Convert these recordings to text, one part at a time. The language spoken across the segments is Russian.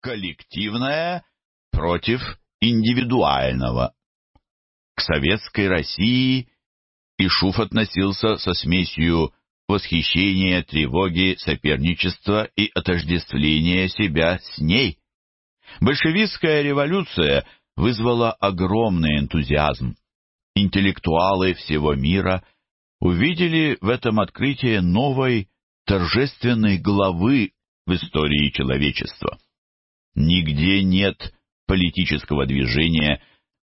коллективное против индивидуального. К советской России Ишуф относился со смесью восхищения, тревоги, соперничества и отождествления себя с ней. Большевистская революция вызвала огромный энтузиазм. Интеллектуалы всего мира увидели в этом открытие новой торжественной главы в истории человечества. Нигде нет политического движения,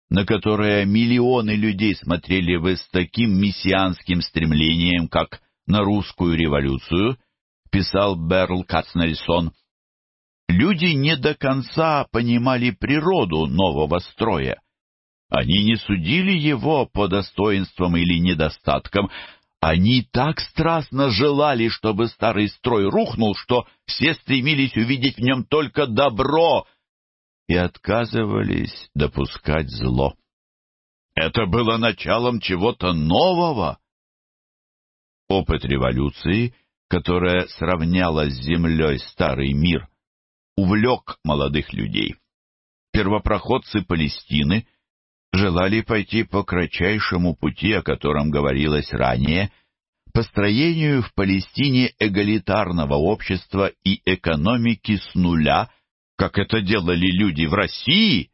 на которое миллионы людей смотрели бы с таким мессианским стремлением, как на русскую революцию, писал Берл Кацнельсон. Люди не до конца понимали природу нового строя. Они не судили его по достоинствам или недостаткам, они так страстно желали, чтобы старый строй рухнул, что все стремились увидеть в нем только добро и отказывались допускать зло. Это было началом чего-то нового. Опыт революции, которая сравняла с землей старый мир, увлек молодых людей. Первопроходцы Палестины желали пойти по кратчайшему пути, о котором говорилось ранее, построению в Палестине эгалитарного общества и экономики с нуля, как это делали люди в России,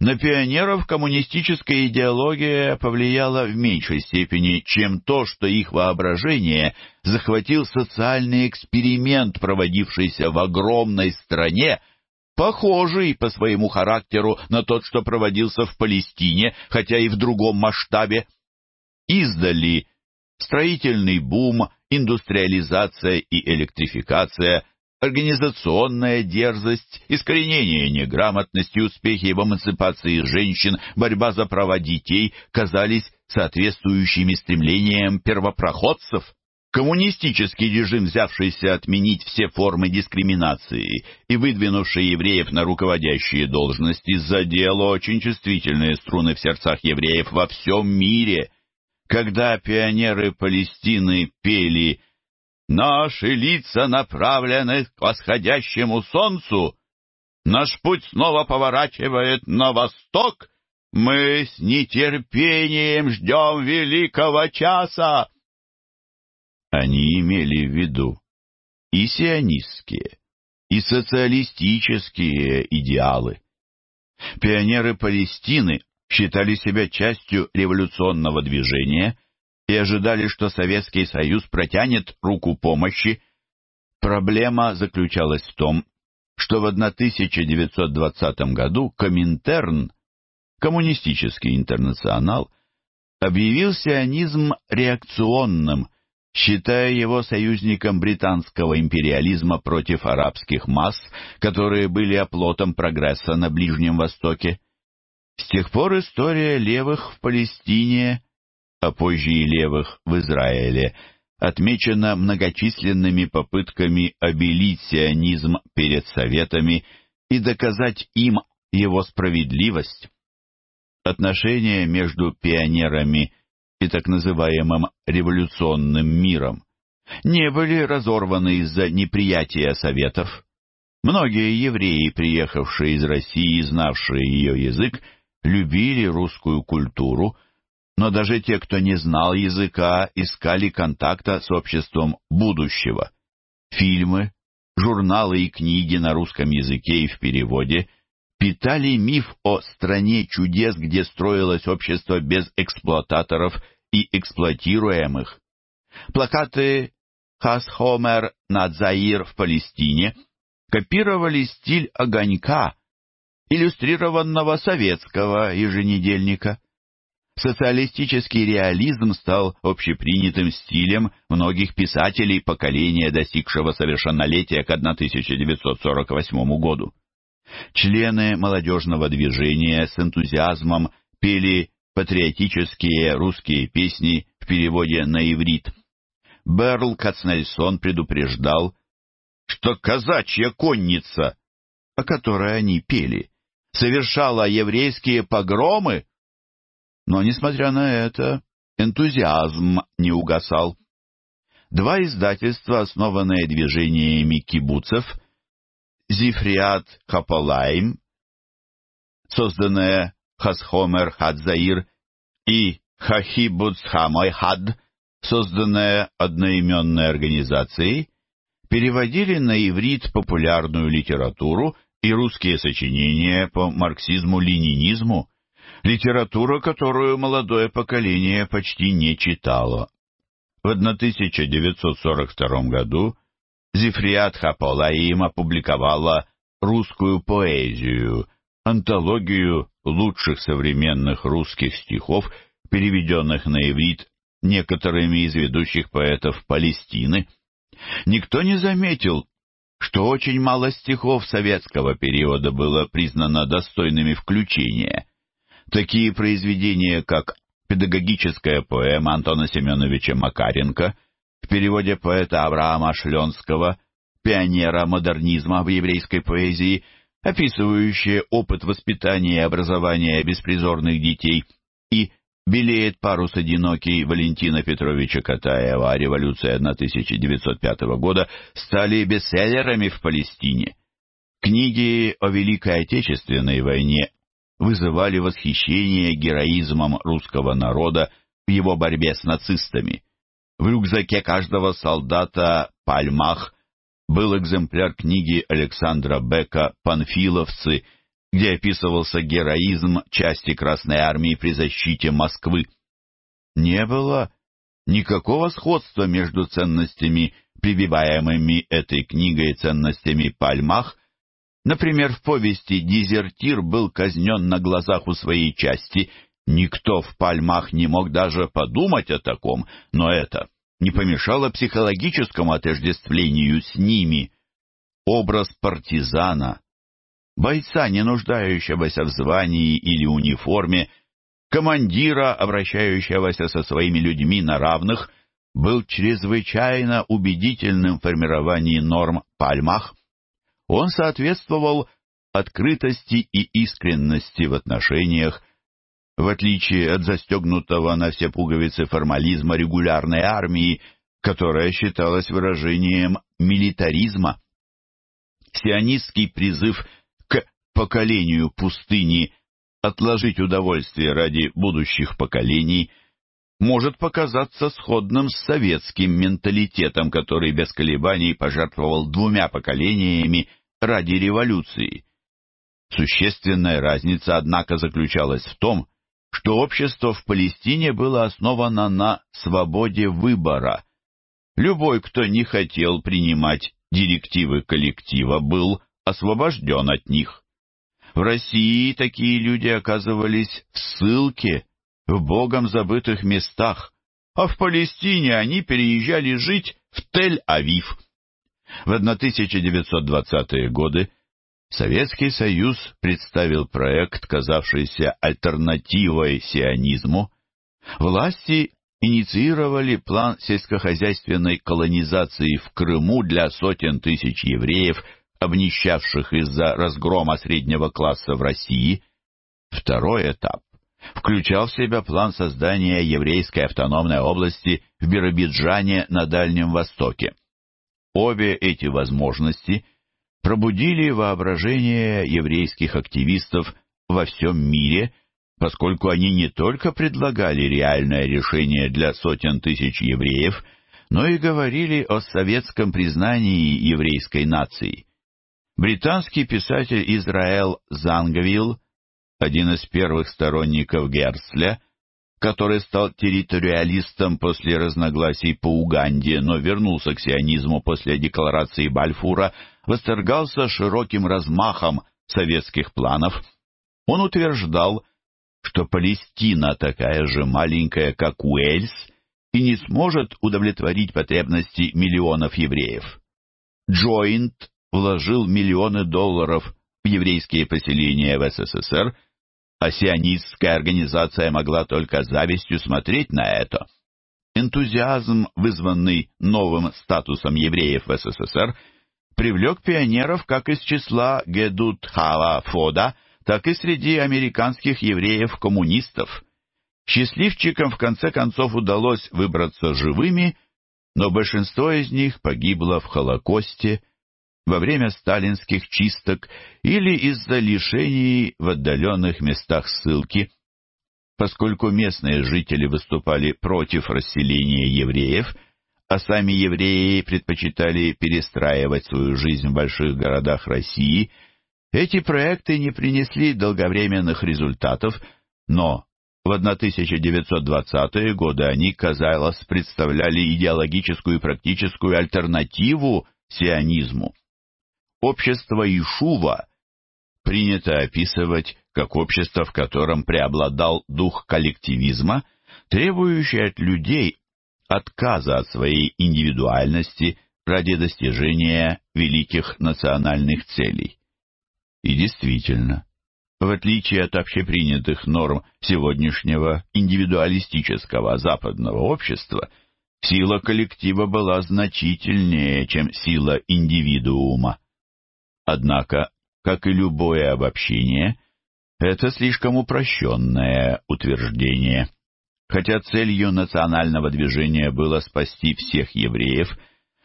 на пионеров коммунистическая идеология повлияла в меньшей степени, чем то, что их воображение захватил социальный эксперимент, проводившийся в огромной стране – похожий по своему характеру на тот, что проводился в Палестине, хотя и в другом масштабе. Издали строительный бум, индустриализация и электрификация, организационная дерзость, искоренение неграмотности, успехи в эмансипации женщин, борьба за права детей казались соответствующими стремлениям первопроходцев. Коммунистический режим, взявшийся отменить все формы дискриминации и выдвинувший евреев на руководящие должности, задел очень чувствительные струны в сердцах евреев во всем мире. Когда пионеры Палестины пели «Наши лица направлены к восходящему солнцу», «Наш путь снова поворачивает на восток», «Мы с нетерпением ждем великого часа», они имели в виду и сионистские, и социалистические идеалы. Пионеры Палестины считали себя частью революционного движения и ожидали, что Советский Союз протянет руку помощи. Проблема заключалась в том, что в 1920 году Коминтерн, коммунистический интернационал, объявил сионизм реакционным, считая его союзником британского империализма против арабских масс, которые были оплотом прогресса на Ближнем Востоке. С тех пор история левых в Палестине, а позже и левых в Израиле, отмечена многочисленными попытками обелить сионизм перед советами и доказать им его справедливость. Отношения между пионерами – и так называемым революционным миром, не были разорваны из-за неприятия советов. Многие евреи, приехавшие из России и знавшие ее язык, любили русскую культуру, но даже те, кто не знал языка, искали контакта с обществом будущего. Фильмы, журналы и книги на русском языке и в переводе – питали миф о стране чудес, где строилось общество без эксплуататоров и эксплуатируемых. Плакаты «Хас Хомер на Заир в Палестине» копировали стиль огонька, иллюстрированного советского еженедельника. Социалистический реализм стал общепринятым стилем многих писателей поколения, достигшего совершеннолетия к 1948 году. Члены молодежного движения с энтузиазмом пели патриотические русские песни в переводе на иврит. Берл Кацнельсон предупреждал, что казачья конница, о которой они пели, совершала еврейские погромы. Но, несмотря на это, энтузиазм не угасал. Два издательства, основанные движениями кибуцев, Зифриат Хаполайм, созданное Хасхомер Хадзаир, и Хахибуцхамой Хад, созданное одноименной организацией, переводили на иврит популярную литературу и русские сочинения по марксизму-ленинизму, литература, которую молодое поколение почти не читало. В 1942 году Зифриат Хаполаим опубликовала «Русскую поэзию», антологию лучших современных русских стихов, переведенных на иврит некоторыми из ведущих поэтов Палестины. Никто не заметил, что очень мало стихов советского периода было признано достойными включения. Такие произведения, как «Педагогическая поэма» Антона Семеновича Макаренко – в переводе поэта Авраама Шленского, пионера модернизма в еврейской поэзии, описывающее опыт воспитания и образования беспризорных детей, и «Белеет парус одинокий» Валентина Петровича Катаева о революции 1905 года стали бестселлерами в Палестине. Книги о Великой Отечественной войне вызывали восхищение героизмом русского народа в его борьбе с нацистами. В рюкзаке каждого солдата «Пальмах» был экземпляр книги Александра Бека «Панфиловцы», где описывался героизм части Красной Армии при защите Москвы. Не было никакого сходства между ценностями, прививаемыми этой книгой, и ценностями Пальмах. Например, в повести «Дезертир» был казнен на глазах у своей части. Никто в Пальмах не мог даже подумать о таком, но это не помешало психологическому отождествлению с ними. Образ партизана, бойца, не нуждающегося в звании или униформе, командира, обращающегося со своими людьми на равных, был чрезвычайно убедительным в формировании норм пальмах. Он соответствовал открытости и искренности в отношениях, в отличие от застегнутого на все пуговицы формализма регулярной армии, которая считалась выражением милитаризма, сионистский призыв к поколению пустыни отложить удовольствие ради будущих поколений может показаться сходным с советским менталитетом, который без колебаний пожертвовал двумя поколениями ради революции. Существенная разница, однако, заключалась в том, что общество в Палестине было основано на свободе выбора. Любой, кто не хотел принимать директивы коллектива, был освобожден от них. В России такие люди оказывались в ссылке, в богом забытых местах, а в Палестине они переезжали жить в Тель-Авив. В 1920-е годы Советский Союз представил проект, казавшийся альтернативой сионизму. Власти инициировали план сельскохозяйственной колонизации в Крыму для сотен тысяч евреев, обнищавших из-за разгрома среднего класса в России. Второй этап включал в себя план создания еврейской автономной области в Биробиджане на Дальнем Востоке. Обе эти возможности пробудили воображение еврейских активистов во всем мире, поскольку они не только предлагали реальное решение для сотен тысяч евреев, но и говорили о советском признании еврейской нации. Британский писатель Израэл Занговилл, один из первых сторонников Герцля, который стал территориалистом после разногласий по Уганде, но вернулся к сионизму после декларации Бальфура, восторгался широким размахом советских планов. Он утверждал, что Палестина такая же маленькая, как Уэльс, и не сможет удовлетворить потребности миллионов евреев. Джойнт вложил миллионы долларов в еврейские поселения в СССР – а сионистская организация могла только завистью смотреть на это. Энтузиазм, вызванный новым статусом евреев в СССР, привлек пионеров как из числа Гедутхава Фода, так и среди американских евреев-коммунистов. Счастливчикам в конце концов удалось выбраться живыми, но большинство из них погибло в Холокосте – во время сталинских чисток или из-за лишений в отдаленных местах ссылки. Поскольку местные жители выступали против расселения евреев, а сами евреи предпочитали перестраивать свою жизнь в больших городах России, эти проекты не принесли долговременных результатов, но в 1920-е годы они, казалось, представляли идеологическую и практическую альтернативу сионизму. Общество Ишува принято описывать как общество, в котором преобладал дух коллективизма, требующий от людей отказа от своей индивидуальности ради достижения великих национальных целей. И действительно, в отличие от общепринятых норм сегодняшнего индивидуалистического западного общества, сила коллектива была значительнее, чем сила индивидуума. Однако, как и любое обобщение, это слишком упрощенное утверждение. Хотя целью национального движения было спасти всех евреев,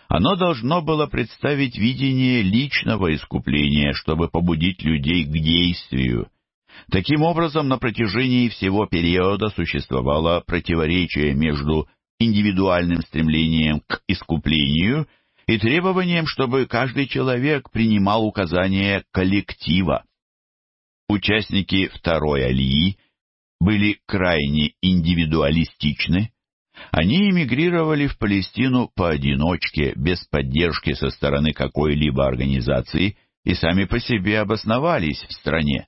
оно должно было представить видение личного искупления, чтобы побудить людей к действию. Таким образом, на протяжении всего периода существовало противоречие между индивидуальным стремлением к искуплению и требованием, чтобы каждый человек принимал указания коллектива. Участники второй Алии были крайне индивидуалистичны. Они эмигрировали в Палестину поодиночке, без поддержки со стороны какой-либо организации, и сами по себе обосновались в стране.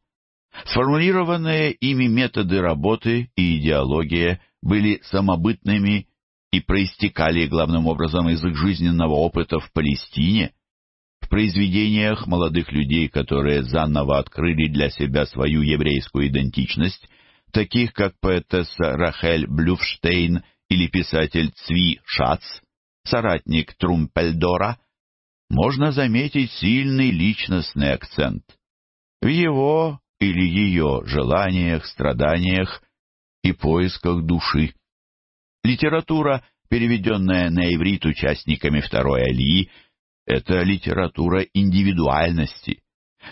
Сформулированные ими методы работы и идеология были самобытными и проистекали главным образом из их жизненного опыта в Палестине, в произведениях молодых людей, которые заново открыли для себя свою еврейскую идентичность, таких как поэтесса Рахель Блюфштейн или писатель Цви Шац, соратник Трумпельдора, можно заметить сильный личностный акцент. В его или ее желаниях, страданиях и поисках души. Литература, переведенная на иврит участниками второй Алии, это литература индивидуальности.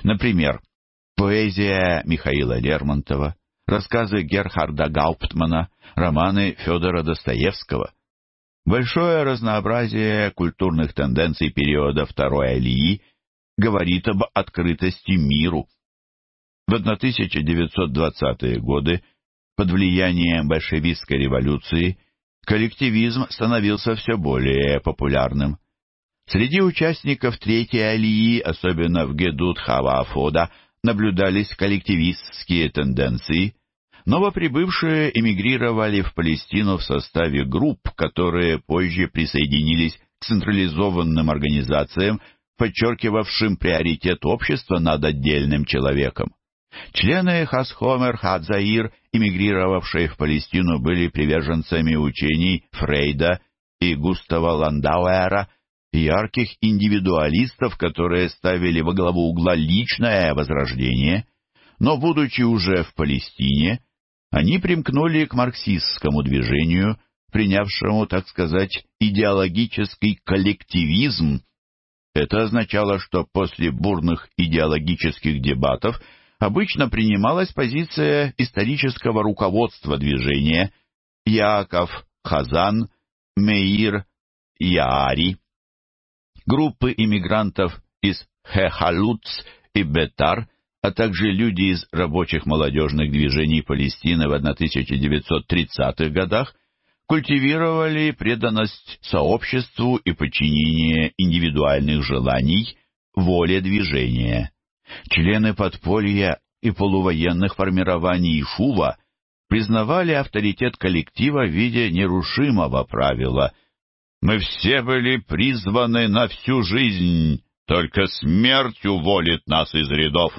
Например, поэзия Михаила Лермонтова, рассказы Герхарда Гауптмана, романы Федора Достоевского. Большое разнообразие культурных тенденций периода Второй Алии говорит об открытости миру. В 1920-е годы под влиянием большевистской революции коллективизм становился все более популярным. Среди участников Третьей Алии, особенно в Гедут Хаваафода, наблюдались коллективистские тенденции. Новоприбывшие эмигрировали в Палестину в составе групп, которые позже присоединились к централизованным организациям, подчеркивавшим приоритет общества над отдельным человеком. Члены Хасхомер Хадзаир, эмигрировавшие в Палестину, были приверженцами учений Фрейда и Густава Ландауэра, ярких индивидуалистов, которые ставили во главу угла личное возрождение. Но, будучи уже в Палестине, они примкнули к марксистскому движению, принявшему, так сказать, идеологический коллективизм. Это означало, что после бурных идеологических дебатов – обычно принималась позиция исторического руководства движения Яков Хазан, Меир, Яари. Группы иммигрантов из Хехалуц и Бетар, а также люди из рабочих молодежных движений Палестины в 1930-х годах культивировали преданность сообществу и подчинение индивидуальных желаний воле движения. Члены подполья и полувоенных формирований Шува признавали авторитет коллектива в виде нерушимого правила. «Мы все были призваны на всю жизнь, только смерть уволит нас из рядов».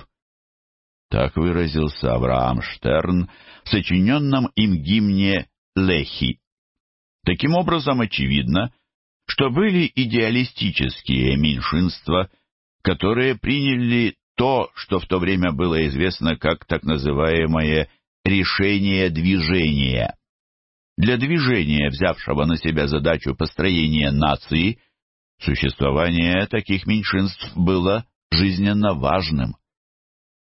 Так выразился Авраам Штерн в сочиненном им гимне «Лехи». Таким образом, очевидно, что были идеалистические меньшинства, которые приняли то, что в то время было известно как так называемое «решение движения». Для движения, взявшего на себя задачу построения нации, существование таких меньшинств было жизненно важным.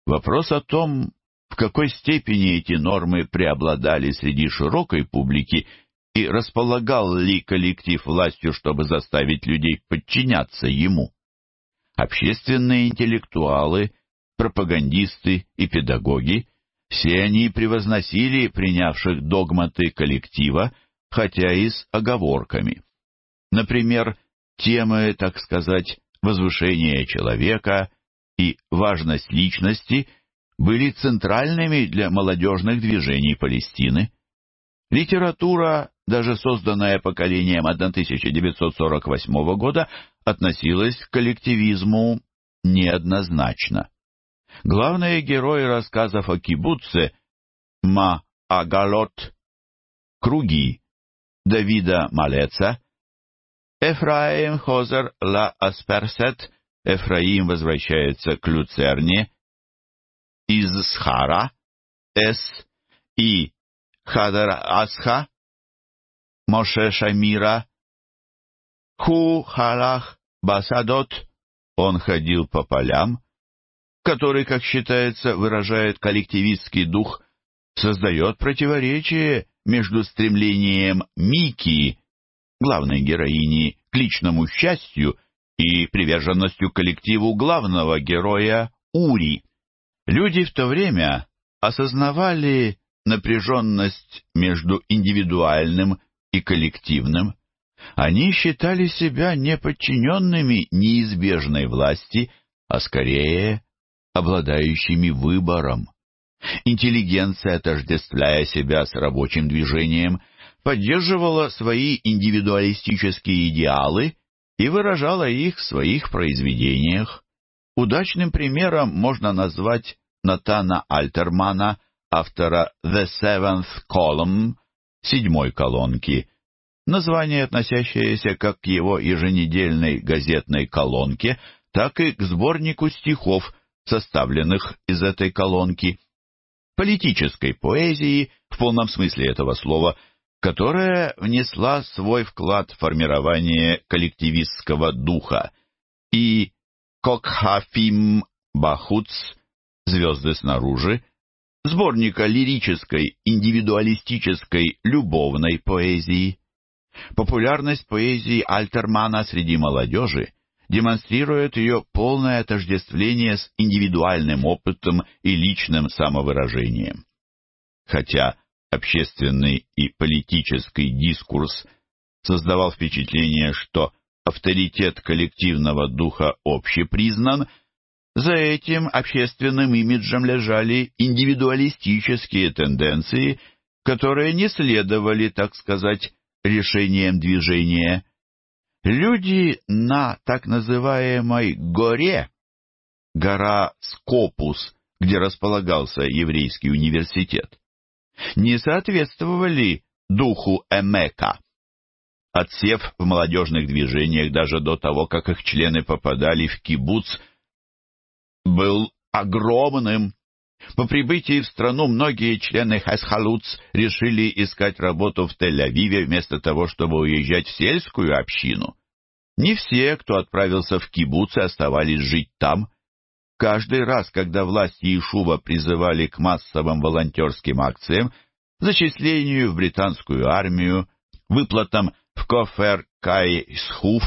Вопрос о том, в какой степени эти нормы преобладали среди широкой публики и располагал ли коллектив властью, чтобы заставить людей подчиняться ему. Общественные интеллектуалы, пропагандисты и педагоги – все они превозносили принявших догматы коллектива, хотя и с оговорками. Например, темы, так сказать, возвышения человека и важность личности были центральными для молодежных движений Палестины. Литература даже созданное поколением 1948 года относилось к коллективизму неоднозначно. Главные герои рассказов о кибуце Ма Агалот, Круги, Давида Малеца, Эфраим Хозер Ла Асперсет, Эфраим возвращается к Люцерне, из Схара, С и Хадар Асха, Моше Шамира, Ху-Халах Басадот, он ходил по полям, который, как считается, выражает коллективистский дух, создает противоречие между стремлением Мики, главной героини, к личному счастью и приверженностью коллективу главного героя Ури. Люди в то время осознавали напряженность между индивидуальным и коллективным, они считали себя не подчиненными неизбежной власти, а скорее обладающими выбором. Интеллигенция, отождествляя себя с рабочим движением, поддерживала свои индивидуалистические идеалы и выражала их в своих произведениях. Удачным примером можно назвать Натана Альтермана, автора «The Seventh Column», седьмой колонки, название, относящееся как к его еженедельной газетной колонке, так и к сборнику стихов, составленных из этой колонки, политической поэзии в полном смысле этого слова, которая внесла свой вклад в формирование коллективистского духа, и Кокхафим Бахуц «Звезды снаружи» сборника лирической, индивидуалистической, любовной поэзии. Популярность поэзии Альтермана среди молодежи демонстрирует ее полное отождествление с индивидуальным опытом и личным самовыражением. Хотя общественный и политический дискурс создавал впечатление, что авторитет коллективного духа общепризнан – за этим общественным имиджем лежали индивидуалистические тенденции, которые не следовали, так сказать, решением движения. Люди на так называемой «горе» — гора Скопус, где располагался еврейский университет, не соответствовали духу Эмека. Отсев в молодежных движениях даже до того, как их члены попадали в кибуц — был огромным. По прибытии в страну многие члены Хасхалуц решили искать работу в Тель-Авиве вместо того, чтобы уезжать в сельскую общину. Не все, кто отправился в кибуцы, оставались жить там. Каждый раз, когда власти Ишува призывали к массовым волонтерским акциям, зачислению в британскую армию, выплатам в Кофер Кай Схуф,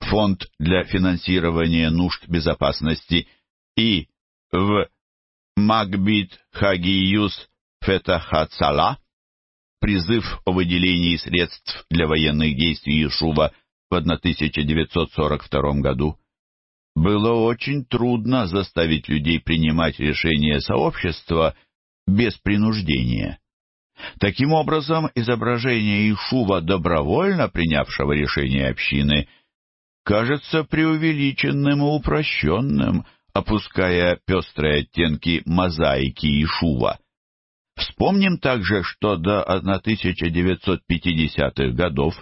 фонд для финансирования нужд безопасности и в Макбит Хагиюс Фетахацала, призыв о выделении средств для военных действий Ишува в 1942 году, было очень трудно заставить людей принимать решения сообщества без принуждения. Таким образом, изображение Ишува, добровольно принявшего решение общины, кажется преувеличенным и упрощенным – опуская пестрые оттенки мозаики и шува. Вспомним также, что до 1950-х годов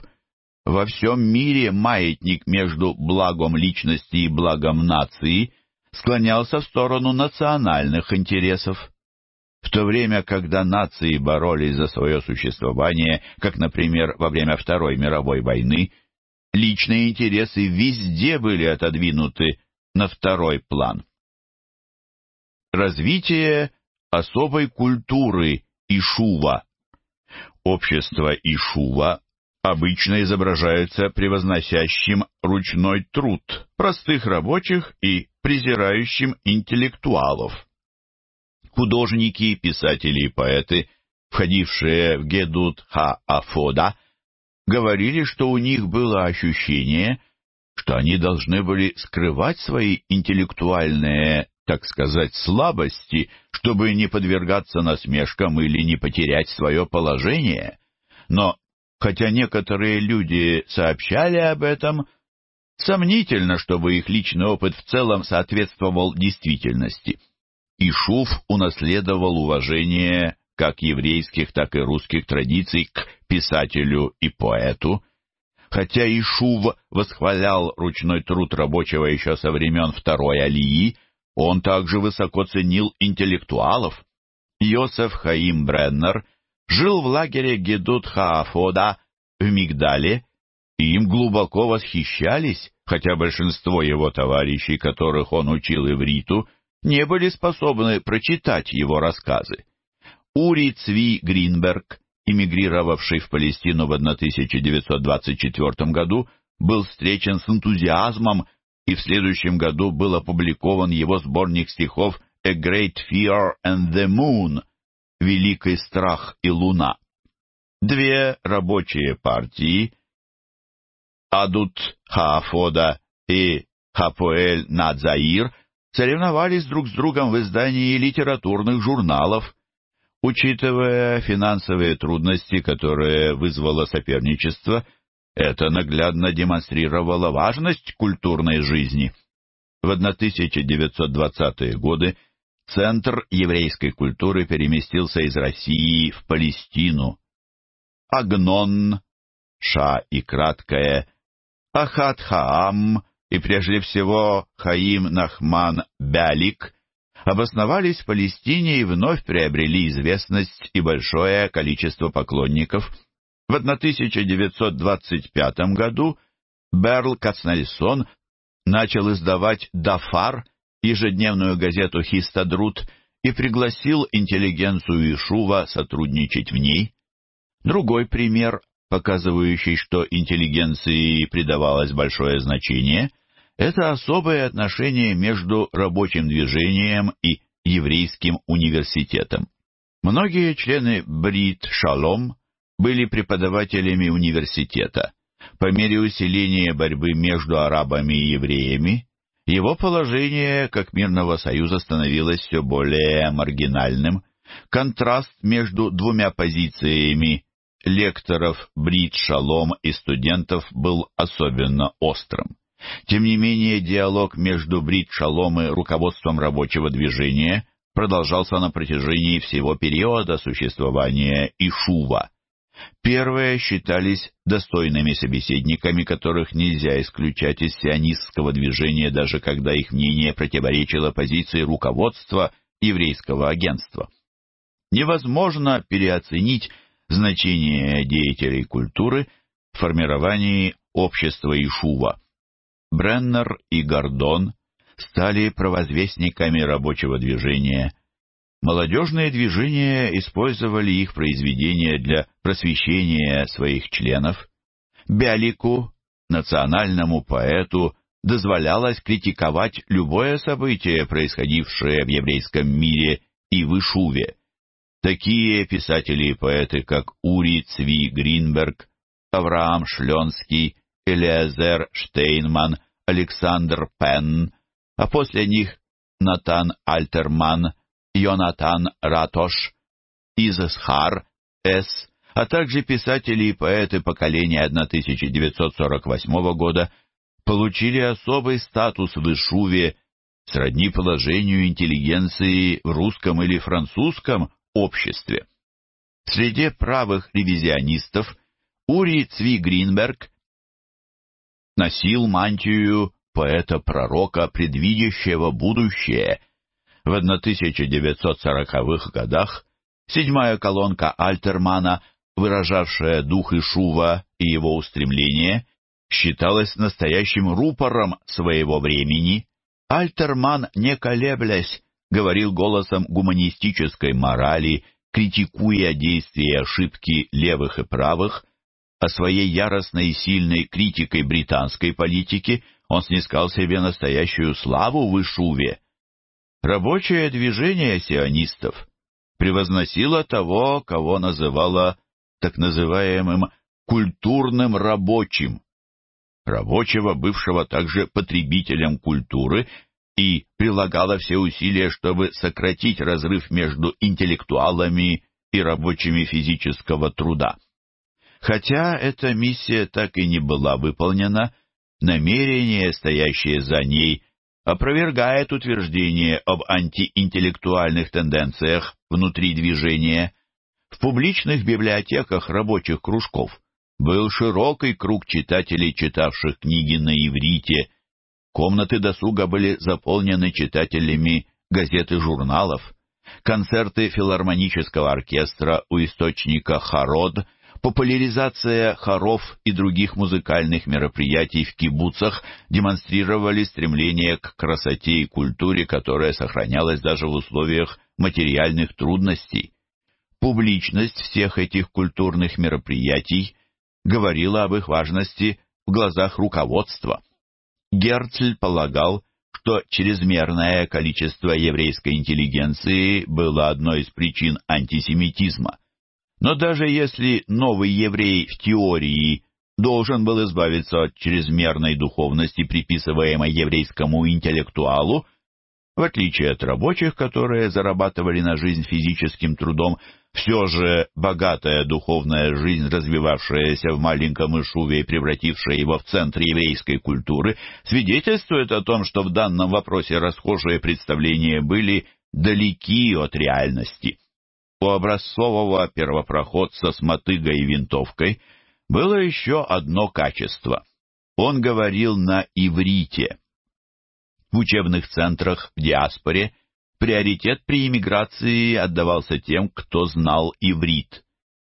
во всем мире маятник между благом личности и благом нации склонялся в сторону национальных интересов. В то время, когда нации боролись за свое существование, как, например, во время Второй мировой войны, личные интересы везде были отодвинуты на второй план. Развитие особой культуры Ишува. Общество Ишува обычно изображаются превозносящим ручной труд простых рабочих и презирающим интеллектуалов. Художники, писатели и поэты, входившие в Гедут Ха-Афода, говорили, что у них было ощущение, что они должны были скрывать свои интеллектуальные, так сказать, слабости, чтобы не подвергаться насмешкам или не потерять свое положение. Но, хотя некоторые люди сообщали об этом, сомнительно, чтобы их личный опыт в целом соответствовал действительности. И Шуф унаследовал уважение как еврейских, так и русских традиций к писателю и поэту, Хотя и Шув восхвалял ручной труд рабочего еще со времен второй Алии, он также высоко ценил интеллектуалов. Йосеф Хаим Бреннер жил в лагере Гедут Хаафода в Мигдале, и им глубоко восхищались, хотя большинство его товарищей, которых он учил ивриту, не были способны прочитать его рассказы. Ури Цви Гринберг эмигрировавший в Палестину в 1924 году, был встречен с энтузиазмом, и в следующем году был опубликован его сборник стихов «A Great Fear and the Moon» — «Великий страх и луна». Две рабочие партии — Адут Хаафода и Хапуэль Надзаир — соревновались друг с другом в издании литературных журналов, Учитывая финансовые трудности, которые вызвало соперничество, это наглядно демонстрировало важность культурной жизни. В 1920-е годы центр еврейской культуры переместился из России в Палестину. Агнон, Ша и краткое, Ахат Хаам и прежде всего Хаим Нахман Бялик обосновались в Палестине и вновь приобрели известность и большое количество поклонников. В 1925 году Берл Кацнельсон начал издавать «Дафар», ежедневную газету «Хистадрут», и пригласил интеллигенцию Ишува сотрудничать в ней. Другой пример, показывающий, что интеллигенции придавалось большое значение – это особое отношение между рабочим движением и еврейским университетом. Многие члены Брит Шалом были преподавателями университета. По мере усиления борьбы между арабами и евреями, его положение как мирного союза становилось все более маргинальным. Контраст между двумя позициями лекторов Брит Шалом и студентов был особенно острым. Тем не менее, диалог между Брит Шалом и руководством рабочего движения продолжался на протяжении всего периода существования Ишува. Первые считались достойными собеседниками, которых нельзя исключать из сионистского движения, даже когда их мнение противоречило позиции руководства еврейского агентства. Невозможно переоценить значение деятелей культуры в формировании общества Ишува – Бреннер и Гордон стали провозвестниками рабочего движения. Молодежные движения использовали их произведения для просвещения своих членов. Бялику, национальному поэту, дозволялось критиковать любое событие, происходившее в еврейском мире и в Ишуве. Такие писатели и поэты, как Ури Цви Гринберг, Авраам Шленский, Элиазер Штейнман, Александр Пенн, а после них Натан Альтерман, Йонатан Ратош, Изесхар С., а также писатели и поэты поколения 1948 года получили особый статус в Ишуве, сродни положению интеллигенции в русском или французском обществе. Среди правых ревизионистов Ури Цви Гринберг – носил мантию поэта-пророка, предвидящего будущее. В 1940-х годах седьмая колонка Альтермана, выражавшая дух Ишува и его устремления, считалась настоящим рупором своего времени. Альтерман, не колеблясь, говорил голосом гуманистической морали, критикуя действия и ошибки левых и правых, а своей яростной и сильной критикой британской политики он снискал себе настоящую славу в Ишуве. Рабочее движение сионистов превозносило того, кого называло так называемым «культурным рабочим», рабочего, бывшего также потребителем культуры, и прилагала все усилия, чтобы сократить разрыв между интеллектуалами и рабочими физического труда. Хотя эта миссия так и не была выполнена, намерение, стоящее за ней, опровергает утверждение об антиинтеллектуальных тенденциях внутри движения. В публичных библиотеках рабочих кружков был широкий круг читателей, читавших книги на иврите. Комнаты досуга были заполнены читателями газет и журналов. Концерты филармонического оркестра у источника «Харод» Популяризация хоров и других музыкальных мероприятий в кибуцах демонстрировали стремление к красоте и культуре, которая сохранялась даже в условиях материальных трудностей. Публичность всех этих культурных мероприятий говорила об их важности в глазах руководства. Герцль полагал, что чрезмерное количество еврейской интеллигенции было одной из причин антисемитизма. Но даже если новый еврей в теории должен был избавиться от чрезмерной духовности, приписываемой еврейскому интеллектуалу, в отличие от рабочих, которые зарабатывали на жизнь физическим трудом, все же богатая духовная жизнь, развивавшаяся в маленьком Ишуве и превратившая его в центр еврейской культуры, свидетельствует о том, что в данном вопросе расхожие представления были далеки от реальности. У образцового первопроходца с мотыгой и винтовкой было еще одно качество. Он говорил на иврите. В учебных центрах в диаспоре приоритет при иммиграции отдавался тем, кто знал иврит.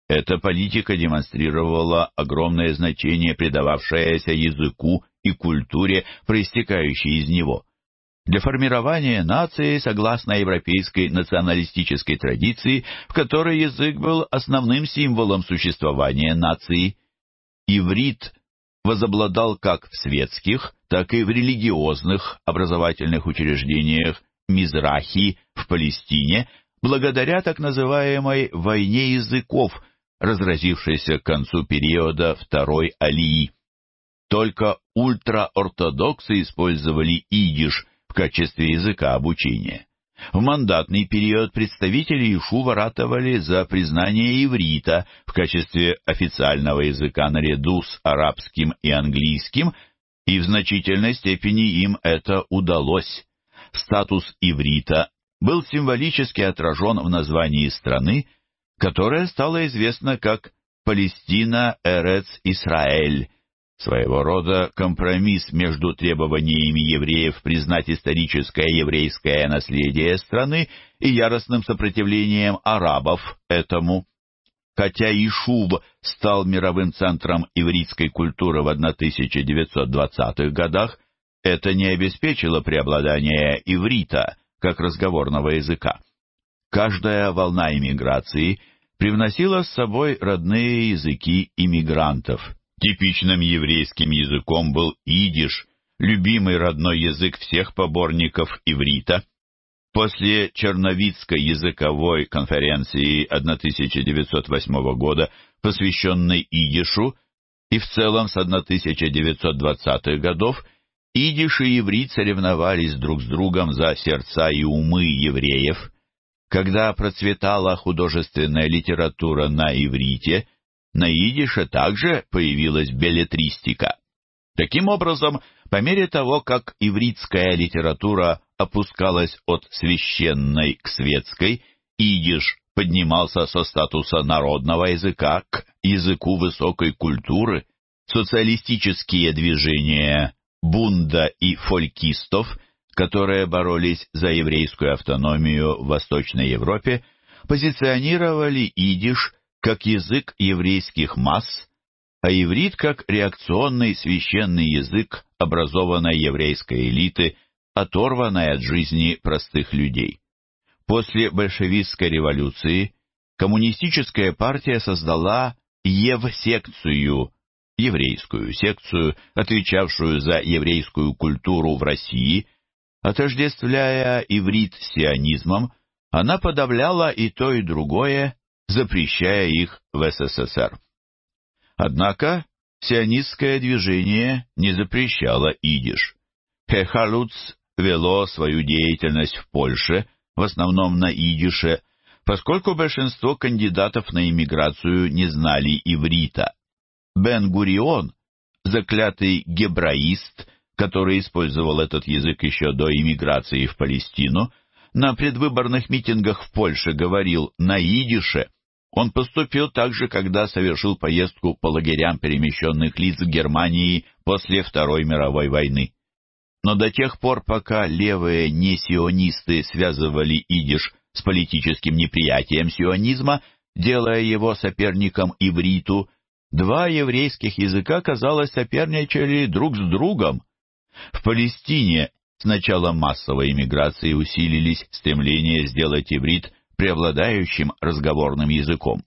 Эта политика демонстрировала огромное значение, придававшееся языку и культуре, проистекающей из него – для формирования нации согласно европейской националистической традиции, в которой язык был основным символом существования нации. Иврит возобладал как в светских, так и в религиозных образовательных учреждениях Мизрахи в Палестине благодаря так называемой «войне языков», разразившейся к концу периода Второй Алии. Только ультраортодоксы использовали идиш – в качестве языка обучения. В мандатный период представители Ишу ратовали за признание иврита в качестве официального языка наряду с арабским и английским, и в значительной степени им это удалось. Статус иврита был символически отражен в названии страны, которая стала известна как Палестина Эрец Исраэль, Своего рода компромисс между требованиями евреев признать историческое еврейское наследие страны и яростным сопротивлением арабов этому. Хотя Ишуб стал мировым центром ивритской культуры в 1920-х годах, это не обеспечило преобладание иврита как разговорного языка. Каждая волна иммиграции привносила с собой родные языки иммигрантов – Типичным еврейским языком был идиш, любимый родной язык всех поборников иврита. После Черновицкой языковой конференции 1908 года, посвященной идишу, и в целом с 1920-х годов, идиш и иврит соревновались друг с другом за сердца и умы евреев. Когда процветала художественная литература на иврите, на идише также появилась беллетристика. Таким образом, по мере того, как ивритская литература опускалась от священной к светской, идиш поднимался со статуса народного языка к языку высокой культуры, социалистические движения Бунда и фолькистов, которые боролись за еврейскую автономию в Восточной Европе, позиционировали идиш как язык еврейских масс, а иврит как реакционный священный язык образованной еврейской элиты, оторванной от жизни простых людей. После большевистской революции коммунистическая партия создала Евсекцию, еврейскую секцию, отвечавшую за еврейскую культуру в России, отождествляя иврит с сионизмом, она подавляла и то, и другое, запрещая их в СССР. Однако сионистское движение не запрещало идиш. Хехалуц вело свою деятельность в Польше, в основном на идише, поскольку большинство кандидатов на иммиграцию не знали иврита. Бен-Гурион, заклятый гебраист, который использовал этот язык еще до иммиграции в Палестину, на предвыборных митингах в Польше говорил на идише, он поступил так же, когда совершил поездку по лагерям перемещенных лиц в Германии после Второй мировой войны. Но до тех пор, пока левые несионисты связывали идиш с политическим неприятием сионизма, делая его соперником ивриту, два еврейских языка, казалось, соперничали друг с другом. В Палестине с начала массовой иммиграции усилились стремления сделать иврит преобладающим разговорным языком.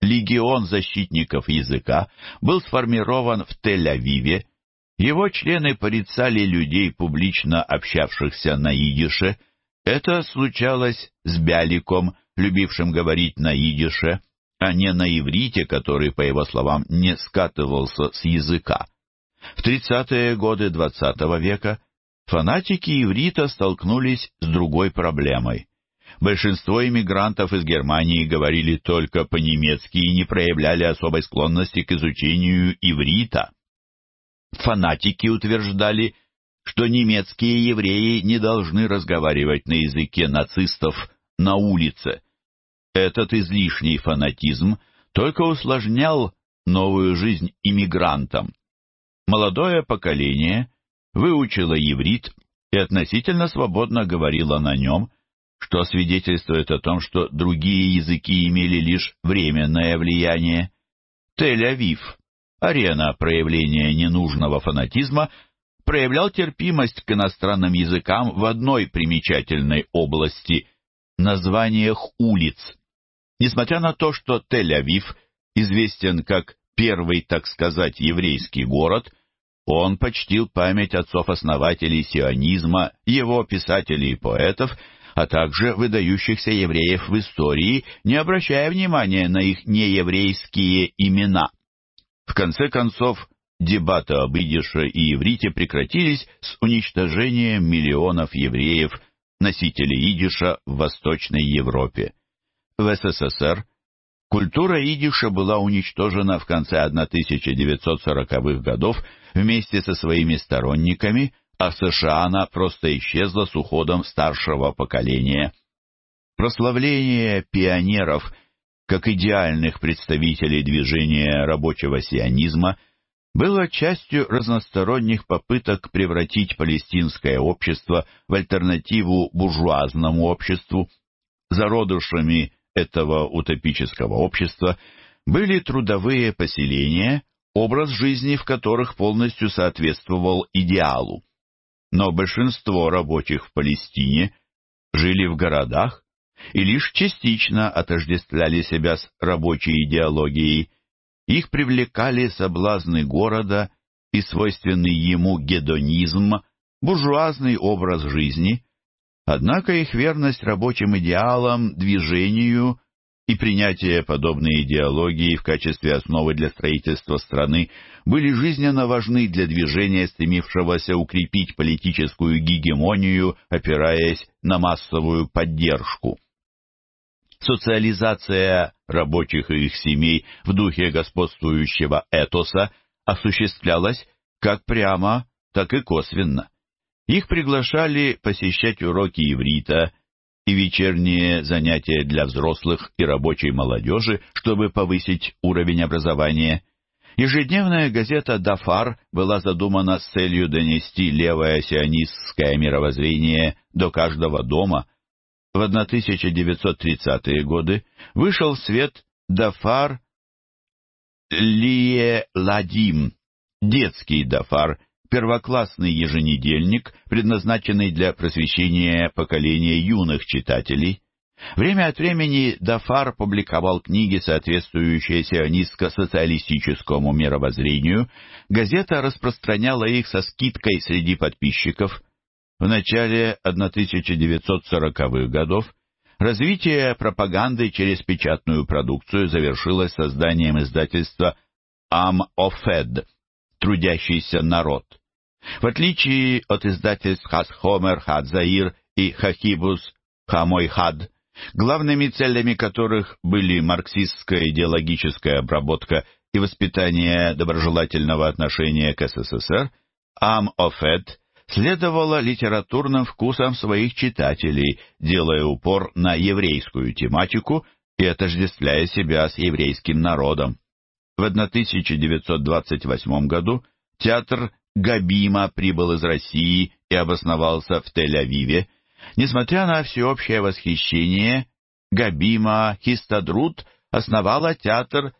Легион защитников языка был сформирован в Тель-Авиве, его члены порицали людей, публично общавшихся на идише. Это случалось с Бяликом, любившим говорить на идише, а не на иврите, который, по его словам, не скатывался с языка. В 30-е годы XX века фанатики иврита столкнулись с другой проблемой. Большинство иммигрантов из Германии говорили только по-немецки и не проявляли особой склонности к изучению иврита. Фанатики утверждали, что немецкие евреи не должны разговаривать на языке нацистов на улице. Этот излишний фанатизм только усложнял новую жизнь иммигрантам. Молодое поколение выучило иврит и относительно свободно говорило на нем, что свидетельствует о том, что другие языки имели лишь временное влияние. Тель-Авив, арена проявления ненужного фанатизма, проявлял терпимость к иностранным языкам в одной примечательной области — названиях улиц. Несмотря на то, что Тель-Авив известен как первый, так сказать, еврейский город, он почтил память отцов-основателей сионизма, его писателей и поэтов — а также выдающихся евреев в истории, не обращая внимания на их нееврейские имена. В конце концов, дебаты об идише и иврите прекратились с уничтожением миллионов евреев, носителей идиша в Восточной Европе. В СССР культура идиша была уничтожена в конце 1940-х годов вместе со своими сторонниками – а США она просто исчезла с уходом старшего поколения. Прославление пионеров как идеальных представителей движения рабочего сионизма было частью разносторонних попыток превратить палестинское общество в альтернативу буржуазному обществу. Зародышами этого утопического общества были трудовые поселения, образ жизни в которых полностью соответствовал идеалу но большинство рабочих в Палестине жили в городах и лишь частично отождествляли себя с рабочей идеологией. Их привлекали соблазны города и свойственный ему гедонизм, буржуазный образ жизни. Однако их верность рабочим идеалам, движению и принятие подобной идеологии в качестве основы для строительства страны были жизненно важны для движения, стремившегося укрепить политическую гегемонию, опираясь на массовую поддержку. Социализация рабочих и их семей в духе господствующего этоса осуществлялась как прямо, так и косвенно. Их приглашали посещать уроки иврита, и вечерние занятия для взрослых и рабочей молодежи, чтобы повысить уровень образования. Ежедневная газета «Дафар» была задумана с целью донести левое сионистское мировоззрение до каждого дома. В 1930-е годы вышел в свет «Дафар Лие Ладим», детский «Дафар», первоклассный еженедельник, предназначенный для просвещения поколения юных читателей. Время от времени Дафар публиковал книги, соответствующие сионистско-социалистическому мировоззрению. Газета распространяла их со скидкой среди подписчиков. В начале 1940-х годов развитие пропаганды через печатную продукцию завершилось созданием издательства «Ам-Офед» трудящийся народ. В отличие от издательств Хасхомер, Хадзаир и Хахибус, Хамойхад, главными целями которых были марксистская идеологическая обработка и воспитание доброжелательного отношения к СССР, Ам-Офет следовала литературным вкусам своих читателей, делая упор на еврейскую тематику и отождествляя себя с еврейским народом. В 1928 году театр Габима прибыл из России и обосновался в Тель-Авиве. Несмотря на всеобщее восхищение, Габима Хистадрут основала театр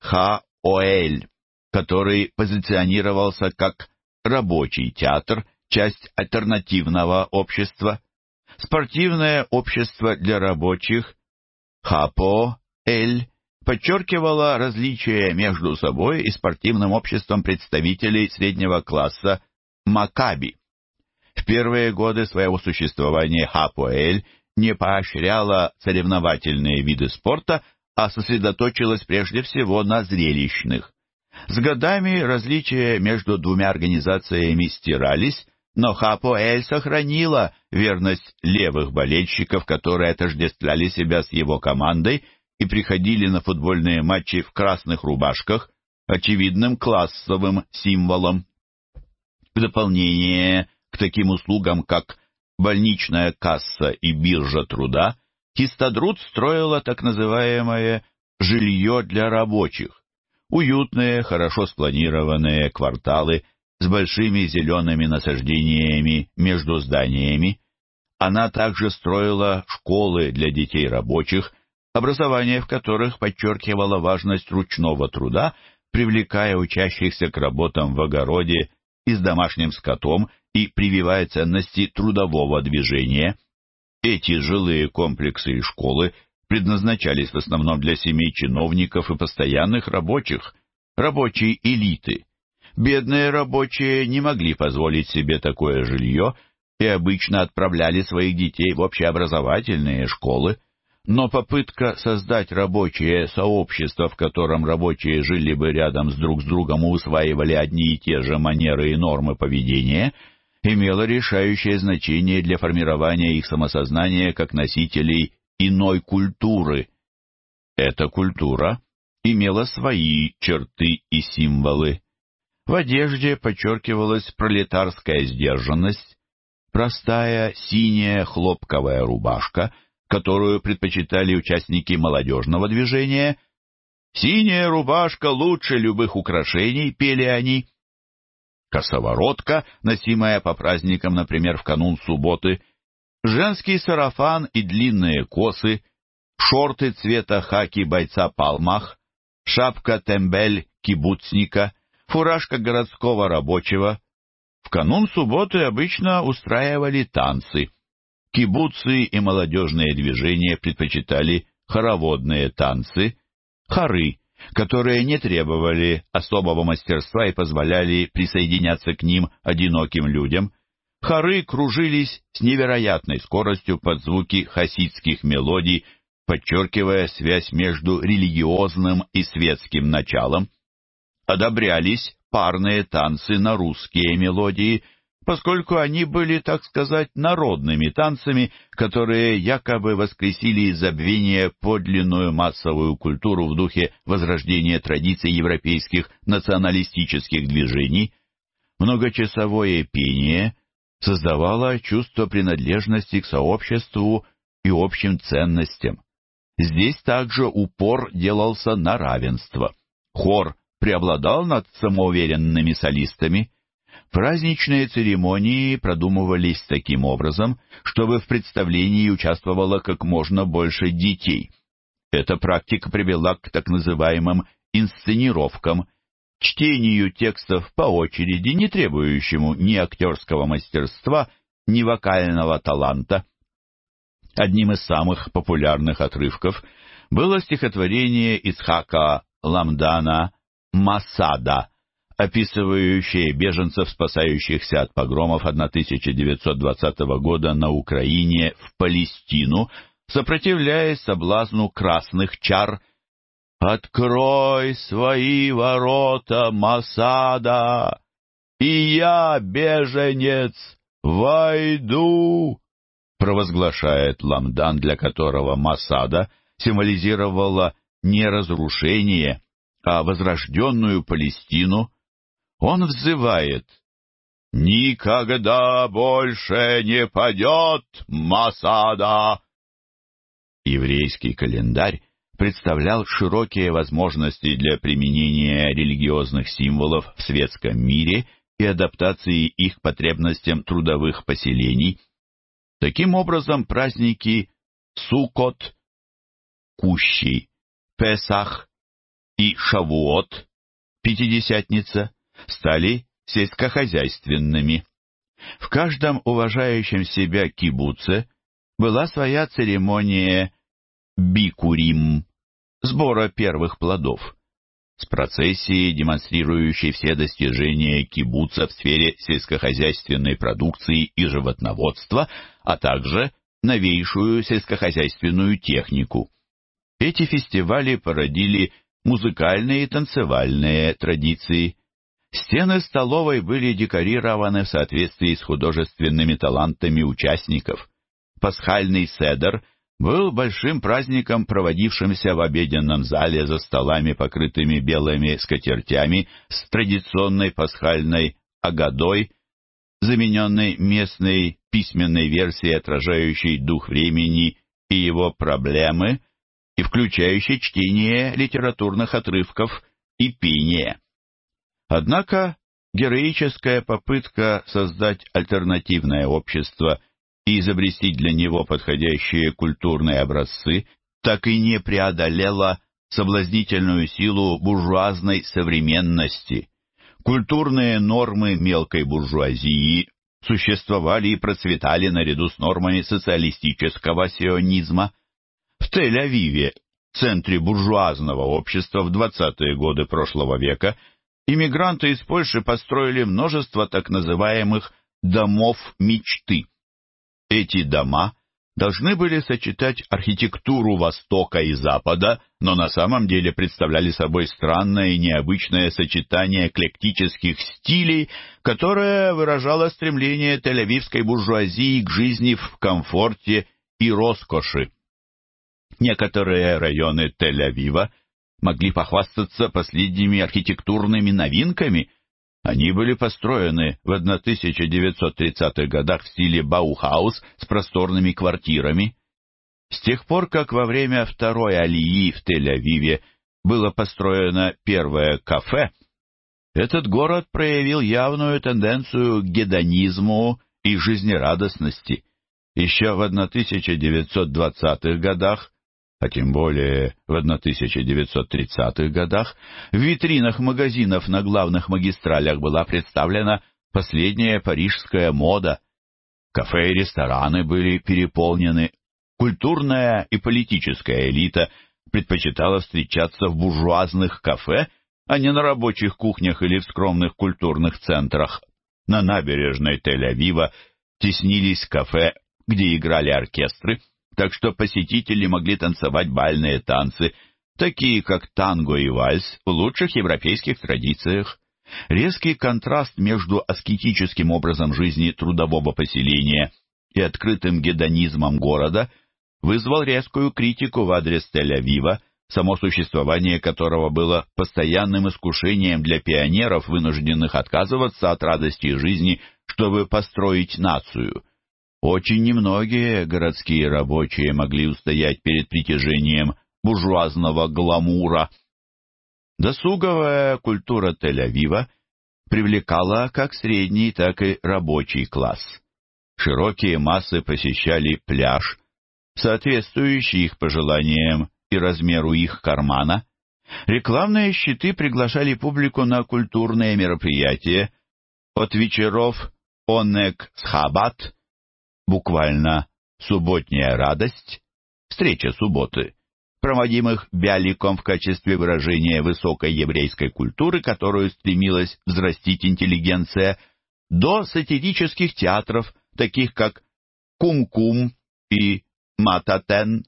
Хаоэль, который позиционировался как рабочий театр, часть альтернативного общества. Спортивное общество для рабочих Хапоэль подчеркивала различие между собой и спортивным обществом представителей среднего класса Макаби. В первые годы своего существования Хапуэль не поощряла соревновательные виды спорта, а сосредоточилась прежде всего на зрелищных. С годами различия между двумя организациями стирались, но Хапоэль сохранила верность левых болельщиков, которые отождествляли себя с его командой – и приходили на футбольные матчи в красных рубашках, очевидным классовым символом. В дополнение к таким услугам, как больничная касса и биржа труда, Хистадрут строила так называемое «жилье для рабочих» — уютные, хорошо спланированные кварталы с большими зелеными насаждениями между зданиями. Она также строила школы для детей рабочих образование в которых подчеркивало важность ручного труда, привлекая учащихся к работам в огороде и с домашним скотом и прививая ценности трудового движения. Эти жилые комплексы и школы предназначались в основном для семей чиновников и постоянных рабочих, рабочей элиты. Бедные рабочие не могли позволить себе такое жилье и обычно отправляли своих детей в общеобразовательные школы. Но попытка создать рабочее сообщество, в котором рабочие жили бы рядом с друг с другом и усваивали одни и те же манеры и нормы поведения, имела решающее значение для формирования их самосознания как носителей иной культуры. Эта культура имела свои черты и символы. В одежде подчеркивалась пролетарская сдержанность, простая синяя хлопковая рубашка — которую предпочитали участники молодежного движения. «Синяя рубашка лучше любых украшений», — пели они. Косоворотка, носимая по праздникам, например, в канун субботы, женский сарафан и длинные косы, шорты цвета хаки бойца Палмах, шапка-тембель кибуцника, фуражка городского рабочего. В канун субботы обычно устраивали танцы — Кибуцы и молодежные движения предпочитали хороводные танцы, хоры, которые не требовали особого мастерства и позволяли присоединяться к ним одиноким людям. Хоры кружились с невероятной скоростью под звуки хасидских мелодий, подчеркивая связь между религиозным и светским началом. Одобрялись парные танцы на русские мелодии – поскольку они были, так сказать, народными танцами, которые якобы воскресили из забвения подлинную массовую культуру в духе возрождения традиций европейских националистических движений, многочасовое пение создавало чувство принадлежности к сообществу и общим ценностям. Здесь также упор делался на равенство. Хор преобладал над самоуверенными солистами – Праздничные церемонии продумывались таким образом, чтобы в представлении участвовало как можно больше детей. Эта практика привела к так называемым инсценировкам, чтению текстов по очереди, не требующему ни актерского мастерства, ни вокального таланта. Одним из самых популярных отрывков было стихотворение Исхака Ламдана «Масада», описывающее беженцев, спасающихся от погромов 1920 года на Украине в Палестину, сопротивляясь соблазну красных чар «Открой свои ворота, Масада, и я, беженец, войду!» провозглашает Ламдан, для которого Масада символизировала не разрушение, а возрожденную Палестину – он взывает «Никогда больше не падет Масада!» Еврейский календарь представлял широкие возможности для применения религиозных символов в светском мире и адаптации их к потребностям трудовых поселений. Таким образом, праздники Сукот, Кущий, Песах и Шавуот, Пятидесятница, стали сельскохозяйственными. В каждом уважающем себя кибуце была своя церемония бикурим, сбора первых плодов, с процессией, демонстрирующей все достижения кибуца в сфере сельскохозяйственной продукции и животноводства, а также новейшую сельскохозяйственную технику. Эти фестивали породили музыкальные и танцевальные традиции – Стены столовой были декорированы в соответствии с художественными талантами участников. Пасхальный седер был большим праздником, проводившимся в обеденном зале за столами, покрытыми белыми скатертями, с традиционной пасхальной агадой, замененной местной письменной версией, отражающей дух времени и его проблемы, и включающей чтение литературных отрывков и пение. Однако героическая попытка создать альтернативное общество и изобрести для него подходящие культурные образцы так и не преодолела соблазнительную силу буржуазной современности. Культурные нормы мелкой буржуазии существовали и процветали наряду с нормами социалистического сионизма. В Тель-Авиве, центре буржуазного общества в 20-е годы прошлого века, иммигранты из Польши построили множество так называемых «домов мечты». Эти дома должны были сочетать архитектуру Востока и Запада, но на самом деле представляли собой странное и необычное сочетание эклектических стилей, которое выражало стремление тель-авивской буржуазии к жизни в комфорте и роскоши. Некоторые районы Тель-Авива – могли похвастаться последними архитектурными новинками. Они были построены в 1930-х годах в стиле Баухаус с просторными квартирами. С тех пор, как во время второй Алии в Тель-Авиве было построено первое кафе, этот город проявил явную тенденцию к гедонизму и жизнерадостности. Еще в 1920-х годах а тем более в 1930-х годах, в витринах магазинов на главных магистралях была представлена последняя парижская мода. Кафе и рестораны были переполнены. Культурная и политическая элита предпочитала встречаться в буржуазных кафе, а не на рабочих кухнях или в скромных культурных центрах. На набережной Тель-Авива теснились кафе, где играли оркестры, так что посетители могли танцевать бальные танцы, такие как танго и вальс, в лучших европейских традициях. Резкий контраст между аскетическим образом жизни трудового поселения и открытым гедонизмом города вызвал резкую критику в адрес Тель-Авива, само существование которого было постоянным искушением для пионеров, вынужденных отказываться от радости жизни, чтобы построить нацию. Очень немногие городские рабочие могли устоять перед притяжением буржуазного гламура. Досуговая культура Тель-Авива привлекала как средний, так и рабочий класс. Широкие массы посещали пляж, соответствующий их пожеланиям и размеру их кармана. Рекламные щиты приглашали публику на культурные мероприятия от вечеров «Онек Схабат» буквально «субботняя радость», «встреча субботы», проводимых Бяликом в качестве выражения высокой еврейской культуры, которую стремилась взрастить интеллигенция, до сатирических театров, таких как «Кум-Кум» и «Мататен».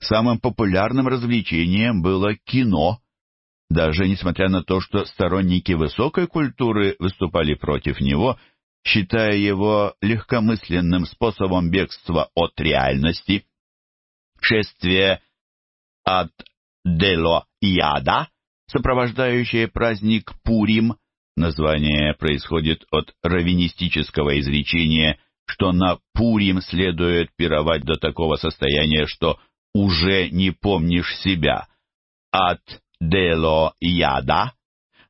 Самым популярным развлечением было кино, даже несмотря на то, что сторонники высокой культуры выступали против него считая его легкомысленным способом бегства от реальности. Шествие от Дело-Яда, сопровождающее праздник Пурим, название происходит от раввинистического изречения, что на Пурим следует пировать до такого состояния, что уже не помнишь себя. От Дело-Яда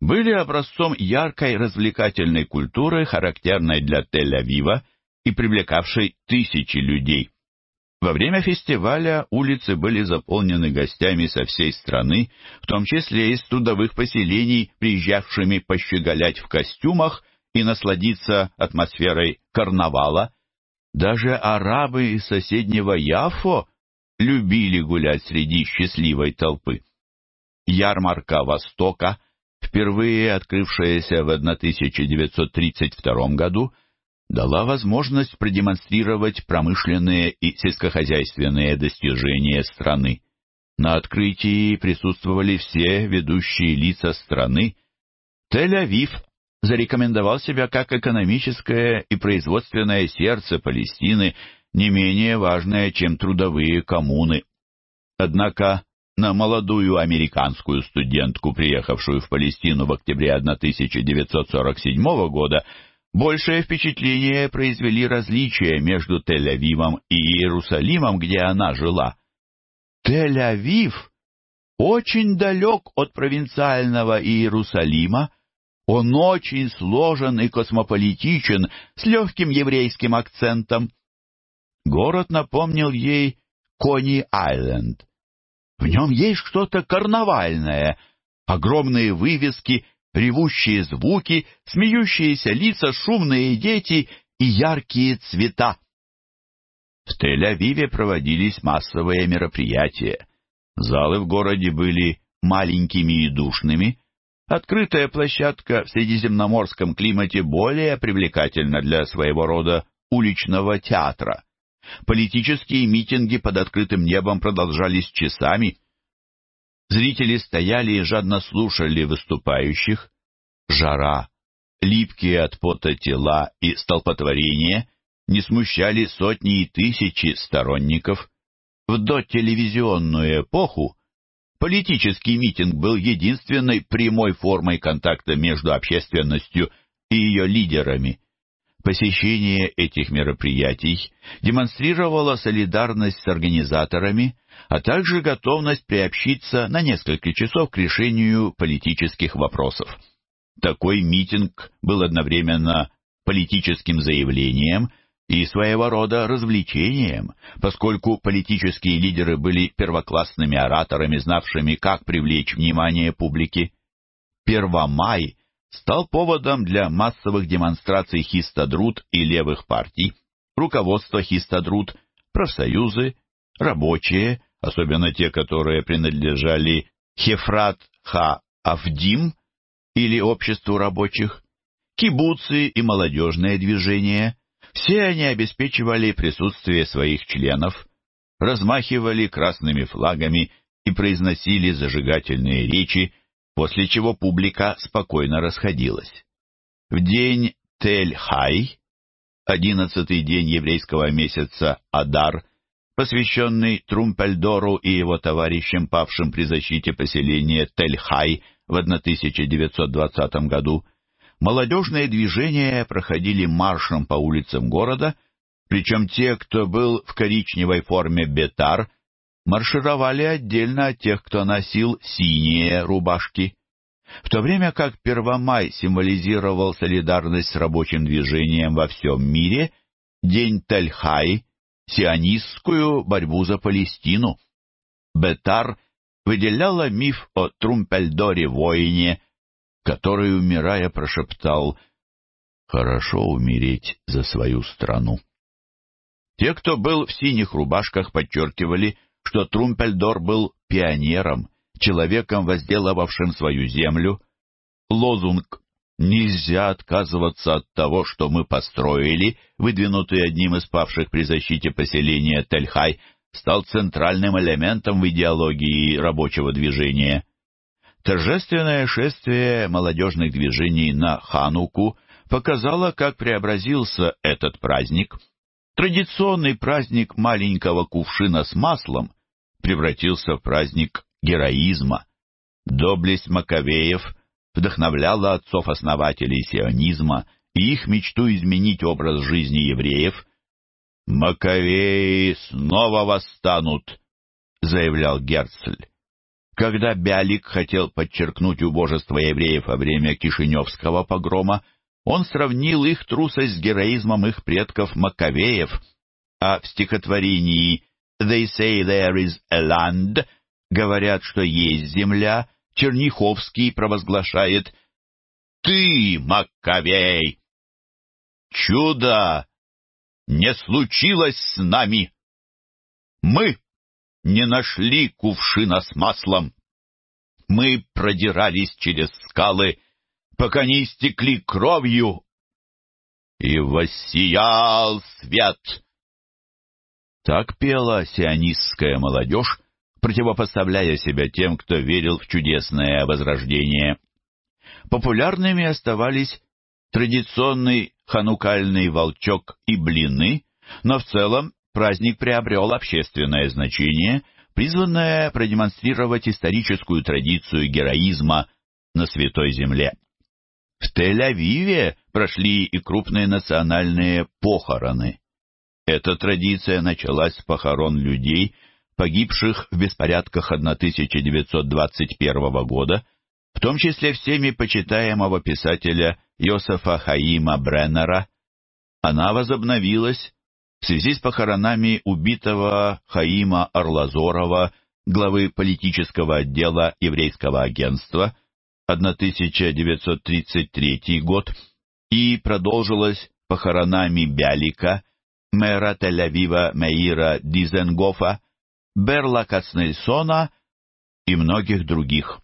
были образцом яркой развлекательной культуры, характерной для Тель-Авива и привлекавшей тысячи людей. Во время фестиваля улицы были заполнены гостями со всей страны, в том числе из трудовых поселений, приезжавшими пощеголять в костюмах и насладиться атмосферой карнавала. Даже арабы из соседнего Яфо любили гулять среди счастливой толпы. Ярмарка Востока — впервые открывшаяся в 1932 году, дала возможность продемонстрировать промышленные и сельскохозяйственные достижения страны. На открытии присутствовали все ведущие лица страны. Тель-Авив зарекомендовал себя как экономическое и производственное сердце Палестины, не менее важное, чем трудовые коммуны. Однако на молодую американскую студентку, приехавшую в Палестину в октябре 1947 года, большее впечатление произвели различия между Тель-Авивом и Иерусалимом, где она жила. Тель-Авив очень далек от провинциального Иерусалима, он очень сложен и космополитичен, с легким еврейским акцентом. Город напомнил ей Кони-Айленд — в нем есть что-то карнавальное. Огромные вывески, ревущие звуки, смеющиеся лица, шумные дети и яркие цвета. В Тель-Авиве проводились массовые мероприятия. Залы в городе были маленькими и душными. Открытая площадка в средиземноморском климате более привлекательна для своего рода уличного театра. Политические митинги под открытым небом продолжались часами. Зрители стояли и жадно слушали выступающих. Жара, липкие от пота тела и столпотворение не смущали сотни и тысячи сторонников. В дотелевизионную эпоху политический митинг был единственной прямой формой контакта между общественностью и ее лидерами. Посещение этих мероприятий демонстрировало солидарность с организаторами, а также готовность приобщиться на несколько часов к решению политических вопросов. Такой митинг был одновременно политическим заявлением и своего рода развлечением, поскольку политические лидеры были первоклассными ораторами, знавшими, как привлечь внимание публики. Первомай стал поводом для массовых демонстраций хистадрут и левых партий. Руководство хистадрут, профсоюзы, рабочие, особенно те, которые принадлежали Хефрат Ха Авдим или Обществу рабочих, кибуцы и молодежное движение, все они обеспечивали присутствие своих членов, размахивали красными флагами и произносили зажигательные речи, после чего публика спокойно расходилась. В день Тель-Хай, одиннадцатый день еврейского месяца Адар, посвященный Трумпельдору и его товарищам, павшим при защите поселения Тель-Хай в 1920 году, молодежные движения проходили маршем по улицам города, причем те, кто был в коричневой форме бетар – маршировали отдельно от тех, кто носил синие рубашки. В то время как Первомай символизировал солидарность с рабочим движением во всем мире, День Тельхай — сионистскую борьбу за Палестину. Бетар выделяла миф о Трумпельдоре-воине, который, умирая, прошептал «Хорошо умереть за свою страну». Те, кто был в синих рубашках, подчеркивали — что Трумпельдор был пионером, человеком, возделывавшим свою землю. Лозунг «Нельзя отказываться от того, что мы построили», выдвинутый одним из павших при защите поселения Тельхай, стал центральным элементом в идеологии рабочего движения. Торжественное шествие молодежных движений на Хануку показало, как преобразился этот праздник – Традиционный праздник маленького кувшина с маслом превратился в праздник героизма. Доблесть Маковеев вдохновляла отцов-основателей сионизма и их мечту изменить образ жизни евреев. «Маковеи снова восстанут», — заявлял Герцль. Когда Бялик хотел подчеркнуть убожество евреев во время Кишиневского погрома, он сравнил их трусость с героизмом их предков Маковеев, а в стихотворении «They say there is a land» говорят, что есть земля, Черняховский провозглашает «Ты, Маковей!» «Чудо не случилось с нами! Мы не нашли кувшина с маслом! Мы продирались через скалы — пока не истекли кровью. И воссиял свет. Так пела сионистская молодежь, противопоставляя себя тем, кто верил в чудесное возрождение. Популярными оставались традиционный ханукальный волчок и блины, но в целом праздник приобрел общественное значение, призванное продемонстрировать историческую традицию героизма на Святой Земле. В Тель-Авиве прошли и крупные национальные похороны. Эта традиция началась с похорон людей, погибших в беспорядках 1921 года, в том числе всеми почитаемого писателя Йосефа Хаима Бреннера. Она возобновилась в связи с похоронами убитого Хаима Орлазорова, главы политического отдела еврейского агентства, 1933 год и продолжилось похоронами Бялика, мэра Тель-Авива Меира Дизенгофа, Берла Кацнельсона и многих других.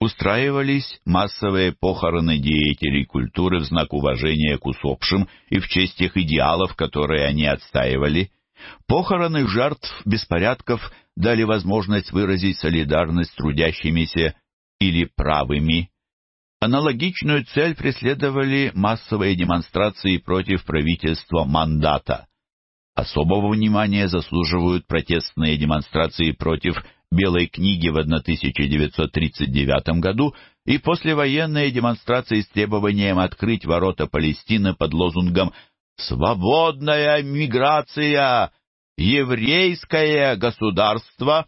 Устраивались массовые похороны деятелей культуры в знак уважения к усопшим и в честь тех идеалов, которые они отстаивали. Похороны жертв беспорядков дали возможность выразить солидарность трудящимися или правыми. Аналогичную цель преследовали массовые демонстрации против правительства мандата. Особого внимания заслуживают протестные демонстрации против Белой книги в 1939 году и послевоенные демонстрации с требованием открыть ворота Палестины под лозунгом «Свободная миграция! Еврейское государство!»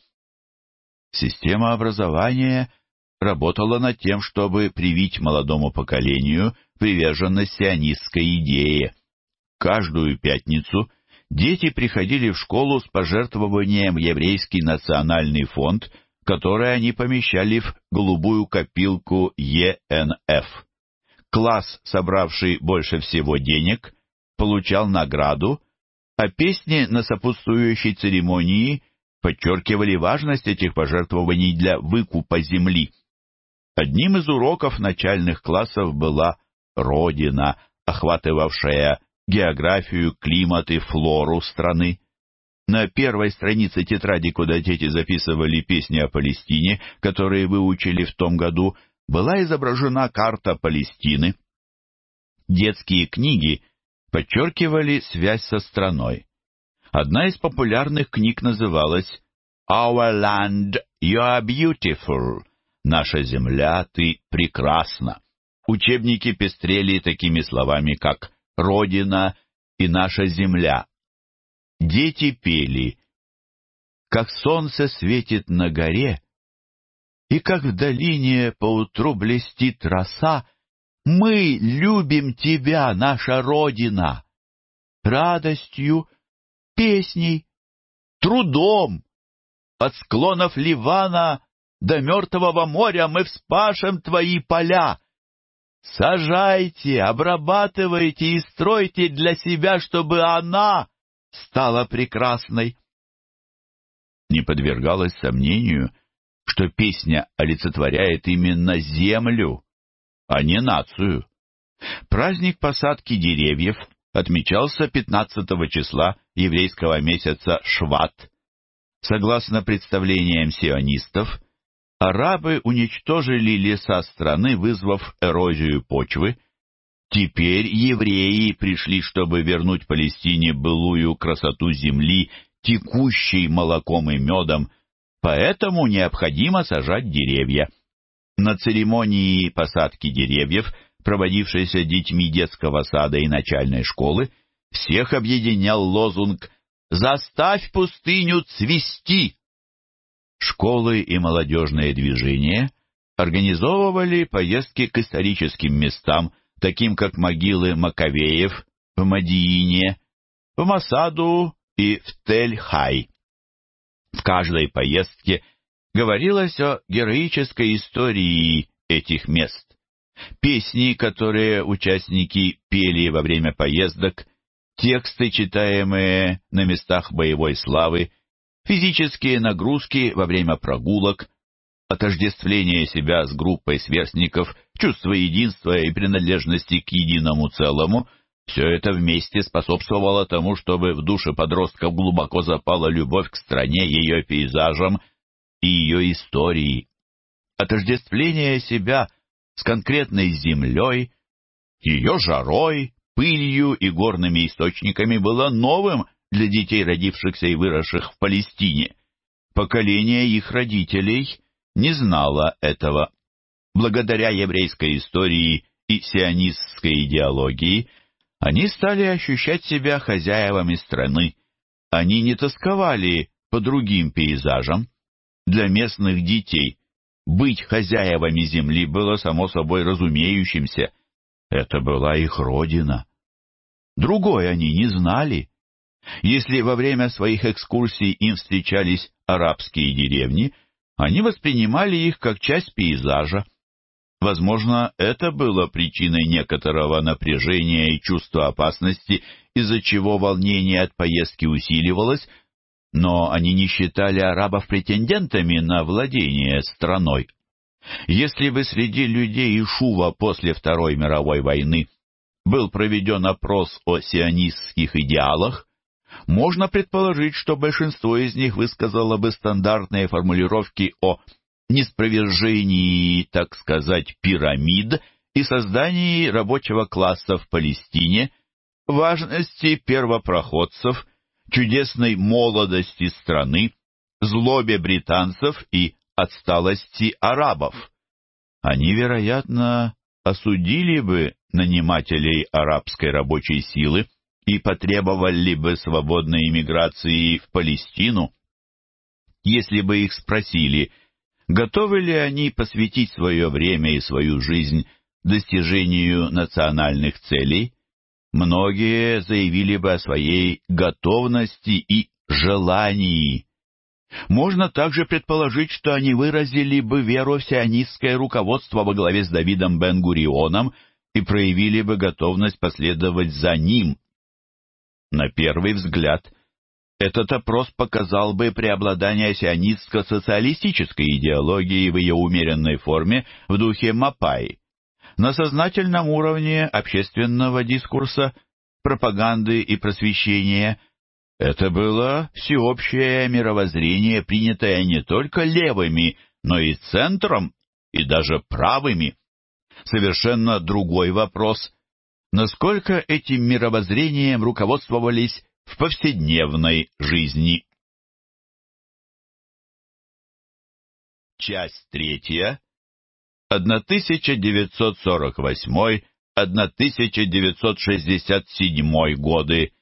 Система образования работала над тем, чтобы привить молодому поколению приверженность сионистской идее. Каждую пятницу дети приходили в школу с пожертвованием Еврейский национальный фонд, который они помещали в голубую копилку ЕНФ. Класс, собравший больше всего денег, получал награду, а песни на сопутствующей церемонии подчеркивали важность этих пожертвований для выкупа земли – Одним из уроков начальных классов была «Родина», охватывавшая географию, климат и флору страны. На первой странице тетради, куда дети записывали песни о Палестине, которые выучили в том году, была изображена карта Палестины. Детские книги подчеркивали связь со страной. Одна из популярных книг называлась «Our land, you are beautiful», «Наша земля, ты прекрасна». Учебники пестрели такими словами, как «Родина» и «Наша земля». Дети пели «Как солнце светит на горе», и как в долине поутру блестит роса, мы любим тебя, наша Родина, радостью, песней, трудом. От склонов Ливана до мертвого моря мы вспашем твои поля. Сажайте, обрабатывайте и стройте для себя, чтобы она стала прекрасной. Не подвергалось сомнению, что песня олицетворяет именно землю, а не нацию. Праздник посадки деревьев отмечался 15 числа еврейского месяца Шват. Согласно представлениям сионистов, Арабы уничтожили леса страны, вызвав эрозию почвы. Теперь евреи пришли, чтобы вернуть Палестине былую красоту земли, текущей молоком и медом, поэтому необходимо сажать деревья. На церемонии посадки деревьев, проводившейся детьми детского сада и начальной школы, всех объединял лозунг «Заставь пустыню цвести!» школы и молодежные движения организовывали поездки к историческим местам, таким как могилы Маковеев в Мадиине, в Масаду и в Тель-Хай. В каждой поездке говорилось о героической истории этих мест. Песни, которые участники пели во время поездок, тексты, читаемые на местах боевой славы, физические нагрузки во время прогулок, отождествление себя с группой сверстников, чувство единства и принадлежности к единому целому – все это вместе способствовало тому, чтобы в душе подростков глубоко запала любовь к стране, ее пейзажам и ее истории. Отождествление себя с конкретной землей, ее жарой, пылью и горными источниками было новым для детей, родившихся и выросших в Палестине. Поколение их родителей не знало этого. Благодаря еврейской истории и сионистской идеологии они стали ощущать себя хозяевами страны. Они не тосковали по другим пейзажам. Для местных детей быть хозяевами земли было само собой разумеющимся. Это была их родина. Другой они не знали. Если во время своих экскурсий им встречались арабские деревни, они воспринимали их как часть пейзажа. Возможно, это было причиной некоторого напряжения и чувства опасности, из-за чего волнение от поездки усиливалось, но они не считали арабов претендентами на владение страной. Если бы среди людей Ишува после Второй мировой войны был проведен опрос о сионистских идеалах, можно предположить, что большинство из них высказало бы стандартные формулировки о неспровержении, так сказать, пирамид и создании рабочего класса в Палестине, важности первопроходцев, чудесной молодости страны, злобе британцев и отсталости арабов. Они, вероятно, осудили бы нанимателей арабской рабочей силы, и потребовали бы свободной иммиграции в Палестину, если бы их спросили, готовы ли они посвятить свое время и свою жизнь достижению национальных целей, многие заявили бы о своей готовности и желании. Можно также предположить, что они выразили бы веру в сионистское руководство во главе с Давидом Бен-Гурионом и проявили бы готовность последовать за ним – на первый взгляд, этот опрос показал бы преобладание сионистско-социалистической идеологии в ее умеренной форме в духе Мапай. На сознательном уровне общественного дискурса, пропаганды и просвещения это было всеобщее мировоззрение, принятое не только левыми, но и центром, и даже правыми. Совершенно другой вопрос насколько этим мировоззрением руководствовались в повседневной жизни. Часть третья. 1948-1967 годы.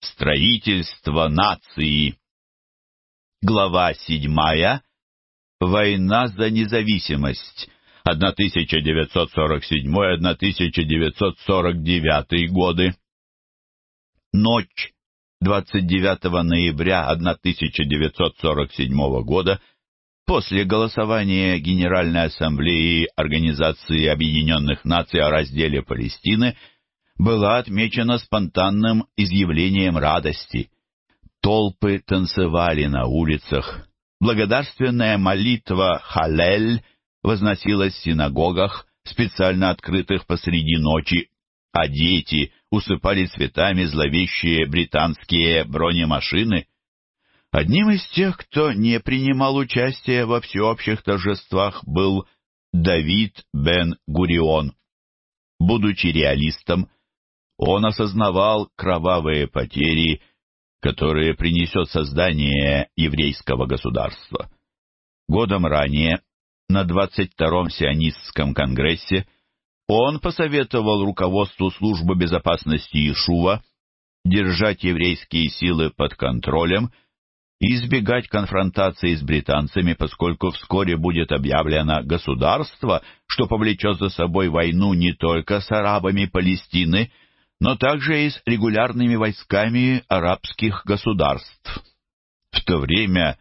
Строительство нации. Глава седьмая. Война за независимость. 1947-1949 годы. Ночь 29 ноября 1947 года после голосования Генеральной Ассамблеи Организации Объединенных Наций о разделе Палестины была отмечена спонтанным изъявлением радости. Толпы танцевали на улицах. Благодарственная молитва «Халель» возносилась в синагогах, специально открытых посреди ночи, а дети усыпали цветами зловещие британские бронемашины. Одним из тех, кто не принимал участия во всеобщих торжествах, был Давид бен Гурион. Будучи реалистом, он осознавал кровавые потери, которые принесет создание еврейского государства. Годом ранее на 22-м Сионистском конгрессе, он посоветовал руководству Службы безопасности Ишува держать еврейские силы под контролем и избегать конфронтации с британцами, поскольку вскоре будет объявлено государство, что повлечет за собой войну не только с арабами Палестины, но также и с регулярными войсками арабских государств. В то время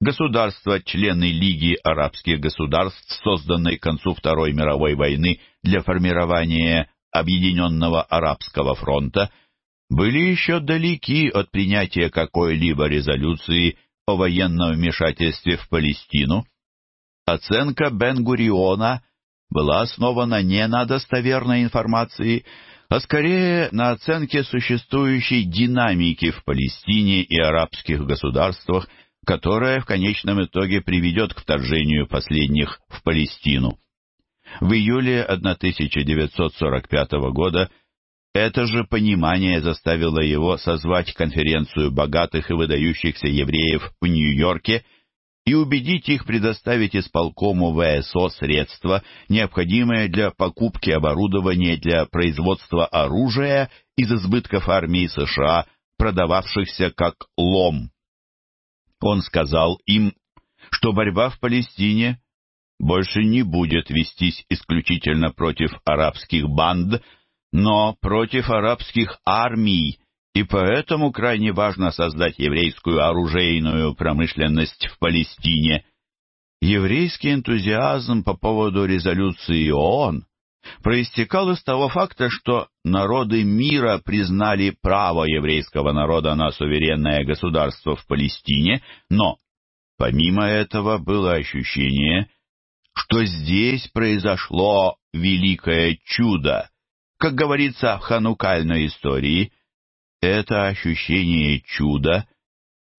Государства-члены Лиги арабских государств, созданной к концу Второй мировой войны для формирования Объединенного арабского фронта, были еще далеки от принятия какой-либо резолюции о военном вмешательстве в Палестину. Оценка Бен-Гуриона была основана не на достоверной информации, а скорее на оценке существующей динамики в Палестине и арабских государствах которое в конечном итоге приведет к вторжению последних в Палестину. В июле 1945 года это же понимание заставило его созвать конференцию богатых и выдающихся евреев в Нью-Йорке и убедить их предоставить исполкому ВСО средства, необходимые для покупки оборудования для производства оружия из избытков армии США, продававшихся как лом. Он сказал им, что борьба в Палестине больше не будет вестись исключительно против арабских банд, но против арабских армий, и поэтому крайне важно создать еврейскую оружейную промышленность в Палестине. Еврейский энтузиазм по поводу резолюции ООН проистекал из того факта, что народы мира признали право еврейского народа на суверенное государство в Палестине, но помимо этого было ощущение, что здесь произошло великое чудо. Как говорится в ханукальной истории, это ощущение чуда,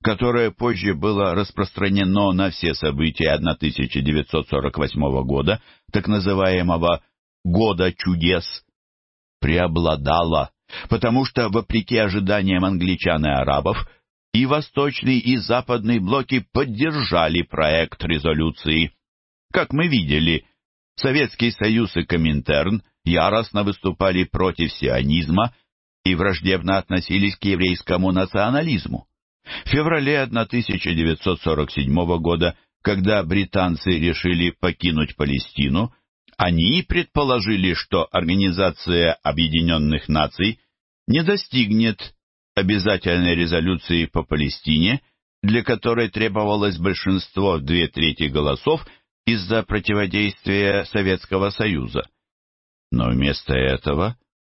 которое позже было распространено на все события 1948 года, так называемого года чудес преобладала, потому что, вопреки ожиданиям англичан и арабов, и восточный, и западный блоки поддержали проект резолюции. Как мы видели, Советский Союз и Коминтерн яростно выступали против сионизма и враждебно относились к еврейскому национализму. В феврале 1947 года, когда британцы решили покинуть Палестину, они предположили, что Организация Объединенных Наций не достигнет обязательной резолюции по Палестине, для которой требовалось большинство две трети голосов из-за противодействия Советского Союза. Но вместо этого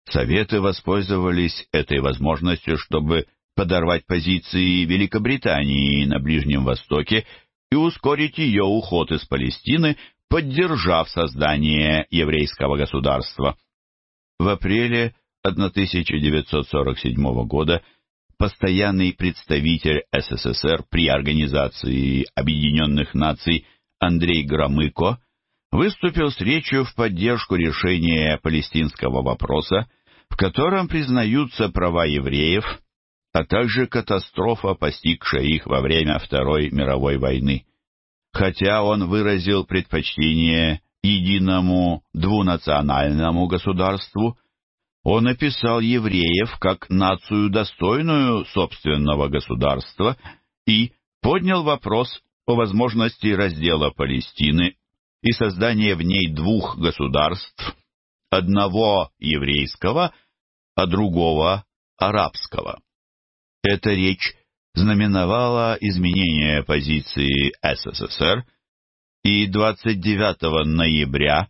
Советы воспользовались этой возможностью, чтобы подорвать позиции Великобритании на Ближнем Востоке и ускорить ее уход из Палестины поддержав создание еврейского государства. В апреле 1947 года постоянный представитель СССР при Организации Объединенных Наций Андрей Громыко выступил с речью в поддержку решения палестинского вопроса, в котором признаются права евреев, а также катастрофа, постигшая их во время Второй мировой войны хотя он выразил предпочтение единому двунациональному государству, он описал евреев как нацию, достойную собственного государства, и поднял вопрос о возможности раздела Палестины и создания в ней двух государств, одного еврейского, а другого арабского. Эта речь знаменовало изменение позиции СССР, и 29 ноября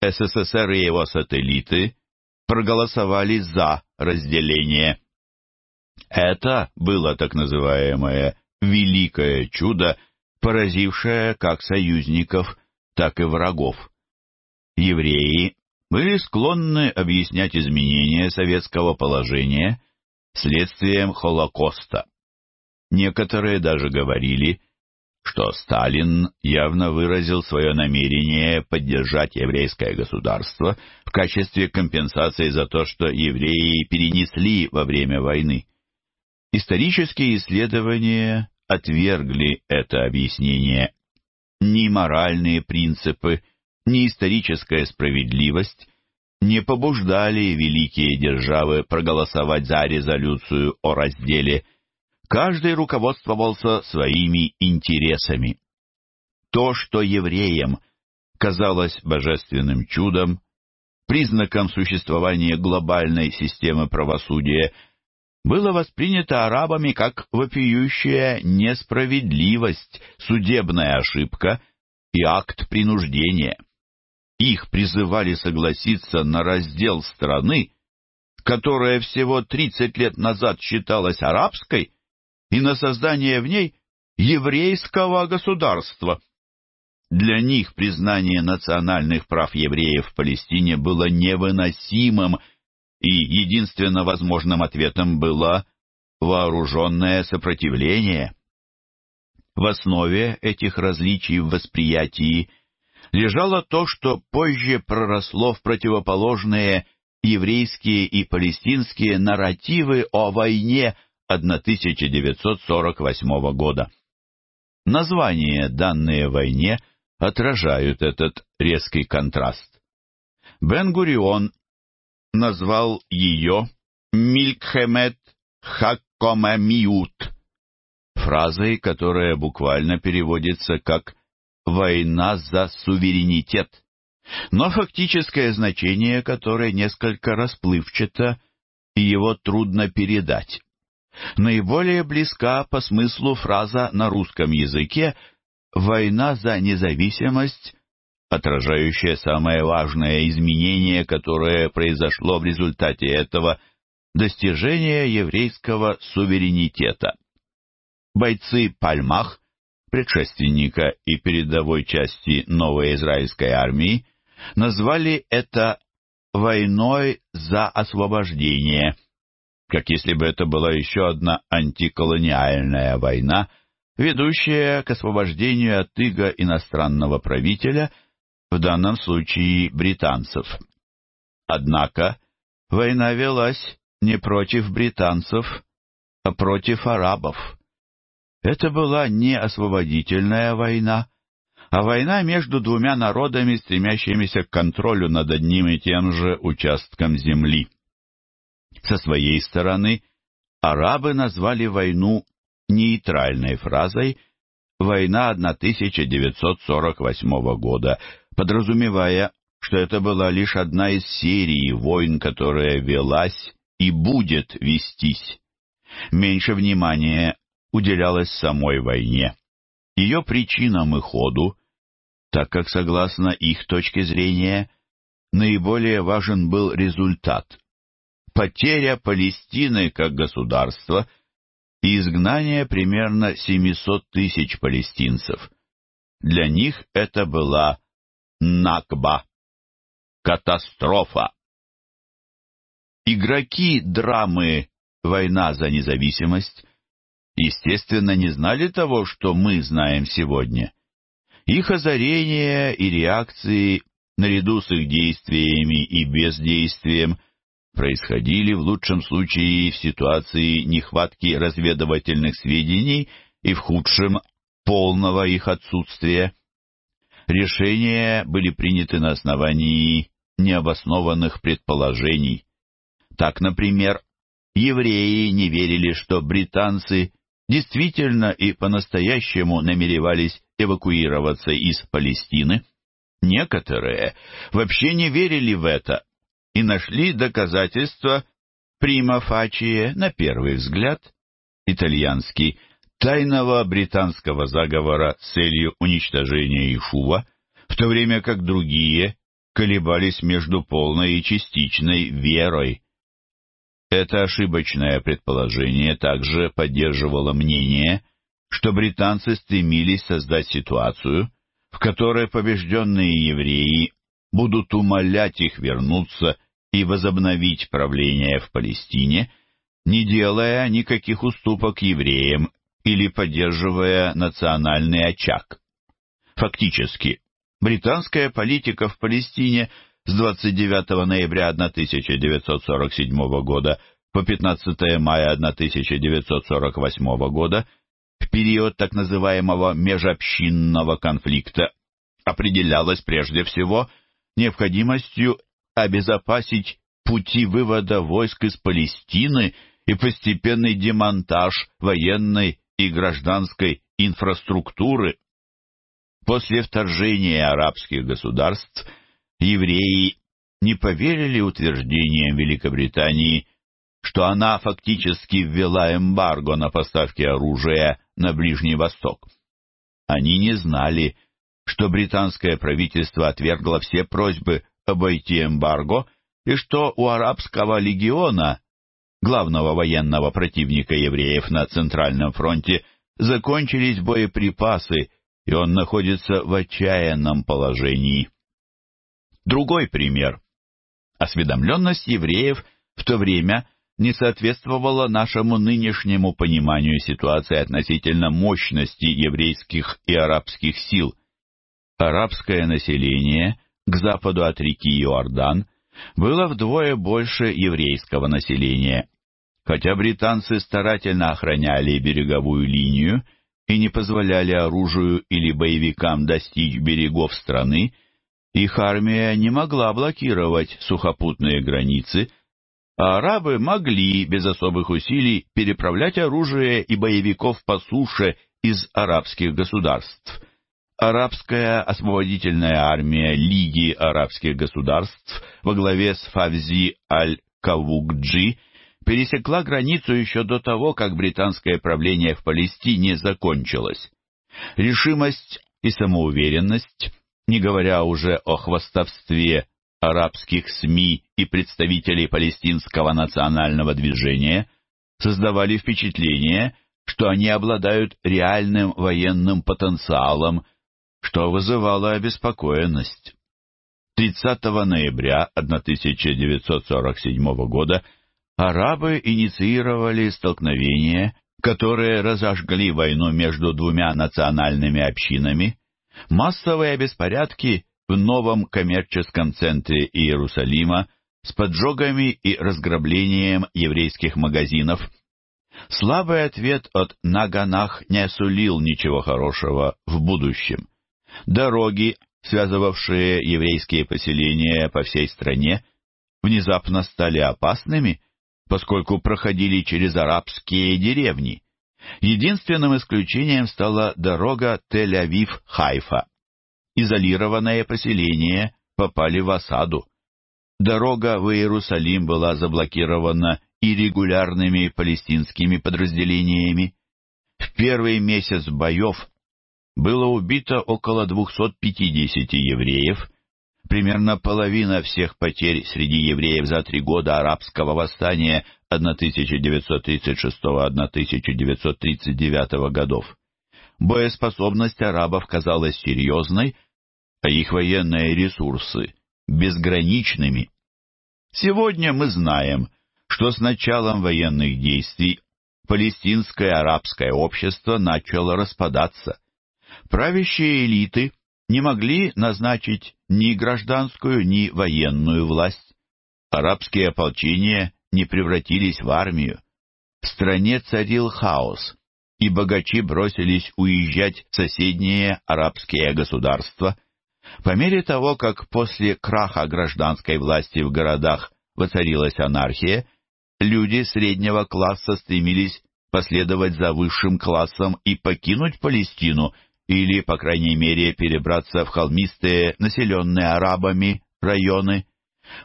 СССР и его сателлиты проголосовали за разделение. Это было так называемое «великое чудо», поразившее как союзников, так и врагов. Евреи были склонны объяснять изменения советского положения следствием Холокоста. Некоторые даже говорили, что Сталин явно выразил свое намерение поддержать еврейское государство в качестве компенсации за то, что евреи перенесли во время войны. Исторические исследования отвергли это объяснение. Ни моральные принципы, ни историческая справедливость не побуждали великие державы проголосовать за резолюцию о разделе – Каждый руководствовался своими интересами. То, что евреям казалось божественным чудом, признаком существования глобальной системы правосудия, было воспринято арабами как вопиющая несправедливость, судебная ошибка и акт принуждения. Их призывали согласиться на раздел страны, которая всего 30 лет назад считалась арабской, и на создание в ней еврейского государства. Для них признание национальных прав евреев в Палестине было невыносимым, и единственно возможным ответом было вооруженное сопротивление. В основе этих различий в восприятии лежало то, что позже проросло в противоположные еврейские и палестинские нарративы о войне – 1948 года. Названия, данные войне, отражают этот резкий контраст. Бен-Гурион назвал ее «Милькхемет Хаккомамиут» фразой, которая буквально переводится как «война за суверенитет», но фактическое значение которой несколько расплывчато и его трудно передать наиболее близка по смыслу фраза на русском языке «война за независимость», отражающая самое важное изменение, которое произошло в результате этого достижения еврейского суверенитета. Бойцы Пальмах, предшественника и передовой части новой израильской армии, назвали это «войной за освобождение», как если бы это была еще одна антиколониальная война, ведущая к освобождению от иго иностранного правителя, в данном случае британцев. Однако война велась не против британцев, а против арабов. Это была не освободительная война, а война между двумя народами, стремящимися к контролю над одним и тем же участком земли. Со своей стороны, арабы назвали войну нейтральной фразой «Война 1948 года», подразумевая, что это была лишь одна из серии войн, которая велась и будет вестись. Меньше внимания уделялось самой войне, ее причинам и ходу, так как, согласно их точке зрения, наиболее важен был результат потеря Палестины как государства и изгнание примерно 700 тысяч палестинцев. Для них это была Накба, катастрофа. Игроки драмы «Война за независимость» естественно не знали того, что мы знаем сегодня. Их озарения и реакции, наряду с их действиями и бездействием, происходили в лучшем случае в ситуации нехватки разведывательных сведений и в худшем – полного их отсутствия. Решения были приняты на основании необоснованных предположений. Так, например, евреи не верили, что британцы действительно и по-настоящему намеревались эвакуироваться из Палестины. Некоторые вообще не верили в это и нашли доказательства прима фачие, на первый взгляд, итальянский, тайного британского заговора с целью уничтожения Ишува, в то время как другие колебались между полной и частичной верой. Это ошибочное предположение также поддерживало мнение, что британцы стремились создать ситуацию, в которой побежденные евреи будут умолять их вернуться и возобновить правление в Палестине, не делая никаких уступок евреям или поддерживая национальный очаг. Фактически, британская политика в Палестине с 29 ноября 1947 года по 15 мая 1948 года в период так называемого межобщинного конфликта определялась прежде всего необходимостью обезопасить пути вывода войск из Палестины и постепенный демонтаж военной и гражданской инфраструктуры. После вторжения арабских государств евреи не поверили утверждениям Великобритании, что она фактически ввела эмбарго на поставки оружия на Ближний Восток. Они не знали, что британское правительство отвергло все просьбы обойти эмбарго и что у арабского легиона, главного военного противника евреев на Центральном фронте, закончились боеприпасы, и он находится в отчаянном положении. Другой пример. Осведомленность евреев в то время не соответствовала нашему нынешнему пониманию ситуации относительно мощности еврейских и арабских сил. Арабское население к западу от реки Иордан, было вдвое больше еврейского населения. Хотя британцы старательно охраняли береговую линию и не позволяли оружию или боевикам достичь берегов страны, их армия не могла блокировать сухопутные границы, а арабы могли без особых усилий переправлять оружие и боевиков по суше из арабских государств. Арабская освободительная армия Лиги арабских государств во главе с Фавзи Аль-Кавукджи пересекла границу еще до того, как британское правление в Палестине закончилось. Решимость и самоуверенность, не говоря уже о хвастовстве арабских СМИ и представителей палестинского национального движения, создавали впечатление, что они обладают реальным военным потенциалом – что вызывало обеспокоенность. 30 ноября 1947 года арабы инициировали столкновение, которые разожгли войну между двумя национальными общинами, массовые беспорядки в новом коммерческом центре Иерусалима с поджогами и разграблением еврейских магазинов. Слабый ответ от Наганах не сулил ничего хорошего в будущем. Дороги, связывавшие еврейские поселения по всей стране, внезапно стали опасными, поскольку проходили через арабские деревни. Единственным исключением стала дорога Тель-Авив-Хайфа. Изолированные поселения попали в осаду. Дорога в Иерусалим была заблокирована и регулярными палестинскими подразделениями. В первый месяц боев было убито около 250 евреев, примерно половина всех потерь среди евреев за три года арабского восстания 1936-1939 годов. Боеспособность арабов казалась серьезной, а их военные ресурсы – безграничными. Сегодня мы знаем, что с началом военных действий палестинское арабское общество начало распадаться – Правящие элиты не могли назначить ни гражданскую, ни военную власть. Арабские ополчения не превратились в армию. В стране царил хаос, и богачи бросились уезжать в соседние арабские государства. По мере того, как после краха гражданской власти в городах воцарилась анархия, люди среднего класса стремились последовать за высшим классом и покинуть Палестину – или, по крайней мере, перебраться в холмистые, населенные арабами, районы.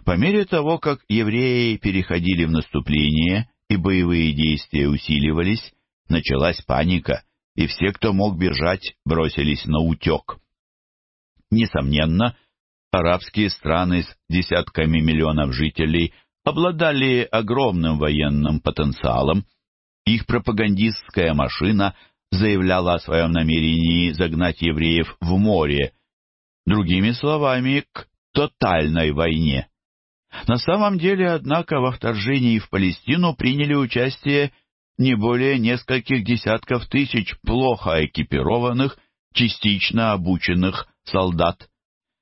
По мере того, как евреи переходили в наступление и боевые действия усиливались, началась паника, и все, кто мог бежать, бросились на утек. Несомненно, арабские страны с десятками миллионов жителей обладали огромным военным потенциалом, их пропагандистская машина – заявляла о своем намерении загнать евреев в море, другими словами, к тотальной войне. На самом деле, однако, во вторжении в Палестину приняли участие не более нескольких десятков тысяч плохо экипированных, частично обученных солдат.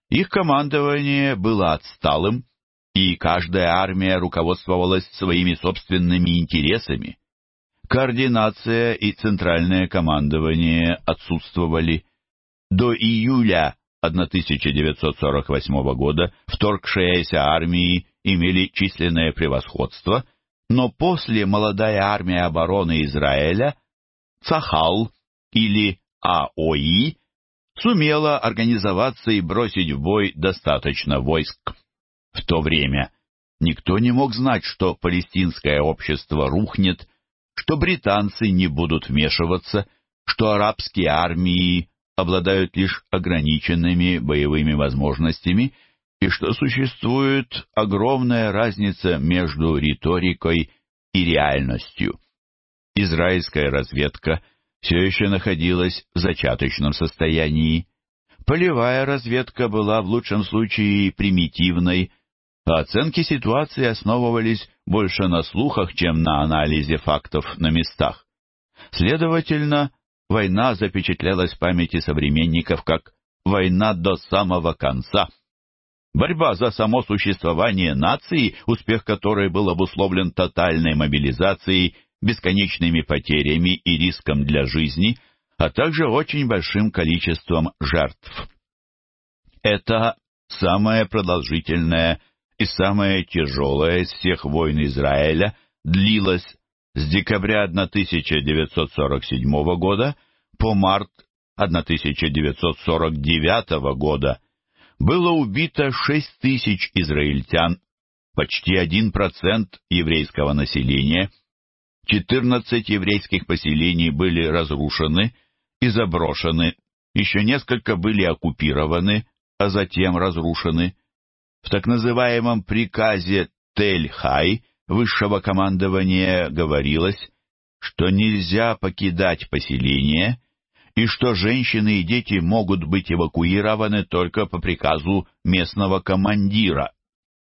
Их командование было отсталым, и каждая армия руководствовалась своими собственными интересами. Координация и центральное командование отсутствовали. До июля 1948 года вторгшиеся армии имели численное превосходство, но после молодая армия обороны Израиля, Цахал или АОИ, сумела организоваться и бросить в бой достаточно войск. В то время никто не мог знать, что палестинское общество рухнет – что британцы не будут вмешиваться, что арабские армии обладают лишь ограниченными боевыми возможностями и что существует огромная разница между риторикой и реальностью. Израильская разведка все еще находилась в зачаточном состоянии. Полевая разведка была в лучшем случае примитивной, а оценки ситуации основывались больше на слухах, чем на анализе фактов на местах. Следовательно, война запечатлелась в памяти современников как «война до самого конца». Борьба за само существование нации, успех которой был обусловлен тотальной мобилизацией, бесконечными потерями и риском для жизни, а также очень большим количеством жертв. Это самое продолжительное и самая тяжелая из всех войн Израиля длилась с декабря 1947 года по март 1949 года. Было убито 6 тысяч израильтян, почти 1% еврейского населения, 14 еврейских поселений были разрушены и заброшены, еще несколько были оккупированы, а затем разрушены – в так называемом приказе Тель-Хай высшего командования говорилось, что нельзя покидать поселение и что женщины и дети могут быть эвакуированы только по приказу местного командира.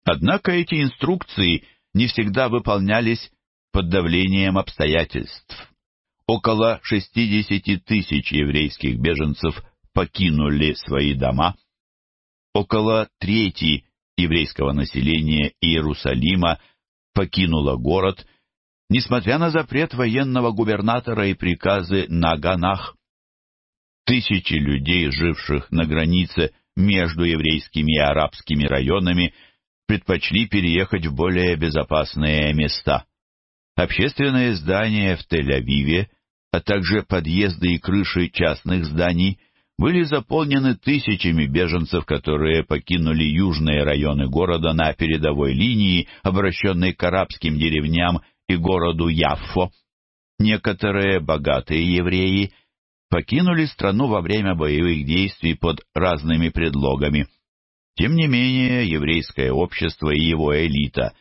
Однако эти инструкции не всегда выполнялись под давлением обстоятельств. Около 60 тысяч еврейских беженцев покинули свои дома, около трети еврейского населения Иерусалима покинуло город, несмотря на запрет военного губернатора и приказы на Ганах. Тысячи людей, живших на границе между еврейскими и арабскими районами, предпочли переехать в более безопасные места. Общественные здания в Тель-Авиве, а также подъезды и крыши частных зданий – были заполнены тысячами беженцев, которые покинули южные районы города на передовой линии, обращенной к арабским деревням и городу Яффо. Некоторые богатые евреи покинули страну во время боевых действий под разными предлогами. Тем не менее, еврейское общество и его элита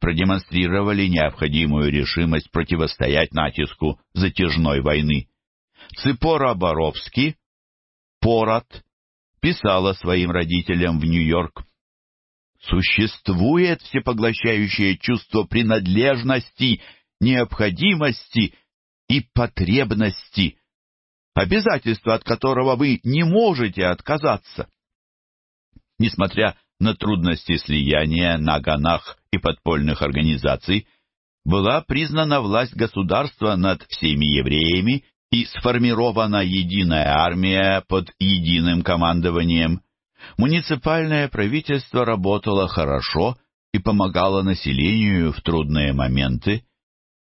продемонстрировали необходимую решимость противостоять натиску затяжной войны. Ципора Боровский Порат писала своим родителям в Нью-Йорк. Существует всепоглощающее чувство принадлежности, необходимости и потребности, обязательство от которого вы не можете отказаться. Несмотря на трудности слияния на гонах и подпольных организаций, была признана власть государства над всеми евреями и сформирована единая армия под единым командованием. Муниципальное правительство работало хорошо и помогало населению в трудные моменты.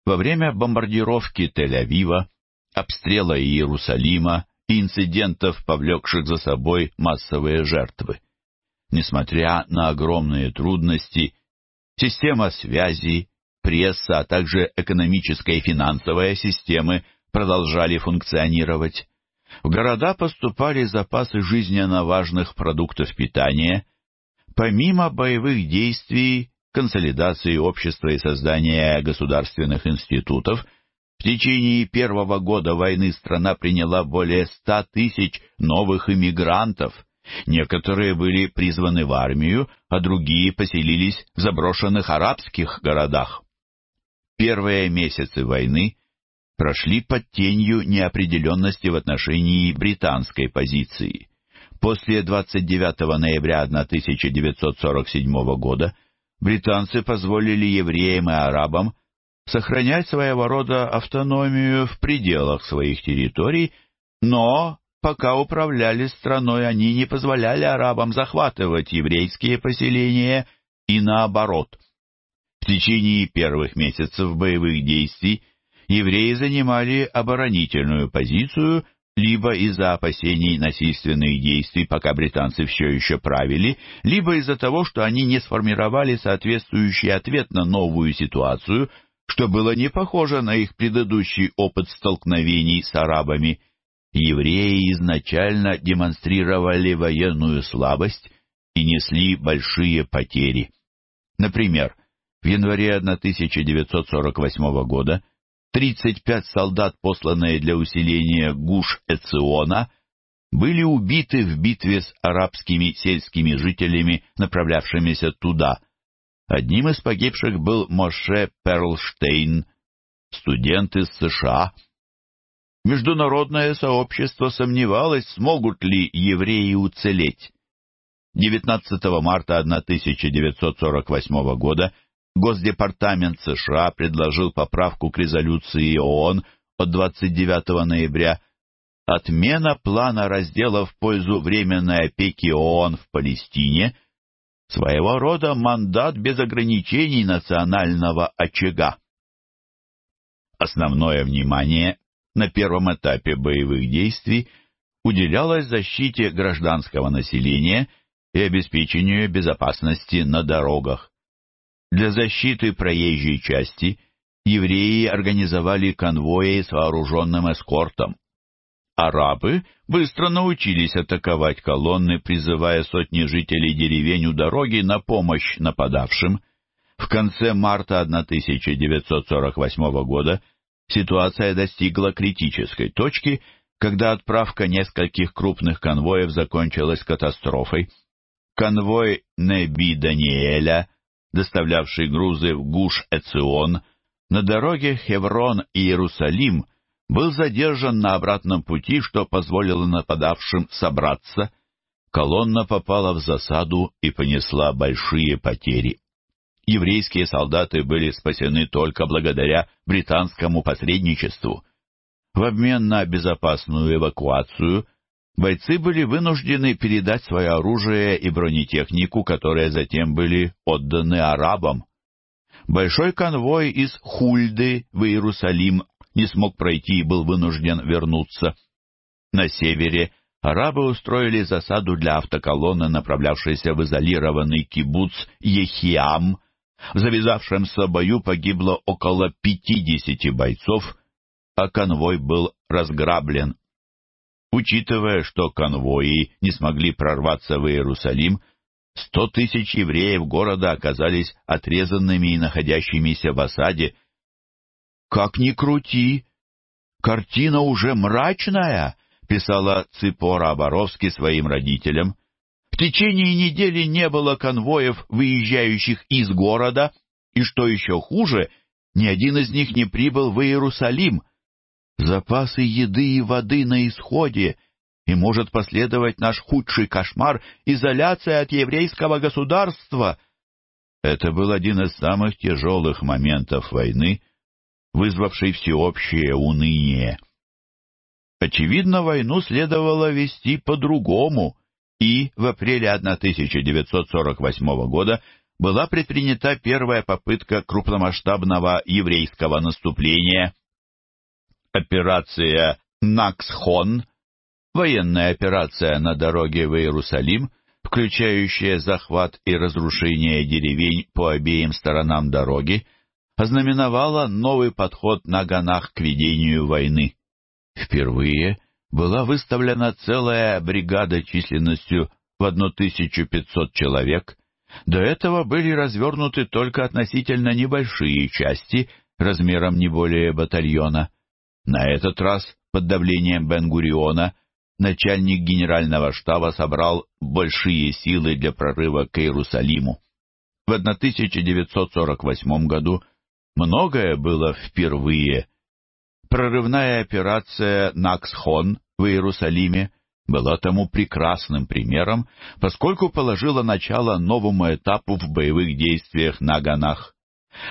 Во время бомбардировки Тель-Авива, обстрела Иерусалима и инцидентов, повлекших за собой массовые жертвы. Несмотря на огромные трудности, система связи, пресса, а также экономическая и финансовая системы – продолжали функционировать. В города поступали запасы жизненно важных продуктов питания, помимо боевых действий, консолидации общества и создания государственных институтов – в течение первого года войны страна приняла более ста тысяч новых иммигрантов. Некоторые были призваны в армию, а другие поселились в заброшенных арабских городах. Первые месяцы войны прошли под тенью неопределенности в отношении британской позиции. После 29 ноября 1947 года британцы позволили евреям и арабам сохранять своего рода автономию в пределах своих территорий, но пока управляли страной, они не позволяли арабам захватывать еврейские поселения и наоборот. В течение первых месяцев боевых действий евреи занимали оборонительную позицию либо из-за опасений насильственных действий, пока британцы все еще правили, либо из-за того, что они не сформировали соответствующий ответ на новую ситуацию, что было не похоже на их предыдущий опыт столкновений с арабами. Евреи изначально демонстрировали военную слабость и несли большие потери. Например, в январе 1948 года 35 солдат, посланные для усиления Гуш-Эциона, были убиты в битве с арабскими сельскими жителями, направлявшимися туда. Одним из погибших был Моше Перлштейн, студент из США. Международное сообщество сомневалось, смогут ли евреи уцелеть. 19 марта 1948 года Госдепартамент США предложил поправку к резолюции ООН от 29 ноября «Отмена плана раздела в пользу временной опеки ООН в Палестине» своего рода мандат без ограничений национального очага. Основное внимание на первом этапе боевых действий уделялось защите гражданского населения и обеспечению безопасности на дорогах. Для защиты проезжей части евреи организовали конвои с вооруженным эскортом. Арабы быстро научились атаковать колонны, призывая сотни жителей деревень у дороги на помощь нападавшим. В конце марта 1948 года ситуация достигла критической точки, когда отправка нескольких крупных конвоев закончилась катастрофой. Конвой Неби Даниэля – доставлявший грузы в Гуш-Эцион, на дороге Хеврон и Иерусалим был задержан на обратном пути, что позволило нападавшим собраться. Колонна попала в засаду и понесла большие потери. Еврейские солдаты были спасены только благодаря британскому посредничеству. В обмен на безопасную эвакуацию – бойцы были вынуждены передать свое оружие и бронетехнику, которые затем были отданы арабам. Большой конвой из Хульды в Иерусалим не смог пройти и был вынужден вернуться. На севере арабы устроили засаду для автоколонны, направлявшейся в изолированный кибуц Ехиам. В завязавшемся бою погибло около пятидесяти бойцов, а конвой был разграблен. Учитывая, что конвои не смогли прорваться в Иерусалим, сто тысяч евреев города оказались отрезанными и находящимися в осаде. «Как ни крути, картина уже мрачная», — писала Ципора Оборовски своим родителям. «В течение недели не было конвоев, выезжающих из города, и, что еще хуже, ни один из них не прибыл в Иерусалим» запасы еды и воды на исходе, и может последовать наш худший кошмар — изоляция от еврейского государства. Это был один из самых тяжелых моментов войны, вызвавший всеобщее уныние. Очевидно, войну следовало вести по-другому, и в апреле 1948 года была предпринята первая попытка крупномасштабного еврейского наступления операция «Наксхон», военная операция на дороге в Иерусалим, включающая захват и разрушение деревень по обеим сторонам дороги, ознаменовала новый подход на Ганах к ведению войны. Впервые была выставлена целая бригада численностью в 1500 человек. До этого были развернуты только относительно небольшие части, размером не более батальона. На этот раз под давлением Бен-Гуриона начальник генерального штаба собрал большие силы для прорыва к Иерусалиму. В 1948 году многое было впервые. Прорывная операция «Наксхон» в Иерусалиме была тому прекрасным примером, поскольку положила начало новому этапу в боевых действиях на Ганах.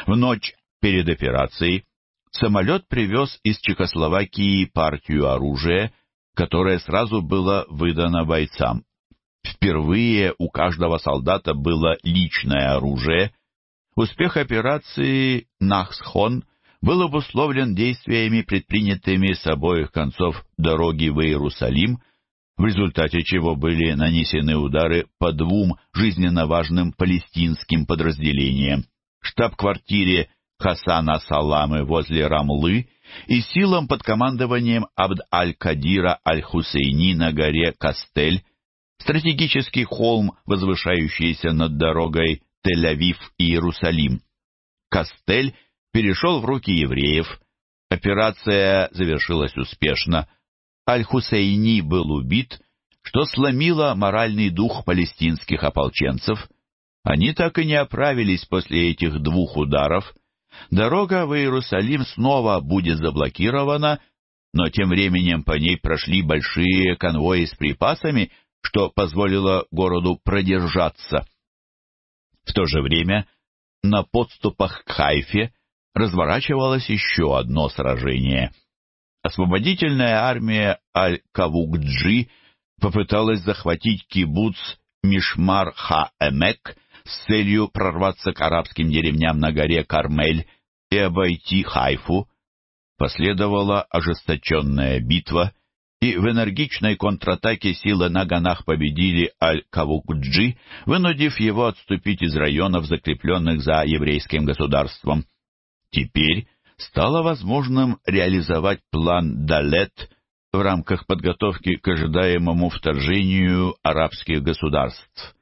В ночь перед операцией самолет привез из Чехословакии партию оружия, которое сразу было выдано бойцам. Впервые у каждого солдата было личное оружие. Успех операции «Нахсхон» был обусловлен действиями, предпринятыми с обоих концов дороги в Иерусалим, в результате чего были нанесены удары по двум жизненно важным палестинским подразделениям — штаб-квартире Хасана Саламы возле Рамлы и силам под командованием Абд-аль-Кадира аль-Хусейни на горе Кастель, стратегический холм, возвышающийся над дорогой Тель-Авив и Иерусалим. Кастель перешел в руки евреев. Операция завершилась успешно. Аль-Хусейни был убит, что сломило моральный дух палестинских ополченцев. Они так и не оправились после этих двух ударов, Дорога в Иерусалим снова будет заблокирована, но тем временем по ней прошли большие конвои с припасами, что позволило городу продержаться. В то же время на подступах к Хайфе разворачивалось еще одно сражение. Освободительная армия Аль-Кавукджи попыталась захватить кибуц Мишмар-Ха-Эмек с целью прорваться к арабским деревням на горе Кармель и обойти Хайфу, последовала ожесточенная битва, и в энергичной контратаке силы на Ганах победили Аль-Кавукджи, вынудив его отступить из районов, закрепленных за еврейским государством. Теперь стало возможным реализовать план Далет в рамках подготовки к ожидаемому вторжению арабских государств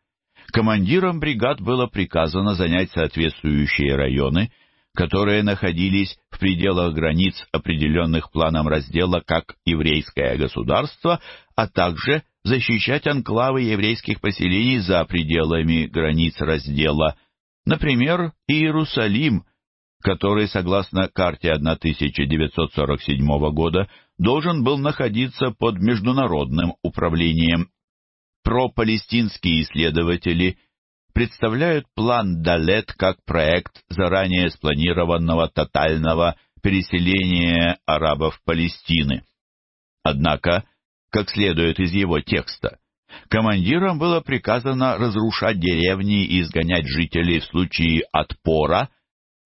командирам бригад было приказано занять соответствующие районы, которые находились в пределах границ, определенных планом раздела как еврейское государство, а также защищать анклавы еврейских поселений за пределами границ раздела, например, Иерусалим, который, согласно карте 1947 года, должен был находиться под международным управлением пропалестинские исследователи представляют план Далет как проект заранее спланированного тотального переселения арабов Палестины. Однако, как следует из его текста, командирам было приказано разрушать деревни и изгонять жителей в случае отпора,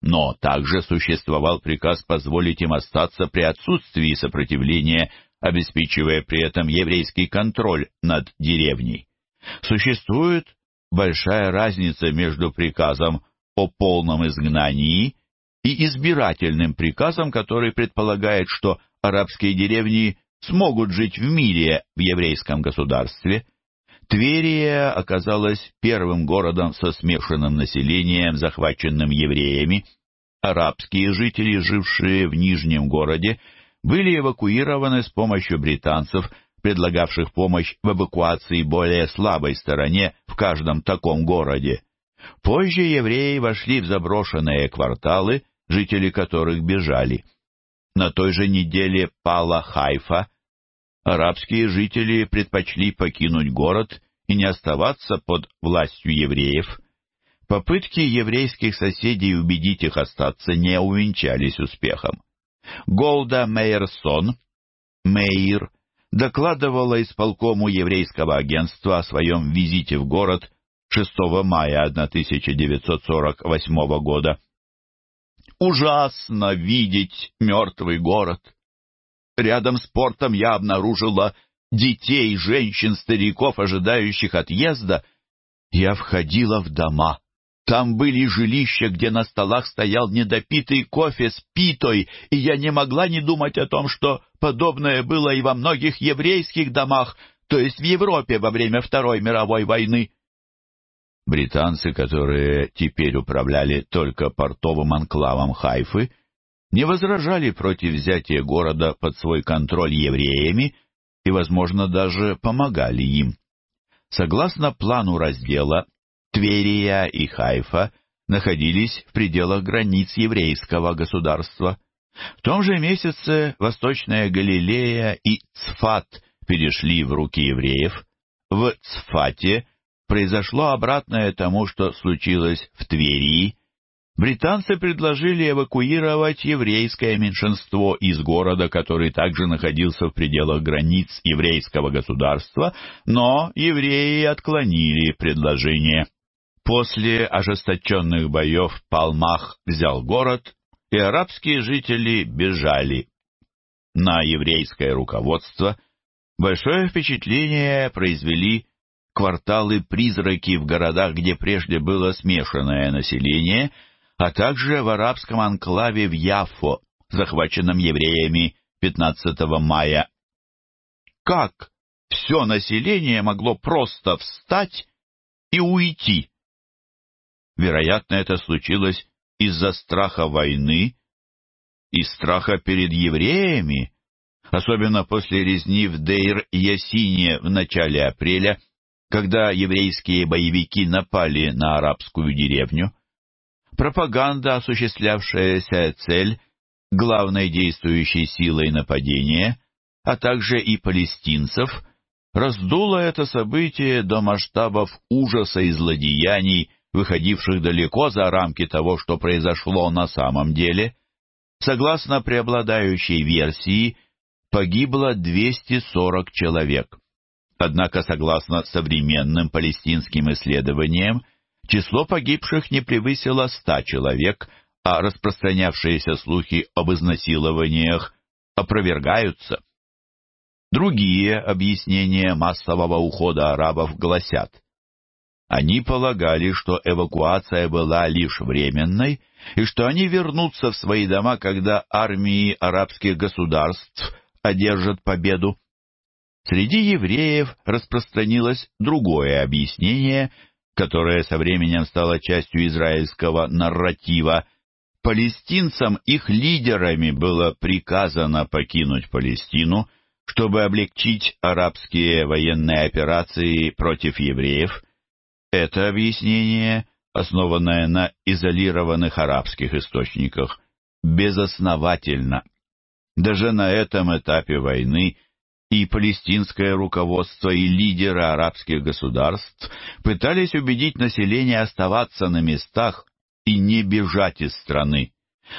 но также существовал приказ позволить им остаться при отсутствии сопротивления обеспечивая при этом еврейский контроль над деревней. Существует большая разница между приказом о полном изгнании и избирательным приказом, который предполагает, что арабские деревни смогут жить в мире в еврейском государстве. Тверия оказалась первым городом со смешанным населением, захваченным евреями. Арабские жители, жившие в Нижнем городе, были эвакуированы с помощью британцев, предлагавших помощь в эвакуации более слабой стороне в каждом таком городе. Позже евреи вошли в заброшенные кварталы, жители которых бежали. На той же неделе пала Хайфа. Арабские жители предпочли покинуть город и не оставаться под властью евреев. Попытки еврейских соседей убедить их остаться не увенчались успехом. Голда Мейерсон, Мейер, докладывала исполкому еврейского агентства о своем визите в город 6 мая 1948 года. «Ужасно видеть мертвый город. Рядом с портом я обнаружила детей, женщин, стариков, ожидающих отъезда. Я входила в дома. Там были жилища, где на столах стоял недопитый кофе с питой, и я не могла не думать о том, что подобное было и во многих еврейских домах, то есть в Европе во время Второй мировой войны. Британцы, которые теперь управляли только портовым анклавом Хайфы, не возражали против взятия города под свой контроль евреями и, возможно, даже помогали им. Согласно плану раздела Тверия и Хайфа находились в пределах границ еврейского государства. В том же месяце Восточная Галилея и Цфат перешли в руки евреев. В Цфате произошло обратное тому, что случилось в Тверии. Британцы предложили эвакуировать еврейское меньшинство из города, который также находился в пределах границ еврейского государства, но евреи отклонили предложение. После ожесточенных боев Палмах взял город, и арабские жители бежали. На еврейское руководство большое впечатление произвели кварталы-призраки в городах, где прежде было смешанное население, а также в арабском анклаве в Яфо, захваченном евреями 15 мая. Как все население могло просто встать и уйти? Вероятно, это случилось из-за страха войны и страха перед евреями, особенно после резни в Дейр-Ясине в начале апреля, когда еврейские боевики напали на арабскую деревню. Пропаганда, осуществлявшаяся цель, главной действующей силой нападения, а также и палестинцев, раздула это событие до масштабов ужаса и злодеяний, выходивших далеко за рамки того, что произошло на самом деле, согласно преобладающей версии, погибло 240 человек. Однако, согласно современным палестинским исследованиям, число погибших не превысило 100 человек, а распространявшиеся слухи об изнасилованиях опровергаются. Другие объяснения массового ухода арабов гласят, они полагали, что эвакуация была лишь временной и что они вернутся в свои дома, когда армии арабских государств одержат победу. Среди евреев распространилось другое объяснение, которое со временем стало частью израильского нарратива. Палестинцам их лидерами было приказано покинуть Палестину, чтобы облегчить арабские военные операции против евреев – это объяснение, основанное на изолированных арабских источниках, безосновательно. Даже на этом этапе войны и палестинское руководство, и лидеры арабских государств пытались убедить население оставаться на местах и не бежать из страны.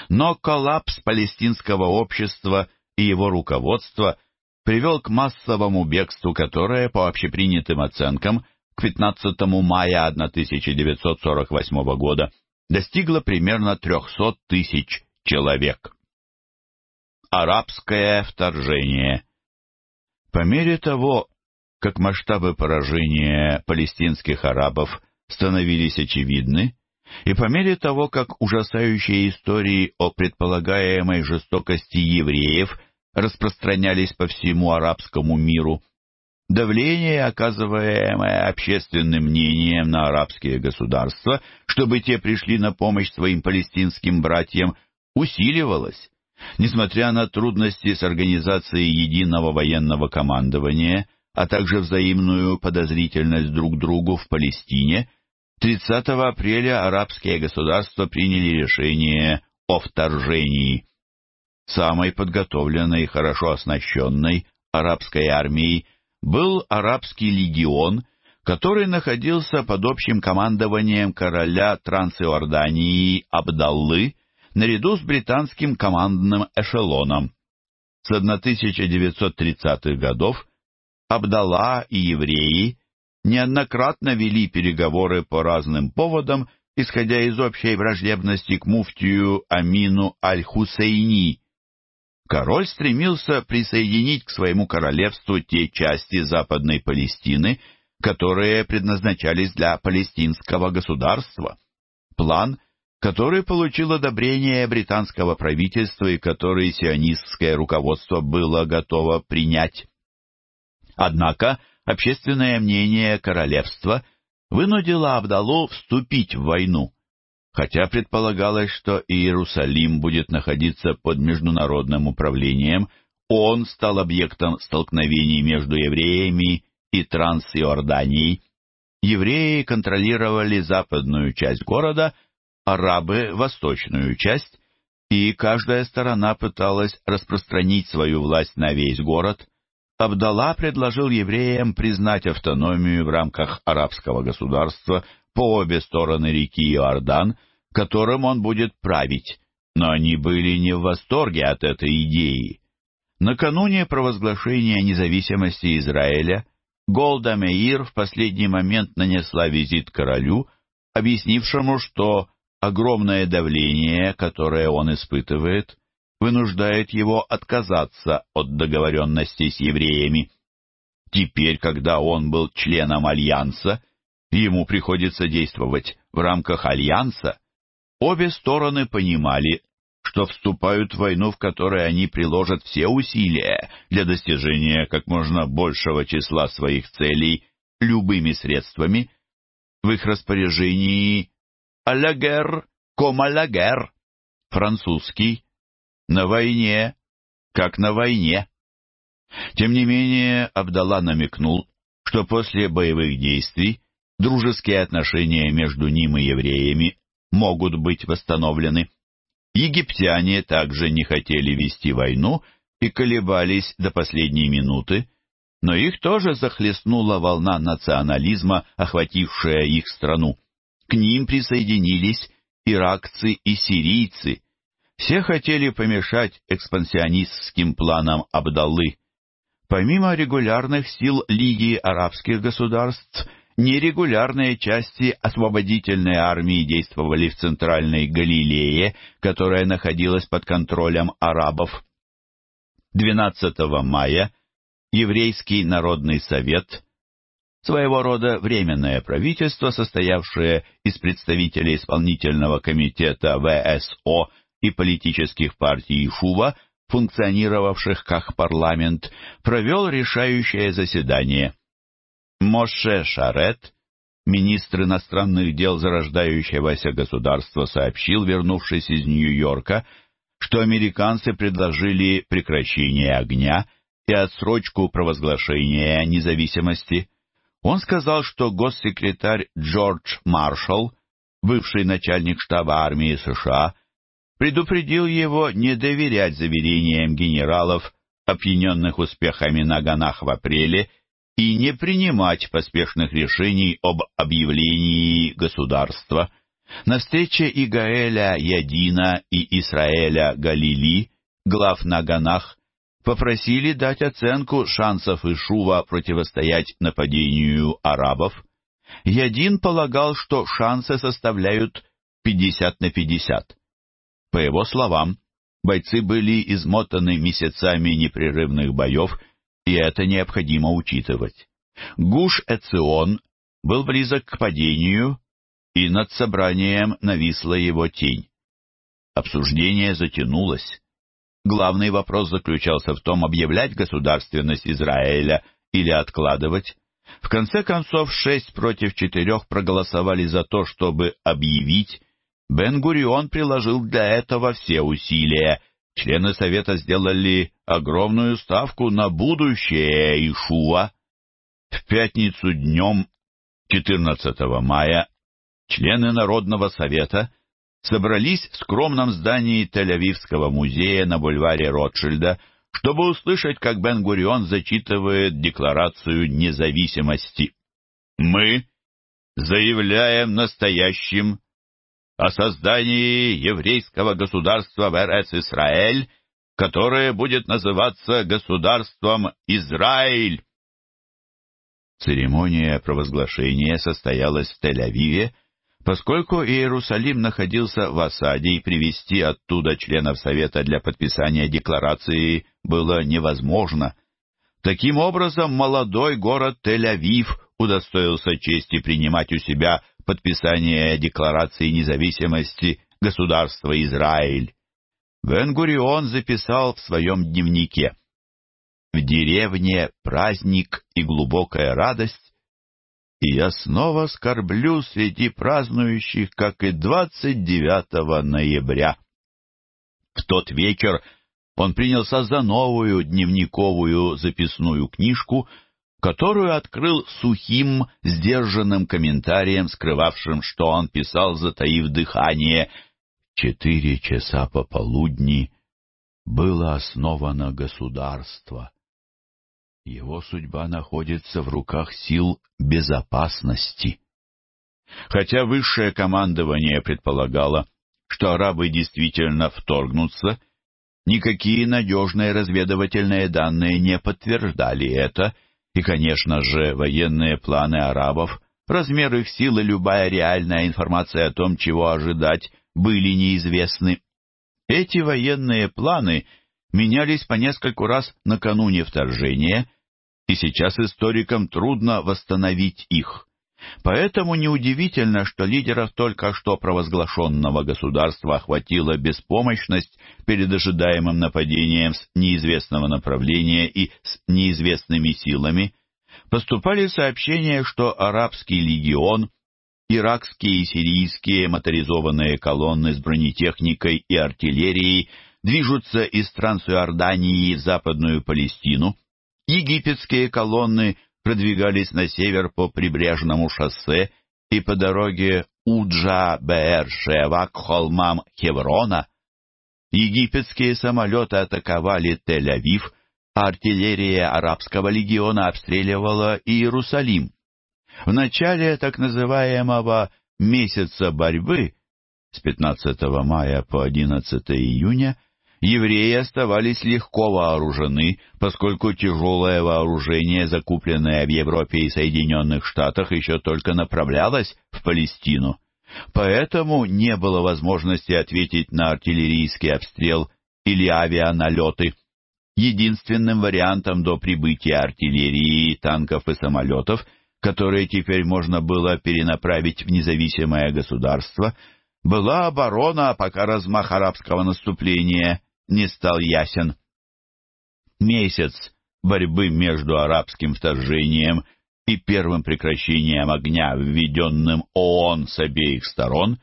Но коллапс палестинского общества и его руководства привел к массовому бегству, которое, по общепринятым оценкам, к 15 мая 1948 года достигла примерно 300 тысяч человек. Арабское вторжение По мере того, как масштабы поражения палестинских арабов становились очевидны, и по мере того, как ужасающие истории о предполагаемой жестокости евреев распространялись по всему арабскому миру, Давление, оказываемое общественным мнением на арабские государства, чтобы те пришли на помощь своим палестинским братьям, усиливалось. Несмотря на трудности с организацией единого военного командования, а также взаимную подозрительность друг другу в Палестине, 30 апреля арабские государства приняли решение о вторжении. Самой подготовленной и хорошо оснащенной арабской армией был арабский легион, который находился под общим командованием короля Трансиордании Абдаллы наряду с британским командным эшелоном. С 1930-х годов Абдалла и евреи неоднократно вели переговоры по разным поводам, исходя из общей враждебности к муфтию Амину Аль-Хусейни, король стремился присоединить к своему королевству те части Западной Палестины, которые предназначались для палестинского государства. План, который получил одобрение британского правительства и который сионистское руководство было готово принять. Однако общественное мнение королевства вынудило Абдалу вступить в войну хотя предполагалось, что Иерусалим будет находиться под международным управлением, он стал объектом столкновений между евреями и Трансиорданией. Евреи контролировали западную часть города, арабы — восточную часть, и каждая сторона пыталась распространить свою власть на весь город. Абдалла предложил евреям признать автономию в рамках арабского государства по обе стороны реки Иордан, которым он будет править, но они были не в восторге от этой идеи. Накануне провозглашения независимости Израиля Голда Меир в последний момент нанесла визит королю, объяснившему, что огромное давление, которое он испытывает, вынуждает его отказаться от договоренности с евреями. Теперь, когда он был членом Альянса, ему приходится действовать в рамках альянса, обе стороны понимали, что вступают в войну, в которой они приложат все усилия для достижения как можно большего числа своих целей любыми средствами. В их распоряжении «Алягер, комалягер» французский «на войне, как на войне». Тем не менее, Абдала намекнул, что после боевых действий дружеские отношения между ним и евреями могут быть восстановлены. Египтяне также не хотели вести войну и колебались до последней минуты, но их тоже захлестнула волна национализма, охватившая их страну. К ним присоединились иракцы и сирийцы. Все хотели помешать экспансионистским планам Абдаллы. Помимо регулярных сил Лиги арабских государств – Нерегулярные части освободительной армии действовали в Центральной Галилее, которая находилась под контролем арабов. 12 мая Еврейский народный совет, своего рода временное правительство, состоявшее из представителей исполнительного комитета ВСО и политических партий Шува, функционировавших как парламент, провел решающее заседание – Моше Шарет, министр иностранных дел зарождающегося государства, сообщил, вернувшись из Нью-Йорка, что американцы предложили прекращение огня и отсрочку провозглашения независимости. Он сказал, что госсекретарь Джордж Маршалл, бывший начальник штаба армии США, предупредил его не доверять заверениям генералов, опьяненных успехами на Ганах в апреле и не принимать поспешных решений об объявлении государства. На встрече Игаэля Ядина и Исраэля Галили, глав на Ганах, попросили дать оценку шансов Ишува противостоять нападению арабов. Ядин полагал, что шансы составляют 50 на 50. По его словам, бойцы были измотаны месяцами непрерывных боев – и это необходимо учитывать. Гуш Эцион был близок к падению, и над собранием нависла его тень. Обсуждение затянулось. Главный вопрос заключался в том, объявлять государственность Израиля или откладывать. В конце концов, шесть против четырех проголосовали за то, чтобы объявить. Бен-Гурион приложил для этого все усилия. Члены Совета сделали огромную ставку на будущее Ишуа. В пятницу днем 14 мая члены Народного совета собрались в скромном здании Тель-Авивского музея на бульваре Ротшильда, чтобы услышать, как Бен-Гурион зачитывает Декларацию независимости. «Мы заявляем настоящим о создании еврейского государства в РС Израиль которое будет называться государством Израиль. Церемония провозглашения состоялась в Тель-Авиве, поскольку Иерусалим находился в осаде и привести оттуда членов Совета для подписания декларации было невозможно. Таким образом, молодой город Тель-Авив удостоился чести принимать у себя подписание Декларации независимости государства Израиль. Бен-Гурион записал в своем дневнике. «В деревне праздник и глубокая радость, и я снова скорблю среди празднующих, как и 29 ноября». В тот вечер он принялся за новую дневниковую записную книжку, которую открыл сухим, сдержанным комментарием, скрывавшим, что он писал, затаив дыхание — четыре часа пополудни было основано государство. Его судьба находится в руках сил безопасности. Хотя высшее командование предполагало, что арабы действительно вторгнутся, никакие надежные разведывательные данные не подтверждали это, и, конечно же, военные планы арабов, размер их сил и любая реальная информация о том, чего ожидать, были неизвестны. Эти военные планы менялись по нескольку раз накануне вторжения, и сейчас историкам трудно восстановить их. Поэтому неудивительно, что лидеров только что провозглашенного государства охватила беспомощность перед ожидаемым нападением с неизвестного направления и с неизвестными силами. Поступали сообщения, что арабский легион – Иракские и сирийские моторизованные колонны с бронетехникой и артиллерией движутся из Трансиордании в Западную Палестину. Египетские колонны продвигались на север по прибрежному шоссе и по дороге Уджа-Беэр-Шева к холмам Хеврона. Египетские самолеты атаковали Тель-Авив, артиллерия Арабского легиона обстреливала Иерусалим. В начале так называемого «месяца борьбы» с 15 мая по 11 июня евреи оставались легко вооружены, поскольку тяжелое вооружение, закупленное в Европе и Соединенных Штатах, еще только направлялось в Палестину. Поэтому не было возможности ответить на артиллерийский обстрел или авианалеты. Единственным вариантом до прибытия артиллерии, танков и самолетов – которые теперь можно было перенаправить в независимое государство, была оборона, а пока размах арабского наступления не стал ясен. Месяц борьбы между арабским вторжением и первым прекращением огня, введенным ООН с обеих сторон,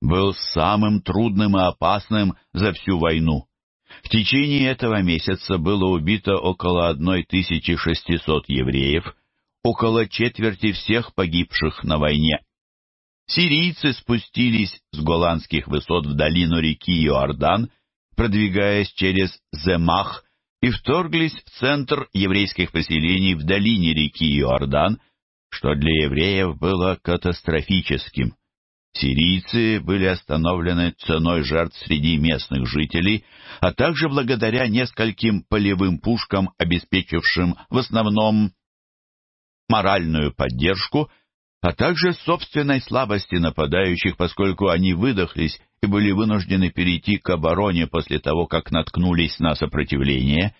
был самым трудным и опасным за всю войну. В течение этого месяца было убито около 1600 евреев, около четверти всех погибших на войне. Сирийцы спустились с голландских высот в долину реки Иордан, продвигаясь через Земах и вторглись в центр еврейских поселений в долине реки Иордан, что для евреев было катастрофическим. Сирийцы были остановлены ценой жертв среди местных жителей, а также благодаря нескольким полевым пушкам, обеспечившим в основном моральную поддержку, а также собственной слабости нападающих, поскольку они выдохлись и были вынуждены перейти к обороне после того, как наткнулись на сопротивление.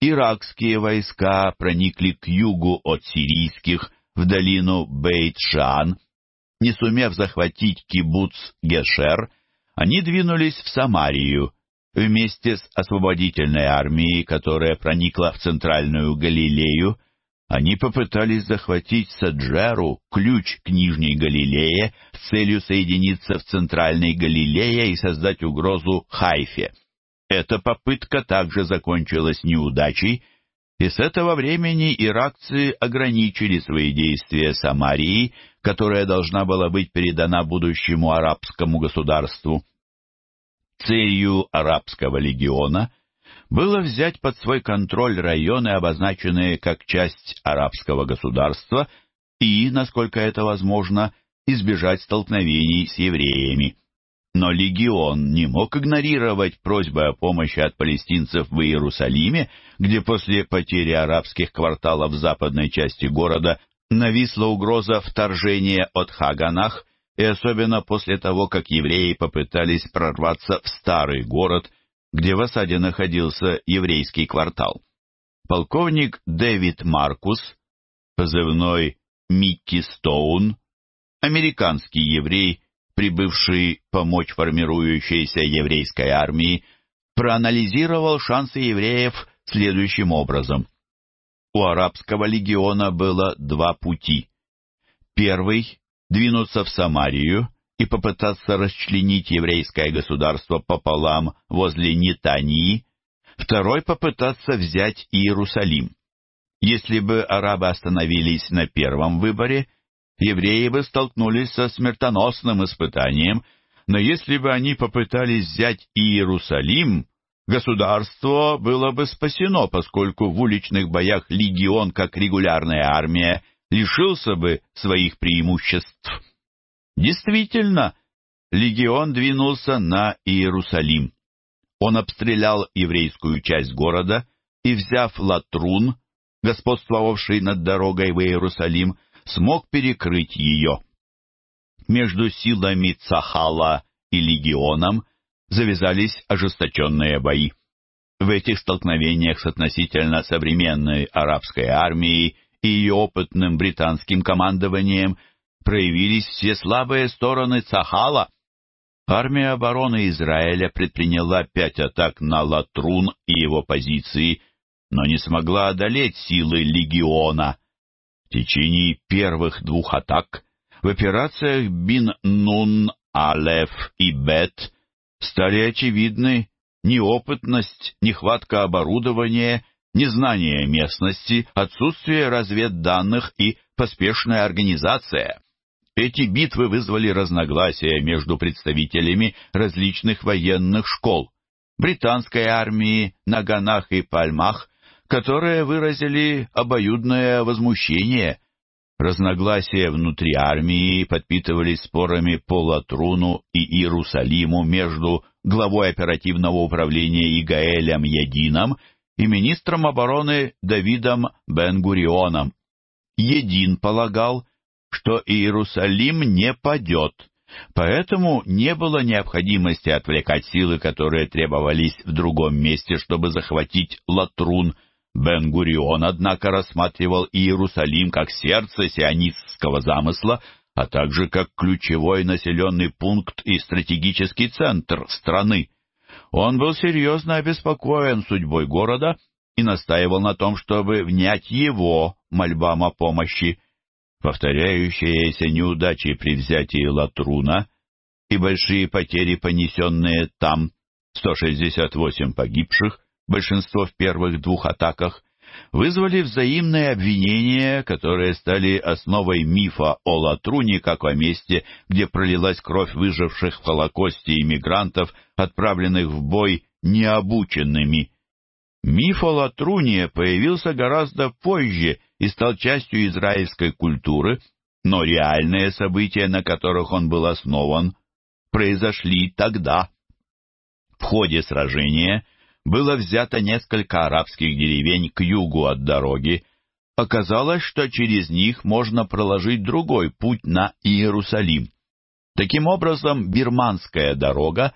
Иракские войска проникли к югу от сирийских в долину Бейт-Шан. Не сумев захватить кибуц Гешер, они двинулись в Самарию вместе с освободительной армией, которая проникла в центральную Галилею, они попытались захватить Саджеру, ключ к Нижней Галилее, с целью соединиться в Центральной Галилее и создать угрозу Хайфе. Эта попытка также закончилась неудачей, и с этого времени иракцы ограничили свои действия Самарии, которая должна была быть передана будущему арабскому государству. Целью арабского легиона – было взять под свой контроль районы, обозначенные как часть арабского государства, и, насколько это возможно, избежать столкновений с евреями. Но легион не мог игнорировать просьбы о помощи от палестинцев в Иерусалиме, где после потери арабских кварталов в западной части города нависла угроза вторжения от Хаганах, и особенно после того, как евреи попытались прорваться в старый город – где в осаде находился еврейский квартал. Полковник Дэвид Маркус, позывной Микки Стоун, американский еврей, прибывший помочь формирующейся еврейской армии, проанализировал шансы евреев следующим образом. У арабского легиона было два пути. Первый — двинуться в Самарию — и попытаться расчленить еврейское государство пополам возле Нетании, второй попытаться взять Иерусалим. Если бы арабы остановились на первом выборе, евреи бы столкнулись со смертоносным испытанием, но если бы они попытались взять Иерусалим, государство было бы спасено, поскольку в уличных боях легион, как регулярная армия, лишился бы своих преимуществ. Действительно, легион двинулся на Иерусалим. Он обстрелял еврейскую часть города и, взяв Латрун, господствовавший над дорогой в Иерусалим, смог перекрыть ее. Между силами Цахала и легионом завязались ожесточенные бои. В этих столкновениях с относительно современной арабской армией и ее опытным британским командованием – проявились все слабые стороны Цахала. Армия обороны Израиля предприняла пять атак на Латрун и его позиции, но не смогла одолеть силы легиона. В течение первых двух атак в операциях Бин-Нун, Алеф и Бет стали очевидны неопытность, нехватка оборудования, незнание местности, отсутствие разведданных и поспешная организация. Эти битвы вызвали разногласия между представителями различных военных школ британской армии наганах и Пальмах, которые выразили обоюдное возмущение. Разногласия внутри армии подпитывались спорами по Латруну и Иерусалиму между главой оперативного управления Игаэлем Едином и министром обороны Давидом бен Един полагал, что Иерусалим не падет, поэтому не было необходимости отвлекать силы, которые требовались в другом месте, чтобы захватить Латрун. Бен-Гурион, однако, рассматривал Иерусалим как сердце сионистского замысла, а также как ключевой населенный пункт и стратегический центр страны. Он был серьезно обеспокоен судьбой города и настаивал на том, чтобы внять его мольбам о помощи. Повторяющиеся неудачи при взятии Латруна и большие потери, понесенные там, 168 погибших, большинство в первых двух атаках, вызвали взаимные обвинения, которые стали основой мифа о Латруне как о месте, где пролилась кровь выживших в Холокосте иммигрантов, отправленных в бой необученными. Миф о Латруне появился гораздо позже, и стал частью израильской культуры, но реальные события, на которых он был основан, произошли тогда. В ходе сражения было взято несколько арабских деревень к югу от дороги. Оказалось, что через них можно проложить другой путь на Иерусалим. Таким образом, Бирманская дорога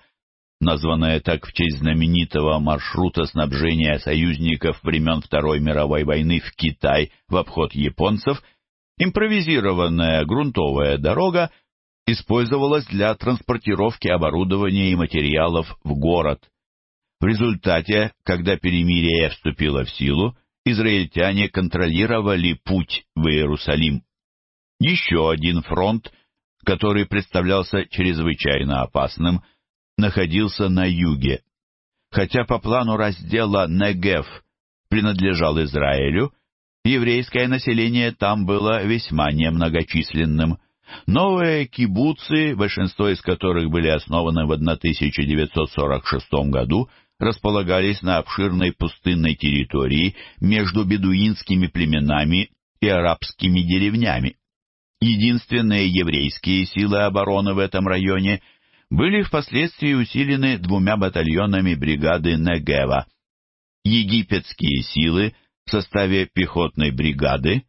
названная так в честь знаменитого маршрута снабжения союзников времен Второй мировой войны в Китай в обход японцев, импровизированная грунтовая дорога использовалась для транспортировки оборудования и материалов в город. В результате, когда перемирие вступило в силу, израильтяне контролировали путь в Иерусалим. Еще один фронт, который представлялся чрезвычайно опасным – находился на юге. Хотя по плану раздела Негев принадлежал Израилю, еврейское население там было весьма немногочисленным. Новые кибуцы, большинство из которых были основаны в 1946 году, располагались на обширной пустынной территории между бедуинскими племенами и арабскими деревнями. Единственные еврейские силы обороны в этом районе – были впоследствии усилены двумя батальонами бригады Негева. Египетские силы в составе пехотной бригады,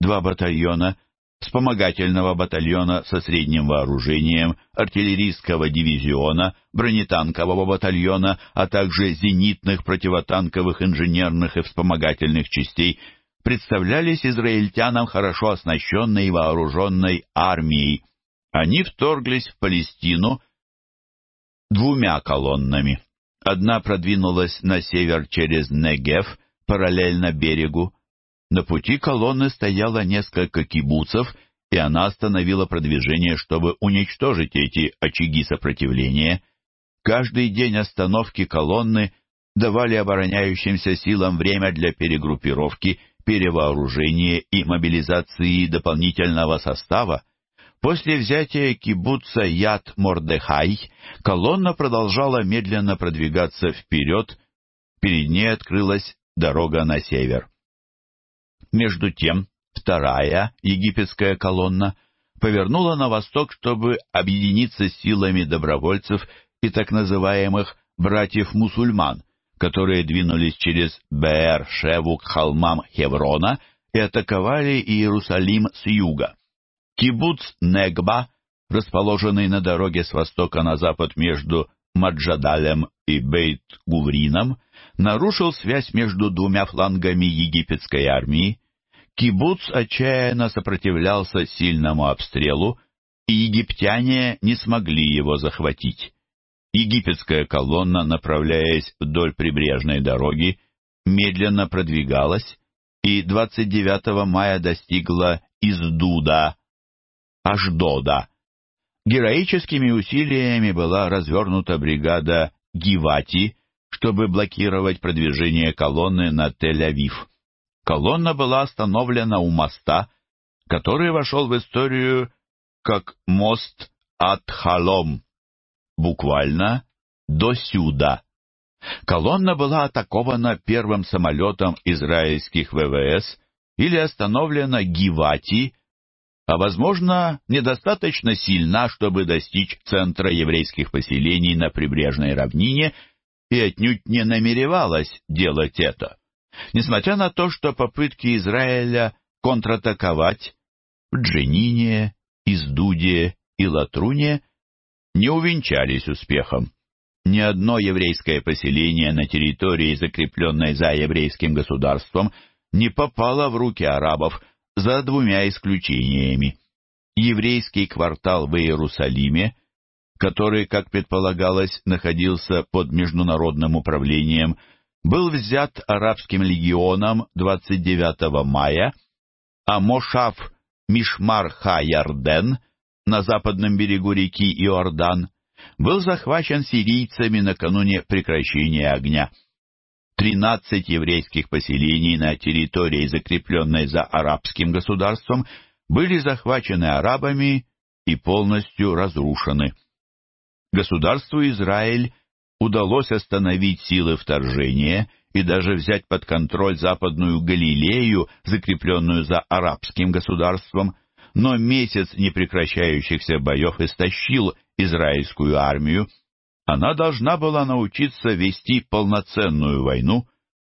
два батальона, вспомогательного батальона со средним вооружением, артиллерийского дивизиона, бронетанкового батальона, а также зенитных, противотанковых, инженерных и вспомогательных частей представлялись израильтянам хорошо оснащенной и вооруженной армией. Они вторглись в Палестину двумя колоннами. Одна продвинулась на север через Негев, параллельно берегу. На пути колонны стояло несколько кибуцев, и она остановила продвижение, чтобы уничтожить эти очаги сопротивления. Каждый день остановки колонны давали обороняющимся силам время для перегруппировки, перевооружения и мобилизации дополнительного состава. После взятия кибуца Яд-Мордехай колонна продолжала медленно продвигаться вперед, перед ней открылась дорога на север. Между тем, вторая египетская колонна повернула на восток, чтобы объединиться с силами добровольцев и так называемых «братьев-мусульман», которые двинулись через Беэр-Шеву к холмам Хеврона и атаковали Иерусалим с юга. Кибуц Негба, расположенный на дороге с востока на запад между Маджадалем и Бейт-Гуврином, нарушил связь между двумя флангами египетской армии. Кибуц отчаянно сопротивлялся сильному обстрелу, и египтяне не смогли его захватить. Египетская колонна, направляясь вдоль прибрежной дороги, медленно продвигалась и 29 мая достигла Издуда Ашдода. Героическими усилиями была развернута бригада Гивати, чтобы блокировать продвижение колонны на Тель-Авив. Колонна была остановлена у моста, который вошел в историю как мост Ат-Халом, буквально «до сюда». Колонна была атакована первым самолетом израильских ВВС или остановлена Гивати а, возможно, недостаточно сильна, чтобы достичь центра еврейских поселений на прибрежной равнине, и отнюдь не намеревалась делать это. Несмотря на то, что попытки Израиля контратаковать в Дженине, Издуде и Латруне не увенчались успехом. Ни одно еврейское поселение на территории, закрепленной за еврейским государством, не попало в руки арабов – за двумя исключениями. Еврейский квартал в Иерусалиме, который, как предполагалось, находился под международным управлением, был взят арабским легионом 29 мая, а Мошав Мишмар-Ха-Ярден на западном берегу реки Иордан был захвачен сирийцами накануне прекращения огня. 13 еврейских поселений на территории, закрепленной за арабским государством, были захвачены арабами и полностью разрушены. Государству Израиль удалось остановить силы вторжения и даже взять под контроль западную Галилею, закрепленную за арабским государством, но месяц непрекращающихся боев истощил израильскую армию, она должна была научиться вести полноценную войну,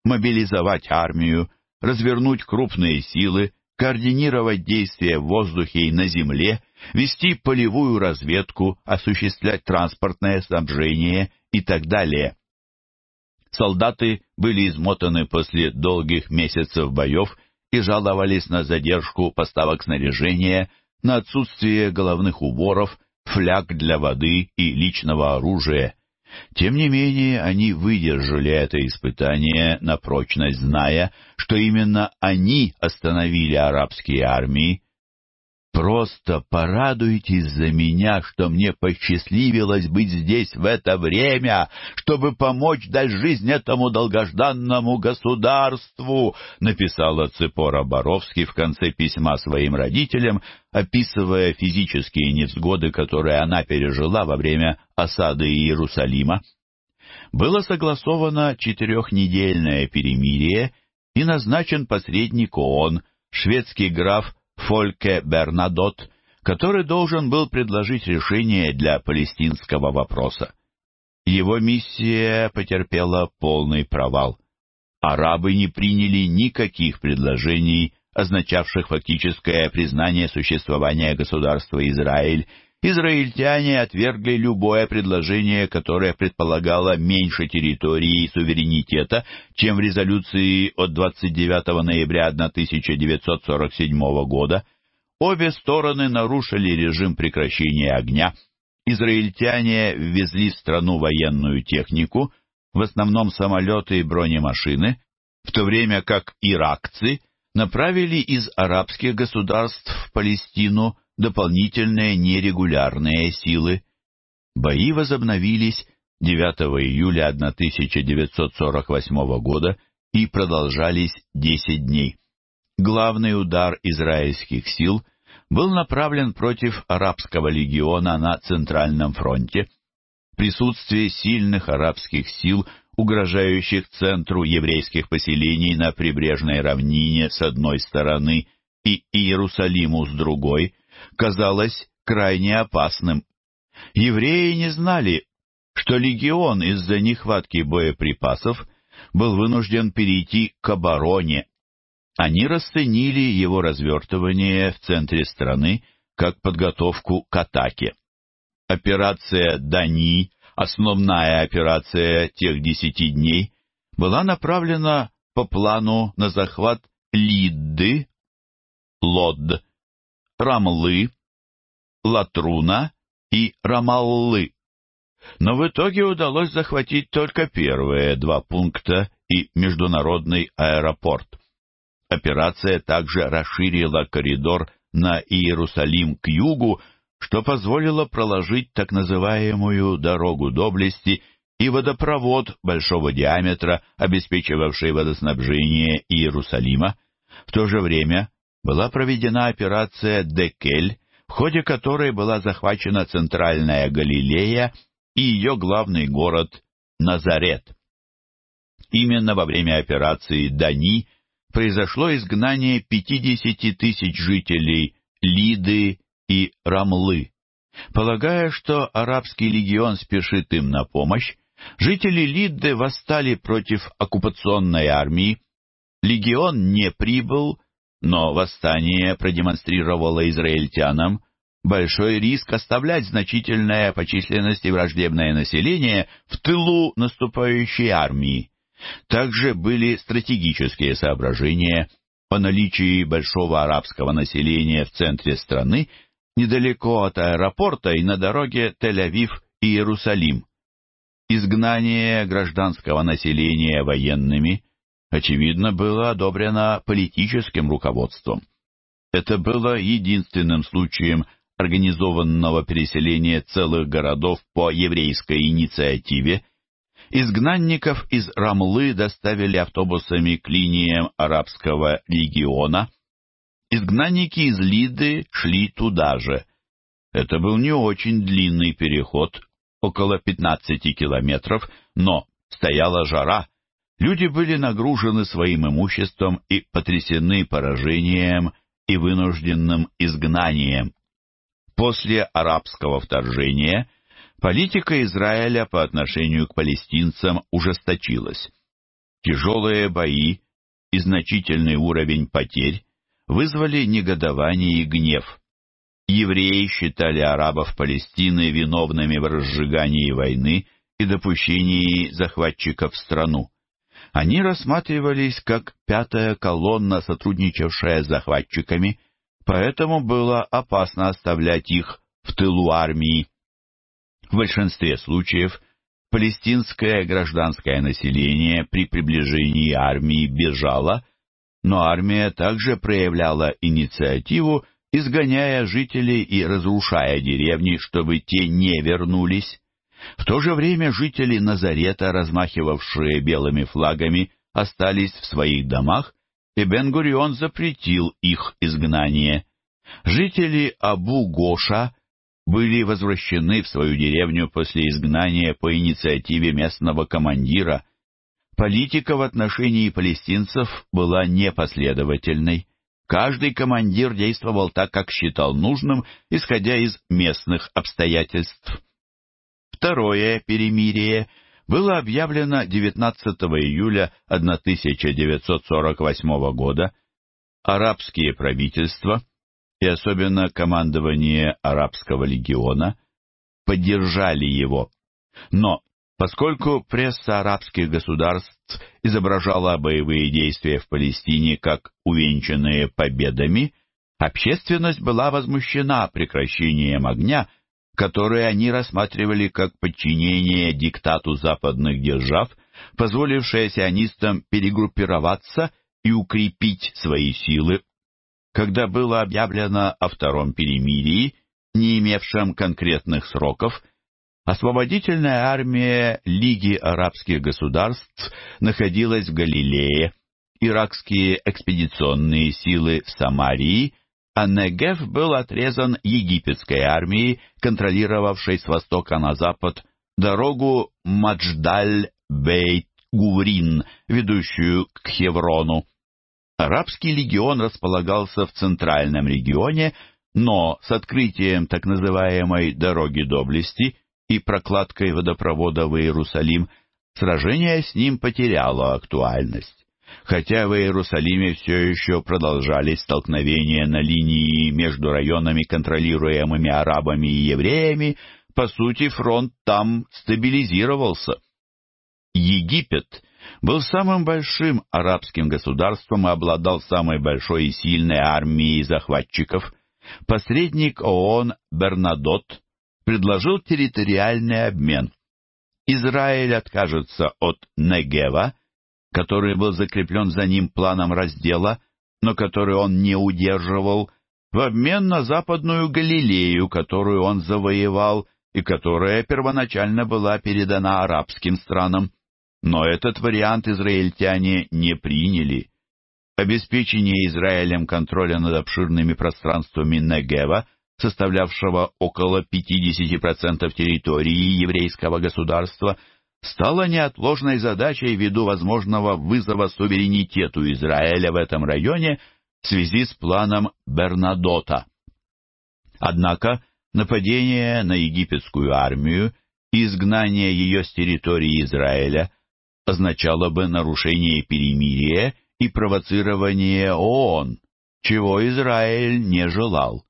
мобилизовать армию, развернуть крупные силы, координировать действия в воздухе и на земле, вести полевую разведку, осуществлять транспортное снабжение и так далее. Солдаты были измотаны после долгих месяцев боев и жаловались на задержку поставок снаряжения, на отсутствие головных уборов фляг для воды и личного оружия. Тем не менее, они выдержали это испытание на прочность, зная, что именно они остановили арабские армии, Просто порадуйтесь за меня, что мне посчастливилось быть здесь в это время, чтобы помочь дать жизнь этому долгожданному государству, написала Цепора Боровский в конце письма своим родителям, описывая физические невзгоды, которые она пережила во время осады Иерусалима. Было согласовано четырехнедельное перемирие и назначен посредник ООН, шведский граф Фольке Бернадот, который должен был предложить решение для палестинского вопроса. Его миссия потерпела полный провал. Арабы не приняли никаких предложений, означавших фактическое признание существования государства Израиль израильтяне отвергли любое предложение, которое предполагало меньше территории и суверенитета, чем в резолюции от 29 ноября 1947 года. Обе стороны нарушили режим прекращения огня. Израильтяне ввезли в страну военную технику, в основном самолеты и бронемашины, в то время как иракцы направили из арабских государств в Палестину дополнительные нерегулярные силы. Бои возобновились 9 июля 1948 года и продолжались 10 дней. Главный удар израильских сил был направлен против арабского легиона на Центральном фронте. Присутствие сильных арабских сил, угрожающих центру еврейских поселений на прибрежной равнине с одной стороны и Иерусалиму с другой, казалось крайне опасным. Евреи не знали, что легион из-за нехватки боеприпасов был вынужден перейти к обороне. Они расценили его развертывание в центре страны как подготовку к атаке. Операция «Дани», основная операция тех десяти дней, была направлена по плану на захват Лидды, Лодд, Рамлы, Латруна и Рамаллы. Но в итоге удалось захватить только первые два пункта и международный аэропорт. Операция также расширила коридор на Иерусалим к югу, что позволило проложить так называемую «дорогу доблести» и водопровод большого диаметра, обеспечивавший водоснабжение Иерусалима. В то же время была проведена операция «Декель», в ходе которой была захвачена Центральная Галилея и ее главный город Назарет. Именно во время операции «Дани» произошло изгнание 50 тысяч жителей Лиды и Рамлы. Полагая, что арабский легион спешит им на помощь, жители Лиды восстали против оккупационной армии, легион не прибыл, но восстание продемонстрировало израильтянам большой риск оставлять значительное по численности враждебное население в тылу наступающей армии. Также были стратегические соображения по наличии большого арабского населения в центре страны, недалеко от аэропорта и на дороге Тель-Авив и Иерусалим. Изгнание гражданского населения военными – очевидно, было одобрено политическим руководством. Это было единственным случаем организованного переселения целых городов по еврейской инициативе. Изгнанников из Рамлы доставили автобусами к линиям арабского легиона. Изгнанники из Лиды шли туда же. Это был не очень длинный переход, около 15 километров, но стояла жара — Люди были нагружены своим имуществом и потрясены поражением и вынужденным изгнанием. После арабского вторжения политика Израиля по отношению к палестинцам ужесточилась. Тяжелые бои и значительный уровень потерь вызвали негодование и гнев. Евреи считали арабов Палестины виновными в разжигании войны и допущении захватчиков в страну они рассматривались как пятая колонна, сотрудничавшая с захватчиками, поэтому было опасно оставлять их в тылу армии. В большинстве случаев палестинское гражданское население при приближении армии бежало, но армия также проявляла инициативу, изгоняя жителей и разрушая деревни, чтобы те не вернулись. В то же время жители Назарета, размахивавшие белыми флагами, остались в своих домах, и Бен-Гурион запретил их изгнание. Жители Абу-Гоша были возвращены в свою деревню после изгнания по инициативе местного командира. Политика в отношении палестинцев была непоследовательной. Каждый командир действовал так, как считал нужным, исходя из местных обстоятельств. Второе перемирие было объявлено 19 июля 1948 года. Арабские правительства и особенно командование Арабского легиона поддержали его. Но поскольку пресса арабских государств изображала боевые действия в Палестине как увенчанные победами, общественность была возмущена прекращением огня – которые они рассматривали как подчинение диктату западных держав, позволившее сионистам перегруппироваться и укрепить свои силы. Когда было объявлено о втором перемирии, не имевшем конкретных сроков, освободительная армия Лиги арабских государств находилась в Галилее, иракские экспедиционные силы в Самарии – а Негев был отрезан египетской армией, контролировавшей с востока на запад дорогу Мадждаль-Бейт-Гурин, ведущую к Хеврону. Арабский легион располагался в центральном регионе, но с открытием так называемой «дороги доблести» и прокладкой водопровода в Иерусалим сражение с ним потеряло актуальность. Хотя в Иерусалиме все еще продолжались столкновения на линии между районами, контролируемыми арабами и евреями, по сути фронт там стабилизировался. Египет был самым большим арабским государством и обладал самой большой и сильной армией захватчиков. Посредник ООН Бернадот предложил территориальный обмен. Израиль откажется от Негева, который был закреплен за ним планом раздела, но который он не удерживал, в обмен на Западную Галилею, которую он завоевал и которая первоначально была передана арабским странам. Но этот вариант израильтяне не приняли. Обеспечение Израилем контроля над обширными пространствами Негева, составлявшего около 50% территории еврейского государства – стало неотложной задачей ввиду возможного вызова суверенитету Израиля в этом районе в связи с планом Бернадота. Однако нападение на египетскую армию и изгнание ее с территории Израиля означало бы нарушение перемирия и провоцирование ООН, чего Израиль не желал.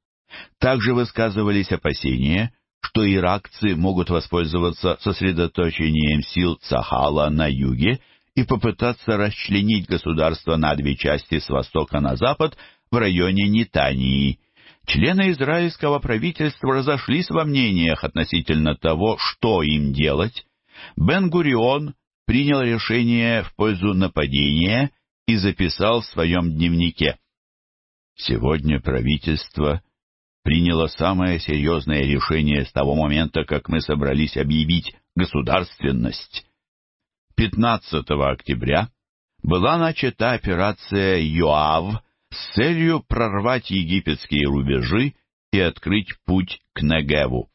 Также высказывались опасения, что иракцы могут воспользоваться сосредоточением сил Цахала на юге и попытаться расчленить государство на две части с востока на запад в районе Нитании. Члены израильского правительства разошлись во мнениях относительно того, что им делать. Бен-Гурион принял решение в пользу нападения и записал в своем дневнике. «Сегодня правительство приняло самое серьезное решение с того момента, как мы собрались объявить государственность. 15 октября была начата операция «Юав» с целью прорвать египетские рубежи и открыть путь к Негеву.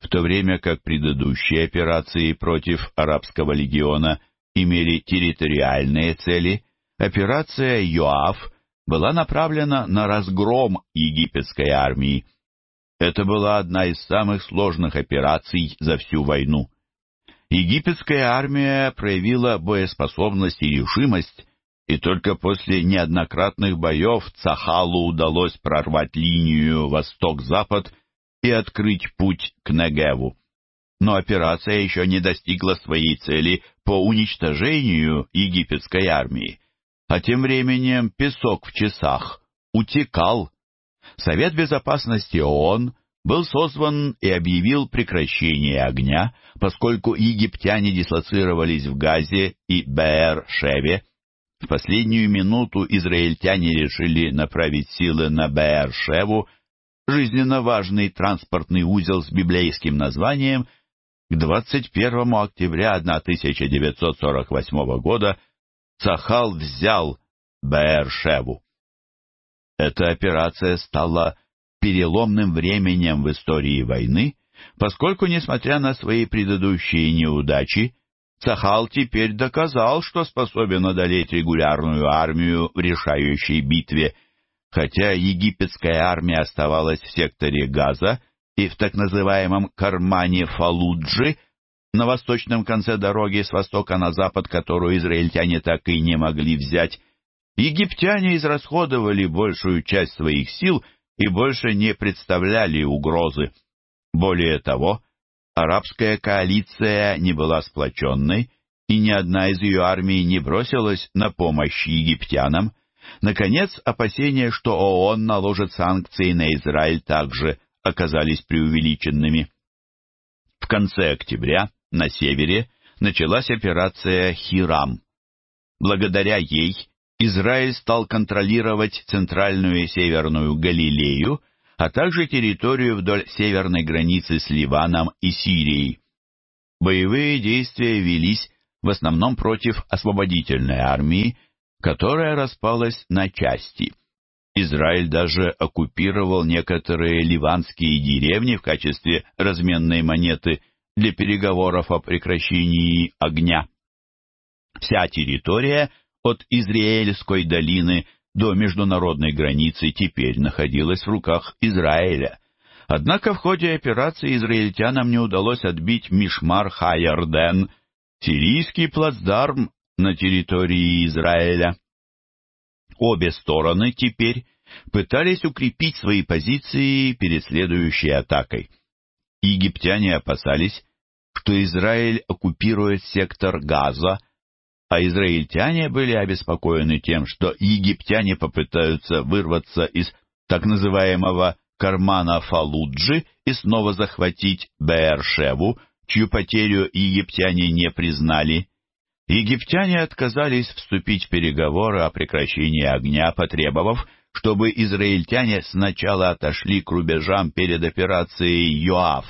В то время как предыдущие операции против Арабского легиона имели территориальные цели, операция «Юав» — была направлена на разгром египетской армии. Это была одна из самых сложных операций за всю войну. Египетская армия проявила боеспособность и решимость, и только после неоднократных боев Цахалу удалось прорвать линию восток-запад и открыть путь к Негеву. Но операция еще не достигла своей цели по уничтожению египетской армии. А тем временем песок в часах утекал. Совет безопасности ООН был созван и объявил прекращение огня, поскольку египтяне дислоцировались в Газе и бэр шеве В последнюю минуту израильтяне решили направить силы на бэр шеву жизненно важный транспортный узел с библейским названием, к 21 октября 1948 года – Цахал взял Бэршеву. Эта операция стала переломным временем в истории войны, поскольку, несмотря на свои предыдущие неудачи, Цахал теперь доказал, что способен одолеть регулярную армию в решающей битве, хотя египетская армия оставалась в секторе Газа и в так называемом «кармане Фалуджи», на восточном конце дороги с востока на запад, которую израильтяне так и не могли взять, египтяне израсходовали большую часть своих сил и больше не представляли угрозы. Более того, арабская коалиция не была сплоченной, и ни одна из ее армий не бросилась на помощь египтянам. Наконец, опасения, что ООН наложит санкции на Израиль, также оказались преувеличенными. В конце октября на севере началась операция «Хирам». Благодаря ей Израиль стал контролировать центральную и северную Галилею, а также территорию вдоль северной границы с Ливаном и Сирией. Боевые действия велись в основном против освободительной армии, которая распалась на части. Израиль даже оккупировал некоторые ливанские деревни в качестве разменной монеты – для переговоров о прекращении огня. Вся территория от Израильской долины до международной границы теперь находилась в руках Израиля. Однако в ходе операции израильтянам не удалось отбить Мишмар-Хайерден, сирийский плацдарм на территории Израиля. Обе стороны теперь пытались укрепить свои позиции перед следующей атакой – Египтяне опасались, что Израиль оккупирует сектор Газа, а израильтяне были обеспокоены тем, что египтяне попытаются вырваться из так называемого «кармана Фалуджи» и снова захватить Бершеву, чью потерю египтяне не признали. Египтяне отказались вступить в переговоры о прекращении огня, потребовав, чтобы израильтяне сначала отошли к рубежам перед операцией Йоав.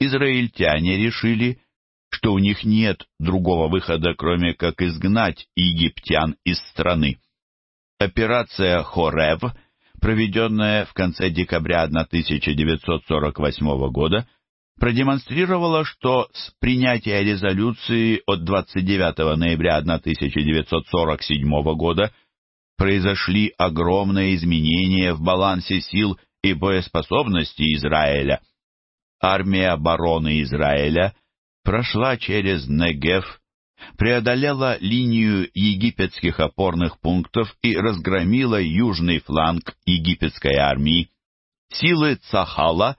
Израильтяне решили, что у них нет другого выхода, кроме как изгнать египтян из страны. Операция Хорев, проведенная в конце декабря 1948 года, продемонстрировала, что с принятия резолюции от 29 ноября 1947 года – произошли огромные изменения в балансе сил и боеспособности Израиля. Армия обороны Израиля прошла через Негев, преодолела линию египетских опорных пунктов и разгромила южный фланг египетской армии. Силы Цахала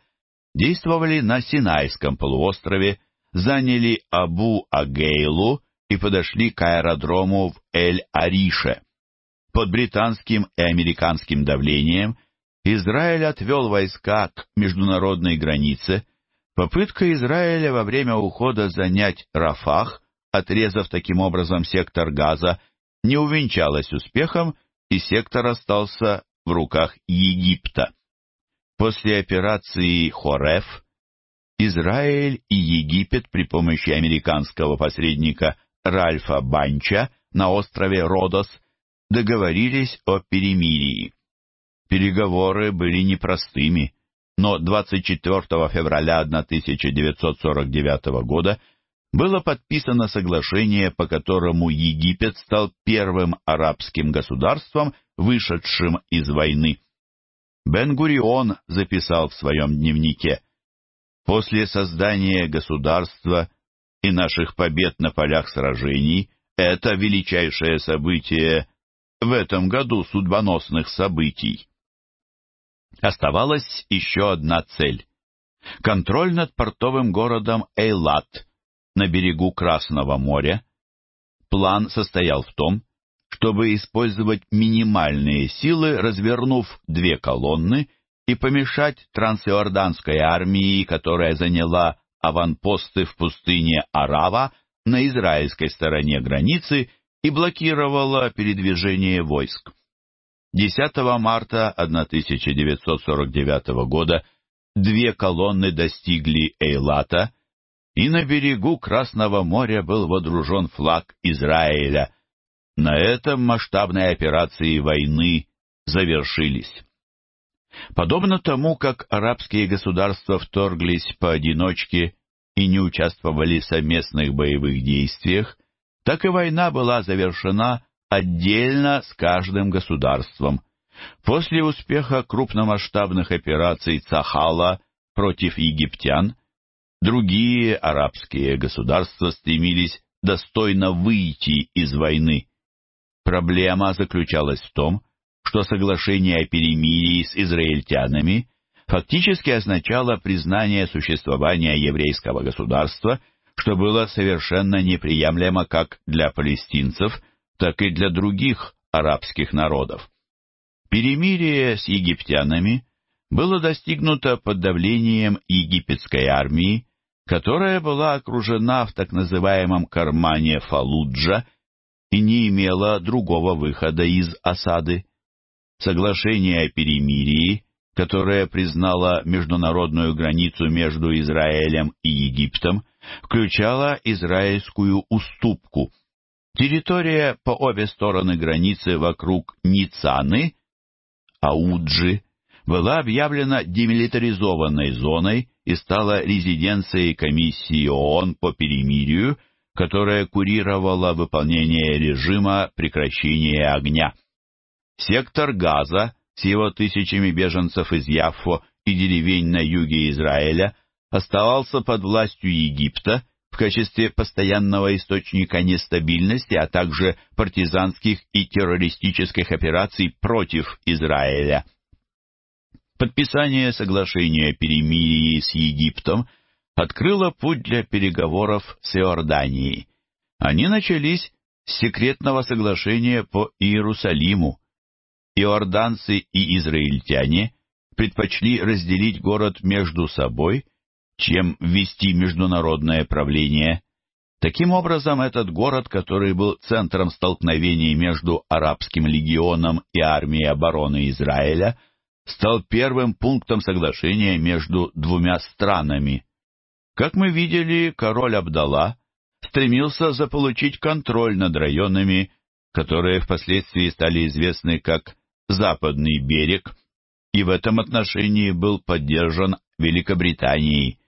действовали на Синайском полуострове, заняли Абу-Агейлу и подошли к аэродрому в Эль-Арише. Под британским и американским давлением Израиль отвел войска к международной границе. Попытка Израиля во время ухода занять Рафах, отрезав таким образом сектор Газа, не увенчалась успехом, и сектор остался в руках Египта. После операции Хореф Израиль и Египет при помощи американского посредника Ральфа Банча на острове Родос договорились о перемирии. Переговоры были непростыми, но 24 февраля 1949 года было подписано соглашение, по которому Египет стал первым арабским государством, вышедшим из войны. Бен-Гурион записал в своем дневнике «После создания государства и наших побед на полях сражений это величайшее событие в этом году судьбоносных событий. Оставалась еще одна цель — контроль над портовым городом Эйлат на берегу Красного моря. План состоял в том, чтобы использовать минимальные силы, развернув две колонны и помешать трансиорданской армии, которая заняла аванпосты в пустыне Арава на израильской стороне границы и блокировала передвижение войск. 10 марта 1949 года две колонны достигли Эйлата, и на берегу Красного моря был водружен флаг Израиля. На этом масштабные операции войны завершились. Подобно тому, как арабские государства вторглись поодиночке и не участвовали в совместных боевых действиях, так и война была завершена отдельно с каждым государством. После успеха крупномасштабных операций Цахала против египтян, другие арабские государства стремились достойно выйти из войны. Проблема заключалась в том, что соглашение о перемирии с израильтянами фактически означало признание существования еврейского государства – что было совершенно неприемлемо как для палестинцев, так и для других арабских народов. Перемирие с египтянами было достигнуто под давлением египетской армии, которая была окружена в так называемом кармане Фалуджа и не имела другого выхода из осады. Соглашение о перемирии, которое признало международную границу между Израилем и Египтом, включала израильскую уступку. Территория по обе стороны границы вокруг Ницаны, Ауджи, была объявлена демилитаризованной зоной и стала резиденцией комиссии ООН по перемирию, которая курировала выполнение режима прекращения огня. Сектор Газа с его тысячами беженцев из Яффо и деревень на юге Израиля – оставался под властью Египта в качестве постоянного источника нестабильности, а также партизанских и террористических операций против Израиля. Подписание соглашения о перемирии с Египтом открыло путь для переговоров с Иорданией. Они начались с секретного соглашения по Иерусалиму. Иорданцы и израильтяне предпочли разделить город между собой чем ввести международное правление. Таким образом, этот город, который был центром столкновений между арабским легионом и армией обороны Израиля, стал первым пунктом соглашения между двумя странами. Как мы видели, король Абдала стремился заполучить контроль над районами, которые впоследствии стали известны как «Западный берег», и в этом отношении был поддержан Великобританией.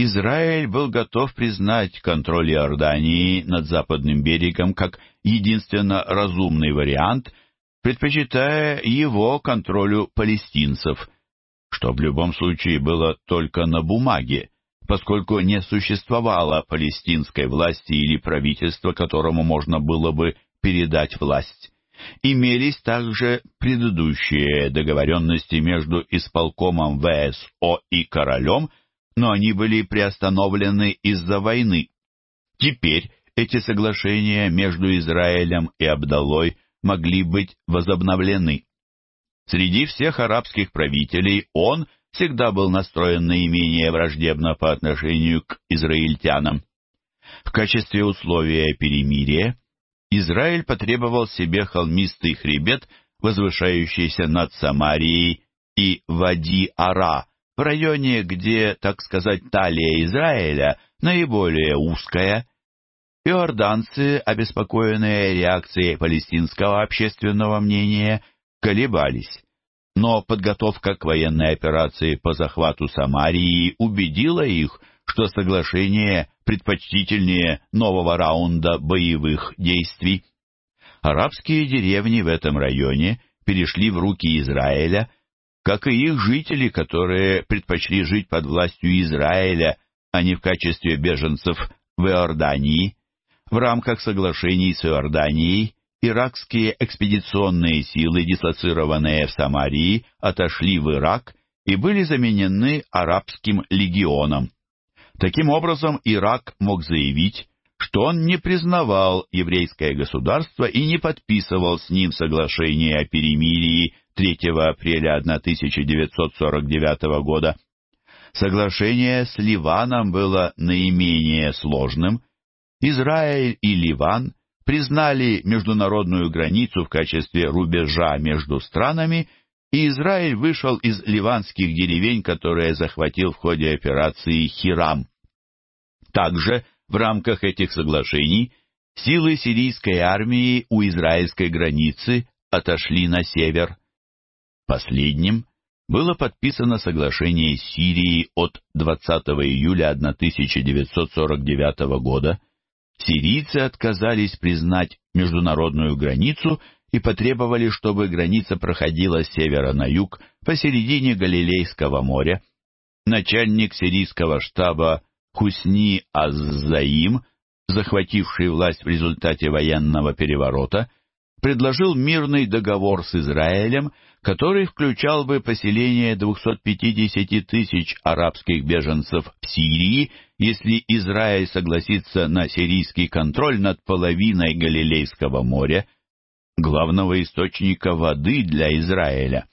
Израиль был готов признать контроль Иордании над западным берегом как единственно разумный вариант, предпочитая его контролю палестинцев, что в любом случае было только на бумаге, поскольку не существовало палестинской власти или правительства, которому можно было бы передать власть. Имелись также предыдущие договоренности между исполкомом ВСО и королем, но они были приостановлены из-за войны. Теперь эти соглашения между Израилем и Абдалой могли быть возобновлены. Среди всех арабских правителей он всегда был настроен наименее враждебно по отношению к израильтянам. В качестве условия перемирия Израиль потребовал себе холмистый хребет, возвышающийся над Самарией, и Вади-Ара, в районе, где, так сказать, талия Израиля наиболее узкая. Иорданцы, обеспокоенные реакцией палестинского общественного мнения, колебались. Но подготовка к военной операции по захвату Самарии убедила их, что соглашение предпочтительнее нового раунда боевых действий. Арабские деревни в этом районе перешли в руки Израиля – как и их жители, которые предпочли жить под властью Израиля, а не в качестве беженцев в Иордании. В рамках соглашений с Иорданией иракские экспедиционные силы, дислоцированные в Самарии, отошли в Ирак и были заменены арабским легионом. Таким образом, Ирак мог заявить, что он не признавал еврейское государство и не подписывал с ним соглашение о перемирии 3 апреля 1949 года. Соглашение с Ливаном было наименее сложным. Израиль и Ливан признали международную границу в качестве рубежа между странами, и Израиль вышел из ливанских деревень, которые захватил в ходе операции Хирам. Также в рамках этих соглашений силы сирийской армии у израильской границы отошли на север. Последним было подписано соглашение с Сирией от 20 июля 1949 года. Сирийцы отказались признать международную границу и потребовали, чтобы граница проходила с севера на юг посередине Галилейского моря. Начальник сирийского штаба Хусни Аззаим, захвативший власть в результате военного переворота, предложил мирный договор с Израилем который включал бы поселение 250 тысяч арабских беженцев в Сирии, если Израиль согласится на сирийский контроль над половиной Галилейского моря, главного источника воды для Израиля.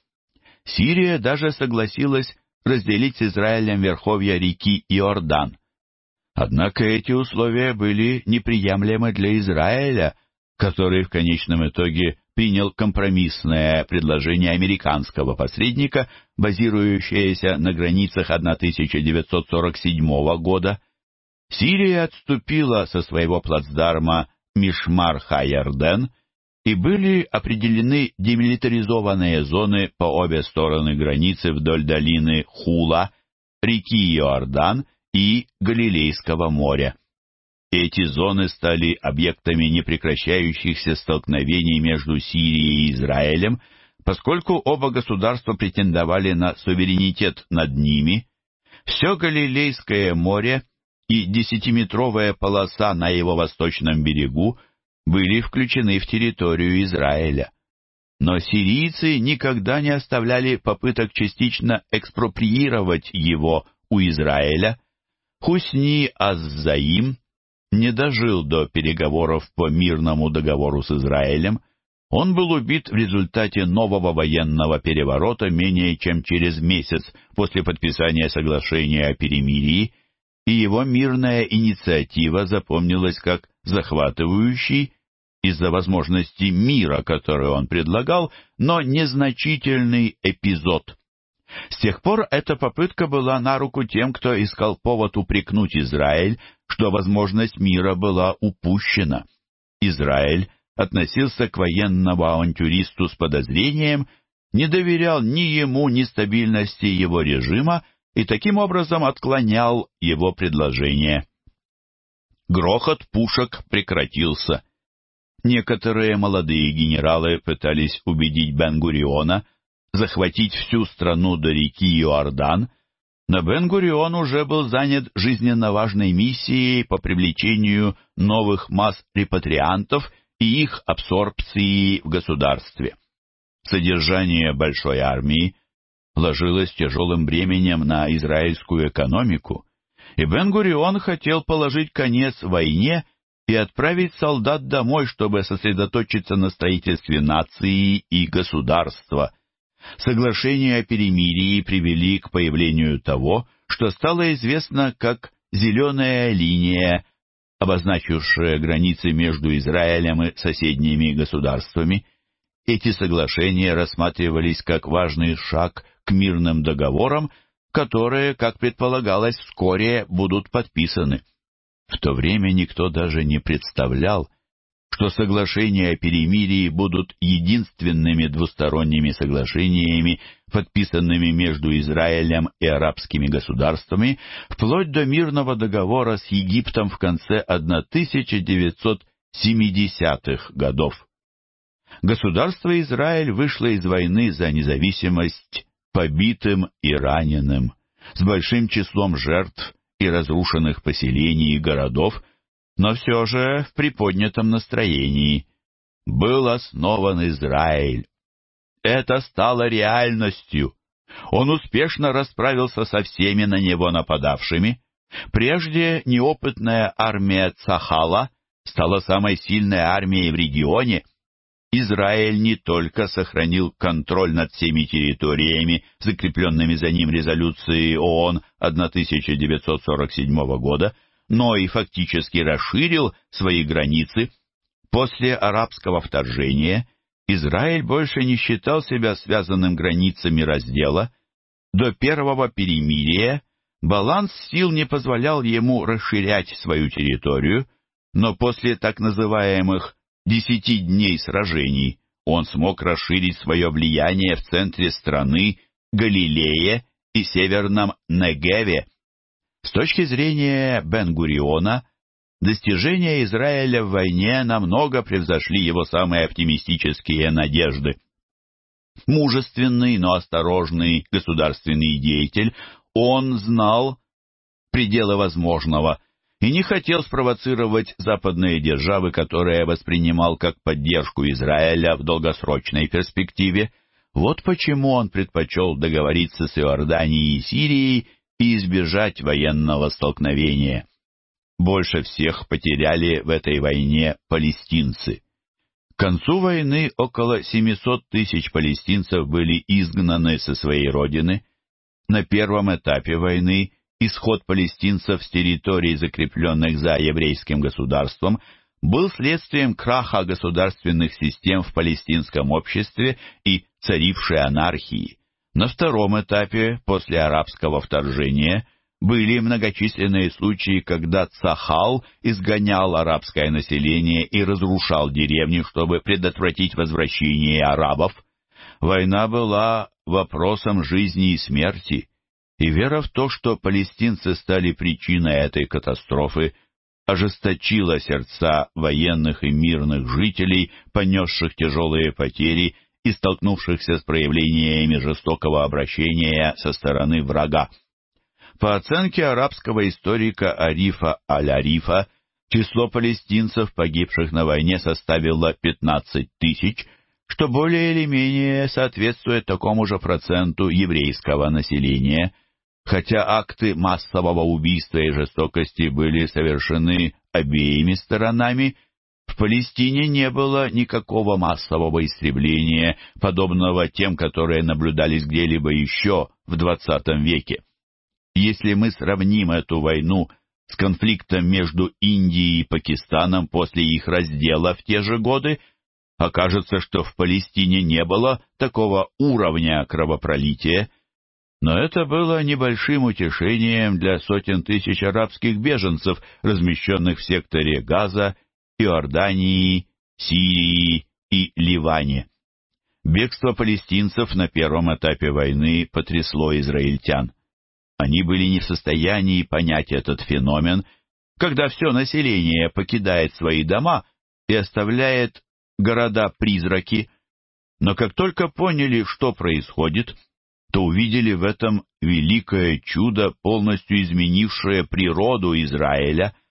Сирия даже согласилась разделить с Израилем верховья реки Иордан. Однако эти условия были неприемлемы для Израиля, который в конечном итоге – принял компромиссное предложение американского посредника, базирующееся на границах 1947 года. Сирия отступила со своего плацдарма Мишмар-Хайерден, и были определены демилитаризованные зоны по обе стороны границы вдоль долины Хула, реки Иордан и Галилейского моря. Эти зоны стали объектами непрекращающихся столкновений между Сирией и Израилем, поскольку оба государства претендовали на суверенитет над ними. Все Галилейское море и десятиметровая полоса на его восточном берегу были включены в территорию Израиля. Но сирийцы никогда не оставляли попыток частично экспроприировать его у Израиля. Хусни Аззаим не дожил до переговоров по мирному договору с Израилем, он был убит в результате нового военного переворота менее чем через месяц после подписания соглашения о перемирии, и его мирная инициатива запомнилась как захватывающий из-за возможности мира, который он предлагал, но незначительный эпизод. С тех пор эта попытка была на руку тем, кто искал повод упрекнуть Израиль что возможность мира была упущена. Израиль относился к военному авантюристу с подозрением, не доверял ни ему, ни стабильности его режима и таким образом отклонял его предложение. Грохот пушек прекратился. Некоторые молодые генералы пытались убедить Бен-Гуриона захватить всю страну до реки Иордан – но Бен-Гурион уже был занят жизненно важной миссией по привлечению новых масс репатриантов и их абсорбции в государстве. Содержание большой армии ложилось тяжелым бременем на израильскую экономику, и Бен-Гурион хотел положить конец войне и отправить солдат домой, чтобы сосредоточиться на строительстве нации и государства – Соглашения о перемирии привели к появлению того, что стало известно как «зеленая линия», обозначившая границы между Израилем и соседними государствами. Эти соглашения рассматривались как важный шаг к мирным договорам, которые, как предполагалось, вскоре будут подписаны. В то время никто даже не представлял, что соглашения о перемирии будут единственными двусторонними соглашениями, подписанными между Израилем и арабскими государствами, вплоть до мирного договора с Египтом в конце 1970-х годов. Государство Израиль вышло из войны за независимость побитым и раненым, с большим числом жертв и разрушенных поселений и городов – но все же в приподнятом настроении. Был основан Израиль. Это стало реальностью. Он успешно расправился со всеми на него нападавшими. Прежде неопытная армия Цахала стала самой сильной армией в регионе. Израиль не только сохранил контроль над всеми территориями, закрепленными за ним резолюцией ООН 1947 года, но и фактически расширил свои границы. После арабского вторжения Израиль больше не считал себя связанным границами раздела. До первого перемирия баланс сил не позволял ему расширять свою территорию, но после так называемых «десяти дней сражений» он смог расширить свое влияние в центре страны, Галилея и Северном Негеве. С точки зрения Бен-Гуриона, достижения Израиля в войне намного превзошли его самые оптимистические надежды. Мужественный, но осторожный государственный деятель, он знал пределы возможного и не хотел спровоцировать западные державы, которые воспринимал как поддержку Израиля в долгосрочной перспективе. Вот почему он предпочел договориться с Иорданией и Сирией и избежать военного столкновения. Больше всех потеряли в этой войне палестинцы. К концу войны около 700 тысяч палестинцев были изгнаны со своей родины. На первом этапе войны исход палестинцев с территорий, закрепленных за еврейским государством, был следствием краха государственных систем в палестинском обществе и царившей анархии. На втором этапе, после арабского вторжения, были многочисленные случаи, когда Цахал изгонял арабское население и разрушал деревни, чтобы предотвратить возвращение арабов. Война была вопросом жизни и смерти, и вера в то, что палестинцы стали причиной этой катастрофы, ожесточила сердца военных и мирных жителей, понесших тяжелые потери и столкнувшихся с проявлениями жестокого обращения со стороны врага. По оценке арабского историка Арифа Аль-Арифа, число палестинцев, погибших на войне, составило 15 тысяч, что более или менее соответствует такому же проценту еврейского населения, хотя акты массового убийства и жестокости были совершены обеими сторонами, в Палестине не было никакого массового истребления, подобного тем, которые наблюдались где-либо еще в XX веке. Если мы сравним эту войну с конфликтом между Индией и Пакистаном после их раздела в те же годы, окажется, что в Палестине не было такого уровня кровопролития, но это было небольшим утешением для сотен тысяч арабских беженцев, размещенных в секторе Газа Иордании, Сирии и Ливане. Бегство палестинцев на первом этапе войны потрясло израильтян. Они были не в состоянии понять этот феномен, когда все население покидает свои дома и оставляет города-призраки, но как только поняли, что происходит, то увидели в этом великое чудо, полностью изменившее природу Израиля –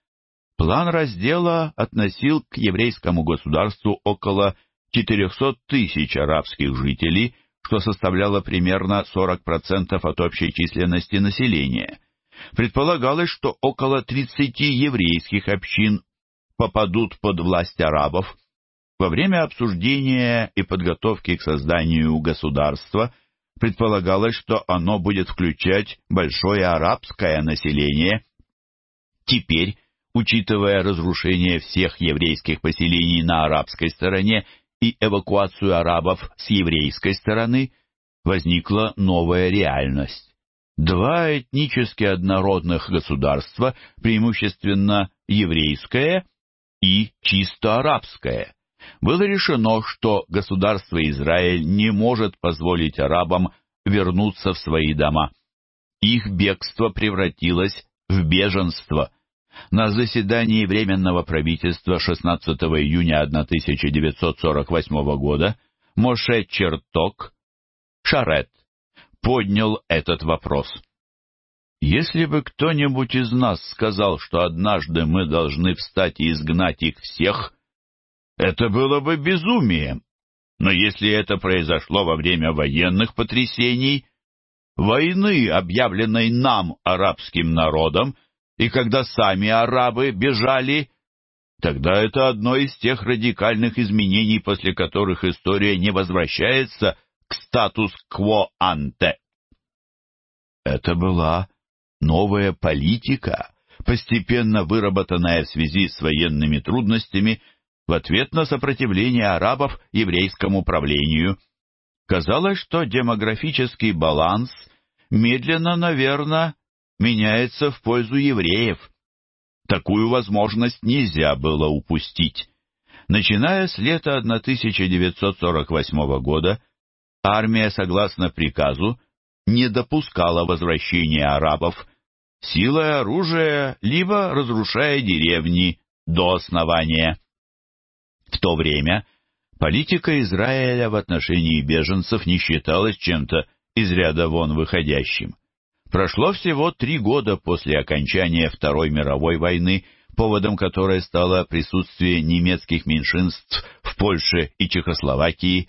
План раздела относил к еврейскому государству около 400 тысяч арабских жителей, что составляло примерно 40% от общей численности населения. Предполагалось, что около 30 еврейских общин попадут под власть арабов. Во время обсуждения и подготовки к созданию государства предполагалось, что оно будет включать большое арабское население. Теперь учитывая разрушение всех еврейских поселений на арабской стороне и эвакуацию арабов с еврейской стороны, возникла новая реальность. Два этнически однородных государства, преимущественно еврейское и чисто арабское. Было решено, что государство Израиль не может позволить арабам вернуться в свои дома. Их бегство превратилось в беженство – на заседании Временного правительства 16 июня 1948 года Моше Черток, Шарет, поднял этот вопрос. Если бы кто-нибудь из нас сказал, что однажды мы должны встать и изгнать их всех, это было бы безумием. Но если это произошло во время военных потрясений, войны, объявленной нам, арабским народом, и когда сами арабы бежали, тогда это одно из тех радикальных изменений, после которых история не возвращается к статус-кво-анте. Это была новая политика, постепенно выработанная в связи с военными трудностями в ответ на сопротивление арабов еврейскому правлению. Казалось, что демографический баланс медленно, наверное, меняется в пользу евреев. Такую возможность нельзя было упустить. Начиная с лета 1948 года, армия, согласно приказу, не допускала возвращения арабов силой оружия, либо разрушая деревни до основания. В то время политика Израиля в отношении беженцев не считалась чем-то из ряда вон выходящим. Прошло всего три года после окончания Второй мировой войны, поводом которой стало присутствие немецких меньшинств в Польше и Чехословакии.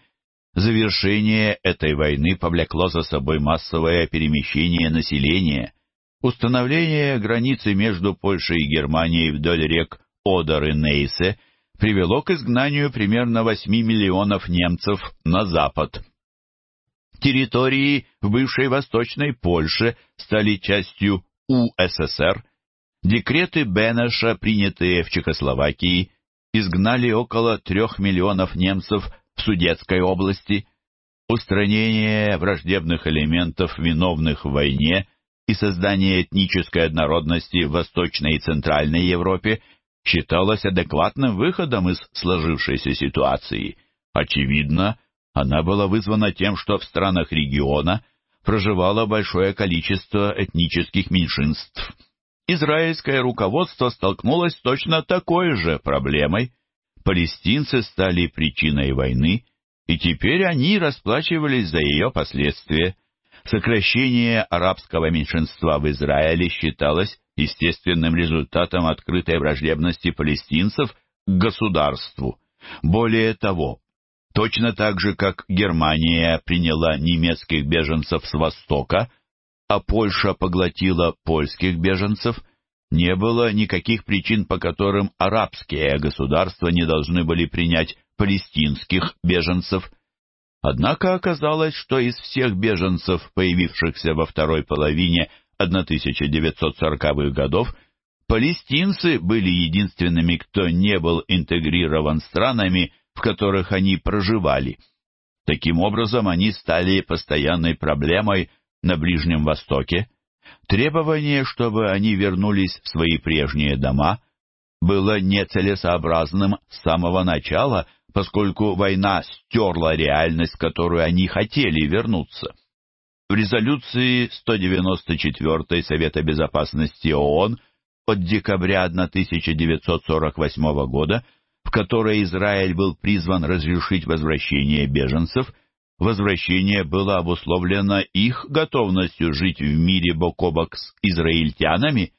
Завершение этой войны повлекло за собой массовое перемещение населения, установление границы между Польшей и Германией вдоль рек Одер и Нейсе привело к изгнанию примерно 8 миллионов немцев на запад. Территории в бывшей Восточной Польше стали частью УССР. Декреты Бенеша, принятые в Чехословакии, изгнали около трех миллионов немцев в Судетской области. Устранение враждебных элементов, виновных в войне, и создание этнической однородности в Восточной и Центральной Европе считалось адекватным выходом из сложившейся ситуации. Очевидно, она была вызвана тем, что в странах региона проживало большое количество этнических меньшинств. Израильское руководство столкнулось с точно такой же проблемой. Палестинцы стали причиной войны, и теперь они расплачивались за ее последствия. Сокращение арабского меньшинства в Израиле считалось естественным результатом открытой враждебности палестинцев к государству. Более того, Точно так же, как Германия приняла немецких беженцев с Востока, а Польша поглотила польских беженцев, не было никаких причин, по которым арабские государства не должны были принять палестинских беженцев. Однако оказалось, что из всех беженцев, появившихся во второй половине 1940-х годов, палестинцы были единственными, кто не был интегрирован странами, в которых они проживали. Таким образом, они стали постоянной проблемой на Ближнем Востоке. Требование, чтобы они вернулись в свои прежние дома, было нецелесообразным с самого начала, поскольку война стерла реальность, к которой они хотели вернуться. В резолюции 194 Совета Безопасности ООН от декабря 1948 года в которой Израиль был призван разрешить возвращение беженцев, возвращение было обусловлено их готовностью жить в мире бок о бок с израильтянами,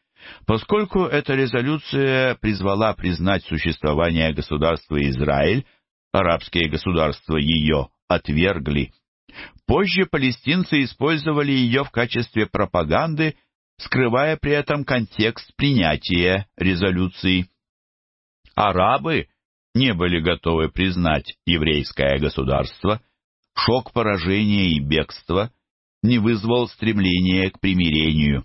поскольку эта резолюция призвала признать существование государства Израиль, арабские государства ее отвергли. Позже палестинцы использовали ее в качестве пропаганды, скрывая при этом контекст принятия резолюции. Арабы не были готовы признать еврейское государство, шок поражения и бегства не вызвал стремления к примирению.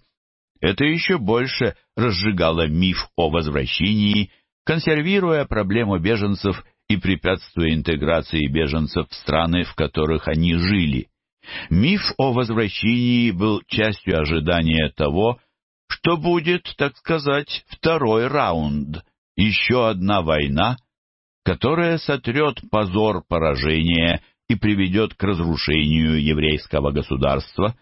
Это еще больше разжигало миф о возвращении, консервируя проблему беженцев и препятствуя интеграции беженцев в страны, в которых они жили. Миф о возвращении был частью ожидания того, что будет, так сказать, второй раунд, еще одна война — которое сотрет позор поражения и приведет к разрушению еврейского государства,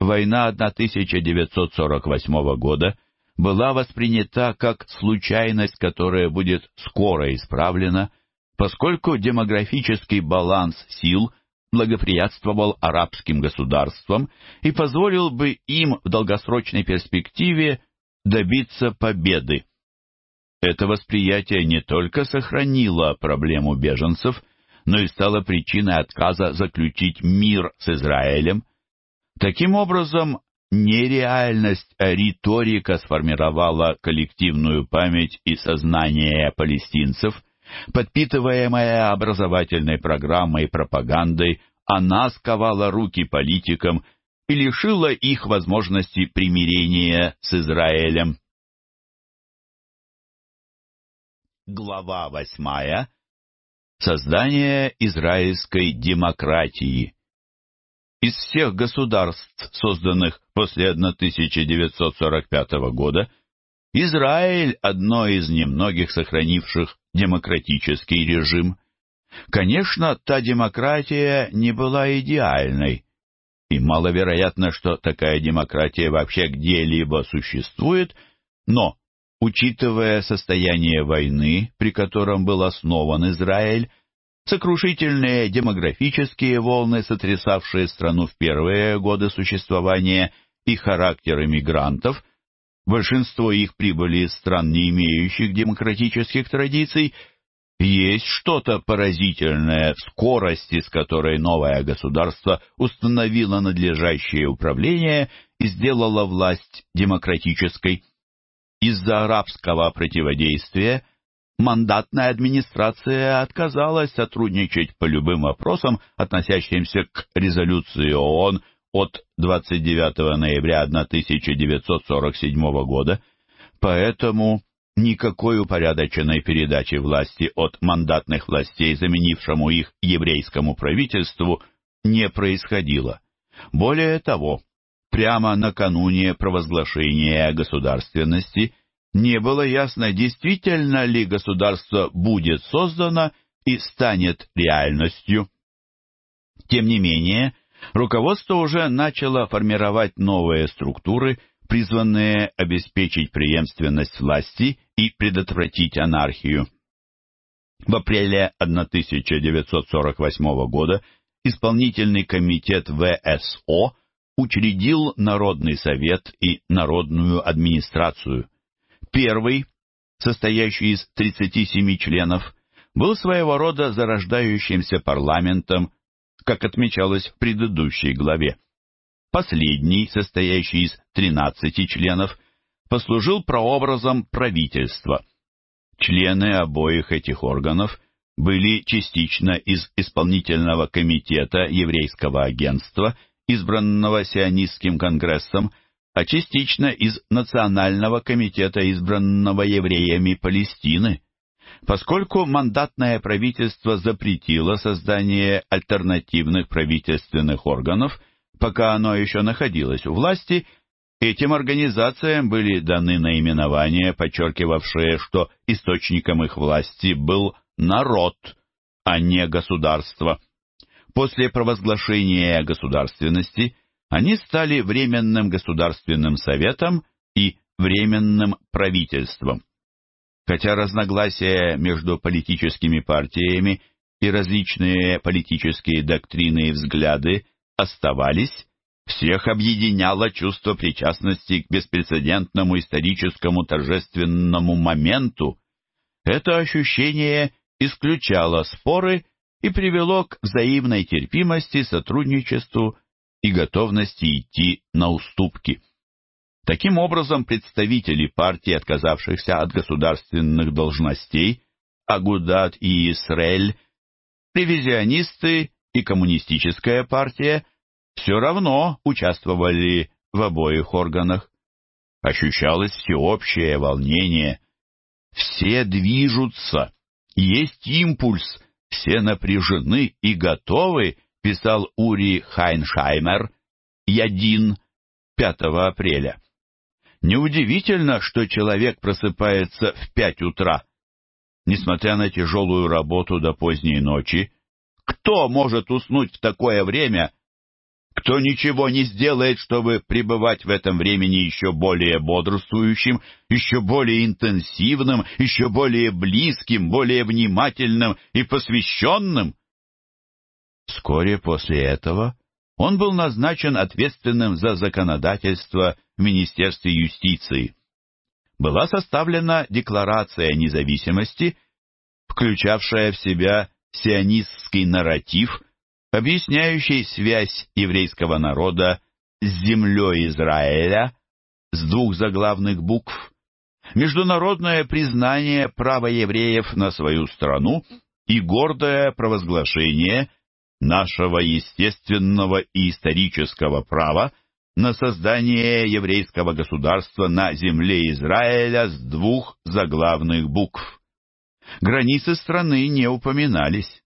война 1948 года была воспринята как случайность, которая будет скоро исправлена, поскольку демографический баланс сил благоприятствовал арабским государствам и позволил бы им в долгосрочной перспективе добиться победы. Это восприятие не только сохранило проблему беженцев, но и стало причиной отказа заключить мир с Израилем. Таким образом, нереальность реальность, а риторика сформировала коллективную память и сознание палестинцев, подпитываемая образовательной программой и пропагандой, она сковала руки политикам и лишила их возможности примирения с Израилем. Глава восьмая. Создание израильской демократии. Из всех государств, созданных после 1945 года, Израиль – одно из немногих сохранивших демократический режим. Конечно, та демократия не была идеальной, и маловероятно, что такая демократия вообще где-либо существует, но Учитывая состояние войны, при котором был основан Израиль, сокрушительные демографические волны, сотрясавшие страну в первые годы существования и характер иммигрантов, большинство их прибыли из стран, не имеющих демократических традиций, есть что-то поразительное в скорости, с которой новое государство установило надлежащее управление и сделало власть демократической. Из-за арабского противодействия мандатная администрация отказалась сотрудничать по любым вопросам, относящимся к резолюции ООН от 29 ноября 1947 года, поэтому никакой упорядоченной передачи власти от мандатных властей, заменившему их еврейскому правительству, не происходило. Более того, прямо накануне провозглашения государственности не было ясно, действительно ли государство будет создано и станет реальностью. Тем не менее, руководство уже начало формировать новые структуры, призванные обеспечить преемственность власти и предотвратить анархию. В апреле 1948 года исполнительный комитет ВСО учредил Народный совет и Народную администрацию. Первый, состоящий из 37 членов, был своего рода зарождающимся парламентом, как отмечалось в предыдущей главе. Последний, состоящий из 13 членов, послужил прообразом правительства. Члены обоих этих органов были частично из исполнительного комитета еврейского агентства – избранного сионистским конгрессом, а частично из Национального комитета избранного евреями Палестины, поскольку мандатное правительство запретило создание альтернативных правительственных органов, пока оно еще находилось у власти, этим организациям были даны наименования, подчеркивавшие, что источником их власти был народ, а не государство. После провозглашения государственности они стали Временным государственным советом и Временным правительством. Хотя разногласия между политическими партиями и различные политические доктрины и взгляды оставались, всех объединяло чувство причастности к беспрецедентному историческому торжественному моменту. Это ощущение исключало споры и привело к взаимной терпимости, сотрудничеству и готовности идти на уступки. Таким образом, представители партии, отказавшихся от государственных должностей, Агудат и Исрель, ревизионисты и коммунистическая партия все равно участвовали в обоих органах. Ощущалось всеобщее волнение. Все движутся, есть импульс, все напряжены и готовы, писал Ури Хайншаймер, Ядин, 5 апреля. Неудивительно, что человек просыпается в пять утра. Несмотря на тяжелую работу до поздней ночи, кто может уснуть в такое время кто ничего не сделает, чтобы пребывать в этом времени еще более бодрствующим, еще более интенсивным, еще более близким, более внимательным и посвященным? Вскоре после этого он был назначен ответственным за законодательство в Министерстве юстиции. Была составлена декларация независимости, включавшая в себя сионистский нарратив – объясняющей связь еврейского народа с землей Израиля с двух заглавных букв, международное признание права евреев на свою страну и гордое провозглашение нашего естественного и исторического права на создание еврейского государства на земле Израиля с двух заглавных букв. Границы страны не упоминались.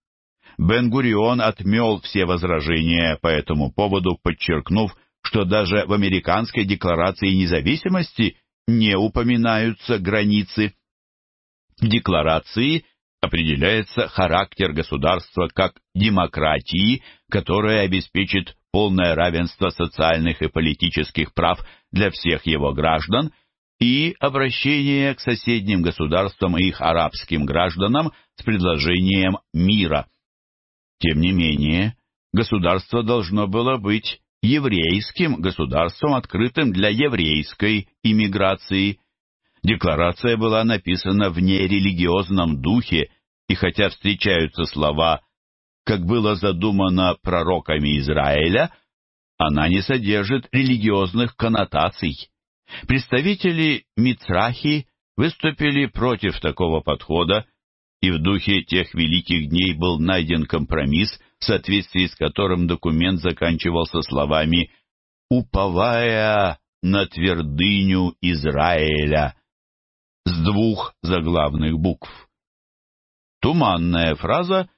Бен-Гурион отмел все возражения по этому поводу, подчеркнув, что даже в Американской декларации независимости не упоминаются границы. В декларации определяется характер государства как демократии, которая обеспечит полное равенство социальных и политических прав для всех его граждан и обращение к соседним государствам и их арабским гражданам с предложением мира – тем не менее, государство должно было быть еврейским государством, открытым для еврейской иммиграции. Декларация была написана в нерелигиозном духе, и хотя встречаются слова «как было задумано пророками Израиля», она не содержит религиозных коннотаций. Представители Мицрахи выступили против такого подхода и в духе тех великих дней был найден компромисс, в соответствии с которым документ заканчивался словами «Уповая на твердыню Израиля» с двух заглавных букв. Туманная фраза,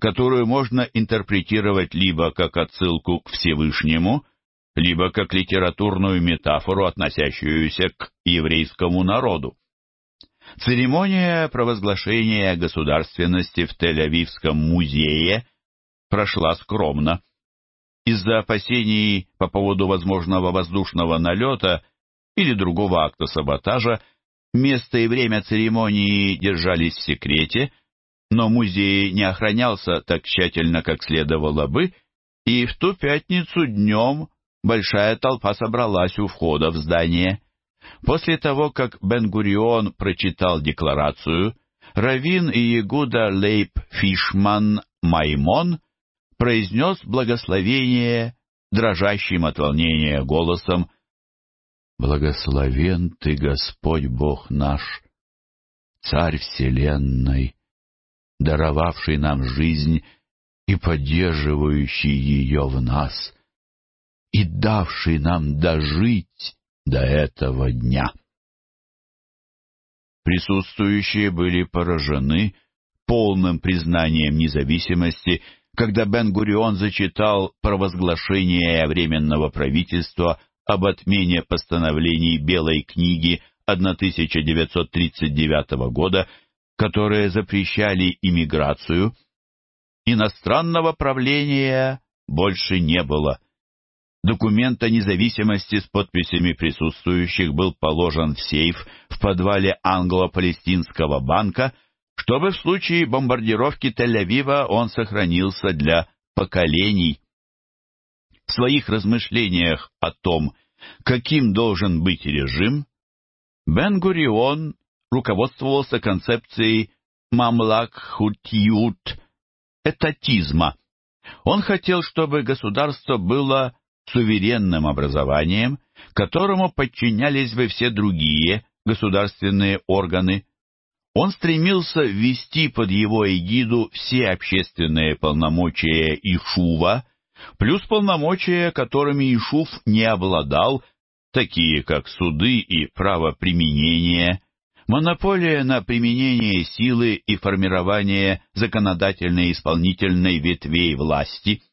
которую можно интерпретировать либо как отсылку к Всевышнему, либо как литературную метафору, относящуюся к еврейскому народу. Церемония провозглашения государственности в Тель-Авивском музее прошла скромно. Из-за опасений по поводу возможного воздушного налета или другого акта саботажа место и время церемонии держались в секрете, но музей не охранялся так тщательно, как следовало бы, и в ту пятницу днем большая толпа собралась у входа в здание. После того, как Бен-Гурион прочитал декларацию, Равин иегуда Ягуда Лейб Фишман Маймон произнес благословение дрожащим от волнения голосом «Благословен Ты, Господь Бог наш, Царь Вселенной, даровавший нам жизнь и поддерживающий ее в нас, и давший нам дожить до этого дня. Присутствующие были поражены полным признанием независимости, когда Бен-Гурион зачитал провозглашение Временного правительства об отмене постановлений Белой книги 1939 года, которые запрещали иммиграцию, иностранного правления больше не было – Документ о независимости с подписями присутствующих был положен в сейф в подвале англо-палестинского банка, чтобы в случае бомбардировки Тель-Авива он сохранился для поколений. В своих размышлениях о том, каким должен быть режим, Бен-Гурион руководствовался концепцией «мамлак-хутьют» этатизма. Он хотел, чтобы государство было суверенным образованием, которому подчинялись бы все другие государственные органы. Он стремился ввести под его эгиду все общественные полномочия Ишува, плюс полномочия, которыми Ишув не обладал, такие как суды и право применения, монополия на применение силы и формирование законодательной и исполнительной ветвей власти –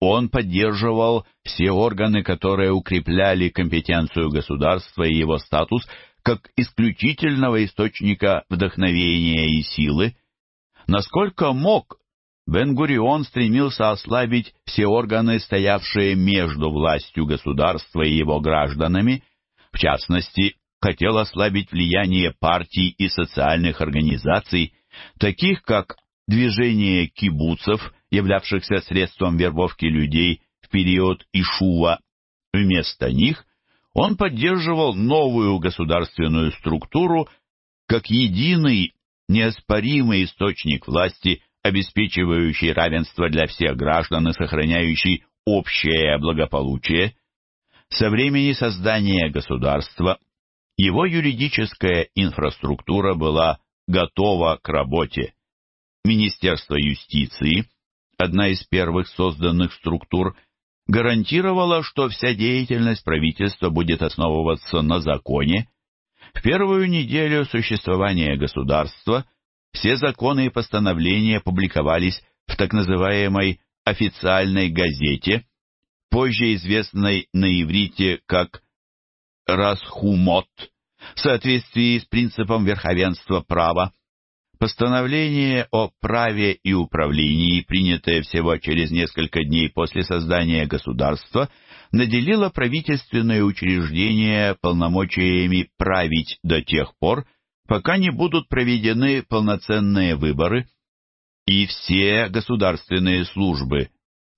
он поддерживал все органы, которые укрепляли компетенцию государства и его статус как исключительного источника вдохновения и силы. Насколько мог, Бен-Гурион стремился ослабить все органы, стоявшие между властью государства и его гражданами, в частности, хотел ослабить влияние партий и социальных организаций, таких как Движение кибуцев – являвшихся средством вербовки людей в период Ишува. Вместо них он поддерживал новую государственную структуру как единый неоспоримый источник власти, обеспечивающий равенство для всех граждан и сохраняющий общее благополучие. Со времени создания государства его юридическая инфраструктура была готова к работе. Министерство юстиции одна из первых созданных структур, гарантировала, что вся деятельность правительства будет основываться на законе. В первую неделю существования государства все законы и постановления публиковались в так называемой официальной газете, позже известной на иврите как «Расхумот», в соответствии с принципом верховенства права. Постановление о праве и управлении, принятое всего через несколько дней после создания государства, наделило правительственное учреждение полномочиями править до тех пор, пока не будут проведены полноценные выборы, и все государственные службы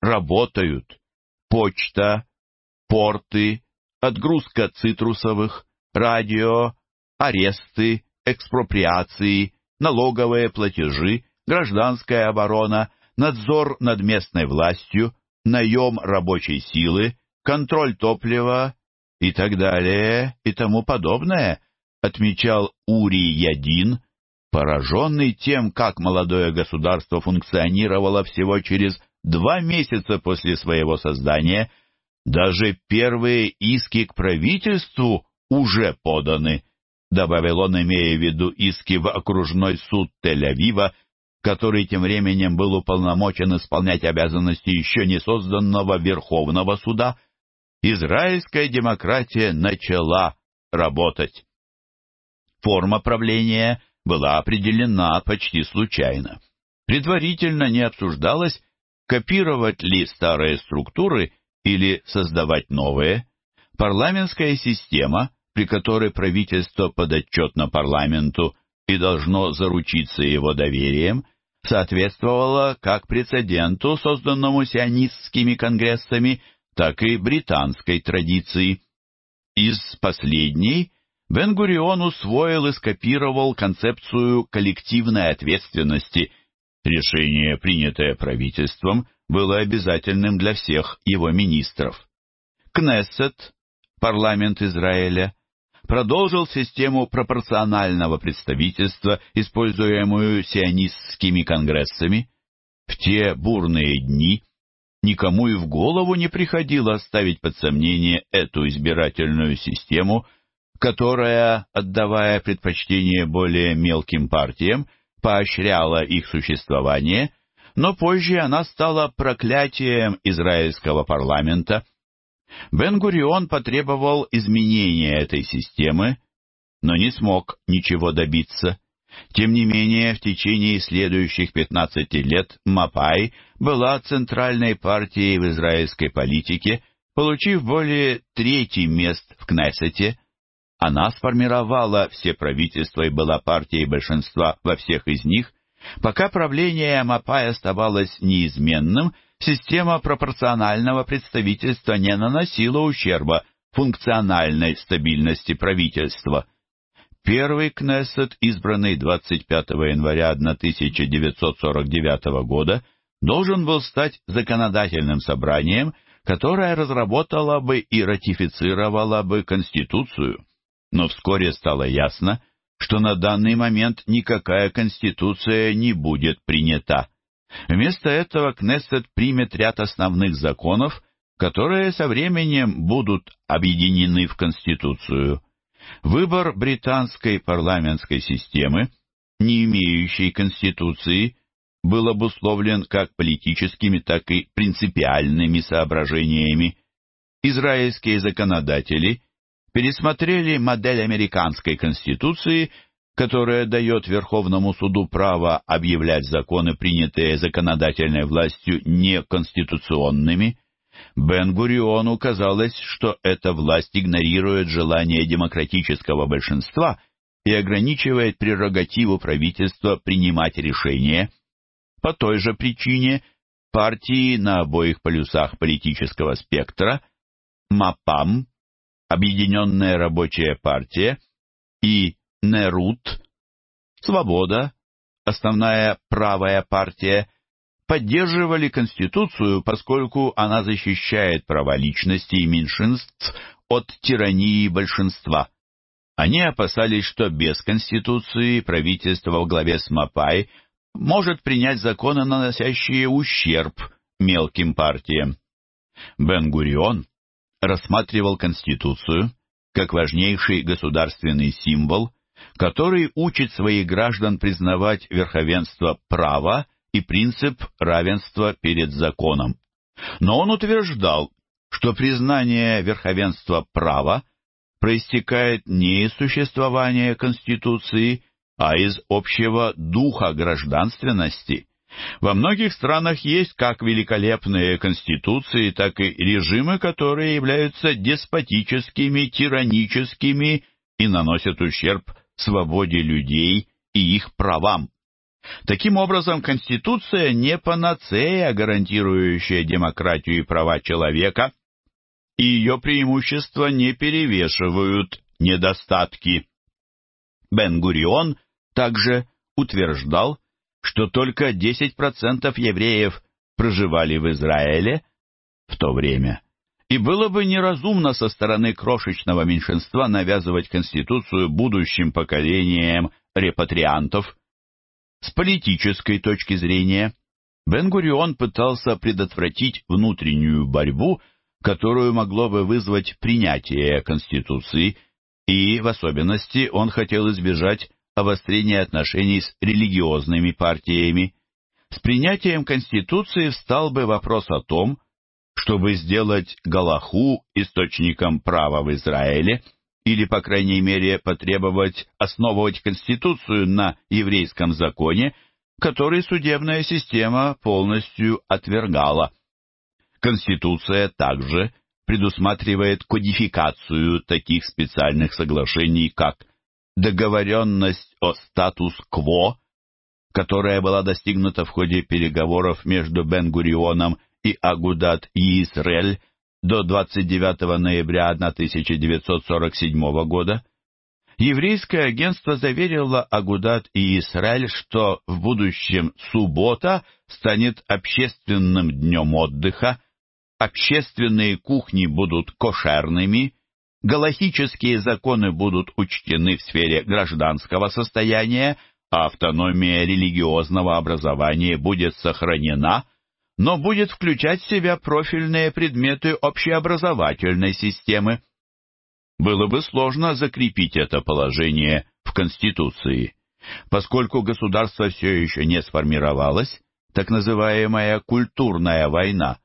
работают. Почта, порты, отгрузка цитрусовых, радио, аресты, экспроприации – налоговые платежи, гражданская оборона, надзор над местной властью, наем рабочей силы, контроль топлива и так далее и тому подобное, отмечал Ури Ядин, пораженный тем, как молодое государство функционировало всего через два месяца после своего создания, даже первые иски к правительству уже поданы добавил он, имея в виду иски в окружной суд Тель-Авива, который тем временем был уполномочен исполнять обязанности еще не созданного Верховного суда, израильская демократия начала работать. Форма правления была определена почти случайно. Предварительно не обсуждалось, копировать ли старые структуры или создавать новые. Парламентская система – при которой правительство подотчетно парламенту и должно заручиться его доверием, соответствовало как прецеденту, созданному сионистскими конгрессами, так и британской традиции. Из последней бен усвоил и скопировал концепцию коллективной ответственности. Решение, принятое правительством, было обязательным для всех его министров. Кнессет, парламент Израиля, продолжил систему пропорционального представительства, используемую сионистскими конгрессами. В те бурные дни никому и в голову не приходило ставить под сомнение эту избирательную систему, которая, отдавая предпочтение более мелким партиям, поощряла их существование, но позже она стала проклятием израильского парламента – Бен-Гурион потребовал изменения этой системы, но не смог ничего добиться. Тем не менее, в течение следующих 15 лет Мапай была центральной партией в израильской политике, получив более трети мест в Кнессете. Она сформировала все правительства и была партией большинства во всех из них, пока правление Мапай оставалось неизменным – система пропорционального представительства не наносила ущерба функциональной стабильности правительства. Первый Кнессет, избранный 25 января 1949 года, должен был стать законодательным собранием, которое разработало бы и ратифицировало бы Конституцию. Но вскоре стало ясно, что на данный момент никакая Конституция не будет принята. Вместо этого Кнессет примет ряд основных законов, которые со временем будут объединены в Конституцию. Выбор британской парламентской системы, не имеющей Конституции, был обусловлен как политическими, так и принципиальными соображениями. Израильские законодатели пересмотрели модель американской Конституции – которое дает Верховному суду право объявлять законы, принятые законодательной властью, неконституционными, Бен-Гуриону казалось, что эта власть игнорирует желание демократического большинства и ограничивает прерогативу правительства принимать решения. По той же причине партии на обоих полюсах политического спектра МАПАМ, Объединенная рабочая партия и Нерут, Свобода, основная правая партия, поддерживали Конституцию, поскольку она защищает права личности и меньшинств от тирании большинства. Они опасались, что без Конституции правительство во главе с Мапай может принять законы, наносящие ущерб мелким партиям. Бен-Гурион рассматривал Конституцию как важнейший государственный символ который учит своих граждан признавать верховенство права и принцип равенства перед законом. Но он утверждал, что признание верховенства права проистекает не из существования Конституции, а из общего духа гражданственности. Во многих странах есть как великолепные конституции, так и режимы, которые являются деспотическими, тираническими и наносят ущерб свободе людей и их правам. Таким образом, Конституция не панацея, гарантирующая демократию и права человека, и ее преимущества не перевешивают недостатки. Бен-Гурион также утверждал, что только 10% евреев проживали в Израиле в то время, и было бы неразумно со стороны крошечного меньшинства навязывать Конституцию будущим поколениям репатриантов. С политической точки зрения Бен-Гурион пытался предотвратить внутреннюю борьбу, которую могло бы вызвать принятие Конституции, и, в особенности, он хотел избежать обострения отношений с религиозными партиями. С принятием Конституции встал бы вопрос о том, что, чтобы сделать Галаху источником права в Израиле или, по крайней мере, потребовать основывать Конституцию на еврейском законе, который судебная система полностью отвергала. Конституция также предусматривает кодификацию таких специальных соглашений, как договоренность о статус-кво, которая была достигнута в ходе переговоров между Бен-Гурионом и Агудат Иисрель до 29 ноября 1947 года, еврейское агентство заверило Агудат Иисрель, что в будущем суббота станет общественным днем отдыха, общественные кухни будут кошерными, галахические законы будут учтены в сфере гражданского состояния, а автономия религиозного образования будет сохранена – но будет включать в себя профильные предметы общеобразовательной системы. Было бы сложно закрепить это положение в Конституции. Поскольку государство все еще не сформировалось, так называемая «культурная война»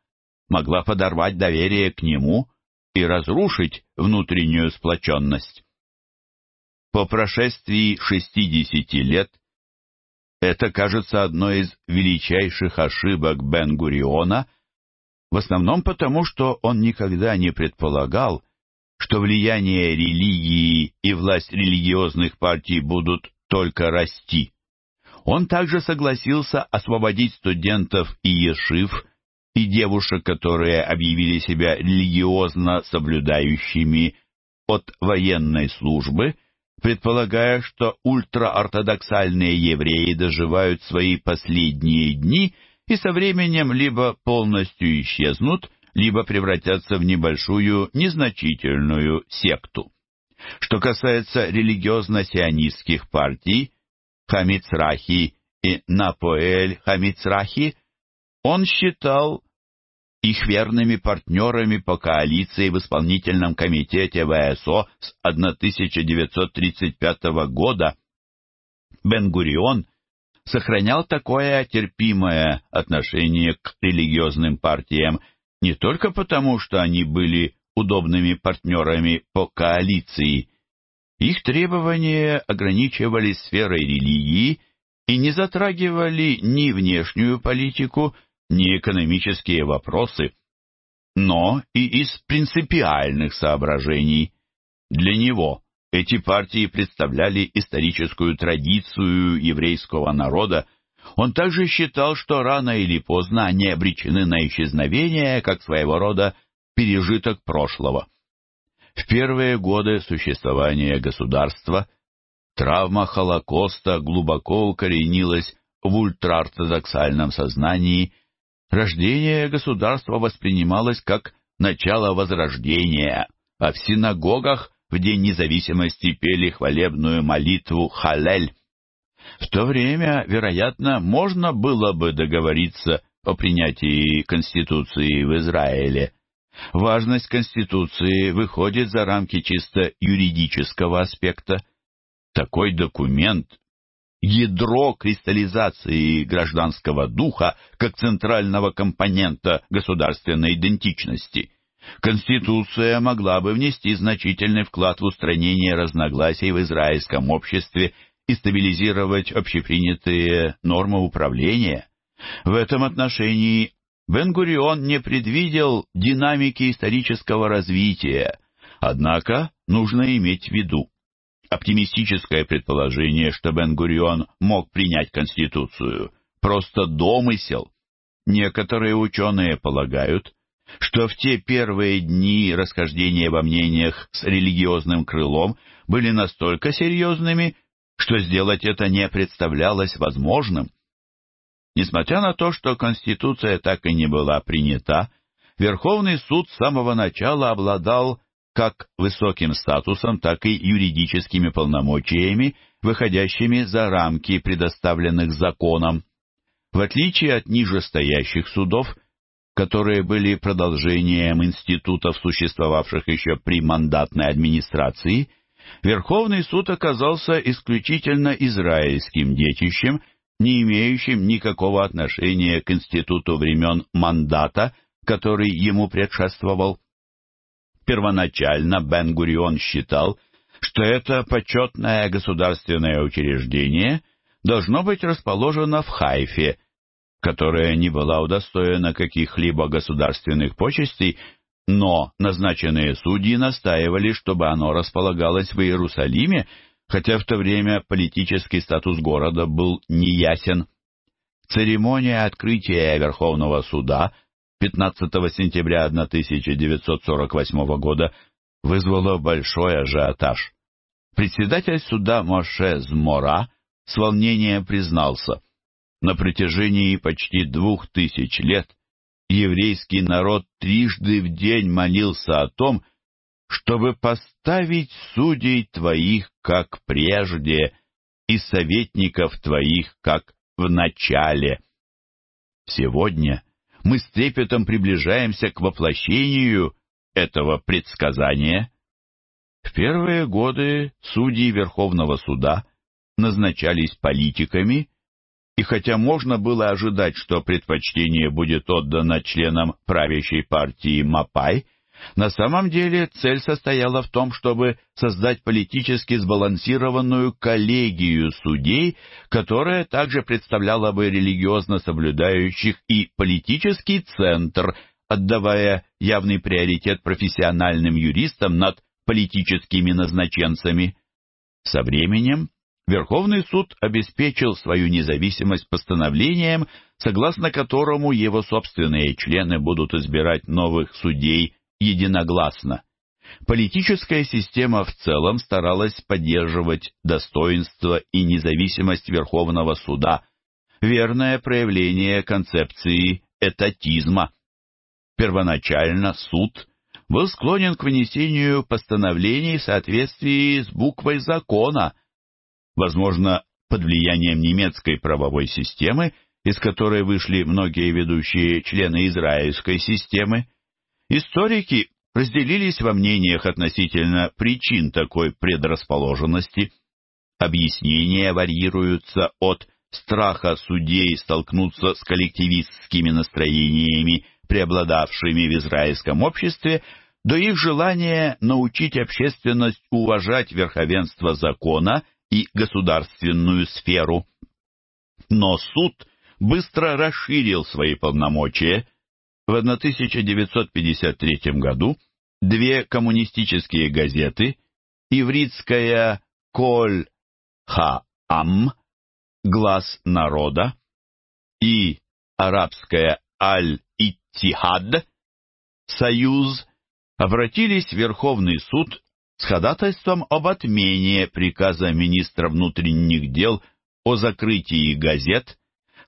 могла подорвать доверие к нему и разрушить внутреннюю сплоченность. По прошествии 60 лет – это, кажется, одной из величайших ошибок Бен-Гуриона, в основном потому, что он никогда не предполагал, что влияние религии и власть религиозных партий будут только расти. Он также согласился освободить студентов и ешив, и девушек, которые объявили себя религиозно соблюдающими от военной службы – предполагая, что ультраортодоксальные евреи доживают свои последние дни и со временем либо полностью исчезнут, либо превратятся в небольшую, незначительную секту. Что касается религиозно-сионистских партий Хамицрахи и Напоэль Хамицрахи, он считал, их верными партнерами по коалиции в исполнительном комитете ВСО с 1935 года. бен сохранял такое терпимое отношение к религиозным партиям не только потому, что они были удобными партнерами по коалиции. Их требования ограничивались сферой религии и не затрагивали ни внешнюю политику, не экономические вопросы, но и из принципиальных соображений. Для него эти партии представляли историческую традицию еврейского народа, он также считал, что рано или поздно они обречены на исчезновение, как своего рода пережиток прошлого. В первые годы существования государства травма Холокоста глубоко укоренилась в ультраортодоксальном сознании Рождение государства воспринималось как начало возрождения, а в синагогах в День независимости пели хвалебную молитву «Халель». В то время, вероятно, можно было бы договориться о принятии Конституции в Израиле. Важность Конституции выходит за рамки чисто юридического аспекта. Такой документ ядро кристаллизации гражданского духа как центрального компонента государственной идентичности. Конституция могла бы внести значительный вклад в устранение разногласий в израильском обществе и стабилизировать общепринятые нормы управления. В этом отношении Бен-Гурион не предвидел динамики исторического развития, однако нужно иметь в виду. Оптимистическое предположение, что Бен-Гурион мог принять Конституцию, просто домысел. Некоторые ученые полагают, что в те первые дни расхождения во мнениях с религиозным крылом были настолько серьезными, что сделать это не представлялось возможным. Несмотря на то, что Конституция так и не была принята, Верховный суд с самого начала обладал как высоким статусом, так и юридическими полномочиями, выходящими за рамки, предоставленных законом. В отличие от нижестоящих судов, которые были продолжением институтов, существовавших еще при мандатной администрации, Верховный суд оказался исключительно израильским детищем, не имеющим никакого отношения к институту времен мандата, который ему предшествовал. Первоначально Бен-Гурион считал, что это почетное государственное учреждение должно быть расположено в Хайфе, которая не была удостоена каких-либо государственных почестей, но назначенные судьи настаивали, чтобы оно располагалось в Иерусалиме, хотя в то время политический статус города был неясен. Церемония открытия Верховного суда – 15 сентября 1948 года вызвало большой ажиотаж. Председатель суда Моше Змора с волнением признался, на протяжении почти двух тысяч лет еврейский народ трижды в день молился о том, чтобы поставить судей твоих, как прежде, и советников твоих, как в начале. Сегодня мы с трепетом приближаемся к воплощению этого предсказания. В первые годы судьи Верховного суда назначались политиками, и хотя можно было ожидать, что предпочтение будет отдано членам правящей партии Мапай – на самом деле цель состояла в том, чтобы создать политически сбалансированную коллегию судей, которая также представляла бы религиозно соблюдающих и политический центр, отдавая явный приоритет профессиональным юристам над политическими назначенцами. Со временем Верховный суд обеспечил свою независимость постановлением, согласно которому его собственные члены будут избирать новых судей единогласно. Политическая система в целом старалась поддерживать достоинство и независимость Верховного суда, верное проявление концепции этатизма. Первоначально суд был склонен к вынесению постановлений в соответствии с буквой закона, возможно, под влиянием немецкой правовой системы, из которой вышли многие ведущие члены израильской системы, Историки разделились во мнениях относительно причин такой предрасположенности. Объяснения варьируются от страха судей столкнуться с коллективистскими настроениями, преобладавшими в израильском обществе, до их желания научить общественность уважать верховенство закона и государственную сферу. Но суд быстро расширил свои полномочия, в 1953 году две коммунистические газеты «Ивритская Коль Хаам», «Глаз народа» и арабская «Аль-Иттихад», «Союз» обратились в Верховный суд с ходатайством об отмене приказа министра внутренних дел о закрытии газет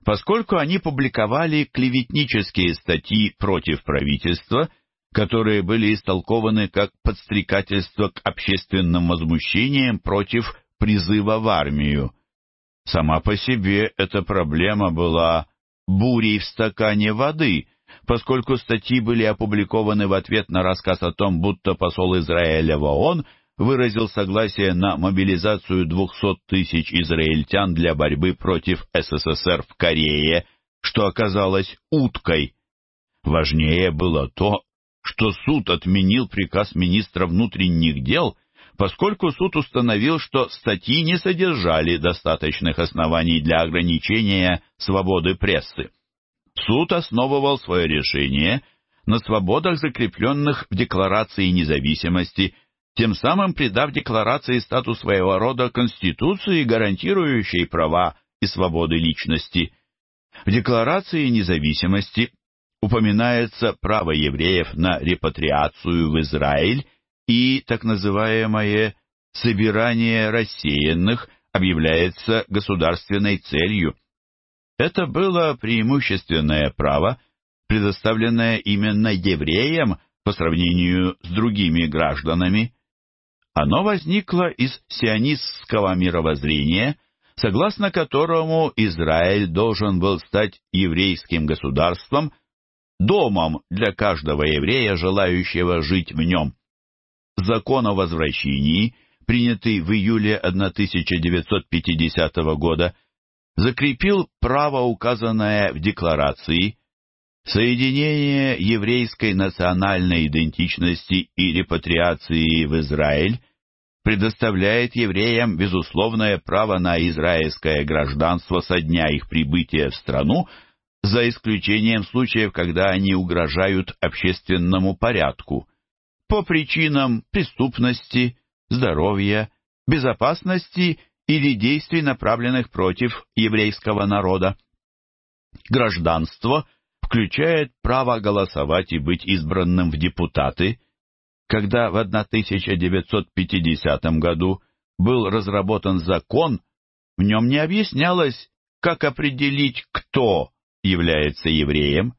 поскольку они публиковали клеветнические статьи против правительства, которые были истолкованы как подстрекательство к общественным возмущениям против призыва в армию. Сама по себе эта проблема была бурей в стакане воды, поскольку статьи были опубликованы в ответ на рассказ о том, будто посол Израиля в ООН – выразил согласие на мобилизацию 200 тысяч израильтян для борьбы против СССР в Корее, что оказалось уткой. Важнее было то, что суд отменил приказ министра внутренних дел, поскольку суд установил, что статьи не содержали достаточных оснований для ограничения свободы прессы. Суд основывал свое решение на свободах, закрепленных в Декларации независимости тем самым придав декларации статус своего рода конституции, гарантирующей права и свободы личности. В Декларации независимости упоминается право евреев на репатриацию в Израиль и так называемое «собирание рассеянных» объявляется государственной целью. Это было преимущественное право, предоставленное именно евреям по сравнению с другими гражданами. Оно возникло из сионистского мировоззрения, согласно которому Израиль должен был стать еврейским государством, домом для каждого еврея, желающего жить в нем. Закон о возвращении, принятый в июле 1950 года, закрепил право, указанное в декларации, соединение еврейской национальной идентичности и репатриации в Израиль предоставляет евреям безусловное право на израильское гражданство со дня их прибытия в страну, за исключением случаев, когда они угрожают общественному порядку, по причинам преступности, здоровья, безопасности или действий, направленных против еврейского народа. Гражданство включает право голосовать и быть избранным в депутаты – когда в 1950 году был разработан закон, в нем не объяснялось, как определить, кто является евреем.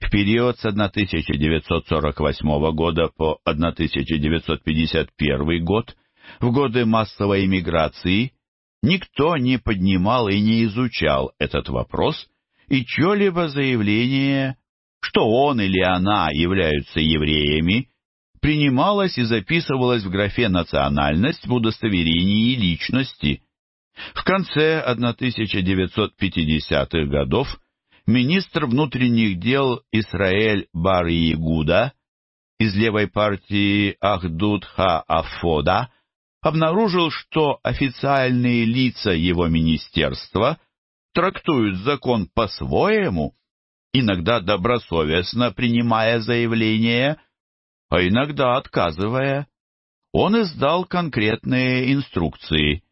В период с 1948 года по 1951 год, в годы массовой эмиграции, никто не поднимал и не изучал этот вопрос, и чье-либо заявление, что он или она являются евреями, принималась и записывалась в графе «Национальность» в удостоверении личности. В конце 1950-х годов министр внутренних дел Исраэль Бар-Ягуда из левой партии Ахдудха Афода обнаружил, что официальные лица его министерства трактуют закон по-своему, иногда добросовестно принимая заявления – а иногда отказывая, он издал конкретные инструкции.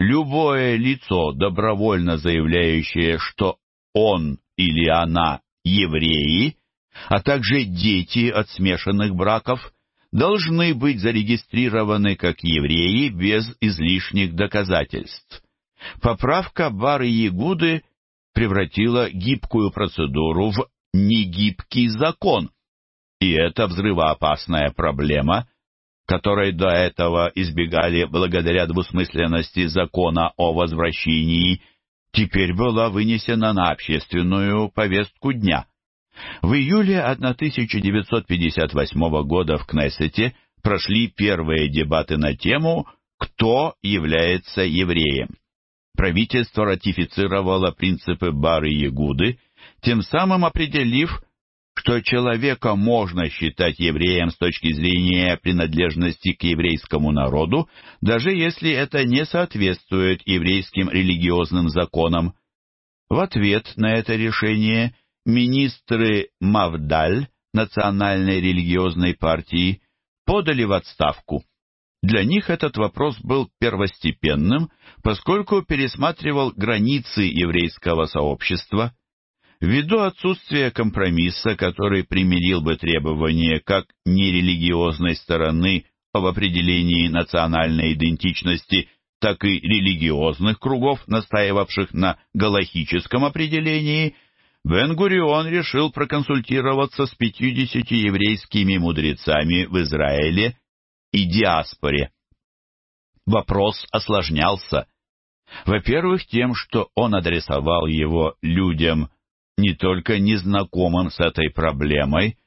Любое лицо, добровольно заявляющее, что он или она евреи, а также дети от смешанных браков, должны быть зарегистрированы как евреи без излишних доказательств. Поправка Бары Ягуды превратила гибкую процедуру в негибкий закон, и это взрывоопасная проблема, которой до этого избегали благодаря двусмысленности закона о возвращении, теперь была вынесена на общественную повестку дня. В июле 1958 года в Кнессете прошли первые дебаты на тему «Кто является евреем?». Правительство ратифицировало принципы Бары-Ягуды, тем самым определив что человека можно считать евреем с точки зрения принадлежности к еврейскому народу, даже если это не соответствует еврейским религиозным законам. В ответ на это решение министры Мавдаль, Национальной религиозной партии, подали в отставку. Для них этот вопрос был первостепенным, поскольку пересматривал границы еврейского сообщества – Ввиду отсутствия компромисса, который примирил бы требования как нерелигиозной стороны об определении национальной идентичности, так и религиозных кругов, настаивавших на галахическом определении, Бен-Гурион решил проконсультироваться с 50 еврейскими мудрецами в Израиле и диаспоре. Вопрос осложнялся. Во-первых, тем, что он адресовал его людям – не только незнакомым с этой проблемой,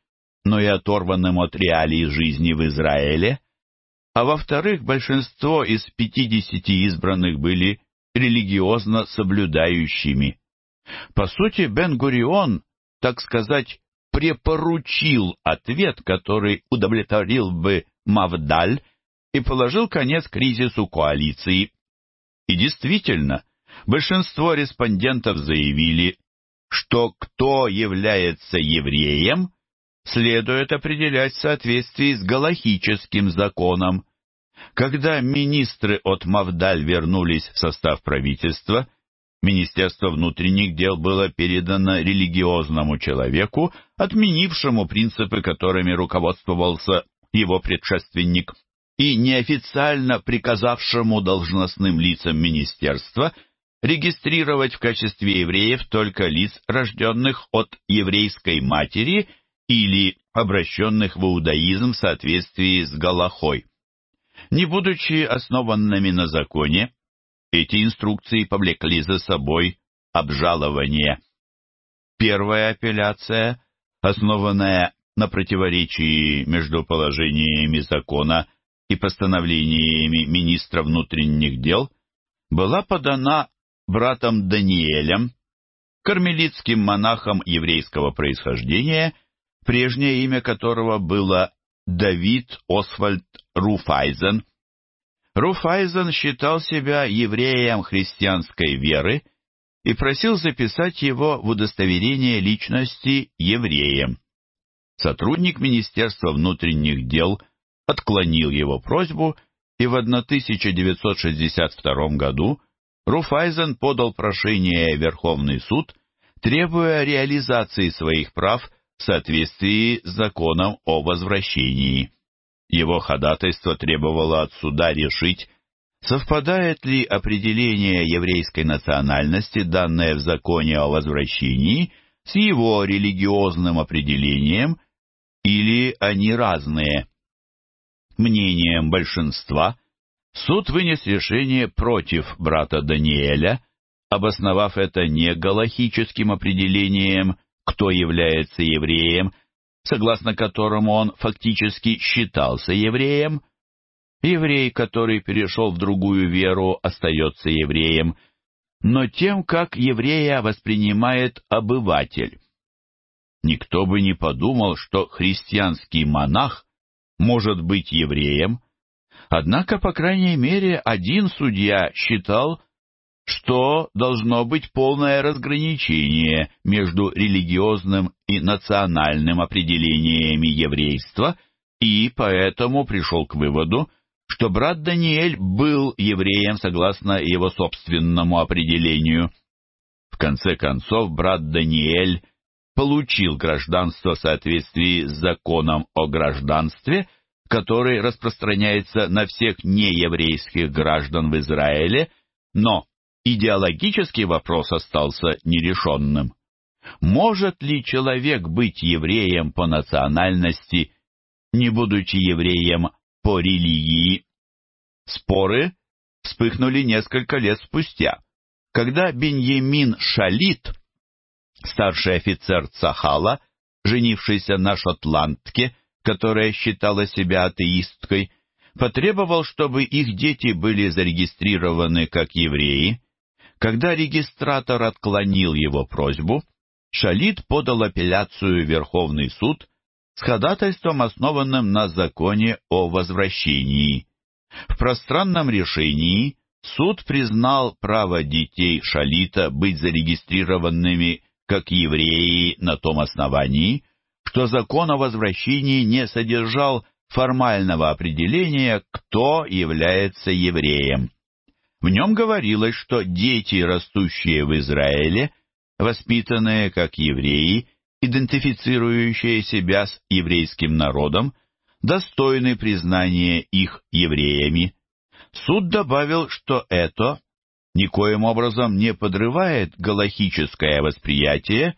но и оторванным от реалий жизни в Израиле, а во-вторых, большинство из 50 избранных были религиозно соблюдающими. По сути, Бен-Гурион, так сказать, препоручил ответ, который удовлетворил бы Мавдаль и положил конец кризису коалиции. И действительно, большинство респондентов заявили, что кто является евреем, следует определять в соответствии с галахическим законом. Когда министры от Мавдаль вернулись в состав правительства, Министерство внутренних дел было передано религиозному человеку, отменившему принципы, которыми руководствовался его предшественник, и неофициально приказавшему должностным лицам министерства – регистрировать в качестве евреев только лиц, рожденных от еврейской матери или обращенных в иудаизм в соответствии с Галахой. Не будучи основанными на законе, эти инструкции повлекли за собой обжалование. Первая апелляция, основанная на противоречии между положениями закона и постановлениями министра внутренних дел, была подана братом Даниэлем, кармелитским монахом еврейского происхождения, прежнее имя которого было Давид Освальд Руфайзен. Руфайзен считал себя евреем христианской веры и просил записать его в удостоверение личности евреем. Сотрудник Министерства внутренних дел отклонил его просьбу и в 1962 году – Руфайзен подал прошение Верховный суд, требуя реализации своих прав в соответствии с законом о возвращении. Его ходатайство требовало от суда решить, совпадает ли определение еврейской национальности, данное в законе о возвращении, с его религиозным определением, или они разные. Мнением большинства – Суд вынес решение против брата Даниэля, обосновав это не галахическим определением, кто является евреем, согласно которому он фактически считался евреем. Еврей, который перешел в другую веру, остается евреем, но тем, как еврея воспринимает обыватель. Никто бы не подумал, что христианский монах может быть евреем, Однако, по крайней мере, один судья считал, что должно быть полное разграничение между религиозным и национальным определениями еврейства, и поэтому пришел к выводу, что брат Даниэль был евреем согласно его собственному определению. В конце концов, брат Даниэль получил гражданство в соответствии с законом о гражданстве – который распространяется на всех нееврейских граждан в Израиле, но идеологический вопрос остался нерешенным. Может ли человек быть евреем по национальности, не будучи евреем по религии? Споры вспыхнули несколько лет спустя, когда Беньямин Шалит, старший офицер Цахала, женившийся на шотландке, которая считала себя атеисткой, потребовал, чтобы их дети были зарегистрированы как евреи. Когда регистратор отклонил его просьбу, Шалит подал апелляцию в Верховный суд с ходатайством, основанным на законе о возвращении. В пространном решении суд признал право детей Шалита быть зарегистрированными как евреи на том основании, что закон о возвращении не содержал формального определения, кто является евреем. В нем говорилось, что дети, растущие в Израиле, воспитанные как евреи, идентифицирующие себя с еврейским народом, достойны признания их евреями. Суд добавил, что это никоим образом не подрывает галахическое восприятие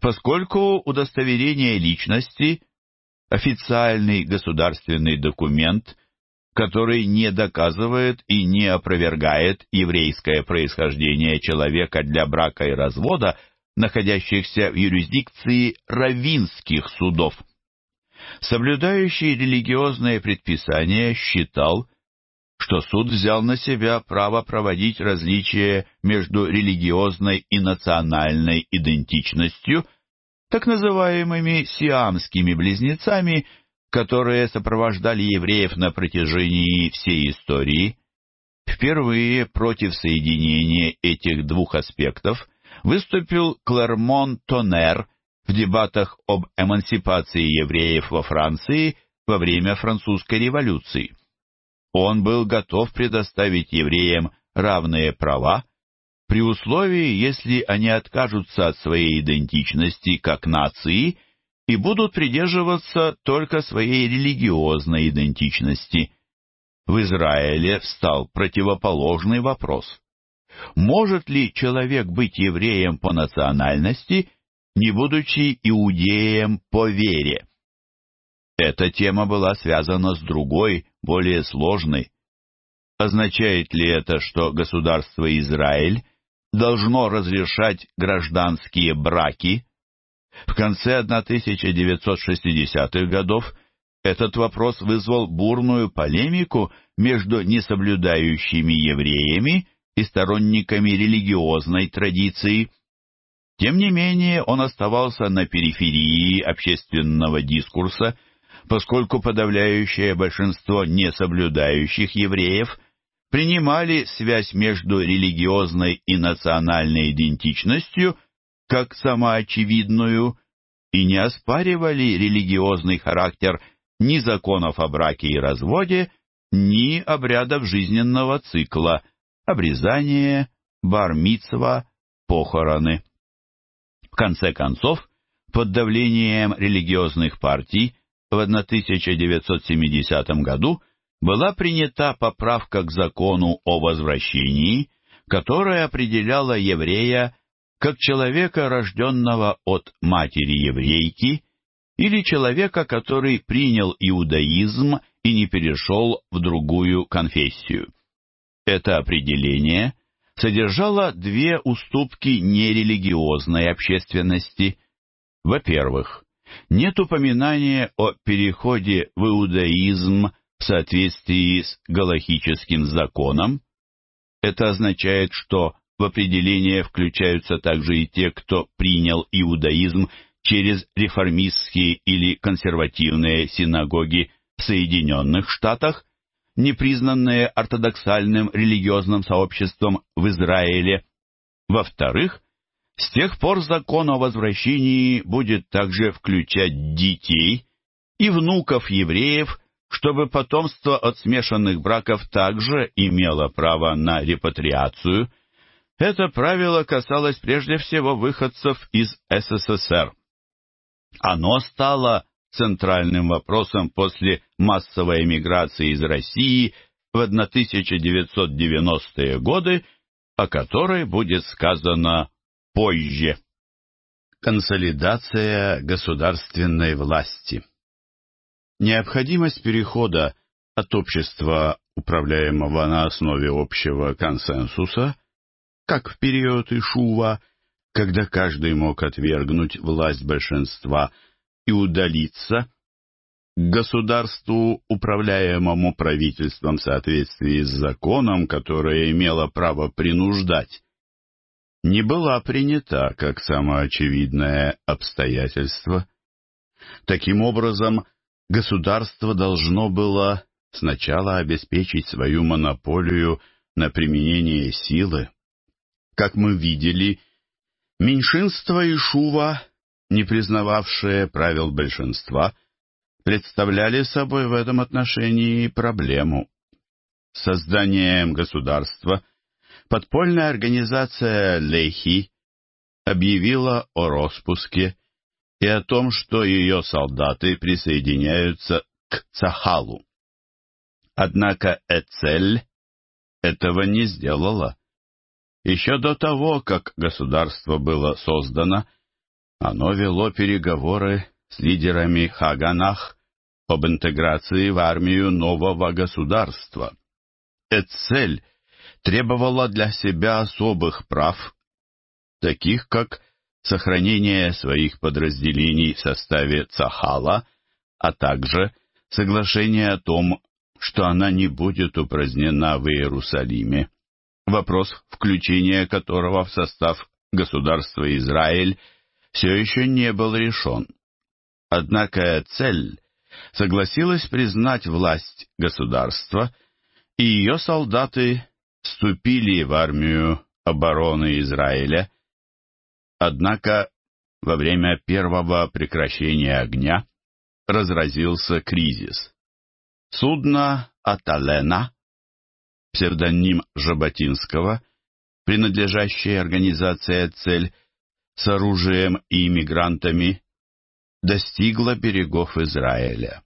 поскольку удостоверение личности – официальный государственный документ, который не доказывает и не опровергает еврейское происхождение человека для брака и развода, находящихся в юрисдикции равинских судов. Соблюдающий религиозные предписания считал, что суд взял на себя право проводить различия между религиозной и национальной идентичностью, так называемыми сиамскими близнецами, которые сопровождали евреев на протяжении всей истории. Впервые против соединения этих двух аспектов выступил Клермон Тонер в дебатах об эмансипации евреев во Франции во время французской революции. Он был готов предоставить евреям равные права, при условии, если они откажутся от своей идентичности как нации и будут придерживаться только своей религиозной идентичности. В Израиле встал противоположный вопрос. Может ли человек быть евреем по национальности, не будучи иудеем по вере? Эта тема была связана с другой, более сложной. Означает ли это, что государство Израиль должно разрешать гражданские браки? В конце 1960-х годов этот вопрос вызвал бурную полемику между несоблюдающими евреями и сторонниками религиозной традиции. Тем не менее, он оставался на периферии общественного дискурса – поскольку подавляющее большинство несоблюдающих евреев принимали связь между религиозной и национальной идентичностью как самоочевидную и не оспаривали религиозный характер ни законов о браке и разводе, ни обрядов жизненного цикла – обрезание, бармитсва, похороны. В конце концов, под давлением религиозных партий в 1970 году была принята поправка к закону о возвращении, которая определяла еврея как человека, рожденного от матери еврейки, или человека, который принял иудаизм и не перешел в другую конфессию. Это определение содержало две уступки нерелигиозной общественности. Во-первых, нет упоминания о переходе в иудаизм в соответствии с галахическим законом. Это означает, что в определение включаются также и те, кто принял иудаизм через реформистские или консервативные синагоги в Соединенных Штатах, непризнанные ортодоксальным религиозным сообществом в Израиле. Во-вторых, с тех пор закон о возвращении будет также включать детей и внуков евреев, чтобы потомство от смешанных браков также имело право на репатриацию. Это правило касалось прежде всего выходцев из СССР. Оно стало центральным вопросом после массовой эмиграции из России в 1990-е годы, о которой будет сказано позже. Консолидация государственной власти. Необходимость перехода от общества, управляемого на основе общего консенсуса, как в период Ишува, когда каждый мог отвергнуть власть большинства и удалиться, к государству, управляемому правительством в соответствии с законом, которое имело право принуждать не была принята как самоочевидное обстоятельство. Таким образом, государство должно было сначала обеспечить свою монополию на применение силы. Как мы видели, меньшинство Ишува, не признававшее правил большинства, представляли собой в этом отношении проблему. Созданием государства Подпольная организация Лехи объявила о распуске и о том, что ее солдаты присоединяются к Цахалу. Однако Эцель этого не сделала. Еще до того, как государство было создано, оно вело переговоры с лидерами Хаганах об интеграции в армию нового государства. Эцель требовала для себя особых прав, таких как сохранение своих подразделений в составе Цахала, а также соглашение о том, что она не будет упразднена в Иерусалиме, вопрос включения которого в состав государства Израиль все еще не был решен. Однако цель согласилась признать власть государства, и ее солдаты вступили в армию обороны Израиля, однако во время первого прекращения огня разразился кризис. Судно «Аталена», псевдоним Жаботинского, принадлежащее организации «Цель» с оружием и иммигрантами, достигло берегов Израиля.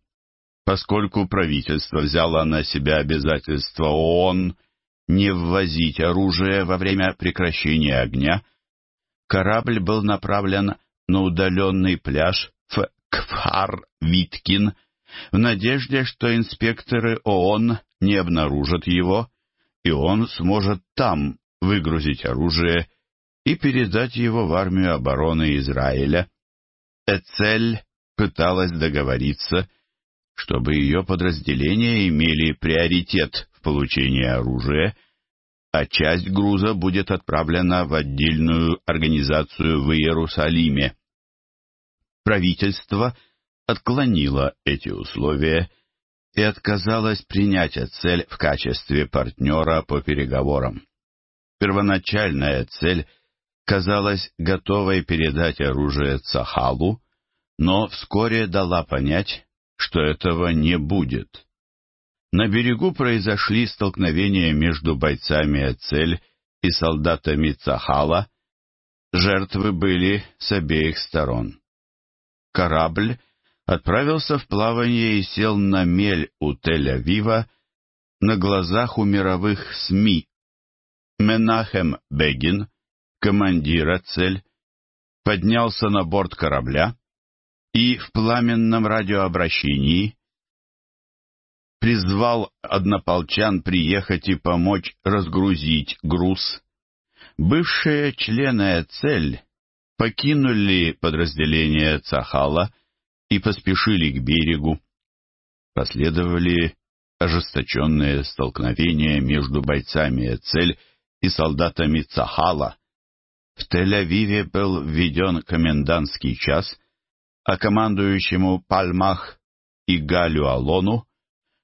Поскольку правительство взяло на себя обязательства ООН не ввозить оружие во время прекращения огня, корабль был направлен на удаленный пляж в Кфар-Виткин в надежде, что инспекторы ООН не обнаружат его, и он сможет там выгрузить оружие и передать его в армию обороны Израиля. Эцель пыталась договориться, чтобы ее подразделения имели приоритет получения оружия, а часть груза будет отправлена в отдельную организацию в Иерусалиме. Правительство отклонило эти условия и отказалось принять цель в качестве партнера по переговорам. Первоначальная цель казалась готовой передать оружие Цахалу, но вскоре дала понять, что этого не будет. На берегу произошли столкновения между бойцами Эцель и солдатами Цахала. Жертвы были с обеих сторон. Корабль отправился в плавание и сел на мель у Тель-Авива на глазах у мировых СМИ. Менахем Бегин, командир Эцель, поднялся на борт корабля и в пламенном радиообращении призвал однополчан приехать и помочь разгрузить груз. Бывшие члены цель покинули подразделение Цахала и поспешили к берегу. Последовали ожесточенные столкновения между бойцами цель и солдатами Цахала. В Тель-Авиве был введен комендантский час, а командующему Пальмах и Галю Алону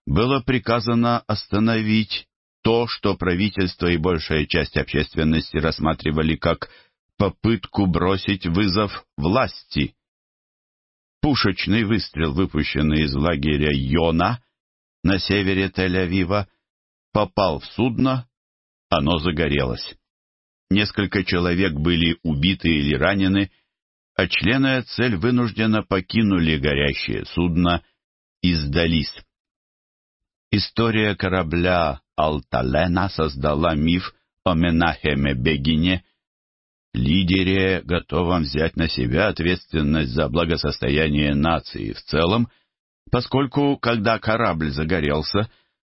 было приказано остановить то, что правительство и большая часть общественности рассматривали как попытку бросить вызов власти. Пушечный выстрел, выпущенный из лагеря Йона на севере Тель-Авива, попал в судно, оно загорелось. Несколько человек были убиты или ранены, а члены цель вынужденно покинули горящее судно и сдались. История корабля Алталена создала миф о Менахеме Бегине, лидере, готовом взять на себя ответственность за благосостояние нации в целом, поскольку, когда корабль загорелся,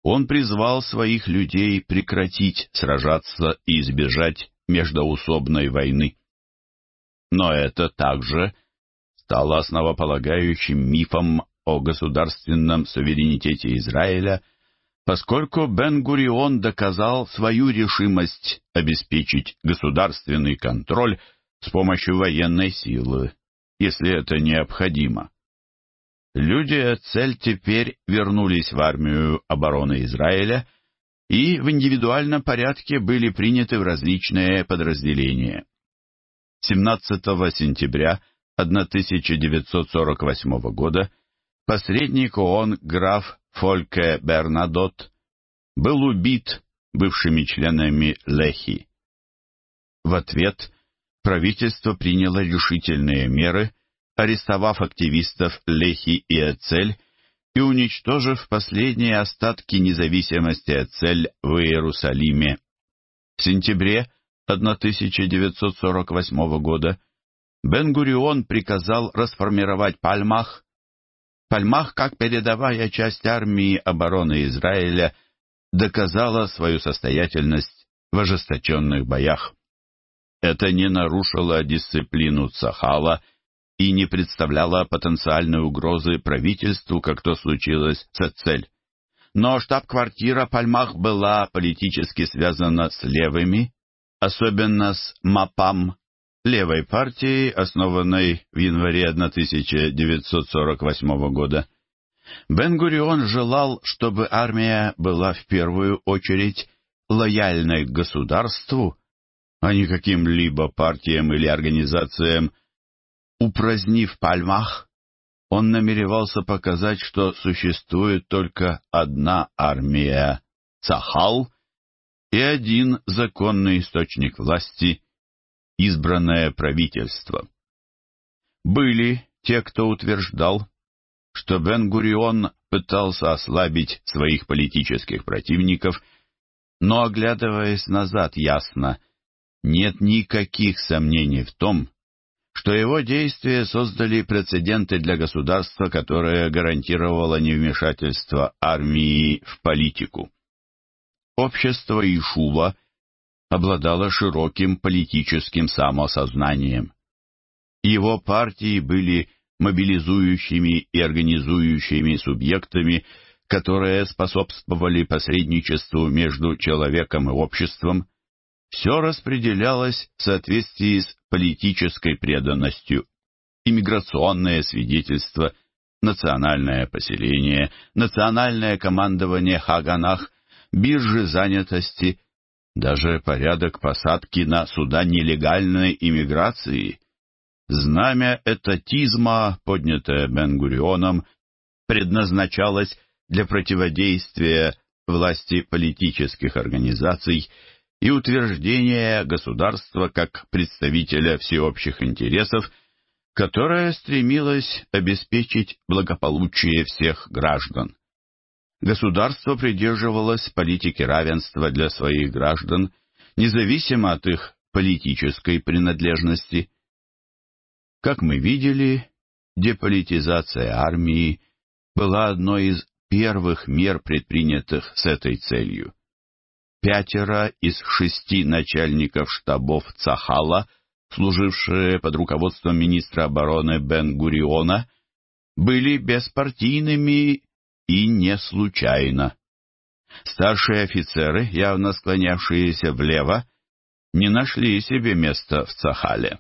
он призвал своих людей прекратить сражаться и избежать междоусобной войны. Но это также стало основополагающим мифом о государственном суверенитете Израиля, поскольку Бен-Гурион доказал свою решимость обеспечить государственный контроль с помощью военной силы, если это необходимо. Люди цель теперь вернулись в армию обороны Израиля и в индивидуальном порядке были приняты в различные подразделения. 17 сентября 1948 года Посредник ООН граф Фольке Бернадот был убит бывшими членами Лехи. В ответ правительство приняло решительные меры, арестовав активистов Лехи и Эцель и уничтожив последние остатки независимости Эцель в Иерусалиме. В сентябре 1948 года Бен-Гурион приказал расформировать Пальмах Пальмах, как передовая часть армии обороны Израиля, доказала свою состоятельность в ожесточенных боях. Это не нарушило дисциплину Цахала и не представляло потенциальной угрозы правительству, как то случилось с Цель. Но штаб-квартира Пальмах была политически связана с левыми, особенно с Мапам левой партии, основанной в январе 1948 года. Бен-Гурион желал, чтобы армия была в первую очередь лояльной к государству, а не каким-либо партиям или организациям. Упразднив Пальмах, он намеревался показать, что существует только одна армия — Цахал, и один законный источник власти избранное правительство. Были те, кто утверждал, что Бен-Гурион пытался ослабить своих политических противников, но, оглядываясь назад, ясно, нет никаких сомнений в том, что его действия создали прецеденты для государства, которое гарантировало невмешательство армии в политику. Общество Ишува – обладала широким политическим самосознанием. Его партии были мобилизующими и организующими субъектами, которые способствовали посредничеству между человеком и обществом, все распределялось в соответствии с политической преданностью. Иммиграционное свидетельство, национальное поселение, национальное командование Хаганах, биржи занятости – даже порядок посадки на суда нелегальной иммиграции. Знамя этатизма, поднятое Бенгурионом, предназначалось для противодействия власти политических организаций и утверждения государства как представителя всеобщих интересов, которое стремилось обеспечить благополучие всех граждан. Государство придерживалось политики равенства для своих граждан, независимо от их политической принадлежности. Как мы видели, деполитизация армии была одной из первых мер, предпринятых с этой целью. Пятеро из шести начальников штабов Цахала, служившие под руководством министра обороны Бен-Гуриона, были беспартийными и не случайно. Старшие офицеры, явно склонявшиеся влево, не нашли себе места в Цахале.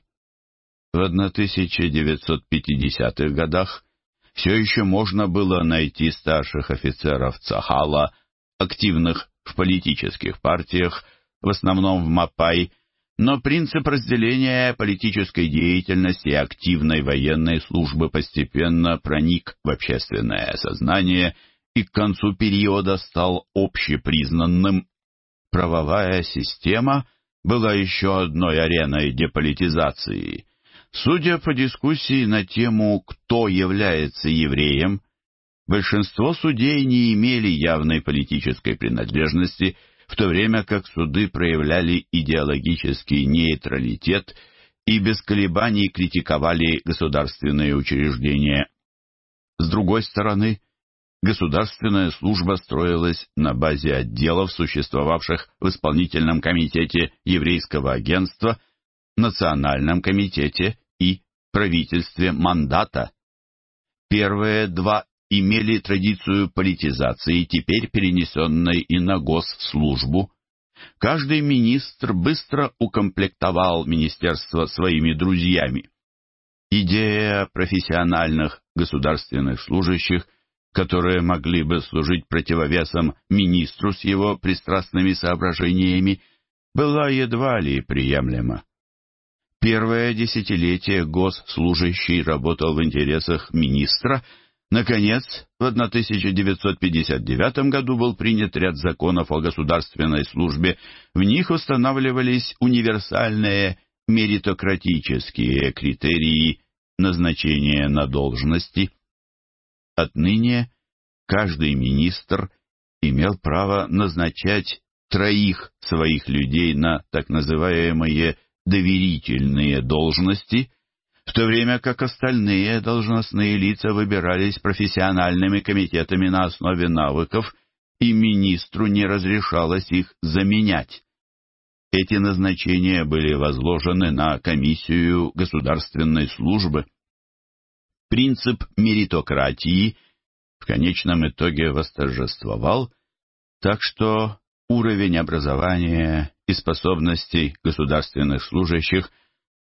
В 1950-х годах все еще можно было найти старших офицеров Цахала, активных в политических партиях, в основном в Мапай но принцип разделения политической деятельности и активной военной службы постепенно проник в общественное сознание и к концу периода стал общепризнанным. Правовая система была еще одной ареной деполитизации. Судя по дискуссии на тему «Кто является евреем?», большинство судей не имели явной политической принадлежности – в то время как суды проявляли идеологический нейтралитет и без колебаний критиковали государственные учреждения. С другой стороны, государственная служба строилась на базе отделов, существовавших в исполнительном комитете еврейского агентства, национальном комитете и правительстве мандата. Первые два имели традицию политизации, теперь перенесенной и на госслужбу. Каждый министр быстро укомплектовал министерство своими друзьями. Идея профессиональных государственных служащих, которые могли бы служить противовесом министру с его пристрастными соображениями, была едва ли приемлема. Первое десятилетие госслужащий работал в интересах министра – Наконец, в 1959 году был принят ряд законов о государственной службе. В них устанавливались универсальные меритократические критерии назначения на должности. Отныне каждый министр имел право назначать троих своих людей на так называемые доверительные должности, в то время как остальные должностные лица выбирались профессиональными комитетами на основе навыков, и министру не разрешалось их заменять. Эти назначения были возложены на комиссию государственной службы. Принцип меритократии в конечном итоге восторжествовал, так что уровень образования и способностей государственных служащих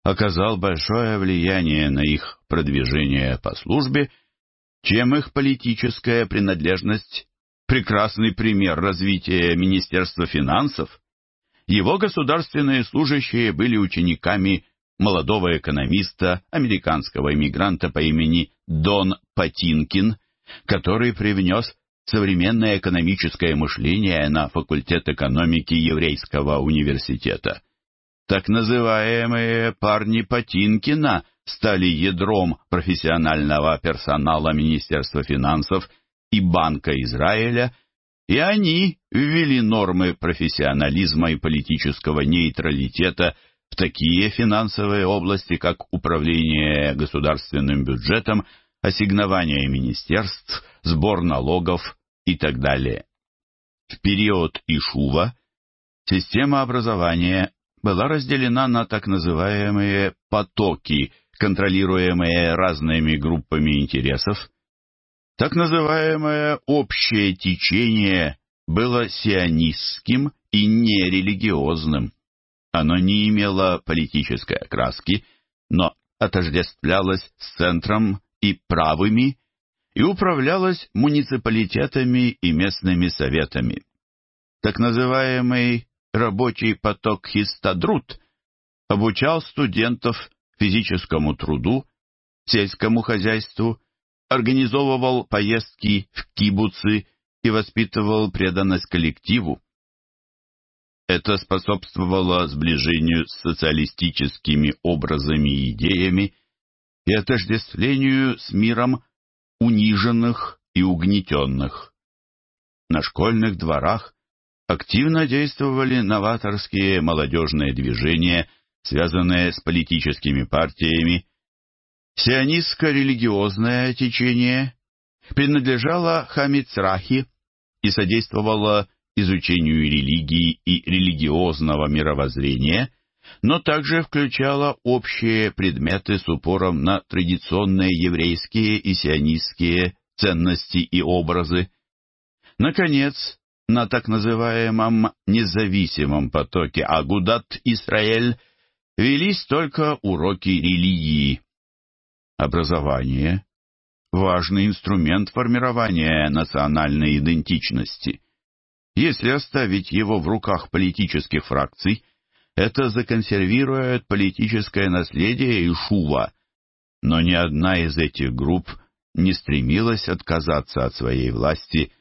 оказал большое влияние на их продвижение по службе, чем их политическая принадлежность – прекрасный пример развития Министерства финансов. Его государственные служащие были учениками молодого экономиста, американского иммигранта по имени Дон Патинкин, который привнес современное экономическое мышление на факультет экономики Еврейского университета. Так называемые парни Потинкина стали ядром профессионального персонала Министерства финансов и Банка Израиля, и они ввели нормы профессионализма и политического нейтралитета в такие финансовые области, как управление государственным бюджетом, ассигнование министерств, сбор налогов и так далее. В период Ишува система образования была разделена на так называемые «потоки», контролируемые разными группами интересов. Так называемое общее течение было сионистским и нерелигиозным. Оно не имело политической окраски, но отождествлялось с центром и правыми и управлялось муниципалитетами и местными советами. Так называемый рабочий поток Хистадрут обучал студентов физическому труду, сельскому хозяйству, организовывал поездки в кибуцы и воспитывал преданность коллективу. Это способствовало сближению с социалистическими образами и идеями и отождествлению с миром униженных и угнетенных. На школьных дворах активно действовали новаторские молодежные движения, связанные с политическими партиями. Сионистско-религиозное течение принадлежало Хамицрахи и содействовало изучению религии и религиозного мировоззрения, но также включало общие предметы с упором на традиционные еврейские и сионистские ценности и образы. Наконец, на так называемом независимом потоке Агудат-Исраэль велись только уроки религии. Образование – важный инструмент формирования национальной идентичности. Если оставить его в руках политических фракций, это законсервирует политическое наследие Ишува, но ни одна из этих групп не стремилась отказаться от своей власти –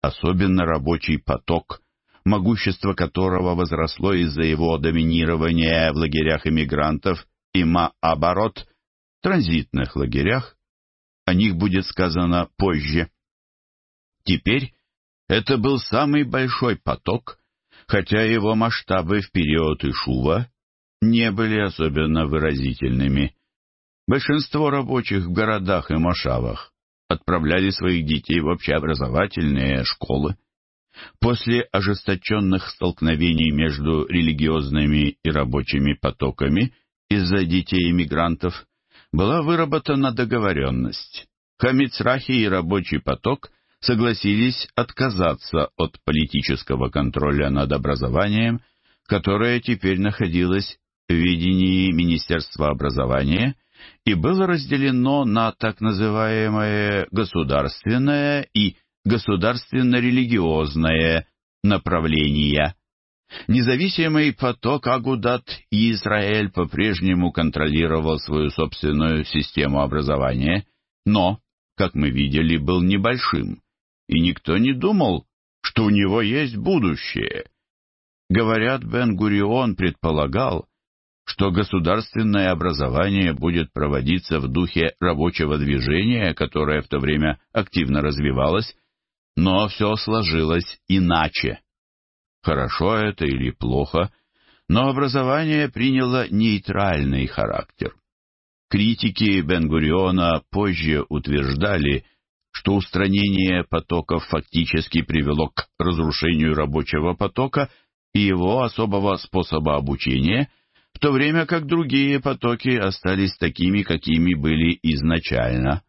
особенно рабочий поток, могущество которого возросло из-за его доминирования в лагерях иммигрантов и маоборот, транзитных лагерях. О них будет сказано позже. Теперь это был самый большой поток, хотя его масштабы в период Ишува не были особенно выразительными. Большинство рабочих в городах и машавах отправляли своих детей в общеобразовательные школы. После ожесточенных столкновений между религиозными и рабочими потоками из-за детей иммигрантов была выработана договоренность. Хамицрахи и рабочий поток согласились отказаться от политического контроля над образованием, которое теперь находилось в ведении Министерства образования – и было разделено на так называемое государственное и государственно-религиозное направления. Независимый поток Агудат и Израиль по-прежнему контролировал свою собственную систему образования, но, как мы видели, был небольшим, и никто не думал, что у него есть будущее. Говорят, Бен-Гурион предполагал, что государственное образование будет проводиться в духе рабочего движения, которое в то время активно развивалось, но все сложилось иначе. Хорошо это или плохо, но образование приняло нейтральный характер. Критики бен позже утверждали, что устранение потоков фактически привело к разрушению рабочего потока и его особого способа обучения – в то время как другие потоки остались такими, какими были изначально.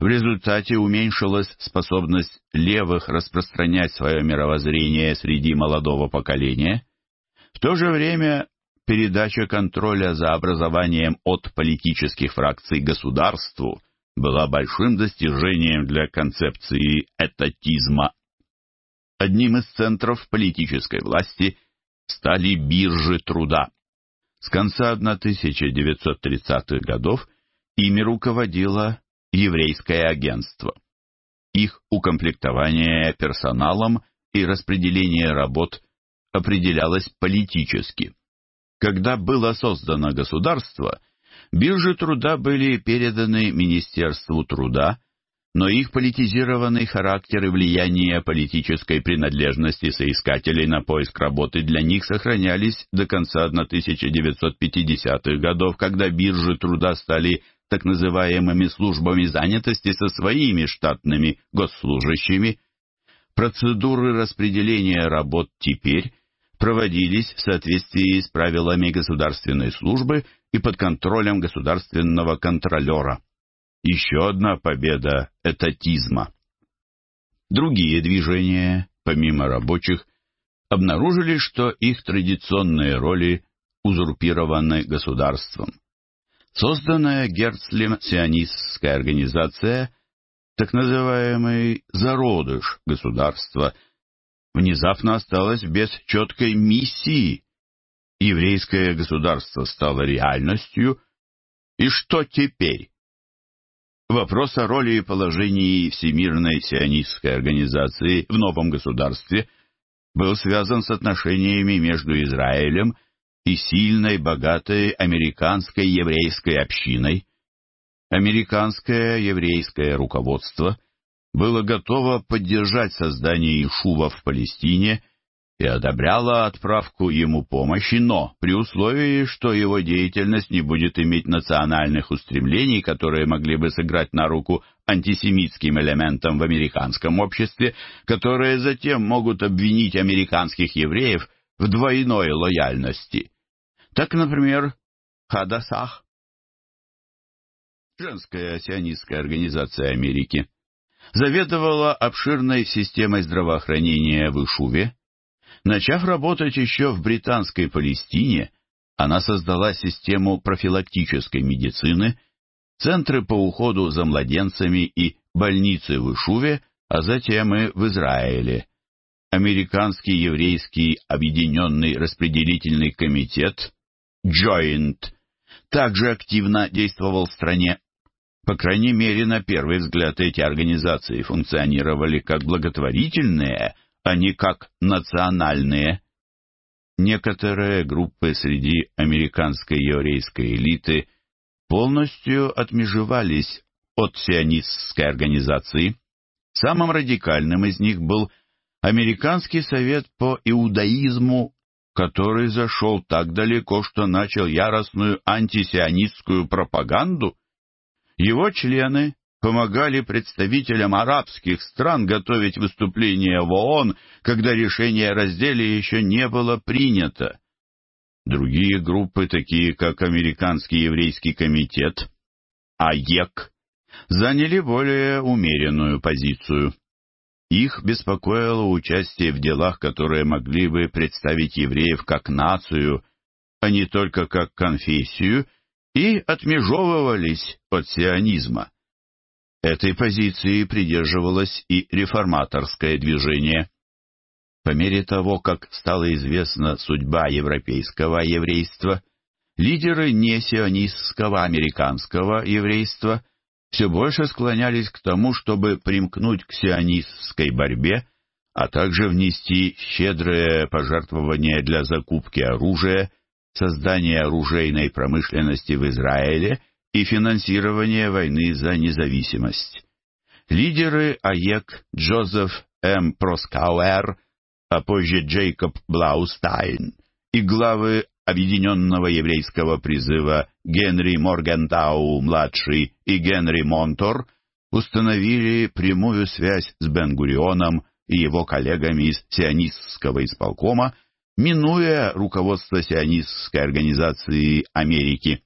В результате уменьшилась способность левых распространять свое мировоззрение среди молодого поколения. В то же время передача контроля за образованием от политических фракций государству была большим достижением для концепции этатизма. Одним из центров политической власти стали биржи труда. С конца 1930-х годов ими руководило еврейское агентство. Их укомплектование персоналом и распределение работ определялось политически. Когда было создано государство, биржи труда были переданы Министерству труда но их политизированный характер и влияние политической принадлежности соискателей на поиск работы для них сохранялись до конца 1950-х годов, когда биржи труда стали так называемыми службами занятости со своими штатными госслужащими. Процедуры распределения работ теперь проводились в соответствии с правилами государственной службы и под контролем государственного контролера. Еще одна победа этатизма. Другие движения, помимо рабочих, обнаружили, что их традиционные роли узурпированы государством. Созданная Герцлем сионистская организация, так называемый «зародыш» государства, внезапно осталась без четкой миссии. Еврейское государство стало реальностью, и что теперь? Вопрос о роли и положении Всемирной сионистской организации в новом государстве был связан с отношениями между Израилем и сильной, богатой американской еврейской общиной. Американское еврейское руководство было готово поддержать создание Ишува в Палестине и одобряла отправку ему помощи, но при условии, что его деятельность не будет иметь национальных устремлений, которые могли бы сыграть на руку антисемитским элементам в американском обществе, которые затем могут обвинить американских евреев в двойной лояльности. Так, например, Хадасах, женская сионистская организация Америки, заведовала обширной системой здравоохранения в Ишуве, Начав работать еще в британской Палестине, она создала систему профилактической медицины, центры по уходу за младенцами и больницы в Ишуве, а затем и в Израиле. Американский еврейский объединенный распределительный комитет Joint также активно действовал в стране. По крайней мере, на первый взгляд эти организации функционировали как благотворительные, они как национальные. Некоторые группы среди американской еврейской элиты полностью отмежевались от сионистской организации. Самым радикальным из них был Американский совет по иудаизму, который зашел так далеко, что начал яростную антисионистскую пропаганду. Его члены помогали представителям арабских стран готовить выступление в ООН, когда решение о разделе еще не было принято. Другие группы, такие как Американский еврейский комитет, АЕК, заняли более умеренную позицию. Их беспокоило участие в делах, которые могли бы представить евреев как нацию, а не только как конфессию, и отмежевывались от сионизма. Этой позиции придерживалось и реформаторское движение. По мере того, как стала известна судьба европейского еврейства, лидеры несионистского американского еврейства все больше склонялись к тому, чтобы примкнуть к сионистской борьбе, а также внести щедрое пожертвование для закупки оружия, создания оружейной промышленности в Израиле – и финансирование войны за независимость. Лидеры АЕК Джозеф М. Проскауэр, а позже Джейкоб Блаустайн и главы Объединенного еврейского призыва Генри Моргентау-младший и Генри Монтор установили прямую связь с бен и его коллегами из сионистского исполкома, минуя руководство сионистской организации Америки.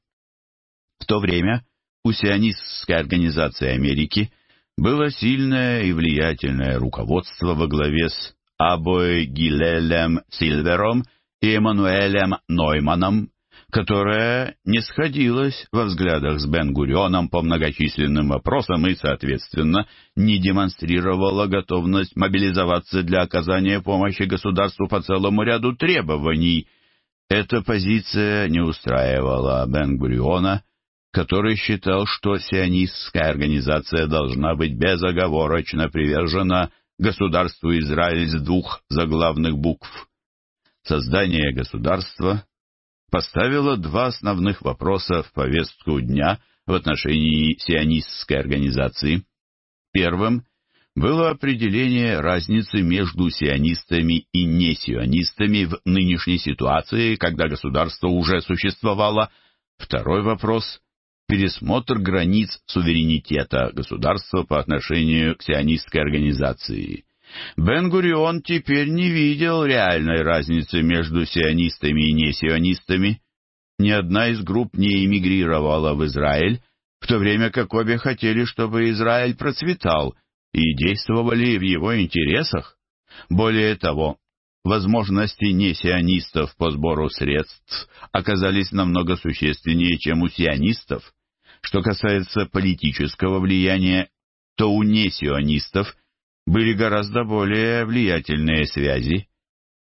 В то время у сионистской организации Америки было сильное и влиятельное руководство во главе с Абой Гилелем Сильвером и Эммануэлем Нойманом, которое не сходилось во взглядах с Бен-Гурионом по многочисленным вопросам и, соответственно, не демонстрировало готовность мобилизоваться для оказания помощи государству по целому ряду требований. Эта позиция не устраивала Бен-Гуриона, который считал, что сионистская организация должна быть безоговорочно привержена государству Израиль с двух заглавных букв. Создание государства поставило два основных вопроса в повестку дня в отношении сионистской организации. Первым было определение разницы между сионистами и несионистами в нынешней ситуации, когда государство уже существовало. Второй вопрос пересмотр границ суверенитета государства по отношению к сионистской организации. Бен-Гурион теперь не видел реальной разницы между сионистами и несионистами. Ни одна из групп не эмигрировала в Израиль, в то время как обе хотели, чтобы Израиль процветал и действовали в его интересах. Более того, возможности несионистов по сбору средств оказались намного существеннее, чем у сионистов. Что касается политического влияния, то у несионистов были гораздо более влиятельные связи.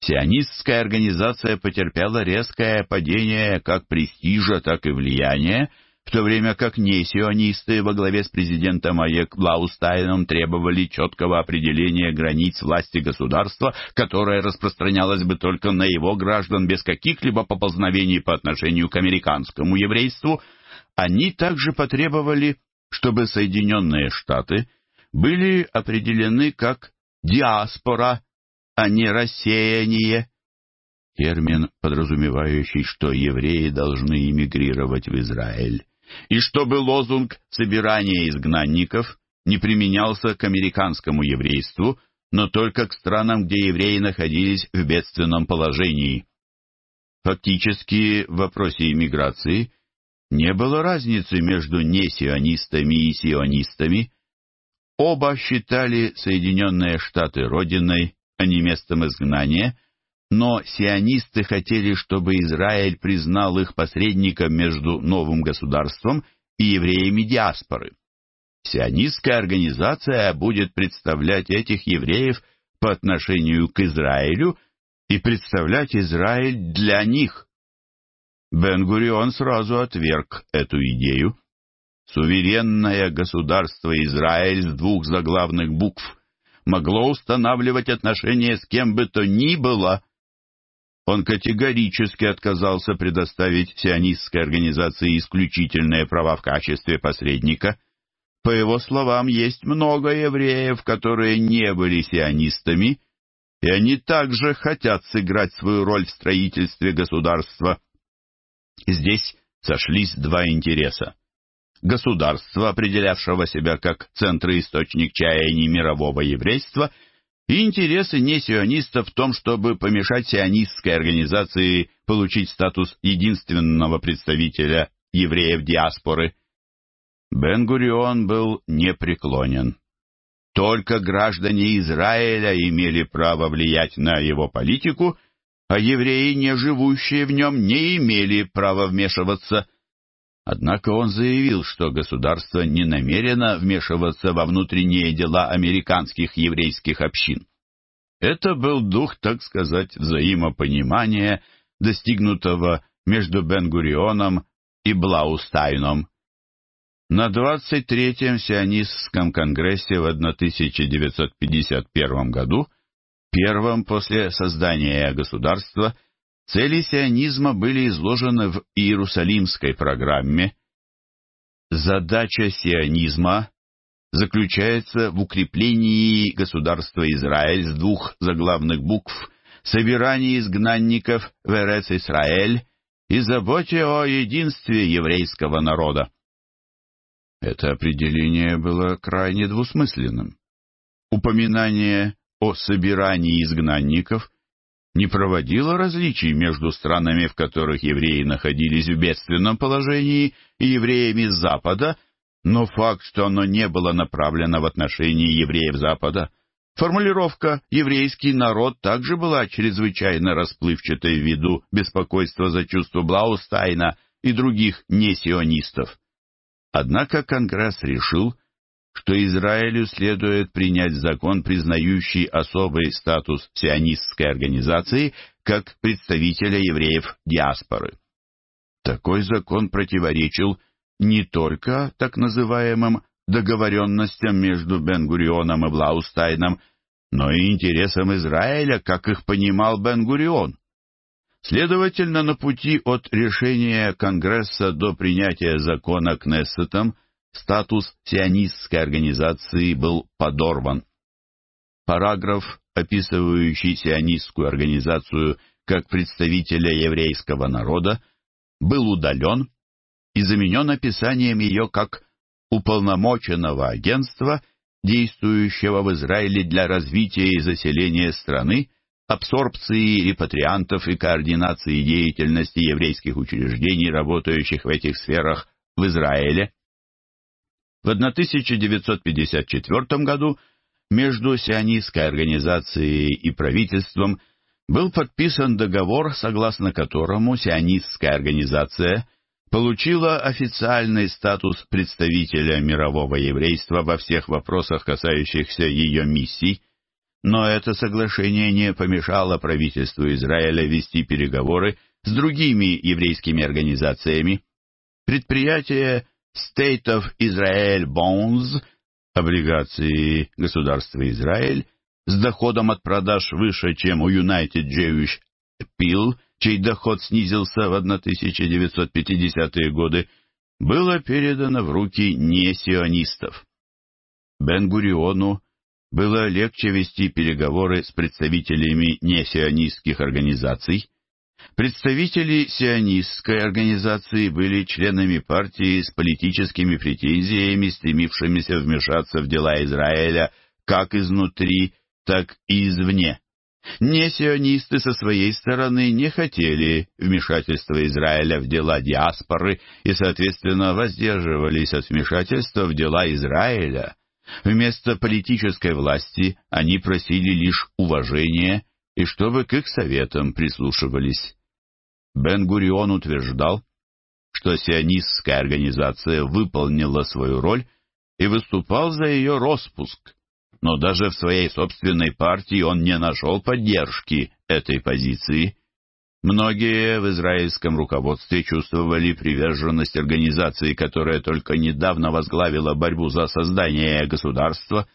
Сионистская организация потерпела резкое падение как престижа, так и влияния, в то время как несионисты во главе с президентом Аек Лаустайном требовали четкого определения границ власти государства, которое распространялось бы только на его граждан без каких-либо поползновений по отношению к американскому еврейству – они также потребовали, чтобы Соединенные Штаты были определены как диаспора, а не рассеяние. Термин, подразумевающий, что евреи должны эмигрировать в Израиль, и чтобы лозунг «собирание изгнанников» не применялся к американскому еврейству, но только к странам, где евреи находились в бедственном положении. Фактически в вопросе иммиграции не было разницы между несионистами и сионистами. Оба считали Соединенные Штаты родиной, а не местом изгнания, но сионисты хотели, чтобы Израиль признал их посредником между новым государством и евреями диаспоры. Сионистская организация будет представлять этих евреев по отношению к Израилю и представлять Израиль для них, Бен-Гурион сразу отверг эту идею. Суверенное государство Израиль с двух заглавных букв могло устанавливать отношения с кем бы то ни было. Он категорически отказался предоставить сионистской организации исключительные права в качестве посредника. По его словам, есть много евреев, которые не были сионистами, и они также хотят сыграть свою роль в строительстве государства. Здесь сошлись два интереса. Государство, определявшего себя как центр и источник чаяний мирового еврейства, и интересы несионистов в том, чтобы помешать сионистской организации получить статус единственного представителя евреев диаспоры. Бен-Гурион был непреклонен. Только граждане Израиля имели право влиять на его политику – а евреи, не живущие в нем, не имели права вмешиваться. Однако он заявил, что государство не намерено вмешиваться во внутренние дела американских еврейских общин. Это был дух, так сказать, взаимопонимания, достигнутого между бен и Блаустайном. На 23-м сионистском конгрессе в 1951 году – Первым после создания государства цели сионизма были изложены в Иерусалимской программе. Задача сионизма заключается в укреплении государства Израиль с двух заглавных букв, собирании изгнанников в Эрец-Исраэль и заботе о единстве еврейского народа. Это определение было крайне двусмысленным. Упоминание о собирании изгнанников не проводило различий между странами, в которых евреи находились в бедственном положении, и евреями Запада, но факт, что оно не было направлено в отношении евреев Запада. Формулировка «еврейский народ» также была чрезвычайно расплывчатой ввиду беспокойства за чувство Блаустайна и других несионистов. Однако Конгресс решил, что Израилю следует принять закон, признающий особый статус сионистской организации как представителя евреев диаспоры. Такой закон противоречил не только так называемым договоренностям между бен и Блаустайном, но и интересам Израиля, как их понимал бен Следовательно, на пути от решения Конгресса до принятия закона Кнессетом статус сионистской организации был подорван. Параграф, описывающий сионистскую организацию как представителя еврейского народа, был удален и заменен описанием ее как уполномоченного агентства, действующего в Израиле для развития и заселения страны, абсорбции репатриантов и координации деятельности еврейских учреждений, работающих в этих сферах в Израиле. В 1954 году между сионистской организацией и правительством был подписан договор, согласно которому сионистская организация получила официальный статус представителя мирового еврейства во всех вопросах, касающихся ее миссий, но это соглашение не помешало правительству Израиля вести переговоры с другими еврейскими организациями. Предприятие State of Israel Bonds, облигации государства Израиль, с доходом от продаж выше, чем у United Jewish Appeal, чей доход снизился в 1950-е годы, было передано в руки несионистов. Бен-Гуриону было легче вести переговоры с представителями несионистских организаций, Представители сионистской организации были членами партии с политическими претензиями, стремившимися вмешаться в дела Израиля как изнутри, так и извне. Несионисты со своей стороны не хотели вмешательства Израиля в дела диаспоры и, соответственно, воздерживались от вмешательства в дела Израиля. Вместо политической власти они просили лишь уважения и чтобы к их советам прислушивались. Бен-Гурион утверждал, что сионистская организация выполнила свою роль и выступал за ее распуск, но даже в своей собственной партии он не нашел поддержки этой позиции. Многие в израильском руководстве чувствовали приверженность организации, которая только недавно возглавила борьбу за создание государства.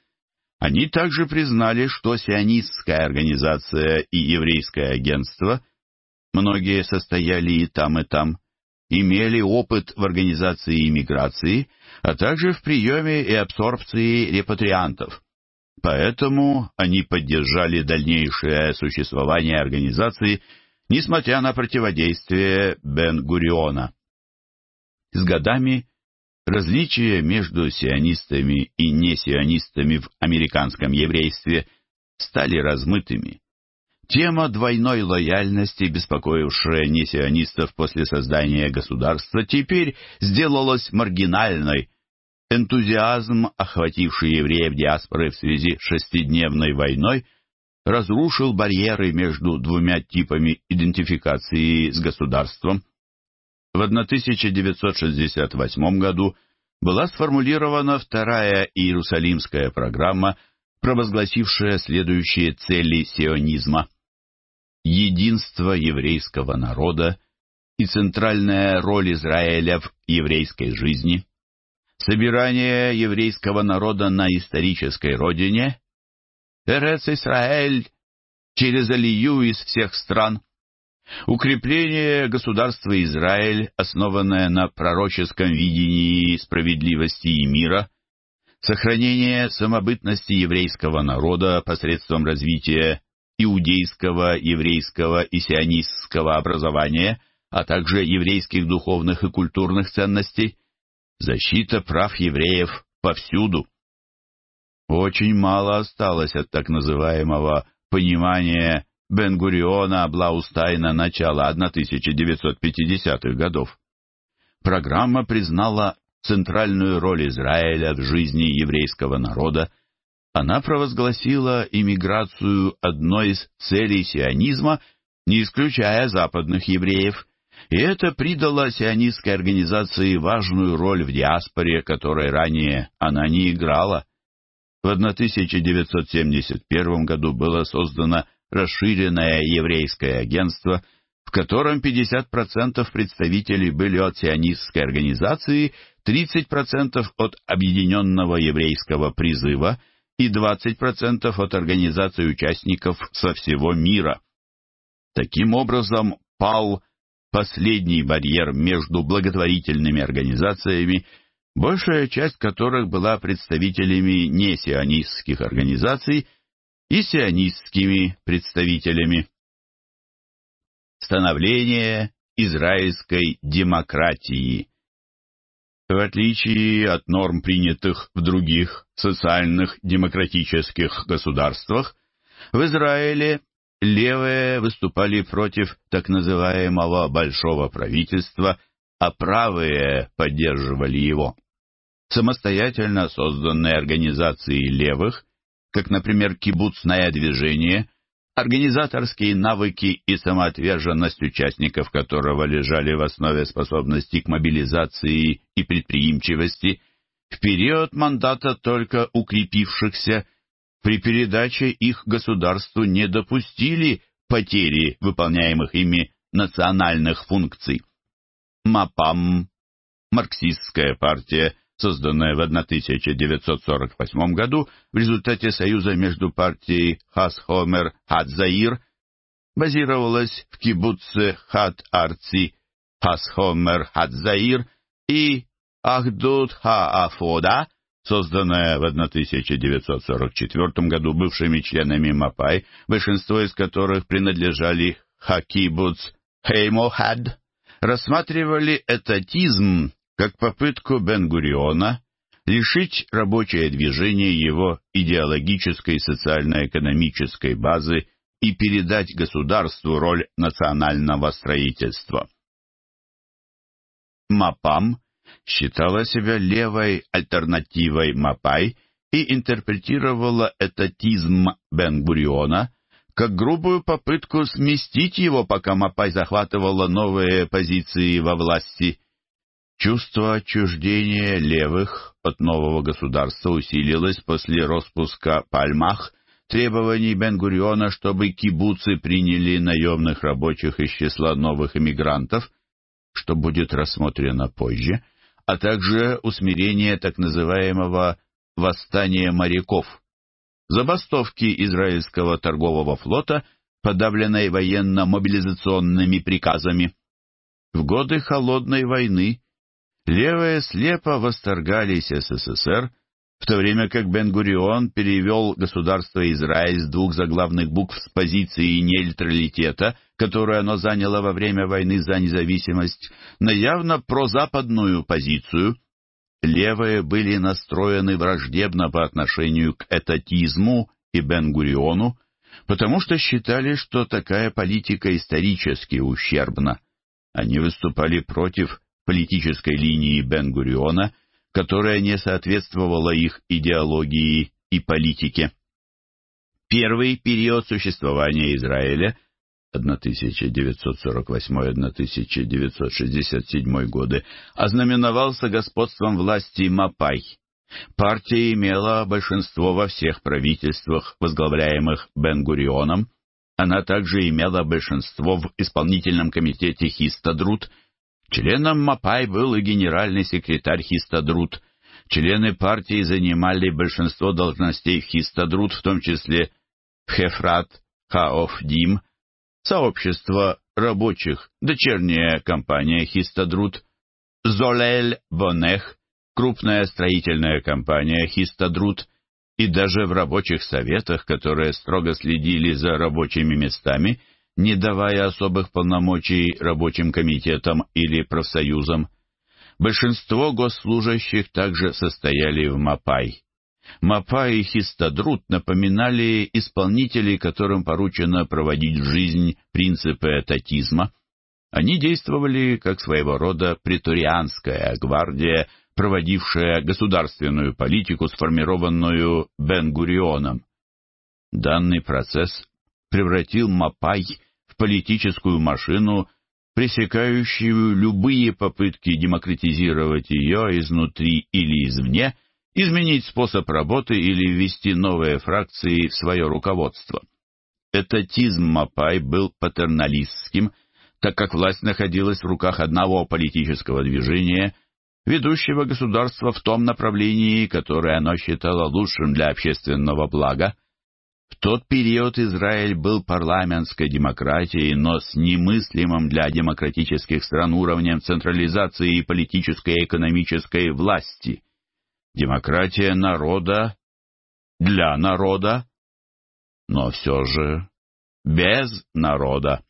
Они также признали, что сионистская организация и еврейское агентство – Многие состояли и там, и там, имели опыт в организации иммиграции, а также в приеме и абсорбции репатриантов. Поэтому они поддержали дальнейшее существование организации, несмотря на противодействие Бен-Гуриона. С годами различия между сионистами и несионистами в американском еврействе стали размытыми. Тема двойной лояльности, беспокоившая не сионистов после создания государства, теперь сделалась маргинальной. Энтузиазм, охвативший евреев диаспоры в связи с шестидневной войной, разрушил барьеры между двумя типами идентификации с государством. В 1968 году была сформулирована вторая Иерусалимская программа, провозгласившая следующие цели сионизма – единство еврейского народа и центральная роль Израиля в еврейской жизни, собирание еврейского народа на исторической родине, Эрец Исраэль через Алию из всех стран, укрепление государства Израиль, основанное на пророческом видении справедливости и мира – сохранение самобытности еврейского народа посредством развития иудейского, еврейского и сионистского образования, а также еврейских духовных и культурных ценностей, защита прав евреев повсюду. Очень мало осталось от так называемого понимания Бен-Гуриона Блаустайна начала 1950-х годов. Программа признала центральную роль Израиля в жизни еврейского народа, она провозгласила иммиграцию одной из целей сионизма, не исключая западных евреев, и это придало сионистской организации важную роль в диаспоре, которой ранее она не играла. В 1971 году было создано расширенное еврейское агентство, в котором 50% представителей были от сионистской организации, 30% от Объединенного еврейского призыва – и 20% от организаций участников со всего мира. Таким образом, пал последний барьер между благотворительными организациями, большая часть которых была представителями не сионистских организаций и сионистскими представителями. Становление израильской демократии – в отличие от норм, принятых в других социальных демократических государствах, в Израиле левые выступали против так называемого «большого правительства», а правые поддерживали его. Самостоятельно созданные организации левых, как, например, кибуцное движение, организаторские навыки и самоотверженность участников которого лежали в основе способности к мобилизации и предприимчивости, в период мандата только укрепившихся при передаче их государству не допустили потери выполняемых ими национальных функций. МАПАМ, марксистская партия, созданная в 1948 году в результате союза между партией Хасхомер Хадзаир, базировалась в кибуце Хат-Арци Хасхомер Хадзаир и Ха Афода, созданная в 1944 году бывшими членами Мапай, большинство из которых принадлежали Хакибуц Хеймохад, рассматривали этатизм как попытку бен лишить рабочее движение его идеологической социально-экономической базы и передать государству роль национального строительства. МАПАМ считала себя левой альтернативой МАПАЙ и интерпретировала этатизм бен как грубую попытку сместить его, пока МАПАЙ захватывала новые позиции во власти – Чувство отчуждения левых от нового государства усилилось после распуска Пальмах, требований бен чтобы кибуцы приняли наемных рабочих из числа новых эмигрантов, что будет рассмотрено позже, а также усмирение так называемого «восстания моряков», забастовки израильского торгового флота, подавленной военно-мобилизационными приказами. В годы Холодной войны Левые слепо восторгались СССР, в то время как Бен-Гурион перевел государство Израиль с двух заглавных букв с позиции нейтралитета, которую оно заняло во время войны за независимость, на явно прозападную позицию. Левые были настроены враждебно по отношению к этатизму и Бен-Гуриону, потому что считали, что такая политика исторически ущербна. Они выступали против политической линии Бен-Гуриона, которая не соответствовала их идеологии и политике. Первый период существования Израиля 1948-1967 годы ознаменовался господством власти Мапай. Партия имела большинство во всех правительствах, возглавляемых Бен-Гурионом. Она также имела большинство в исполнительном комитете Хистадрут – Членом Мапай был и генеральный секретарь Хистадрут. Члены партии занимали большинство должностей в Хистадрут, в том числе Хефрат, Хаофдим, сообщество рабочих, дочерняя компания Хистадрут, Золель Бонех, крупная строительная компания Хистадрут и даже в рабочих советах, которые строго следили за рабочими местами – не давая особых полномочий рабочим комитетам или профсоюзам. Большинство госслужащих также состояли в Мапай. Мапай и Хистадрут напоминали исполнителей, которым поручено проводить в жизнь принципы этатизма. Они действовали как своего рода претарианская гвардия, проводившая государственную политику, сформированную Бен-Гурионом. Данный процесс превратил Мапай политическую машину, пресекающую любые попытки демократизировать ее изнутри или извне, изменить способ работы или ввести новые фракции в свое руководство. Этатизм Мапай был патерналистским, так как власть находилась в руках одного политического движения, ведущего государство в том направлении, которое оно считало лучшим для общественного блага, в тот период Израиль был парламентской демократией, но с немыслимым для демократических стран уровнем централизации и политической и экономической власти. Демократия народа для народа, но все же без народа.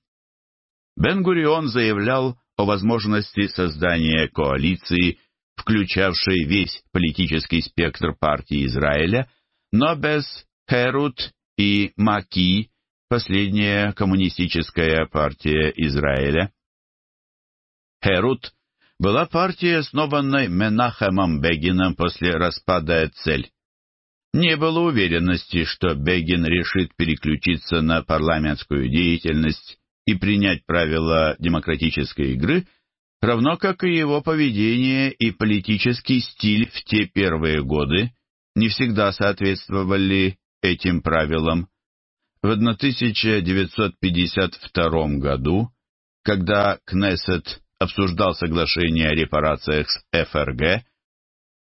Бен-Гурион заявлял о возможности создания коалиции, включавшей весь политический спектр партии Израиля, но без Херут и Маки, последняя коммунистическая партия Израиля. Херут была партией, основанной Менахемом Бегином после распада Цель. Не было уверенности, что Бегин решит переключиться на парламентскую деятельность и принять правила демократической игры, равно как и его поведение и политический стиль в те первые годы не всегда соответствовали этим правилам в 1952 году, когда Кнессет обсуждал соглашение о репарациях с ФРГ,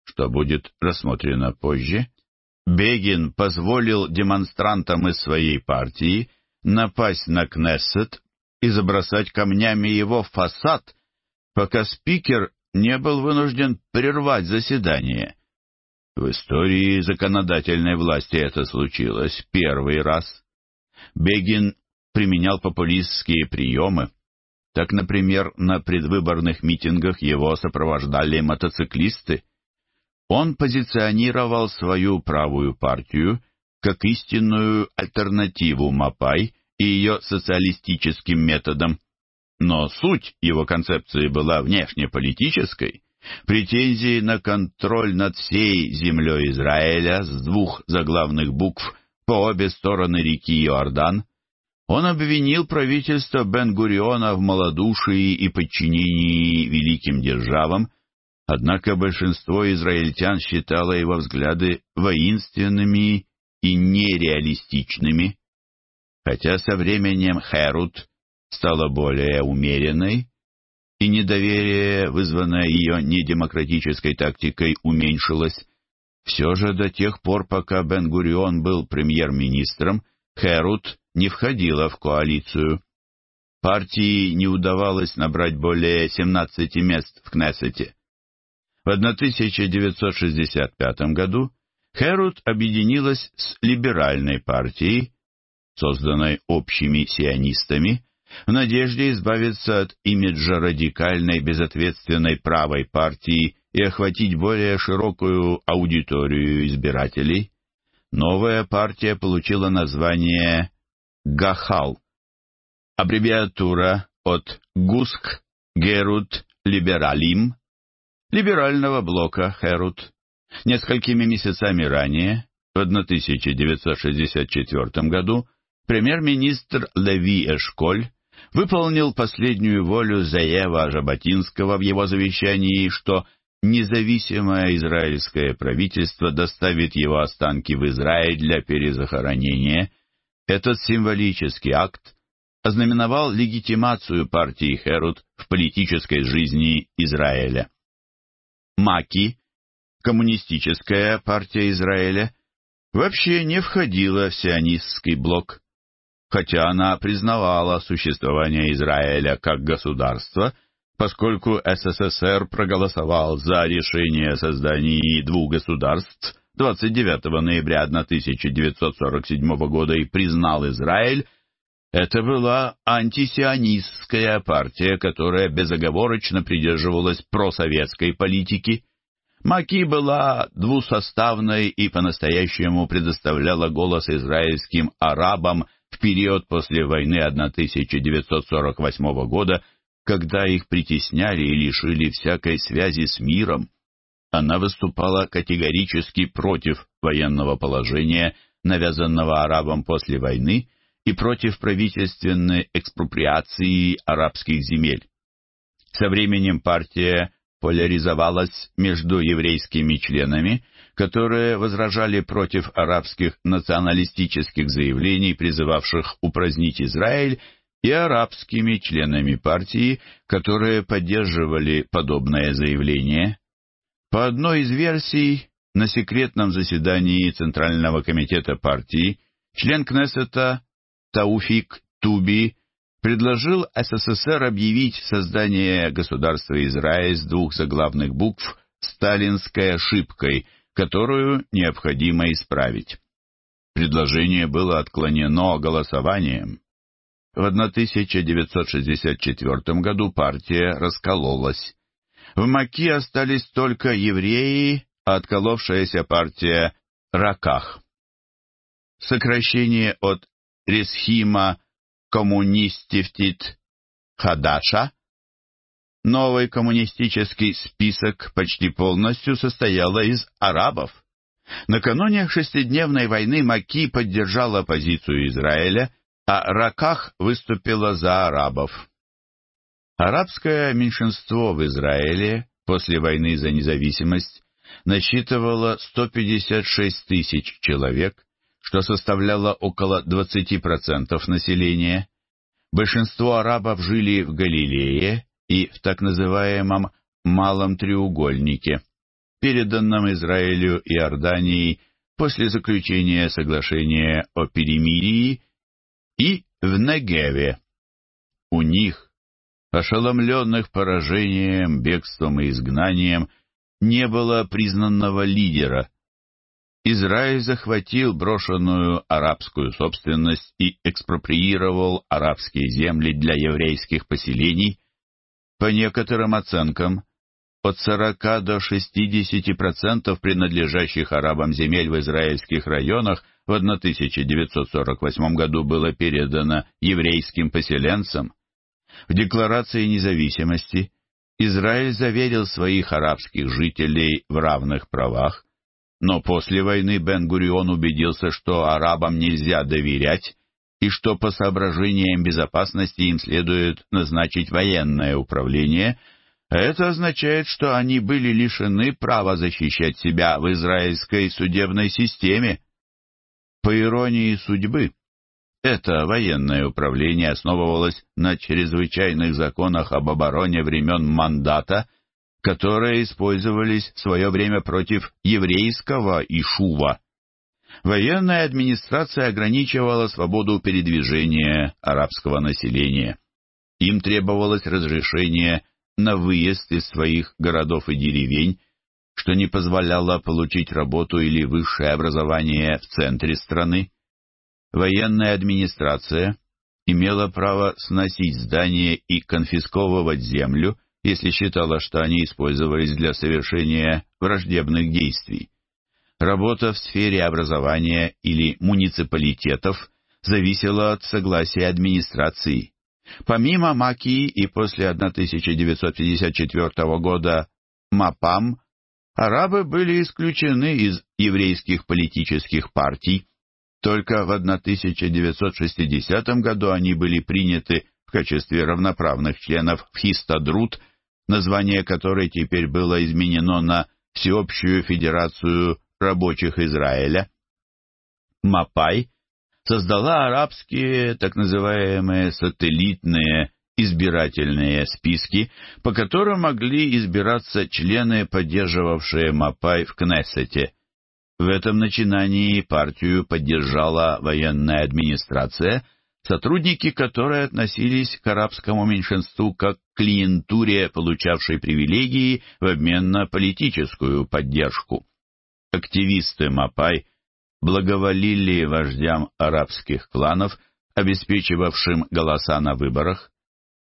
что будет рассмотрено позже, Бегин позволил демонстрантам из своей партии напасть на Кнессет и забросать камнями его фасад, пока спикер не был вынужден прервать заседание. В истории законодательной власти это случилось первый раз. Бегин применял популистские приемы. Так, например, на предвыборных митингах его сопровождали мотоциклисты. Он позиционировал свою правую партию как истинную альтернативу Мапай и ее социалистическим методам. Но суть его концепции была внешнеполитической. Претензии на контроль над всей землей Израиля с двух заглавных букв по обе стороны реки Иордан он обвинил правительство Бен-Гуриона в малодушии и подчинении великим державам, однако большинство израильтян считало его взгляды воинственными и нереалистичными. Хотя со временем Херут стала более умеренной, и недоверие, вызванное ее недемократической тактикой, уменьшилось. Все же до тех пор, пока Бен-Гурион был премьер-министром, Херут не входила в коалицию. Партии не удавалось набрать более 17 мест в Кнессете. В 1965 году Херут объединилась с либеральной партией, созданной общими сионистами, в надежде избавиться от имиджа радикальной безответственной правой партии и охватить более широкую аудиторию избирателей, новая партия получила название «Гахал», аббревиатура от «Гуск Герут Либералим» либерального блока «Херут». Несколькими месяцами ранее, в 1964 году, премьер-министр Леви Эшколь выполнил последнюю волю Заева Жаботинского в его завещании, что независимое израильское правительство доставит его останки в Израиль для перезахоронения, этот символический акт ознаменовал легитимацию партии Херут в политической жизни Израиля. Маки, коммунистическая партия Израиля, вообще не входила в сионистский блок хотя она признавала существование Израиля как государства, поскольку СССР проголосовал за решение о создании двух государств 29 ноября 1947 года и признал Израиль, это была антисионистская партия, которая безоговорочно придерживалась просоветской политики. Маки была двусоставной и по-настоящему предоставляла голос израильским арабам в период после войны 1948 года, когда их притесняли и лишили всякой связи с миром. Она выступала категорически против военного положения, навязанного арабам после войны, и против правительственной экспроприации арабских земель. Со временем партия поляризовалась между еврейскими членами которые возражали против арабских националистических заявлений, призывавших упразднить Израиль, и арабскими членами партии, которые поддерживали подобное заявление. По одной из версий, на секретном заседании Центрального комитета партии член Кнессета Тауфик Туби предложил СССР объявить создание государства Израиль с двух заглавных букв «сталинской ошибкой», которую необходимо исправить. Предложение было отклонено голосованием. В 1964 году партия раскололась. В Маки остались только евреи, а отколовшаяся партия – Раках. Сокращение от Ресхима «Коммунистифтит Хадаша» Новый коммунистический список почти полностью состояла из арабов. Накануне шестидневной войны Маки поддержала позицию Израиля, а Раках выступила за арабов. Арабское меньшинство в Израиле после войны за независимость насчитывало 156 тысяч человек, что составляло около 20% населения. Большинство арабов жили в Галилее, и в так называемом «малом треугольнике», переданном Израилю и Иордании после заключения соглашения о перемирии и в Негеве. У них, ошеломленных поражением, бегством и изгнанием, не было признанного лидера. Израиль захватил брошенную арабскую собственность и экспроприировал арабские земли для еврейских поселений, по некоторым оценкам, от 40 до 60% принадлежащих арабам земель в израильских районах в 1948 году было передано еврейским поселенцам. В Декларации независимости Израиль заверил своих арабских жителей в равных правах, но после войны Бен-Гурион убедился, что арабам нельзя доверять, и что по соображениям безопасности им следует назначить военное управление, это означает, что они были лишены права защищать себя в израильской судебной системе. По иронии судьбы, это военное управление основывалось на чрезвычайных законах об обороне времен мандата, которые использовались в свое время против еврейского Ишува военная администрация ограничивала свободу передвижения арабского населения. Им требовалось разрешение на выезд из своих городов и деревень, что не позволяло получить работу или высшее образование в центре страны. Военная администрация имела право сносить здания и конфисковывать землю, если считала, что они использовались для совершения враждебных действий. Работа в сфере образования или муниципалитетов зависела от согласия администрации. Помимо Маки и после 1954 года МАПАМ, арабы были исключены из еврейских политических партий. Только в 1960 году они были приняты в качестве равноправных членов в Хистадрут, название которой теперь было изменено на Всеобщую Федерацию рабочих Израиля. Мапай создала арабские так называемые сателлитные избирательные списки, по которым могли избираться члены, поддерживавшие Мапай в Кнессете. В этом начинании партию поддержала военная администрация, сотрудники которой относились к арабскому меньшинству как к клиентуре, получавшей привилегии в обмен на политическую поддержку. Активисты Мапай благоволили вождям арабских кланов, обеспечивавшим голоса на выборах.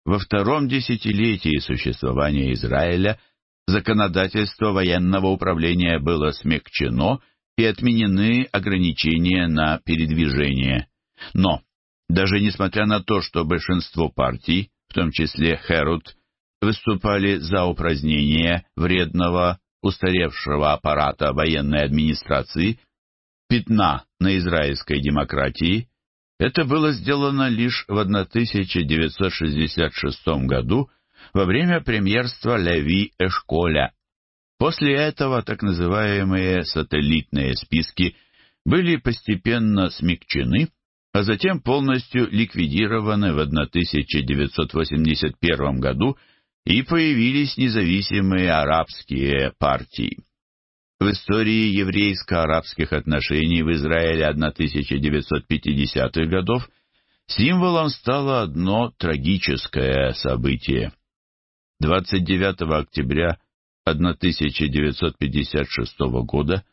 Во втором десятилетии существования Израиля законодательство военного управления было смягчено и отменены ограничения на передвижение. Но, даже несмотря на то, что большинство партий, в том числе Херут, выступали за упразднение вредного устаревшего аппарата военной администрации, пятна на израильской демократии, это было сделано лишь в 1966 году во время премьерства Леви Эшколя. После этого так называемые сателлитные списки были постепенно смягчены, а затем полностью ликвидированы в 1981 году и появились независимые арабские партии. В истории еврейско-арабских отношений в Израиле 1950-х годов символом стало одно трагическое событие. 29 октября 1956 года,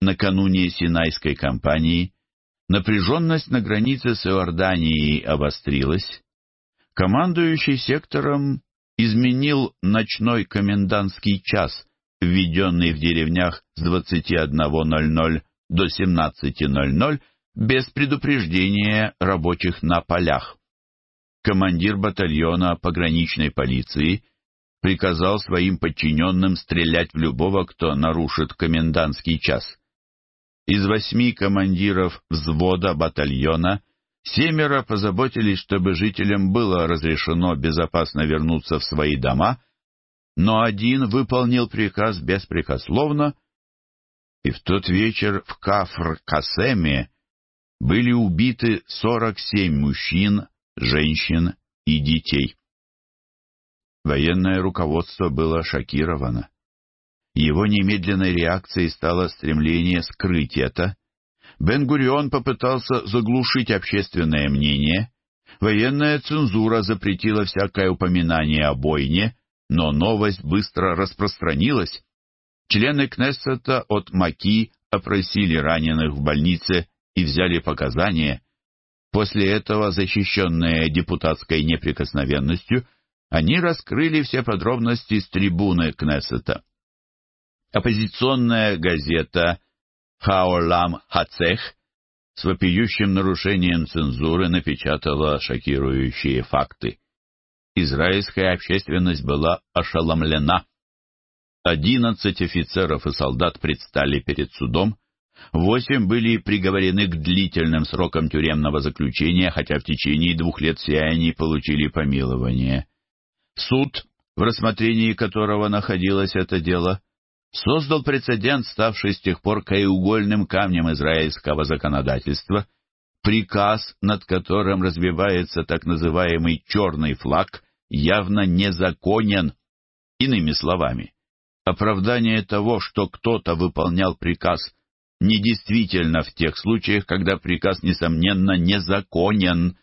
накануне Синайской кампании, напряженность на границе с Иорданией обострилась. Командующий сектором изменил ночной комендантский час, введенный в деревнях с 21.00 до 17.00 без предупреждения рабочих на полях. Командир батальона пограничной полиции приказал своим подчиненным стрелять в любого, кто нарушит комендантский час. Из восьми командиров взвода батальона Семеро позаботились, чтобы жителям было разрешено безопасно вернуться в свои дома, но один выполнил приказ беспрекословно, и в тот вечер в Кафр-Касеме были убиты 47 мужчин, женщин и детей. Военное руководство было шокировано. Его немедленной реакцией стало стремление скрыть это Бен-Гурион попытался заглушить общественное мнение. Военная цензура запретила всякое упоминание о бойне, но новость быстро распространилась. Члены Кнессета от Маки опросили раненых в больнице и взяли показания. После этого, защищенные депутатской неприкосновенностью, они раскрыли все подробности с трибуны Кнессета. Оппозиционная газета Хаолам Хацех с вопиющим нарушением цензуры напечатала шокирующие факты. Израильская общественность была ошеломлена. Одиннадцать офицеров и солдат предстали перед судом, восемь были приговорены к длительным срокам тюремного заключения, хотя в течение двух лет все они получили помилование. Суд, в рассмотрении которого находилось это дело, создал прецедент, ставший с тех пор краеугольным камнем израильского законодательства, приказ, над которым развивается так называемый «черный флаг», явно незаконен. Иными словами, оправдание того, что кто-то выполнял приказ, недействительно в тех случаях, когда приказ, несомненно, незаконен,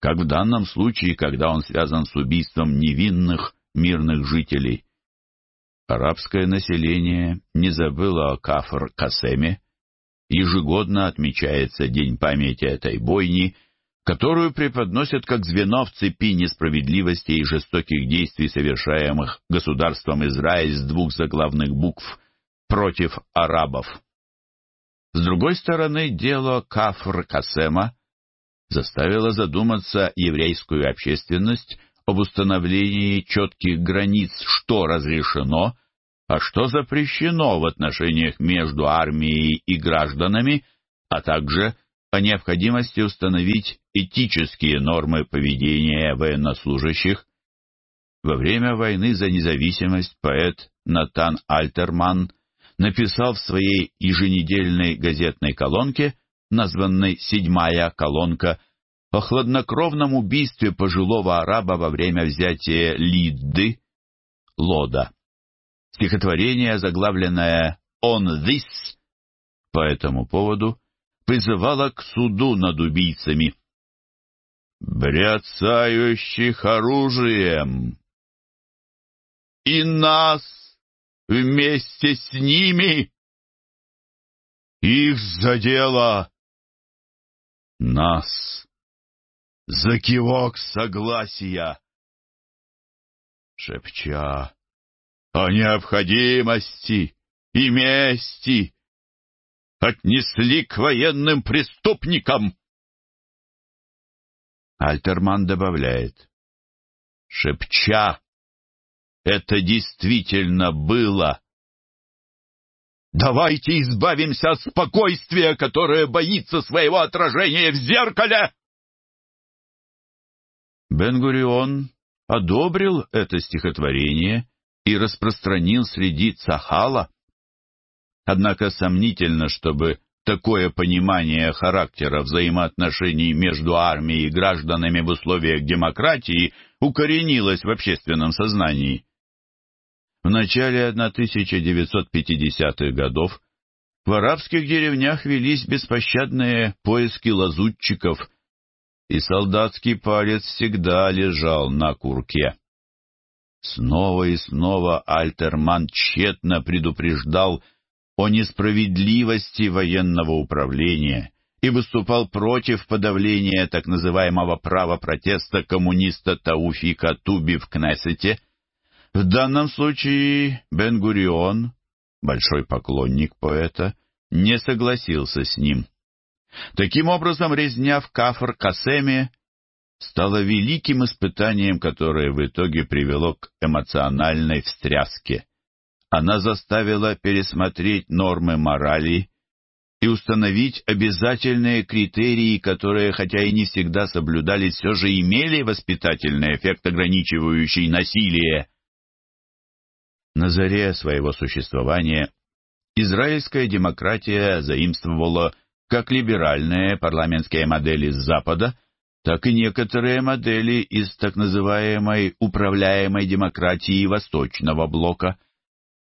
как в данном случае, когда он связан с убийством невинных мирных жителей. Арабское население не забыло о Кафр-Касеме. Ежегодно отмечается День памяти этой бойни, которую преподносят как звено в цепи несправедливости и жестоких действий, совершаемых государством Израиль с двух заглавных букв против арабов. С другой стороны, дело Кафр-Касема заставило задуматься еврейскую общественность об установлении четких границ, что разрешено, а что запрещено в отношениях между армией и гражданами, а также о необходимости установить этические нормы поведения военнослужащих. Во время войны за независимость поэт Натан Альтерман написал в своей еженедельной газетной колонке, названной «Седьмая колонка», о хладнокровном убийстве пожилого араба во время взятия Лидды, Лода. Стихотворение, заглавленное «On this» по этому поводу, призывало к суду над убийцами. «Бряцающих оружием!» «И нас вместе с ними!» «Их задело!» «Нас!» за кивок согласия, шепча о необходимости и мести, отнесли к военным преступникам. Альтерман добавляет, шепча, это действительно было. Давайте избавимся от спокойствия, которое боится своего отражения в зеркале бен одобрил это стихотворение и распространил среди Цахала. Однако сомнительно, чтобы такое понимание характера взаимоотношений между армией и гражданами в условиях демократии укоренилось в общественном сознании. В начале 1950-х годов в арабских деревнях велись беспощадные поиски лазутчиков и солдатский палец всегда лежал на курке. Снова и снова Альтерман тщетно предупреждал о несправедливости военного управления и выступал против подавления так называемого права протеста коммуниста Тауфика Туби в Кнессете. В данном случае Бен-Гурион, большой поклонник поэта, не согласился с ним. Таким образом, резня в Кафр-Касеме стала великим испытанием, которое в итоге привело к эмоциональной встряске. Она заставила пересмотреть нормы морали и установить обязательные критерии, которые, хотя и не всегда соблюдались, все же имели воспитательный эффект, ограничивающий насилие. На заре своего существования израильская демократия заимствовала как либеральные парламентские модели с Запада, так и некоторые модели из так называемой управляемой демократии Восточного блока.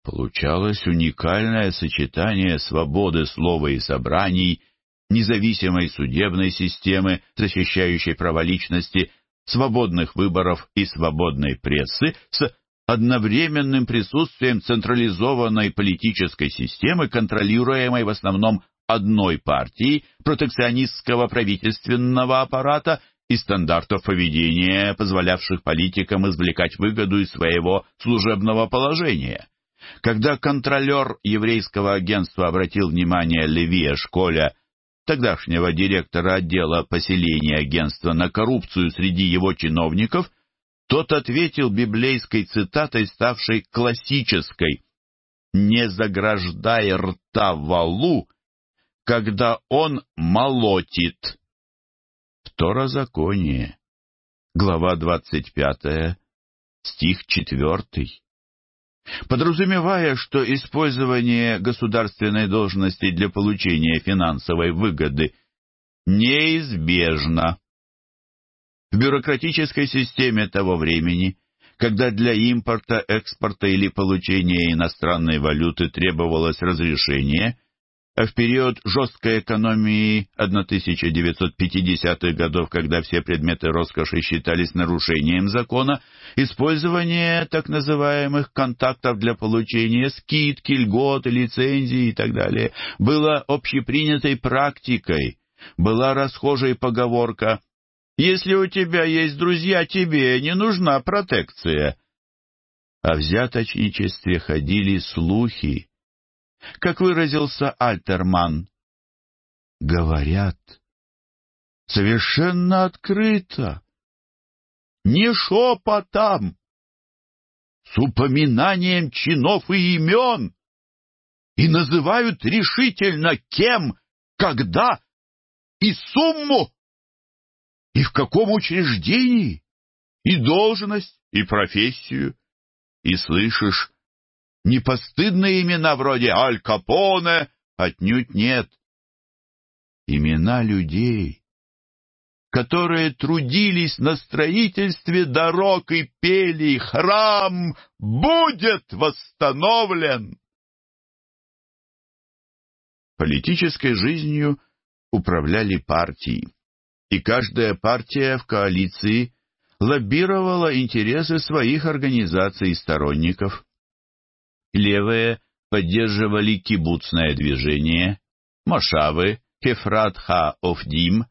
Получалось уникальное сочетание свободы слова и собраний, независимой судебной системы, защищающей права личности, свободных выборов и свободной прессы с одновременным присутствием централизованной политической системы, контролируемой в основном одной партии протекционистского правительственного аппарата и стандартов поведения, позволявших политикам извлекать выгоду из своего служебного положения. Когда контролер еврейского агентства обратил внимание Левия Школя, тогдашнего директора отдела поселения агентства, на коррупцию среди его чиновников, тот ответил библейской цитатой, ставшей классической «Не заграждай рта валу, когда он молотит. Второзаконие, глава 25, стих 4. Подразумевая, что использование государственной должности для получения финансовой выгоды неизбежно. В бюрократической системе того времени – когда для импорта, экспорта или получения иностранной валюты требовалось разрешение, а в период жесткой экономии 1950-х годов, когда все предметы роскоши считались нарушением закона, использование так называемых контактов для получения скидки, льготы, лицензии и так далее было общепринятой практикой, была расхожей поговорка «Если у тебя есть друзья, тебе не нужна протекция». О взяточничестве ходили слухи, как выразился Альтерман. Говорят, совершенно открыто, не шепотом, с упоминанием чинов и имен, и называют решительно кем, когда и сумму, и в каком учреждении, и должность, и профессию, и слышишь Непостыдные имена вроде Аль Капоне отнюдь нет. Имена людей, которые трудились на строительстве дорог и пели «Храм будет восстановлен!» Политической жизнью управляли партии, и каждая партия в коалиции лоббировала интересы своих организаций и сторонников. Левые поддерживали кибуцное движение, Машавы, Хефрат Ха Офдим.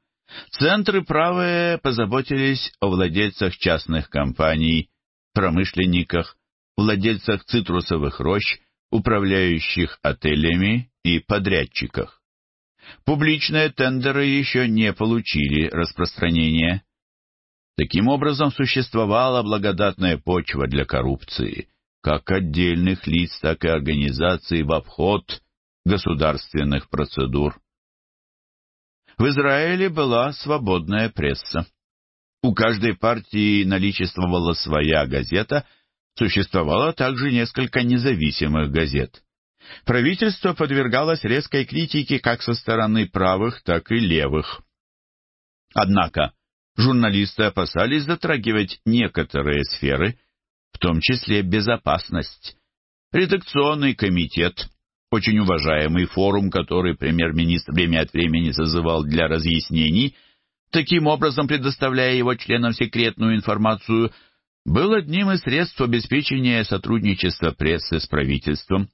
Центры правые позаботились о владельцах частных компаний, промышленниках, владельцах цитрусовых рощ, управляющих отелями и подрядчиках. Публичные тендеры еще не получили распространения. Таким образом, существовала благодатная почва для коррупции как отдельных лиц, так и организаций в обход государственных процедур. В Израиле была свободная пресса. У каждой партии наличествовала своя газета, существовало также несколько независимых газет. Правительство подвергалось резкой критике как со стороны правых, так и левых. Однако журналисты опасались затрагивать некоторые сферы, в том числе безопасность. Редакционный комитет, очень уважаемый форум, который премьер-министр время от времени созывал для разъяснений, таким образом предоставляя его членам секретную информацию, был одним из средств обеспечения сотрудничества прессы с правительством.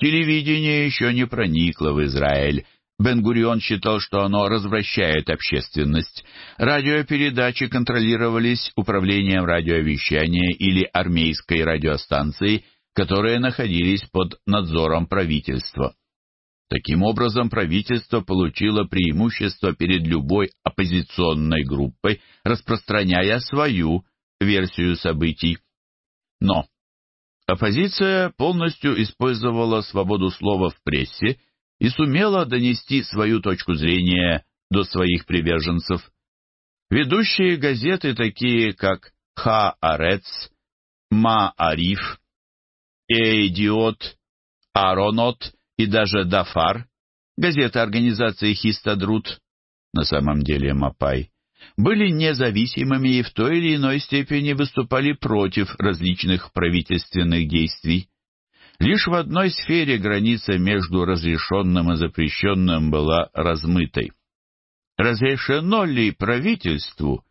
Телевидение еще не проникло в Израиль бен считал, что оно развращает общественность. Радиопередачи контролировались управлением радиовещания или армейской радиостанцией, которые находились под надзором правительства. Таким образом, правительство получило преимущество перед любой оппозиционной группой, распространяя свою версию событий. Но оппозиция полностью использовала свободу слова в прессе, и сумела донести свою точку зрения до своих приверженцев. Ведущие газеты, такие как «Ха-Арец», «Ма-Ариф», «Эйдиот», «Аронот» и даже «Дафар», газеты организации «Хистадрут», на самом деле «Мапай», были независимыми и в той или иной степени выступали против различных правительственных действий. Лишь в одной сфере граница между разрешенным и запрещенным была размытой. Разрешено ли правительству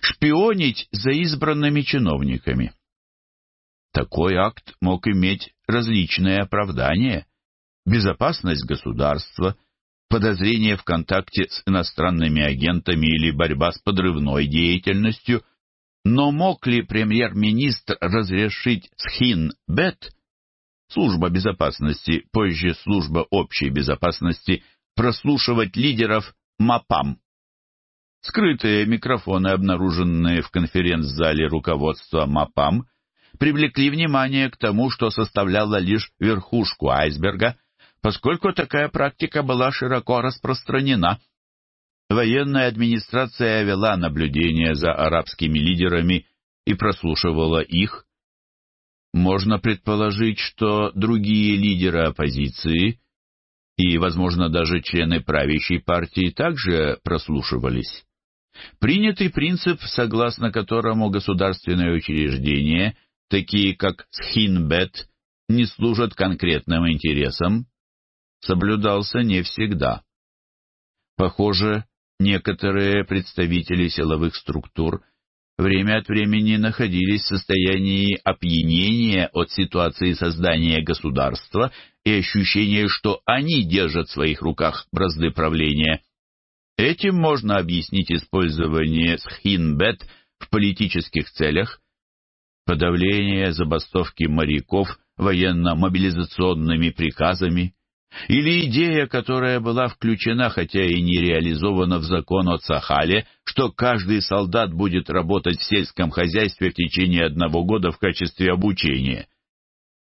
шпионить за избранными чиновниками? Такой акт мог иметь различные оправдания. Безопасность государства, подозрение в контакте с иностранными агентами или борьба с подрывной деятельностью. Но мог ли премьер-министр разрешить схин-бет – служба безопасности, позже служба общей безопасности, прослушивать лидеров МАПАМ. Скрытые микрофоны, обнаруженные в конференц-зале руководства МАПАМ, привлекли внимание к тому, что составляло лишь верхушку айсберга, поскольку такая практика была широко распространена. Военная администрация вела наблюдение за арабскими лидерами и прослушивала их, можно предположить, что другие лидеры оппозиции и, возможно, даже члены правящей партии также прослушивались. Принятый принцип, согласно которому государственные учреждения, такие как Схинбет, не служат конкретным интересам, соблюдался не всегда. Похоже, некоторые представители силовых структур время от времени находились в состоянии опьянения от ситуации создания государства и ощущения, что они держат в своих руках бразды правления. Этим можно объяснить использование схинбет в политических целях, подавление забастовки моряков военно-мобилизационными приказами, или идея, которая была включена, хотя и не реализована в закон о Сахале, что каждый солдат будет работать в сельском хозяйстве в течение одного года в качестве обучения.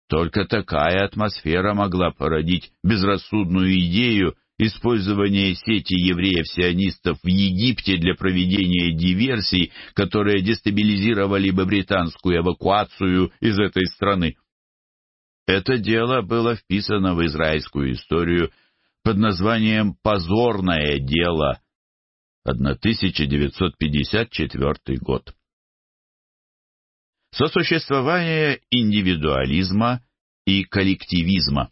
Только такая атмосфера могла породить безрассудную идею использования сети евреев-сионистов в Египте для проведения диверсий, которые дестабилизировали бы британскую эвакуацию из этой страны. Это дело было вписано в израильскую историю под названием «Позорное дело» 1954 год. Сосуществование индивидуализма и коллективизма.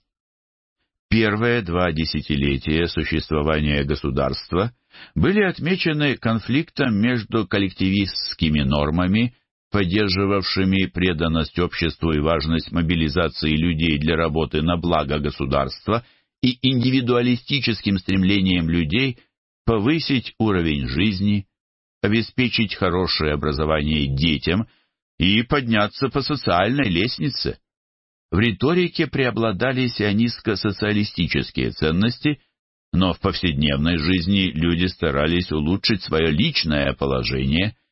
Первые два десятилетия существования государства были отмечены конфликтом между коллективистскими нормами поддерживавшими преданность обществу и важность мобилизации людей для работы на благо государства и индивидуалистическим стремлением людей повысить уровень жизни, обеспечить хорошее образование детям и подняться по социальной лестнице. В риторике преобладали сионистско-социалистические ценности, но в повседневной жизни люди старались улучшить свое личное положение –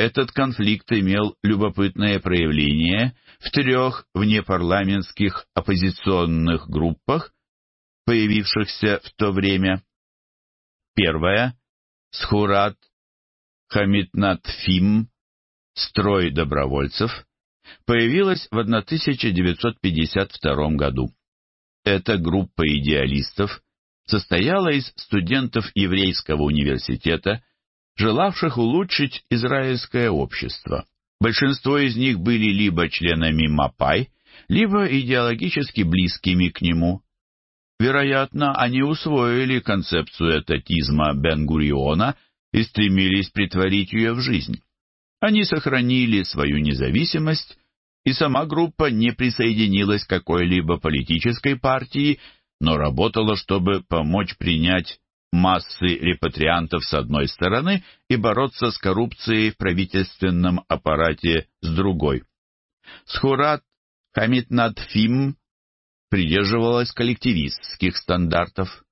этот конфликт имел любопытное проявление в трех внепарламентских оппозиционных группах, появившихся в то время. Первая – Схурат Хамитнатфим, строй добровольцев, появилась в 1952 году. Эта группа идеалистов состояла из студентов Еврейского университета – желавших улучшить израильское общество. Большинство из них были либо членами МАПАЙ, либо идеологически близкими к нему. Вероятно, они усвоили концепцию этатизма Бен-Гуриона и стремились притворить ее в жизнь. Они сохранили свою независимость, и сама группа не присоединилась к какой-либо политической партии, но работала, чтобы помочь принять массы репатриантов с одной стороны и бороться с коррупцией в правительственном аппарате с другой. Схурат Хамитнатфим придерживалась коллективистских стандартов.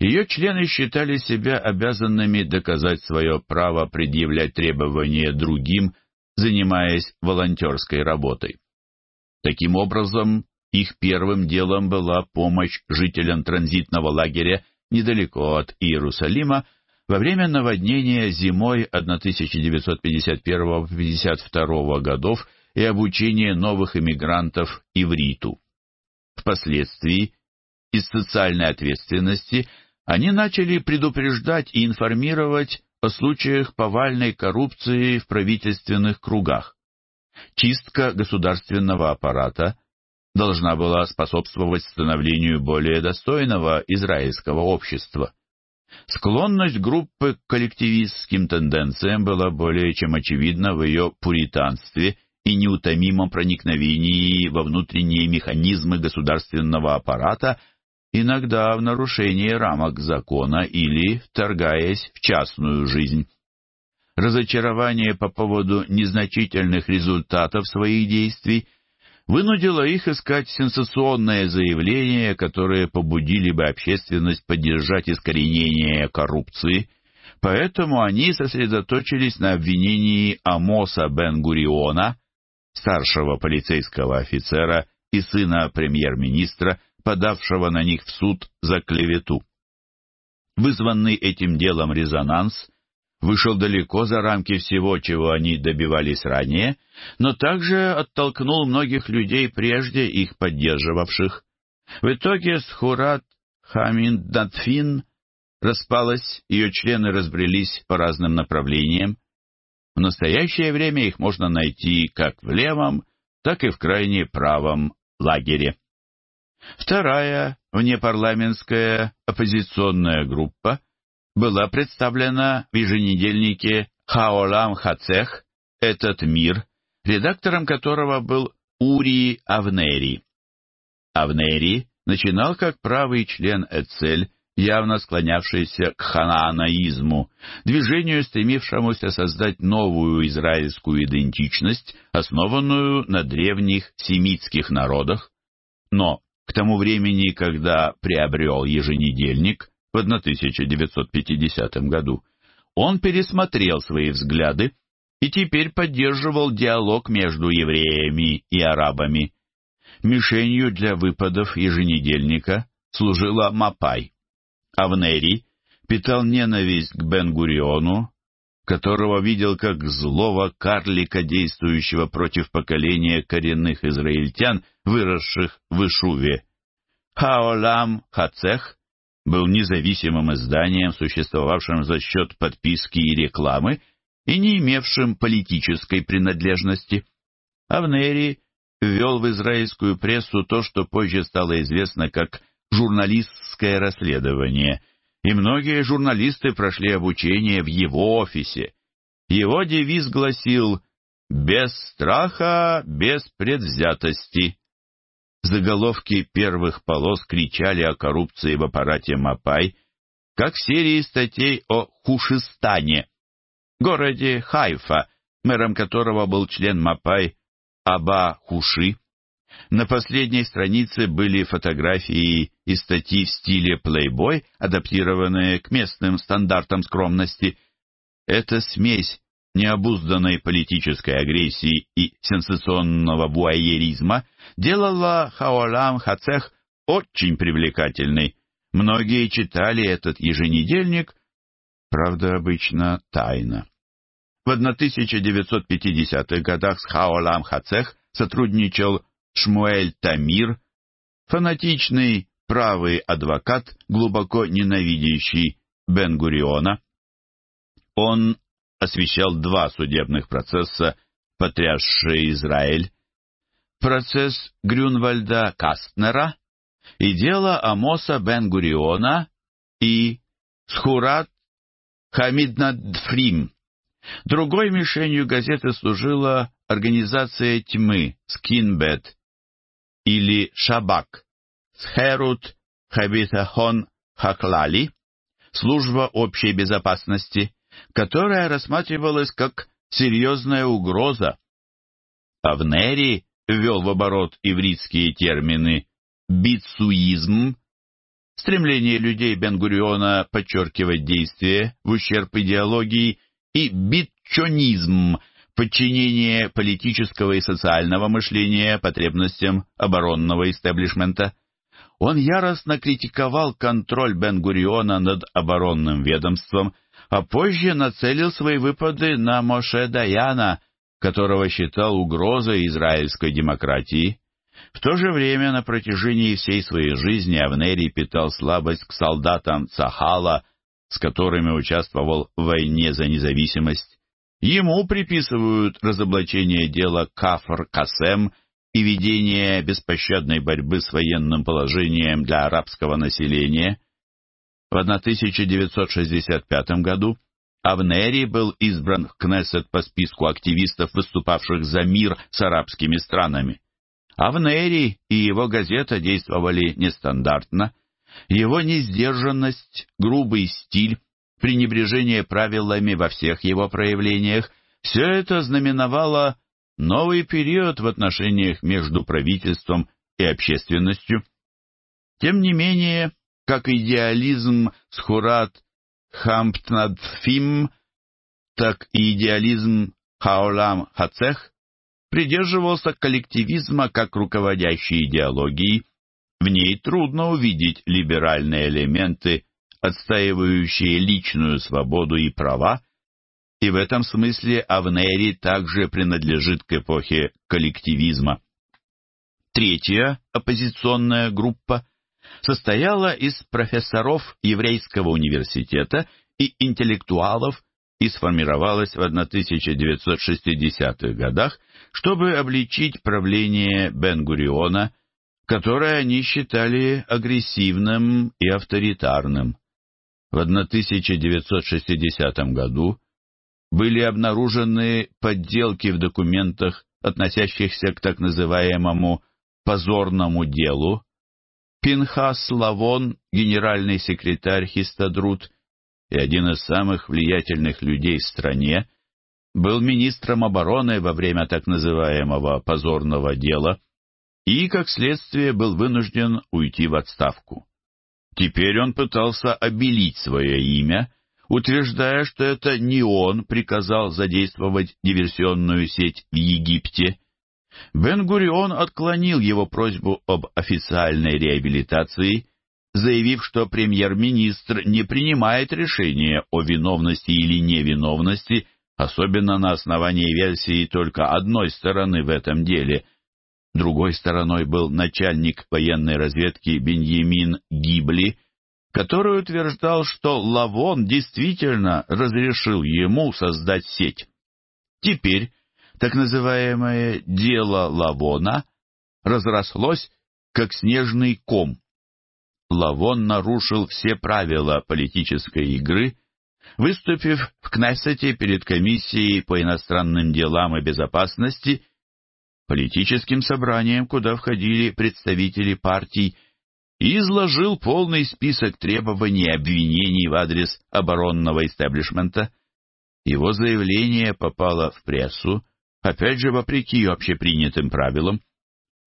Ее члены считали себя обязанными доказать свое право предъявлять требования другим, занимаясь волонтерской работой. Таким образом, их первым делом была помощь жителям транзитного лагеря недалеко от Иерусалима, во время наводнения зимой 1951-52 годов и обучения новых иммигрантов ивриту. Впоследствии из социальной ответственности они начали предупреждать и информировать о случаях повальной коррупции в правительственных кругах. Чистка государственного аппарата должна была способствовать становлению более достойного израильского общества. Склонность группы к коллективистским тенденциям была более чем очевидна в ее пуританстве и неутомимом проникновении во внутренние механизмы государственного аппарата, иногда в нарушении рамок закона или вторгаясь в частную жизнь. Разочарование по поводу незначительных результатов своих действий вынудило их искать сенсационное заявление, которое побудили бы общественность поддержать искоренение коррупции, поэтому они сосредоточились на обвинении Амоса Бен-Гуриона, старшего полицейского офицера и сына премьер-министра, подавшего на них в суд за клевету. Вызванный этим делом резонанс вышел далеко за рамки всего, чего они добивались ранее, но также оттолкнул многих людей, прежде их поддерживавших. В итоге Схурат Хаминдатфин распалась, ее члены разбрелись по разным направлениям. В настоящее время их можно найти как в левом, так и в крайне правом лагере. Вторая внепарламентская оппозиционная группа была представлена в еженедельнике «Хаолам Хацех» «Этот мир», редактором которого был Урии Авнери. Авнери начинал как правый член Эцель, явно склонявшийся к хананаизму, движению, стремившемуся создать новую израильскую идентичность, основанную на древних семитских народах. Но к тому времени, когда приобрел еженедельник, в 1950 году, он пересмотрел свои взгляды и теперь поддерживал диалог между евреями и арабами. Мишенью для выпадов еженедельника служила Мапай. Авнери питал ненависть к Бен-Гуриону, которого видел как злого карлика, действующего против поколения коренных израильтян, выросших в Ишуве. Хаолам Хацех был независимым изданием, существовавшим за счет подписки и рекламы и не имевшим политической принадлежности. Авнери ввел в израильскую прессу то, что позже стало известно как «журналистское расследование», и многие журналисты прошли обучение в его офисе. Его девиз гласил «без страха, без предвзятости» заголовки первых полос кричали о коррупции в аппарате Мапай, как в серии статей о Хушистане, городе Хайфа, мэром которого был член Мапай Аба Хуши. На последней странице были фотографии и статьи в стиле плейбой, адаптированные к местным стандартам скромности. Это смесь необузданной политической агрессии и сенсационного вуайеризма делала Хаолам Хацех очень привлекательной. Многие читали этот еженедельник, правда, обычно тайно. В 1950-х годах с Хаолам Хацех сотрудничал Шмуэль Тамир, фанатичный правый адвокат, глубоко ненавидящий Бен-Гуриона. Он освещал два судебных процесса, потрясшие Израиль. Процесс Грюнвальда Кастнера и дело Амоса Бен-Гуриона и Схурат Хамиднадфрим. Другой мишенью газеты служила организация тьмы Скинбет или Шабак Схерут Хабитахон Хаклали, служба общей безопасности, которая рассматривалась как серьезная угроза. Авнери ввел в оборот ивритские термины «бицуизм», стремление людей Бенгуриона подчеркивать действия в ущерб идеологии, и «битчонизм», подчинение политического и социального мышления потребностям оборонного истеблишмента. Он яростно критиковал контроль бен над оборонным ведомством а позже нацелил свои выпады на Моше Даяна, которого считал угрозой израильской демократии. В то же время на протяжении всей своей жизни Авнерий питал слабость к солдатам Цахала, с которыми участвовал в войне за независимость. Ему приписывают разоблачение дела Кафр Касем и ведение беспощадной борьбы с военным положением для арабского населения. В 1965 году Авнери был избран в Кнессет по списку активистов, выступавших за мир с арабскими странами. Авнери и его газета действовали нестандартно. Его несдержанность, грубый стиль, пренебрежение правилами во всех его проявлениях – все это знаменовало новый период в отношениях между правительством и общественностью. Тем не менее, как идеализм Схурат Хамптнадфим, так и идеализм Хаолам Хацех придерживался коллективизма как руководящей идеологии. В ней трудно увидеть либеральные элементы, отстаивающие личную свободу и права, и в этом смысле Авнери также принадлежит к эпохе коллективизма. Третья оппозиционная группа состояла из профессоров Еврейского университета и интеллектуалов и сформировалась в 1960-х годах, чтобы обличить правление Бен-Гуриона, которое они считали агрессивным и авторитарным. В 1960 году были обнаружены подделки в документах, относящихся к так называемому «позорному делу», Пинхас Лавон, генеральный секретарь Хистадрут и один из самых влиятельных людей в стране, был министром обороны во время так называемого «позорного дела» и, как следствие, был вынужден уйти в отставку. Теперь он пытался обелить свое имя, утверждая, что это не он приказал задействовать диверсионную сеть в Египте, Бен-Гурион отклонил его просьбу об официальной реабилитации, заявив, что премьер-министр не принимает решения о виновности или невиновности, особенно на основании версии только одной стороны в этом деле. Другой стороной был начальник военной разведки Беньямин Гибли, который утверждал, что Лавон действительно разрешил ему создать сеть. Теперь так называемое «дело Лавона» разрослось, как снежный ком. Лавон нарушил все правила политической игры, выступив в Кнессете перед комиссией по иностранным делам и безопасности, политическим собранием, куда входили представители партий, и изложил полный список требований и обвинений в адрес оборонного истеблишмента. Его заявление попало в прессу, Опять же, вопреки общепринятым правилам,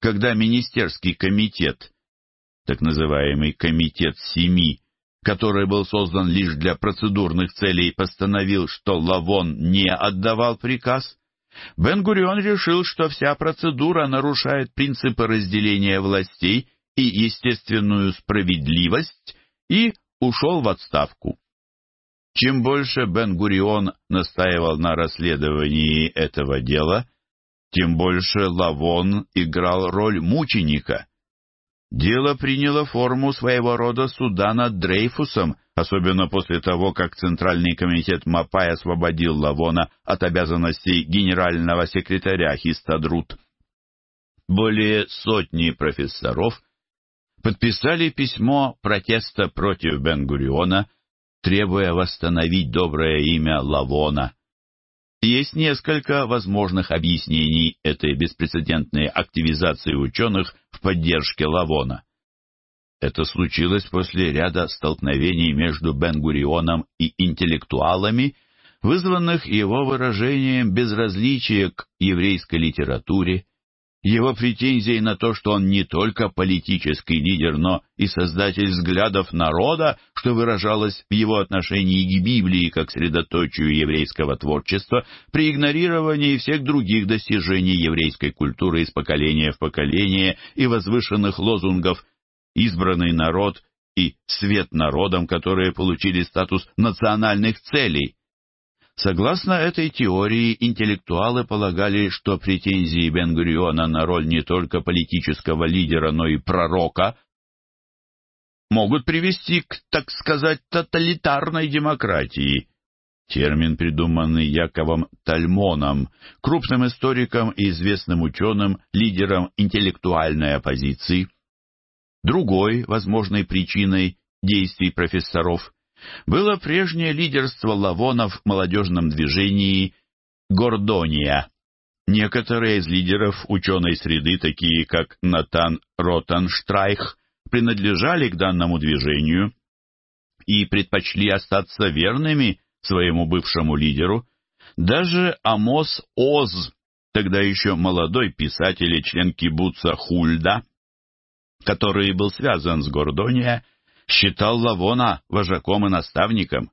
когда Министерский комитет, так называемый Комитет Семи, который был создан лишь для процедурных целей, постановил, что Лавон не отдавал приказ, Бен-Гурион решил, что вся процедура нарушает принципы разделения властей и естественную справедливость, и ушел в отставку. Чем больше Бен-Гурион настаивал на расследовании этого дела, тем больше Лавон играл роль мученика. Дело приняло форму своего рода суда над Дрейфусом, особенно после того, как Центральный комитет Мапай освободил Лавона от обязанностей генерального секретаря Хистадрут. Более сотни профессоров подписали письмо протеста против Бен-Гуриона требуя восстановить доброе имя Лавона. Есть несколько возможных объяснений этой беспрецедентной активизации ученых в поддержке Лавона. Это случилось после ряда столкновений между бен и интеллектуалами, вызванных его выражением безразличия к еврейской литературе, его претензии на то, что он не только политический лидер, но и создатель взглядов народа, что выражалось в его отношении к Библии как средоточию еврейского творчества, при игнорировании всех других достижений еврейской культуры из поколения в поколение и возвышенных лозунгов «избранный народ» и «свет народом», которые получили статус национальных целей. Согласно этой теории, интеллектуалы полагали, что претензии бен на роль не только политического лидера, но и пророка могут привести к, так сказать, тоталитарной демократии. Термин, придуманный Яковом Тальмоном, крупным историком и известным ученым, лидером интеллектуальной оппозиции. Другой возможной причиной действий профессоров – было прежнее лидерство лавонов в молодежном движении «Гордония». Некоторые из лидеров ученой среды, такие как Натан Ротенштрайх, принадлежали к данному движению и предпочли остаться верными своему бывшему лидеру. Даже Амос Оз, тогда еще молодой писатель и член кибуца Хульда, который был связан с Гордония, считал Лавона вожаком и наставником.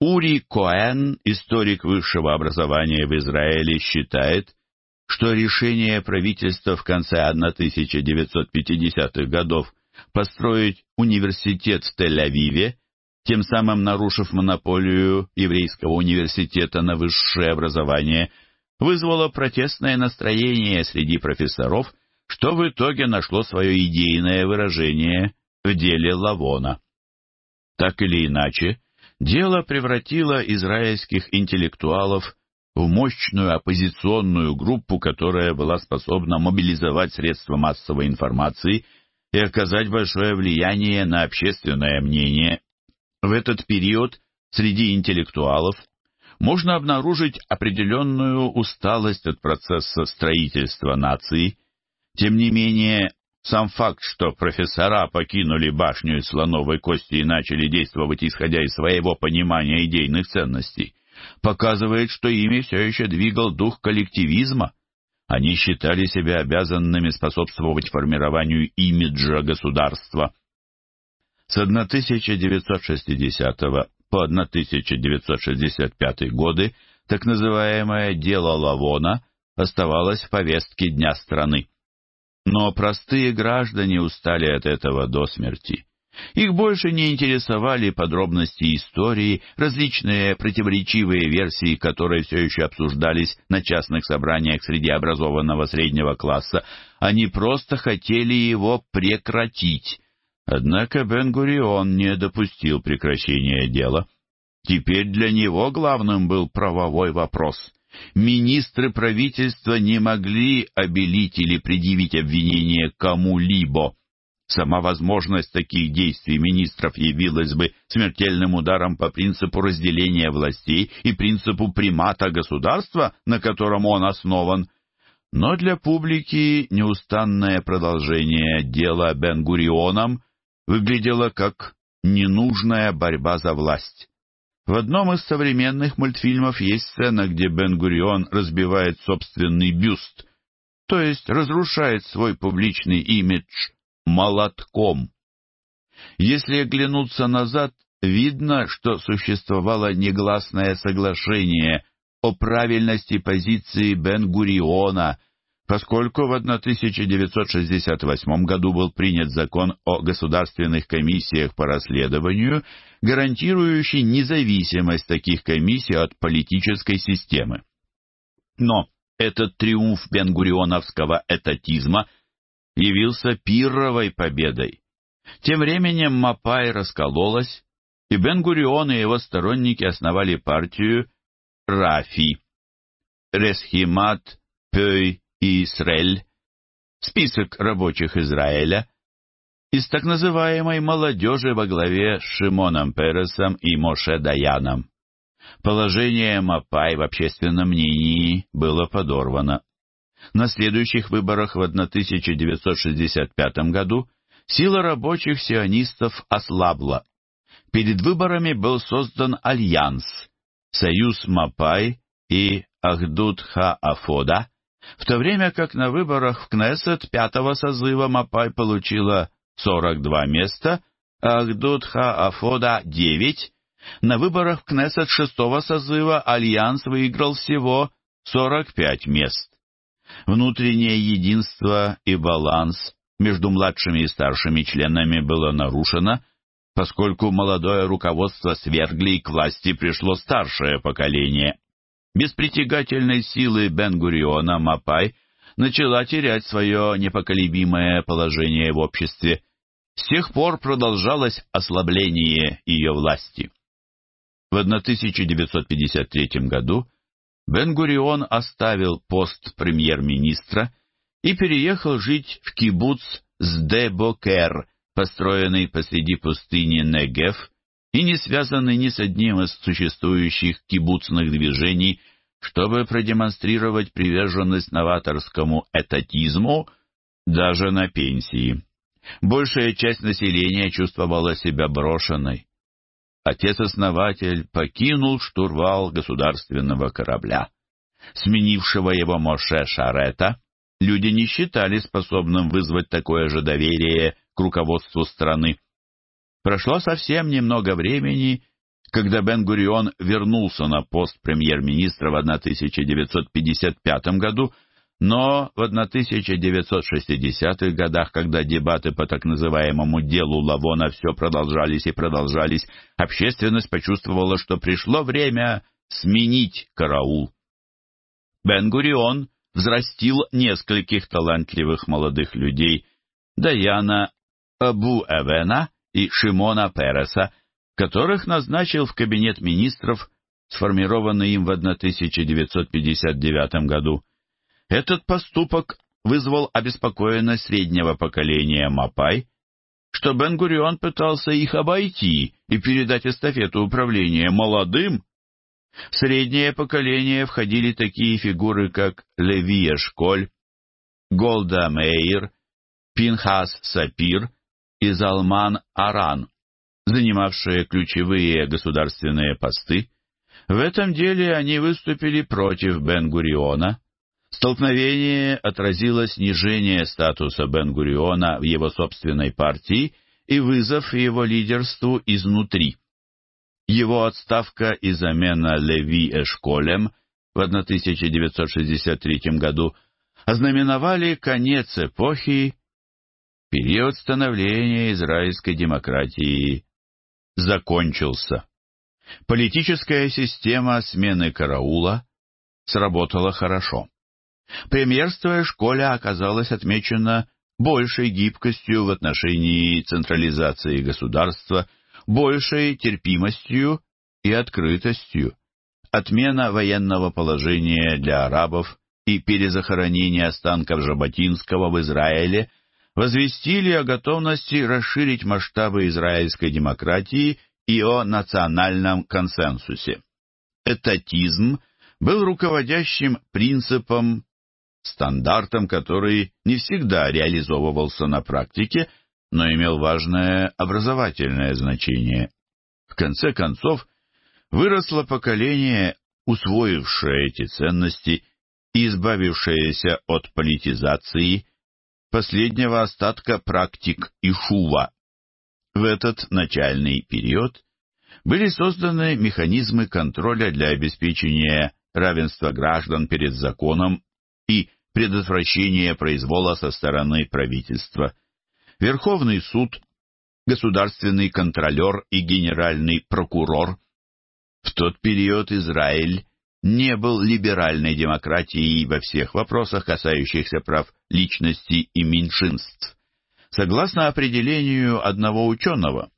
Ури Коэн, историк высшего образования в Израиле, считает, что решение правительства в конце 1950-х годов построить университет в Тель-Авиве, тем самым нарушив монополию еврейского университета на высшее образование, вызвало протестное настроение среди профессоров, что в итоге нашло свое идейное выражение в деле Лавона. Так или иначе, дело превратило израильских интеллектуалов в мощную оппозиционную группу, которая была способна мобилизовать средства массовой информации и оказать большое влияние на общественное мнение. В этот период среди интеллектуалов можно обнаружить определенную усталость от процесса строительства нации. Тем не менее, сам факт, что профессора покинули башню из слоновой кости и начали действовать, исходя из своего понимания идейных ценностей, показывает, что ими все еще двигал дух коллективизма. Они считали себя обязанными способствовать формированию имиджа государства. С 1960 по 1965 годы так называемое «дело Лавона» оставалось в повестке дня страны. Но простые граждане устали от этого до смерти. Их больше не интересовали подробности истории, различные противоречивые версии, которые все еще обсуждались на частных собраниях среди образованного среднего класса. Они просто хотели его прекратить. Однако Бен-Гурион не допустил прекращения дела. Теперь для него главным был правовой вопрос министры правительства не могли обелить или предъявить обвинение кому-либо. Сама возможность таких действий министров явилась бы смертельным ударом по принципу разделения властей и принципу примата государства, на котором он основан. Но для публики неустанное продолжение дела Бен-Гурионом выглядело как ненужная борьба за власть. В одном из современных мультфильмов есть сцена, где Бен-Гурион разбивает собственный бюст, то есть разрушает свой публичный имидж молотком. Если оглянуться назад, видно, что существовало негласное соглашение о правильности позиции Бен-Гуриона Поскольку в 1968 году был принят закон о государственных комиссиях по расследованию, гарантирующий независимость таких комиссий от политической системы. Но этот триумф бенгурионовского этатизма явился пирровой победой. Тем временем Мапай раскололась, и бен и его сторонники основали партию Рафи. Ресхимат Пёй и Исрель, список рабочих Израиля, из так называемой молодежи во главе с Шимоном Пересом и Моше Даяном. Положение Мапай в общественном мнении было подорвано. На следующих выборах в 1965 году сила рабочих сионистов ослабла. Перед выборами был создан альянс «Союз Мапай» и «Ахдут Ха Афода», в то время как на выборах в Кнессет пятого созыва Мапай получила 42 места, а Ахдудха Афода — 9. На выборах в Кнессет шестого созыва Альянс выиграл всего 45 мест. Внутреннее единство и баланс между младшими и старшими членами было нарушено, поскольку молодое руководство свергли и к власти пришло старшее поколение. Без притягательной силы Бен-Гуриона Мапай начала терять свое непоколебимое положение в обществе. С тех пор продолжалось ослабление ее власти. В 1953 году Бен-Гурион оставил пост премьер-министра и переехал жить в кибуц Сдебокер, построенный посреди пустыни Негев и не связаны ни с одним из существующих кибуцных движений, чтобы продемонстрировать приверженность новаторскому этатизму даже на пенсии. Большая часть населения чувствовала себя брошенной. Отец-основатель покинул штурвал государственного корабля. Сменившего его Моше Шарета, люди не считали способным вызвать такое же доверие к руководству страны. Прошло совсем немного времени, когда Бен-Гурион вернулся на пост премьер-министра в 1955 году, но в 1960-х годах, когда дебаты по так называемому делу Лавона все продолжались и продолжались, общественность почувствовала, что пришло время сменить караул. Бен-Гурион взрастил нескольких талантливых молодых людей. Даяна Абу-Эвена и Шимона Переса, которых назначил в кабинет министров, сформированный им в 1959 году. Этот поступок вызвал обеспокоенность среднего поколения Мапай, что Бен-Гурион пытался их обойти и передать эстафету управления молодым. В среднее поколение входили такие фигуры, как Левия Школь, Голда Мейер, Пинхас Сапир из Алман аран занимавшие ключевые государственные посты, в этом деле они выступили против Бен-Гуриона. Столкновение отразило снижение статуса Бен-Гуриона в его собственной партии и вызов его лидерству изнутри. Его отставка и замена Леви Эшколем в 1963 году ознаменовали конец эпохи Период становления израильской демократии закончился. Политическая система смены караула сработала хорошо. Премьерство школе оказалось отмечено большей гибкостью в отношении централизации государства, большей терпимостью и открытостью. Отмена военного положения для арабов и перезахоронение останков Жаботинского в Израиле – возвестили о готовности расширить масштабы израильской демократии и о национальном консенсусе. Этатизм был руководящим принципом, стандартом, который не всегда реализовывался на практике, но имел важное образовательное значение. В конце концов, выросло поколение, усвоившее эти ценности и избавившееся от политизации – последнего остатка практик Ишува. В этот начальный период были созданы механизмы контроля для обеспечения равенства граждан перед законом и предотвращения произвола со стороны правительства. Верховный суд, государственный контролер и генеральный прокурор. В тот период Израиль не был либеральной демократией во всех вопросах, касающихся прав личности и меньшинств. Согласно определению одного ученого,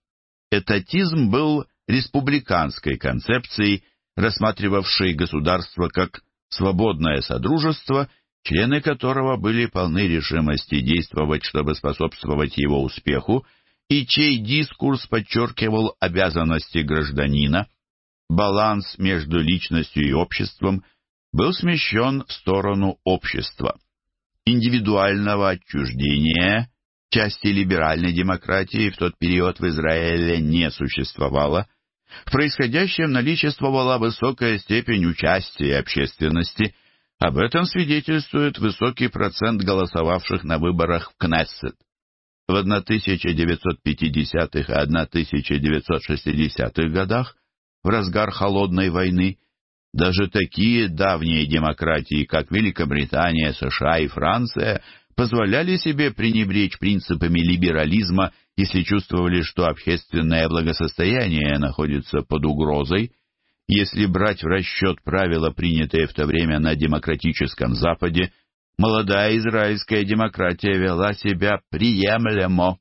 этатизм был республиканской концепцией, рассматривавшей государство как свободное содружество, члены которого были полны решимости действовать, чтобы способствовать его успеху, и чей дискурс подчеркивал обязанности гражданина – баланс между личностью и обществом был смещен в сторону общества. Индивидуального отчуждения части либеральной демократии в тот период в Израиле не существовало. В происходящем наличествовала высокая степень участия общественности. Об этом свидетельствует высокий процент голосовавших на выборах в Кнессет. В 1950-х и 1960-х годах – в разгар холодной войны, даже такие давние демократии, как Великобритания, США и Франция, позволяли себе пренебречь принципами либерализма, если чувствовали, что общественное благосостояние находится под угрозой. Если брать в расчет правила, принятые в то время на демократическом Западе, молодая израильская демократия вела себя приемлемо.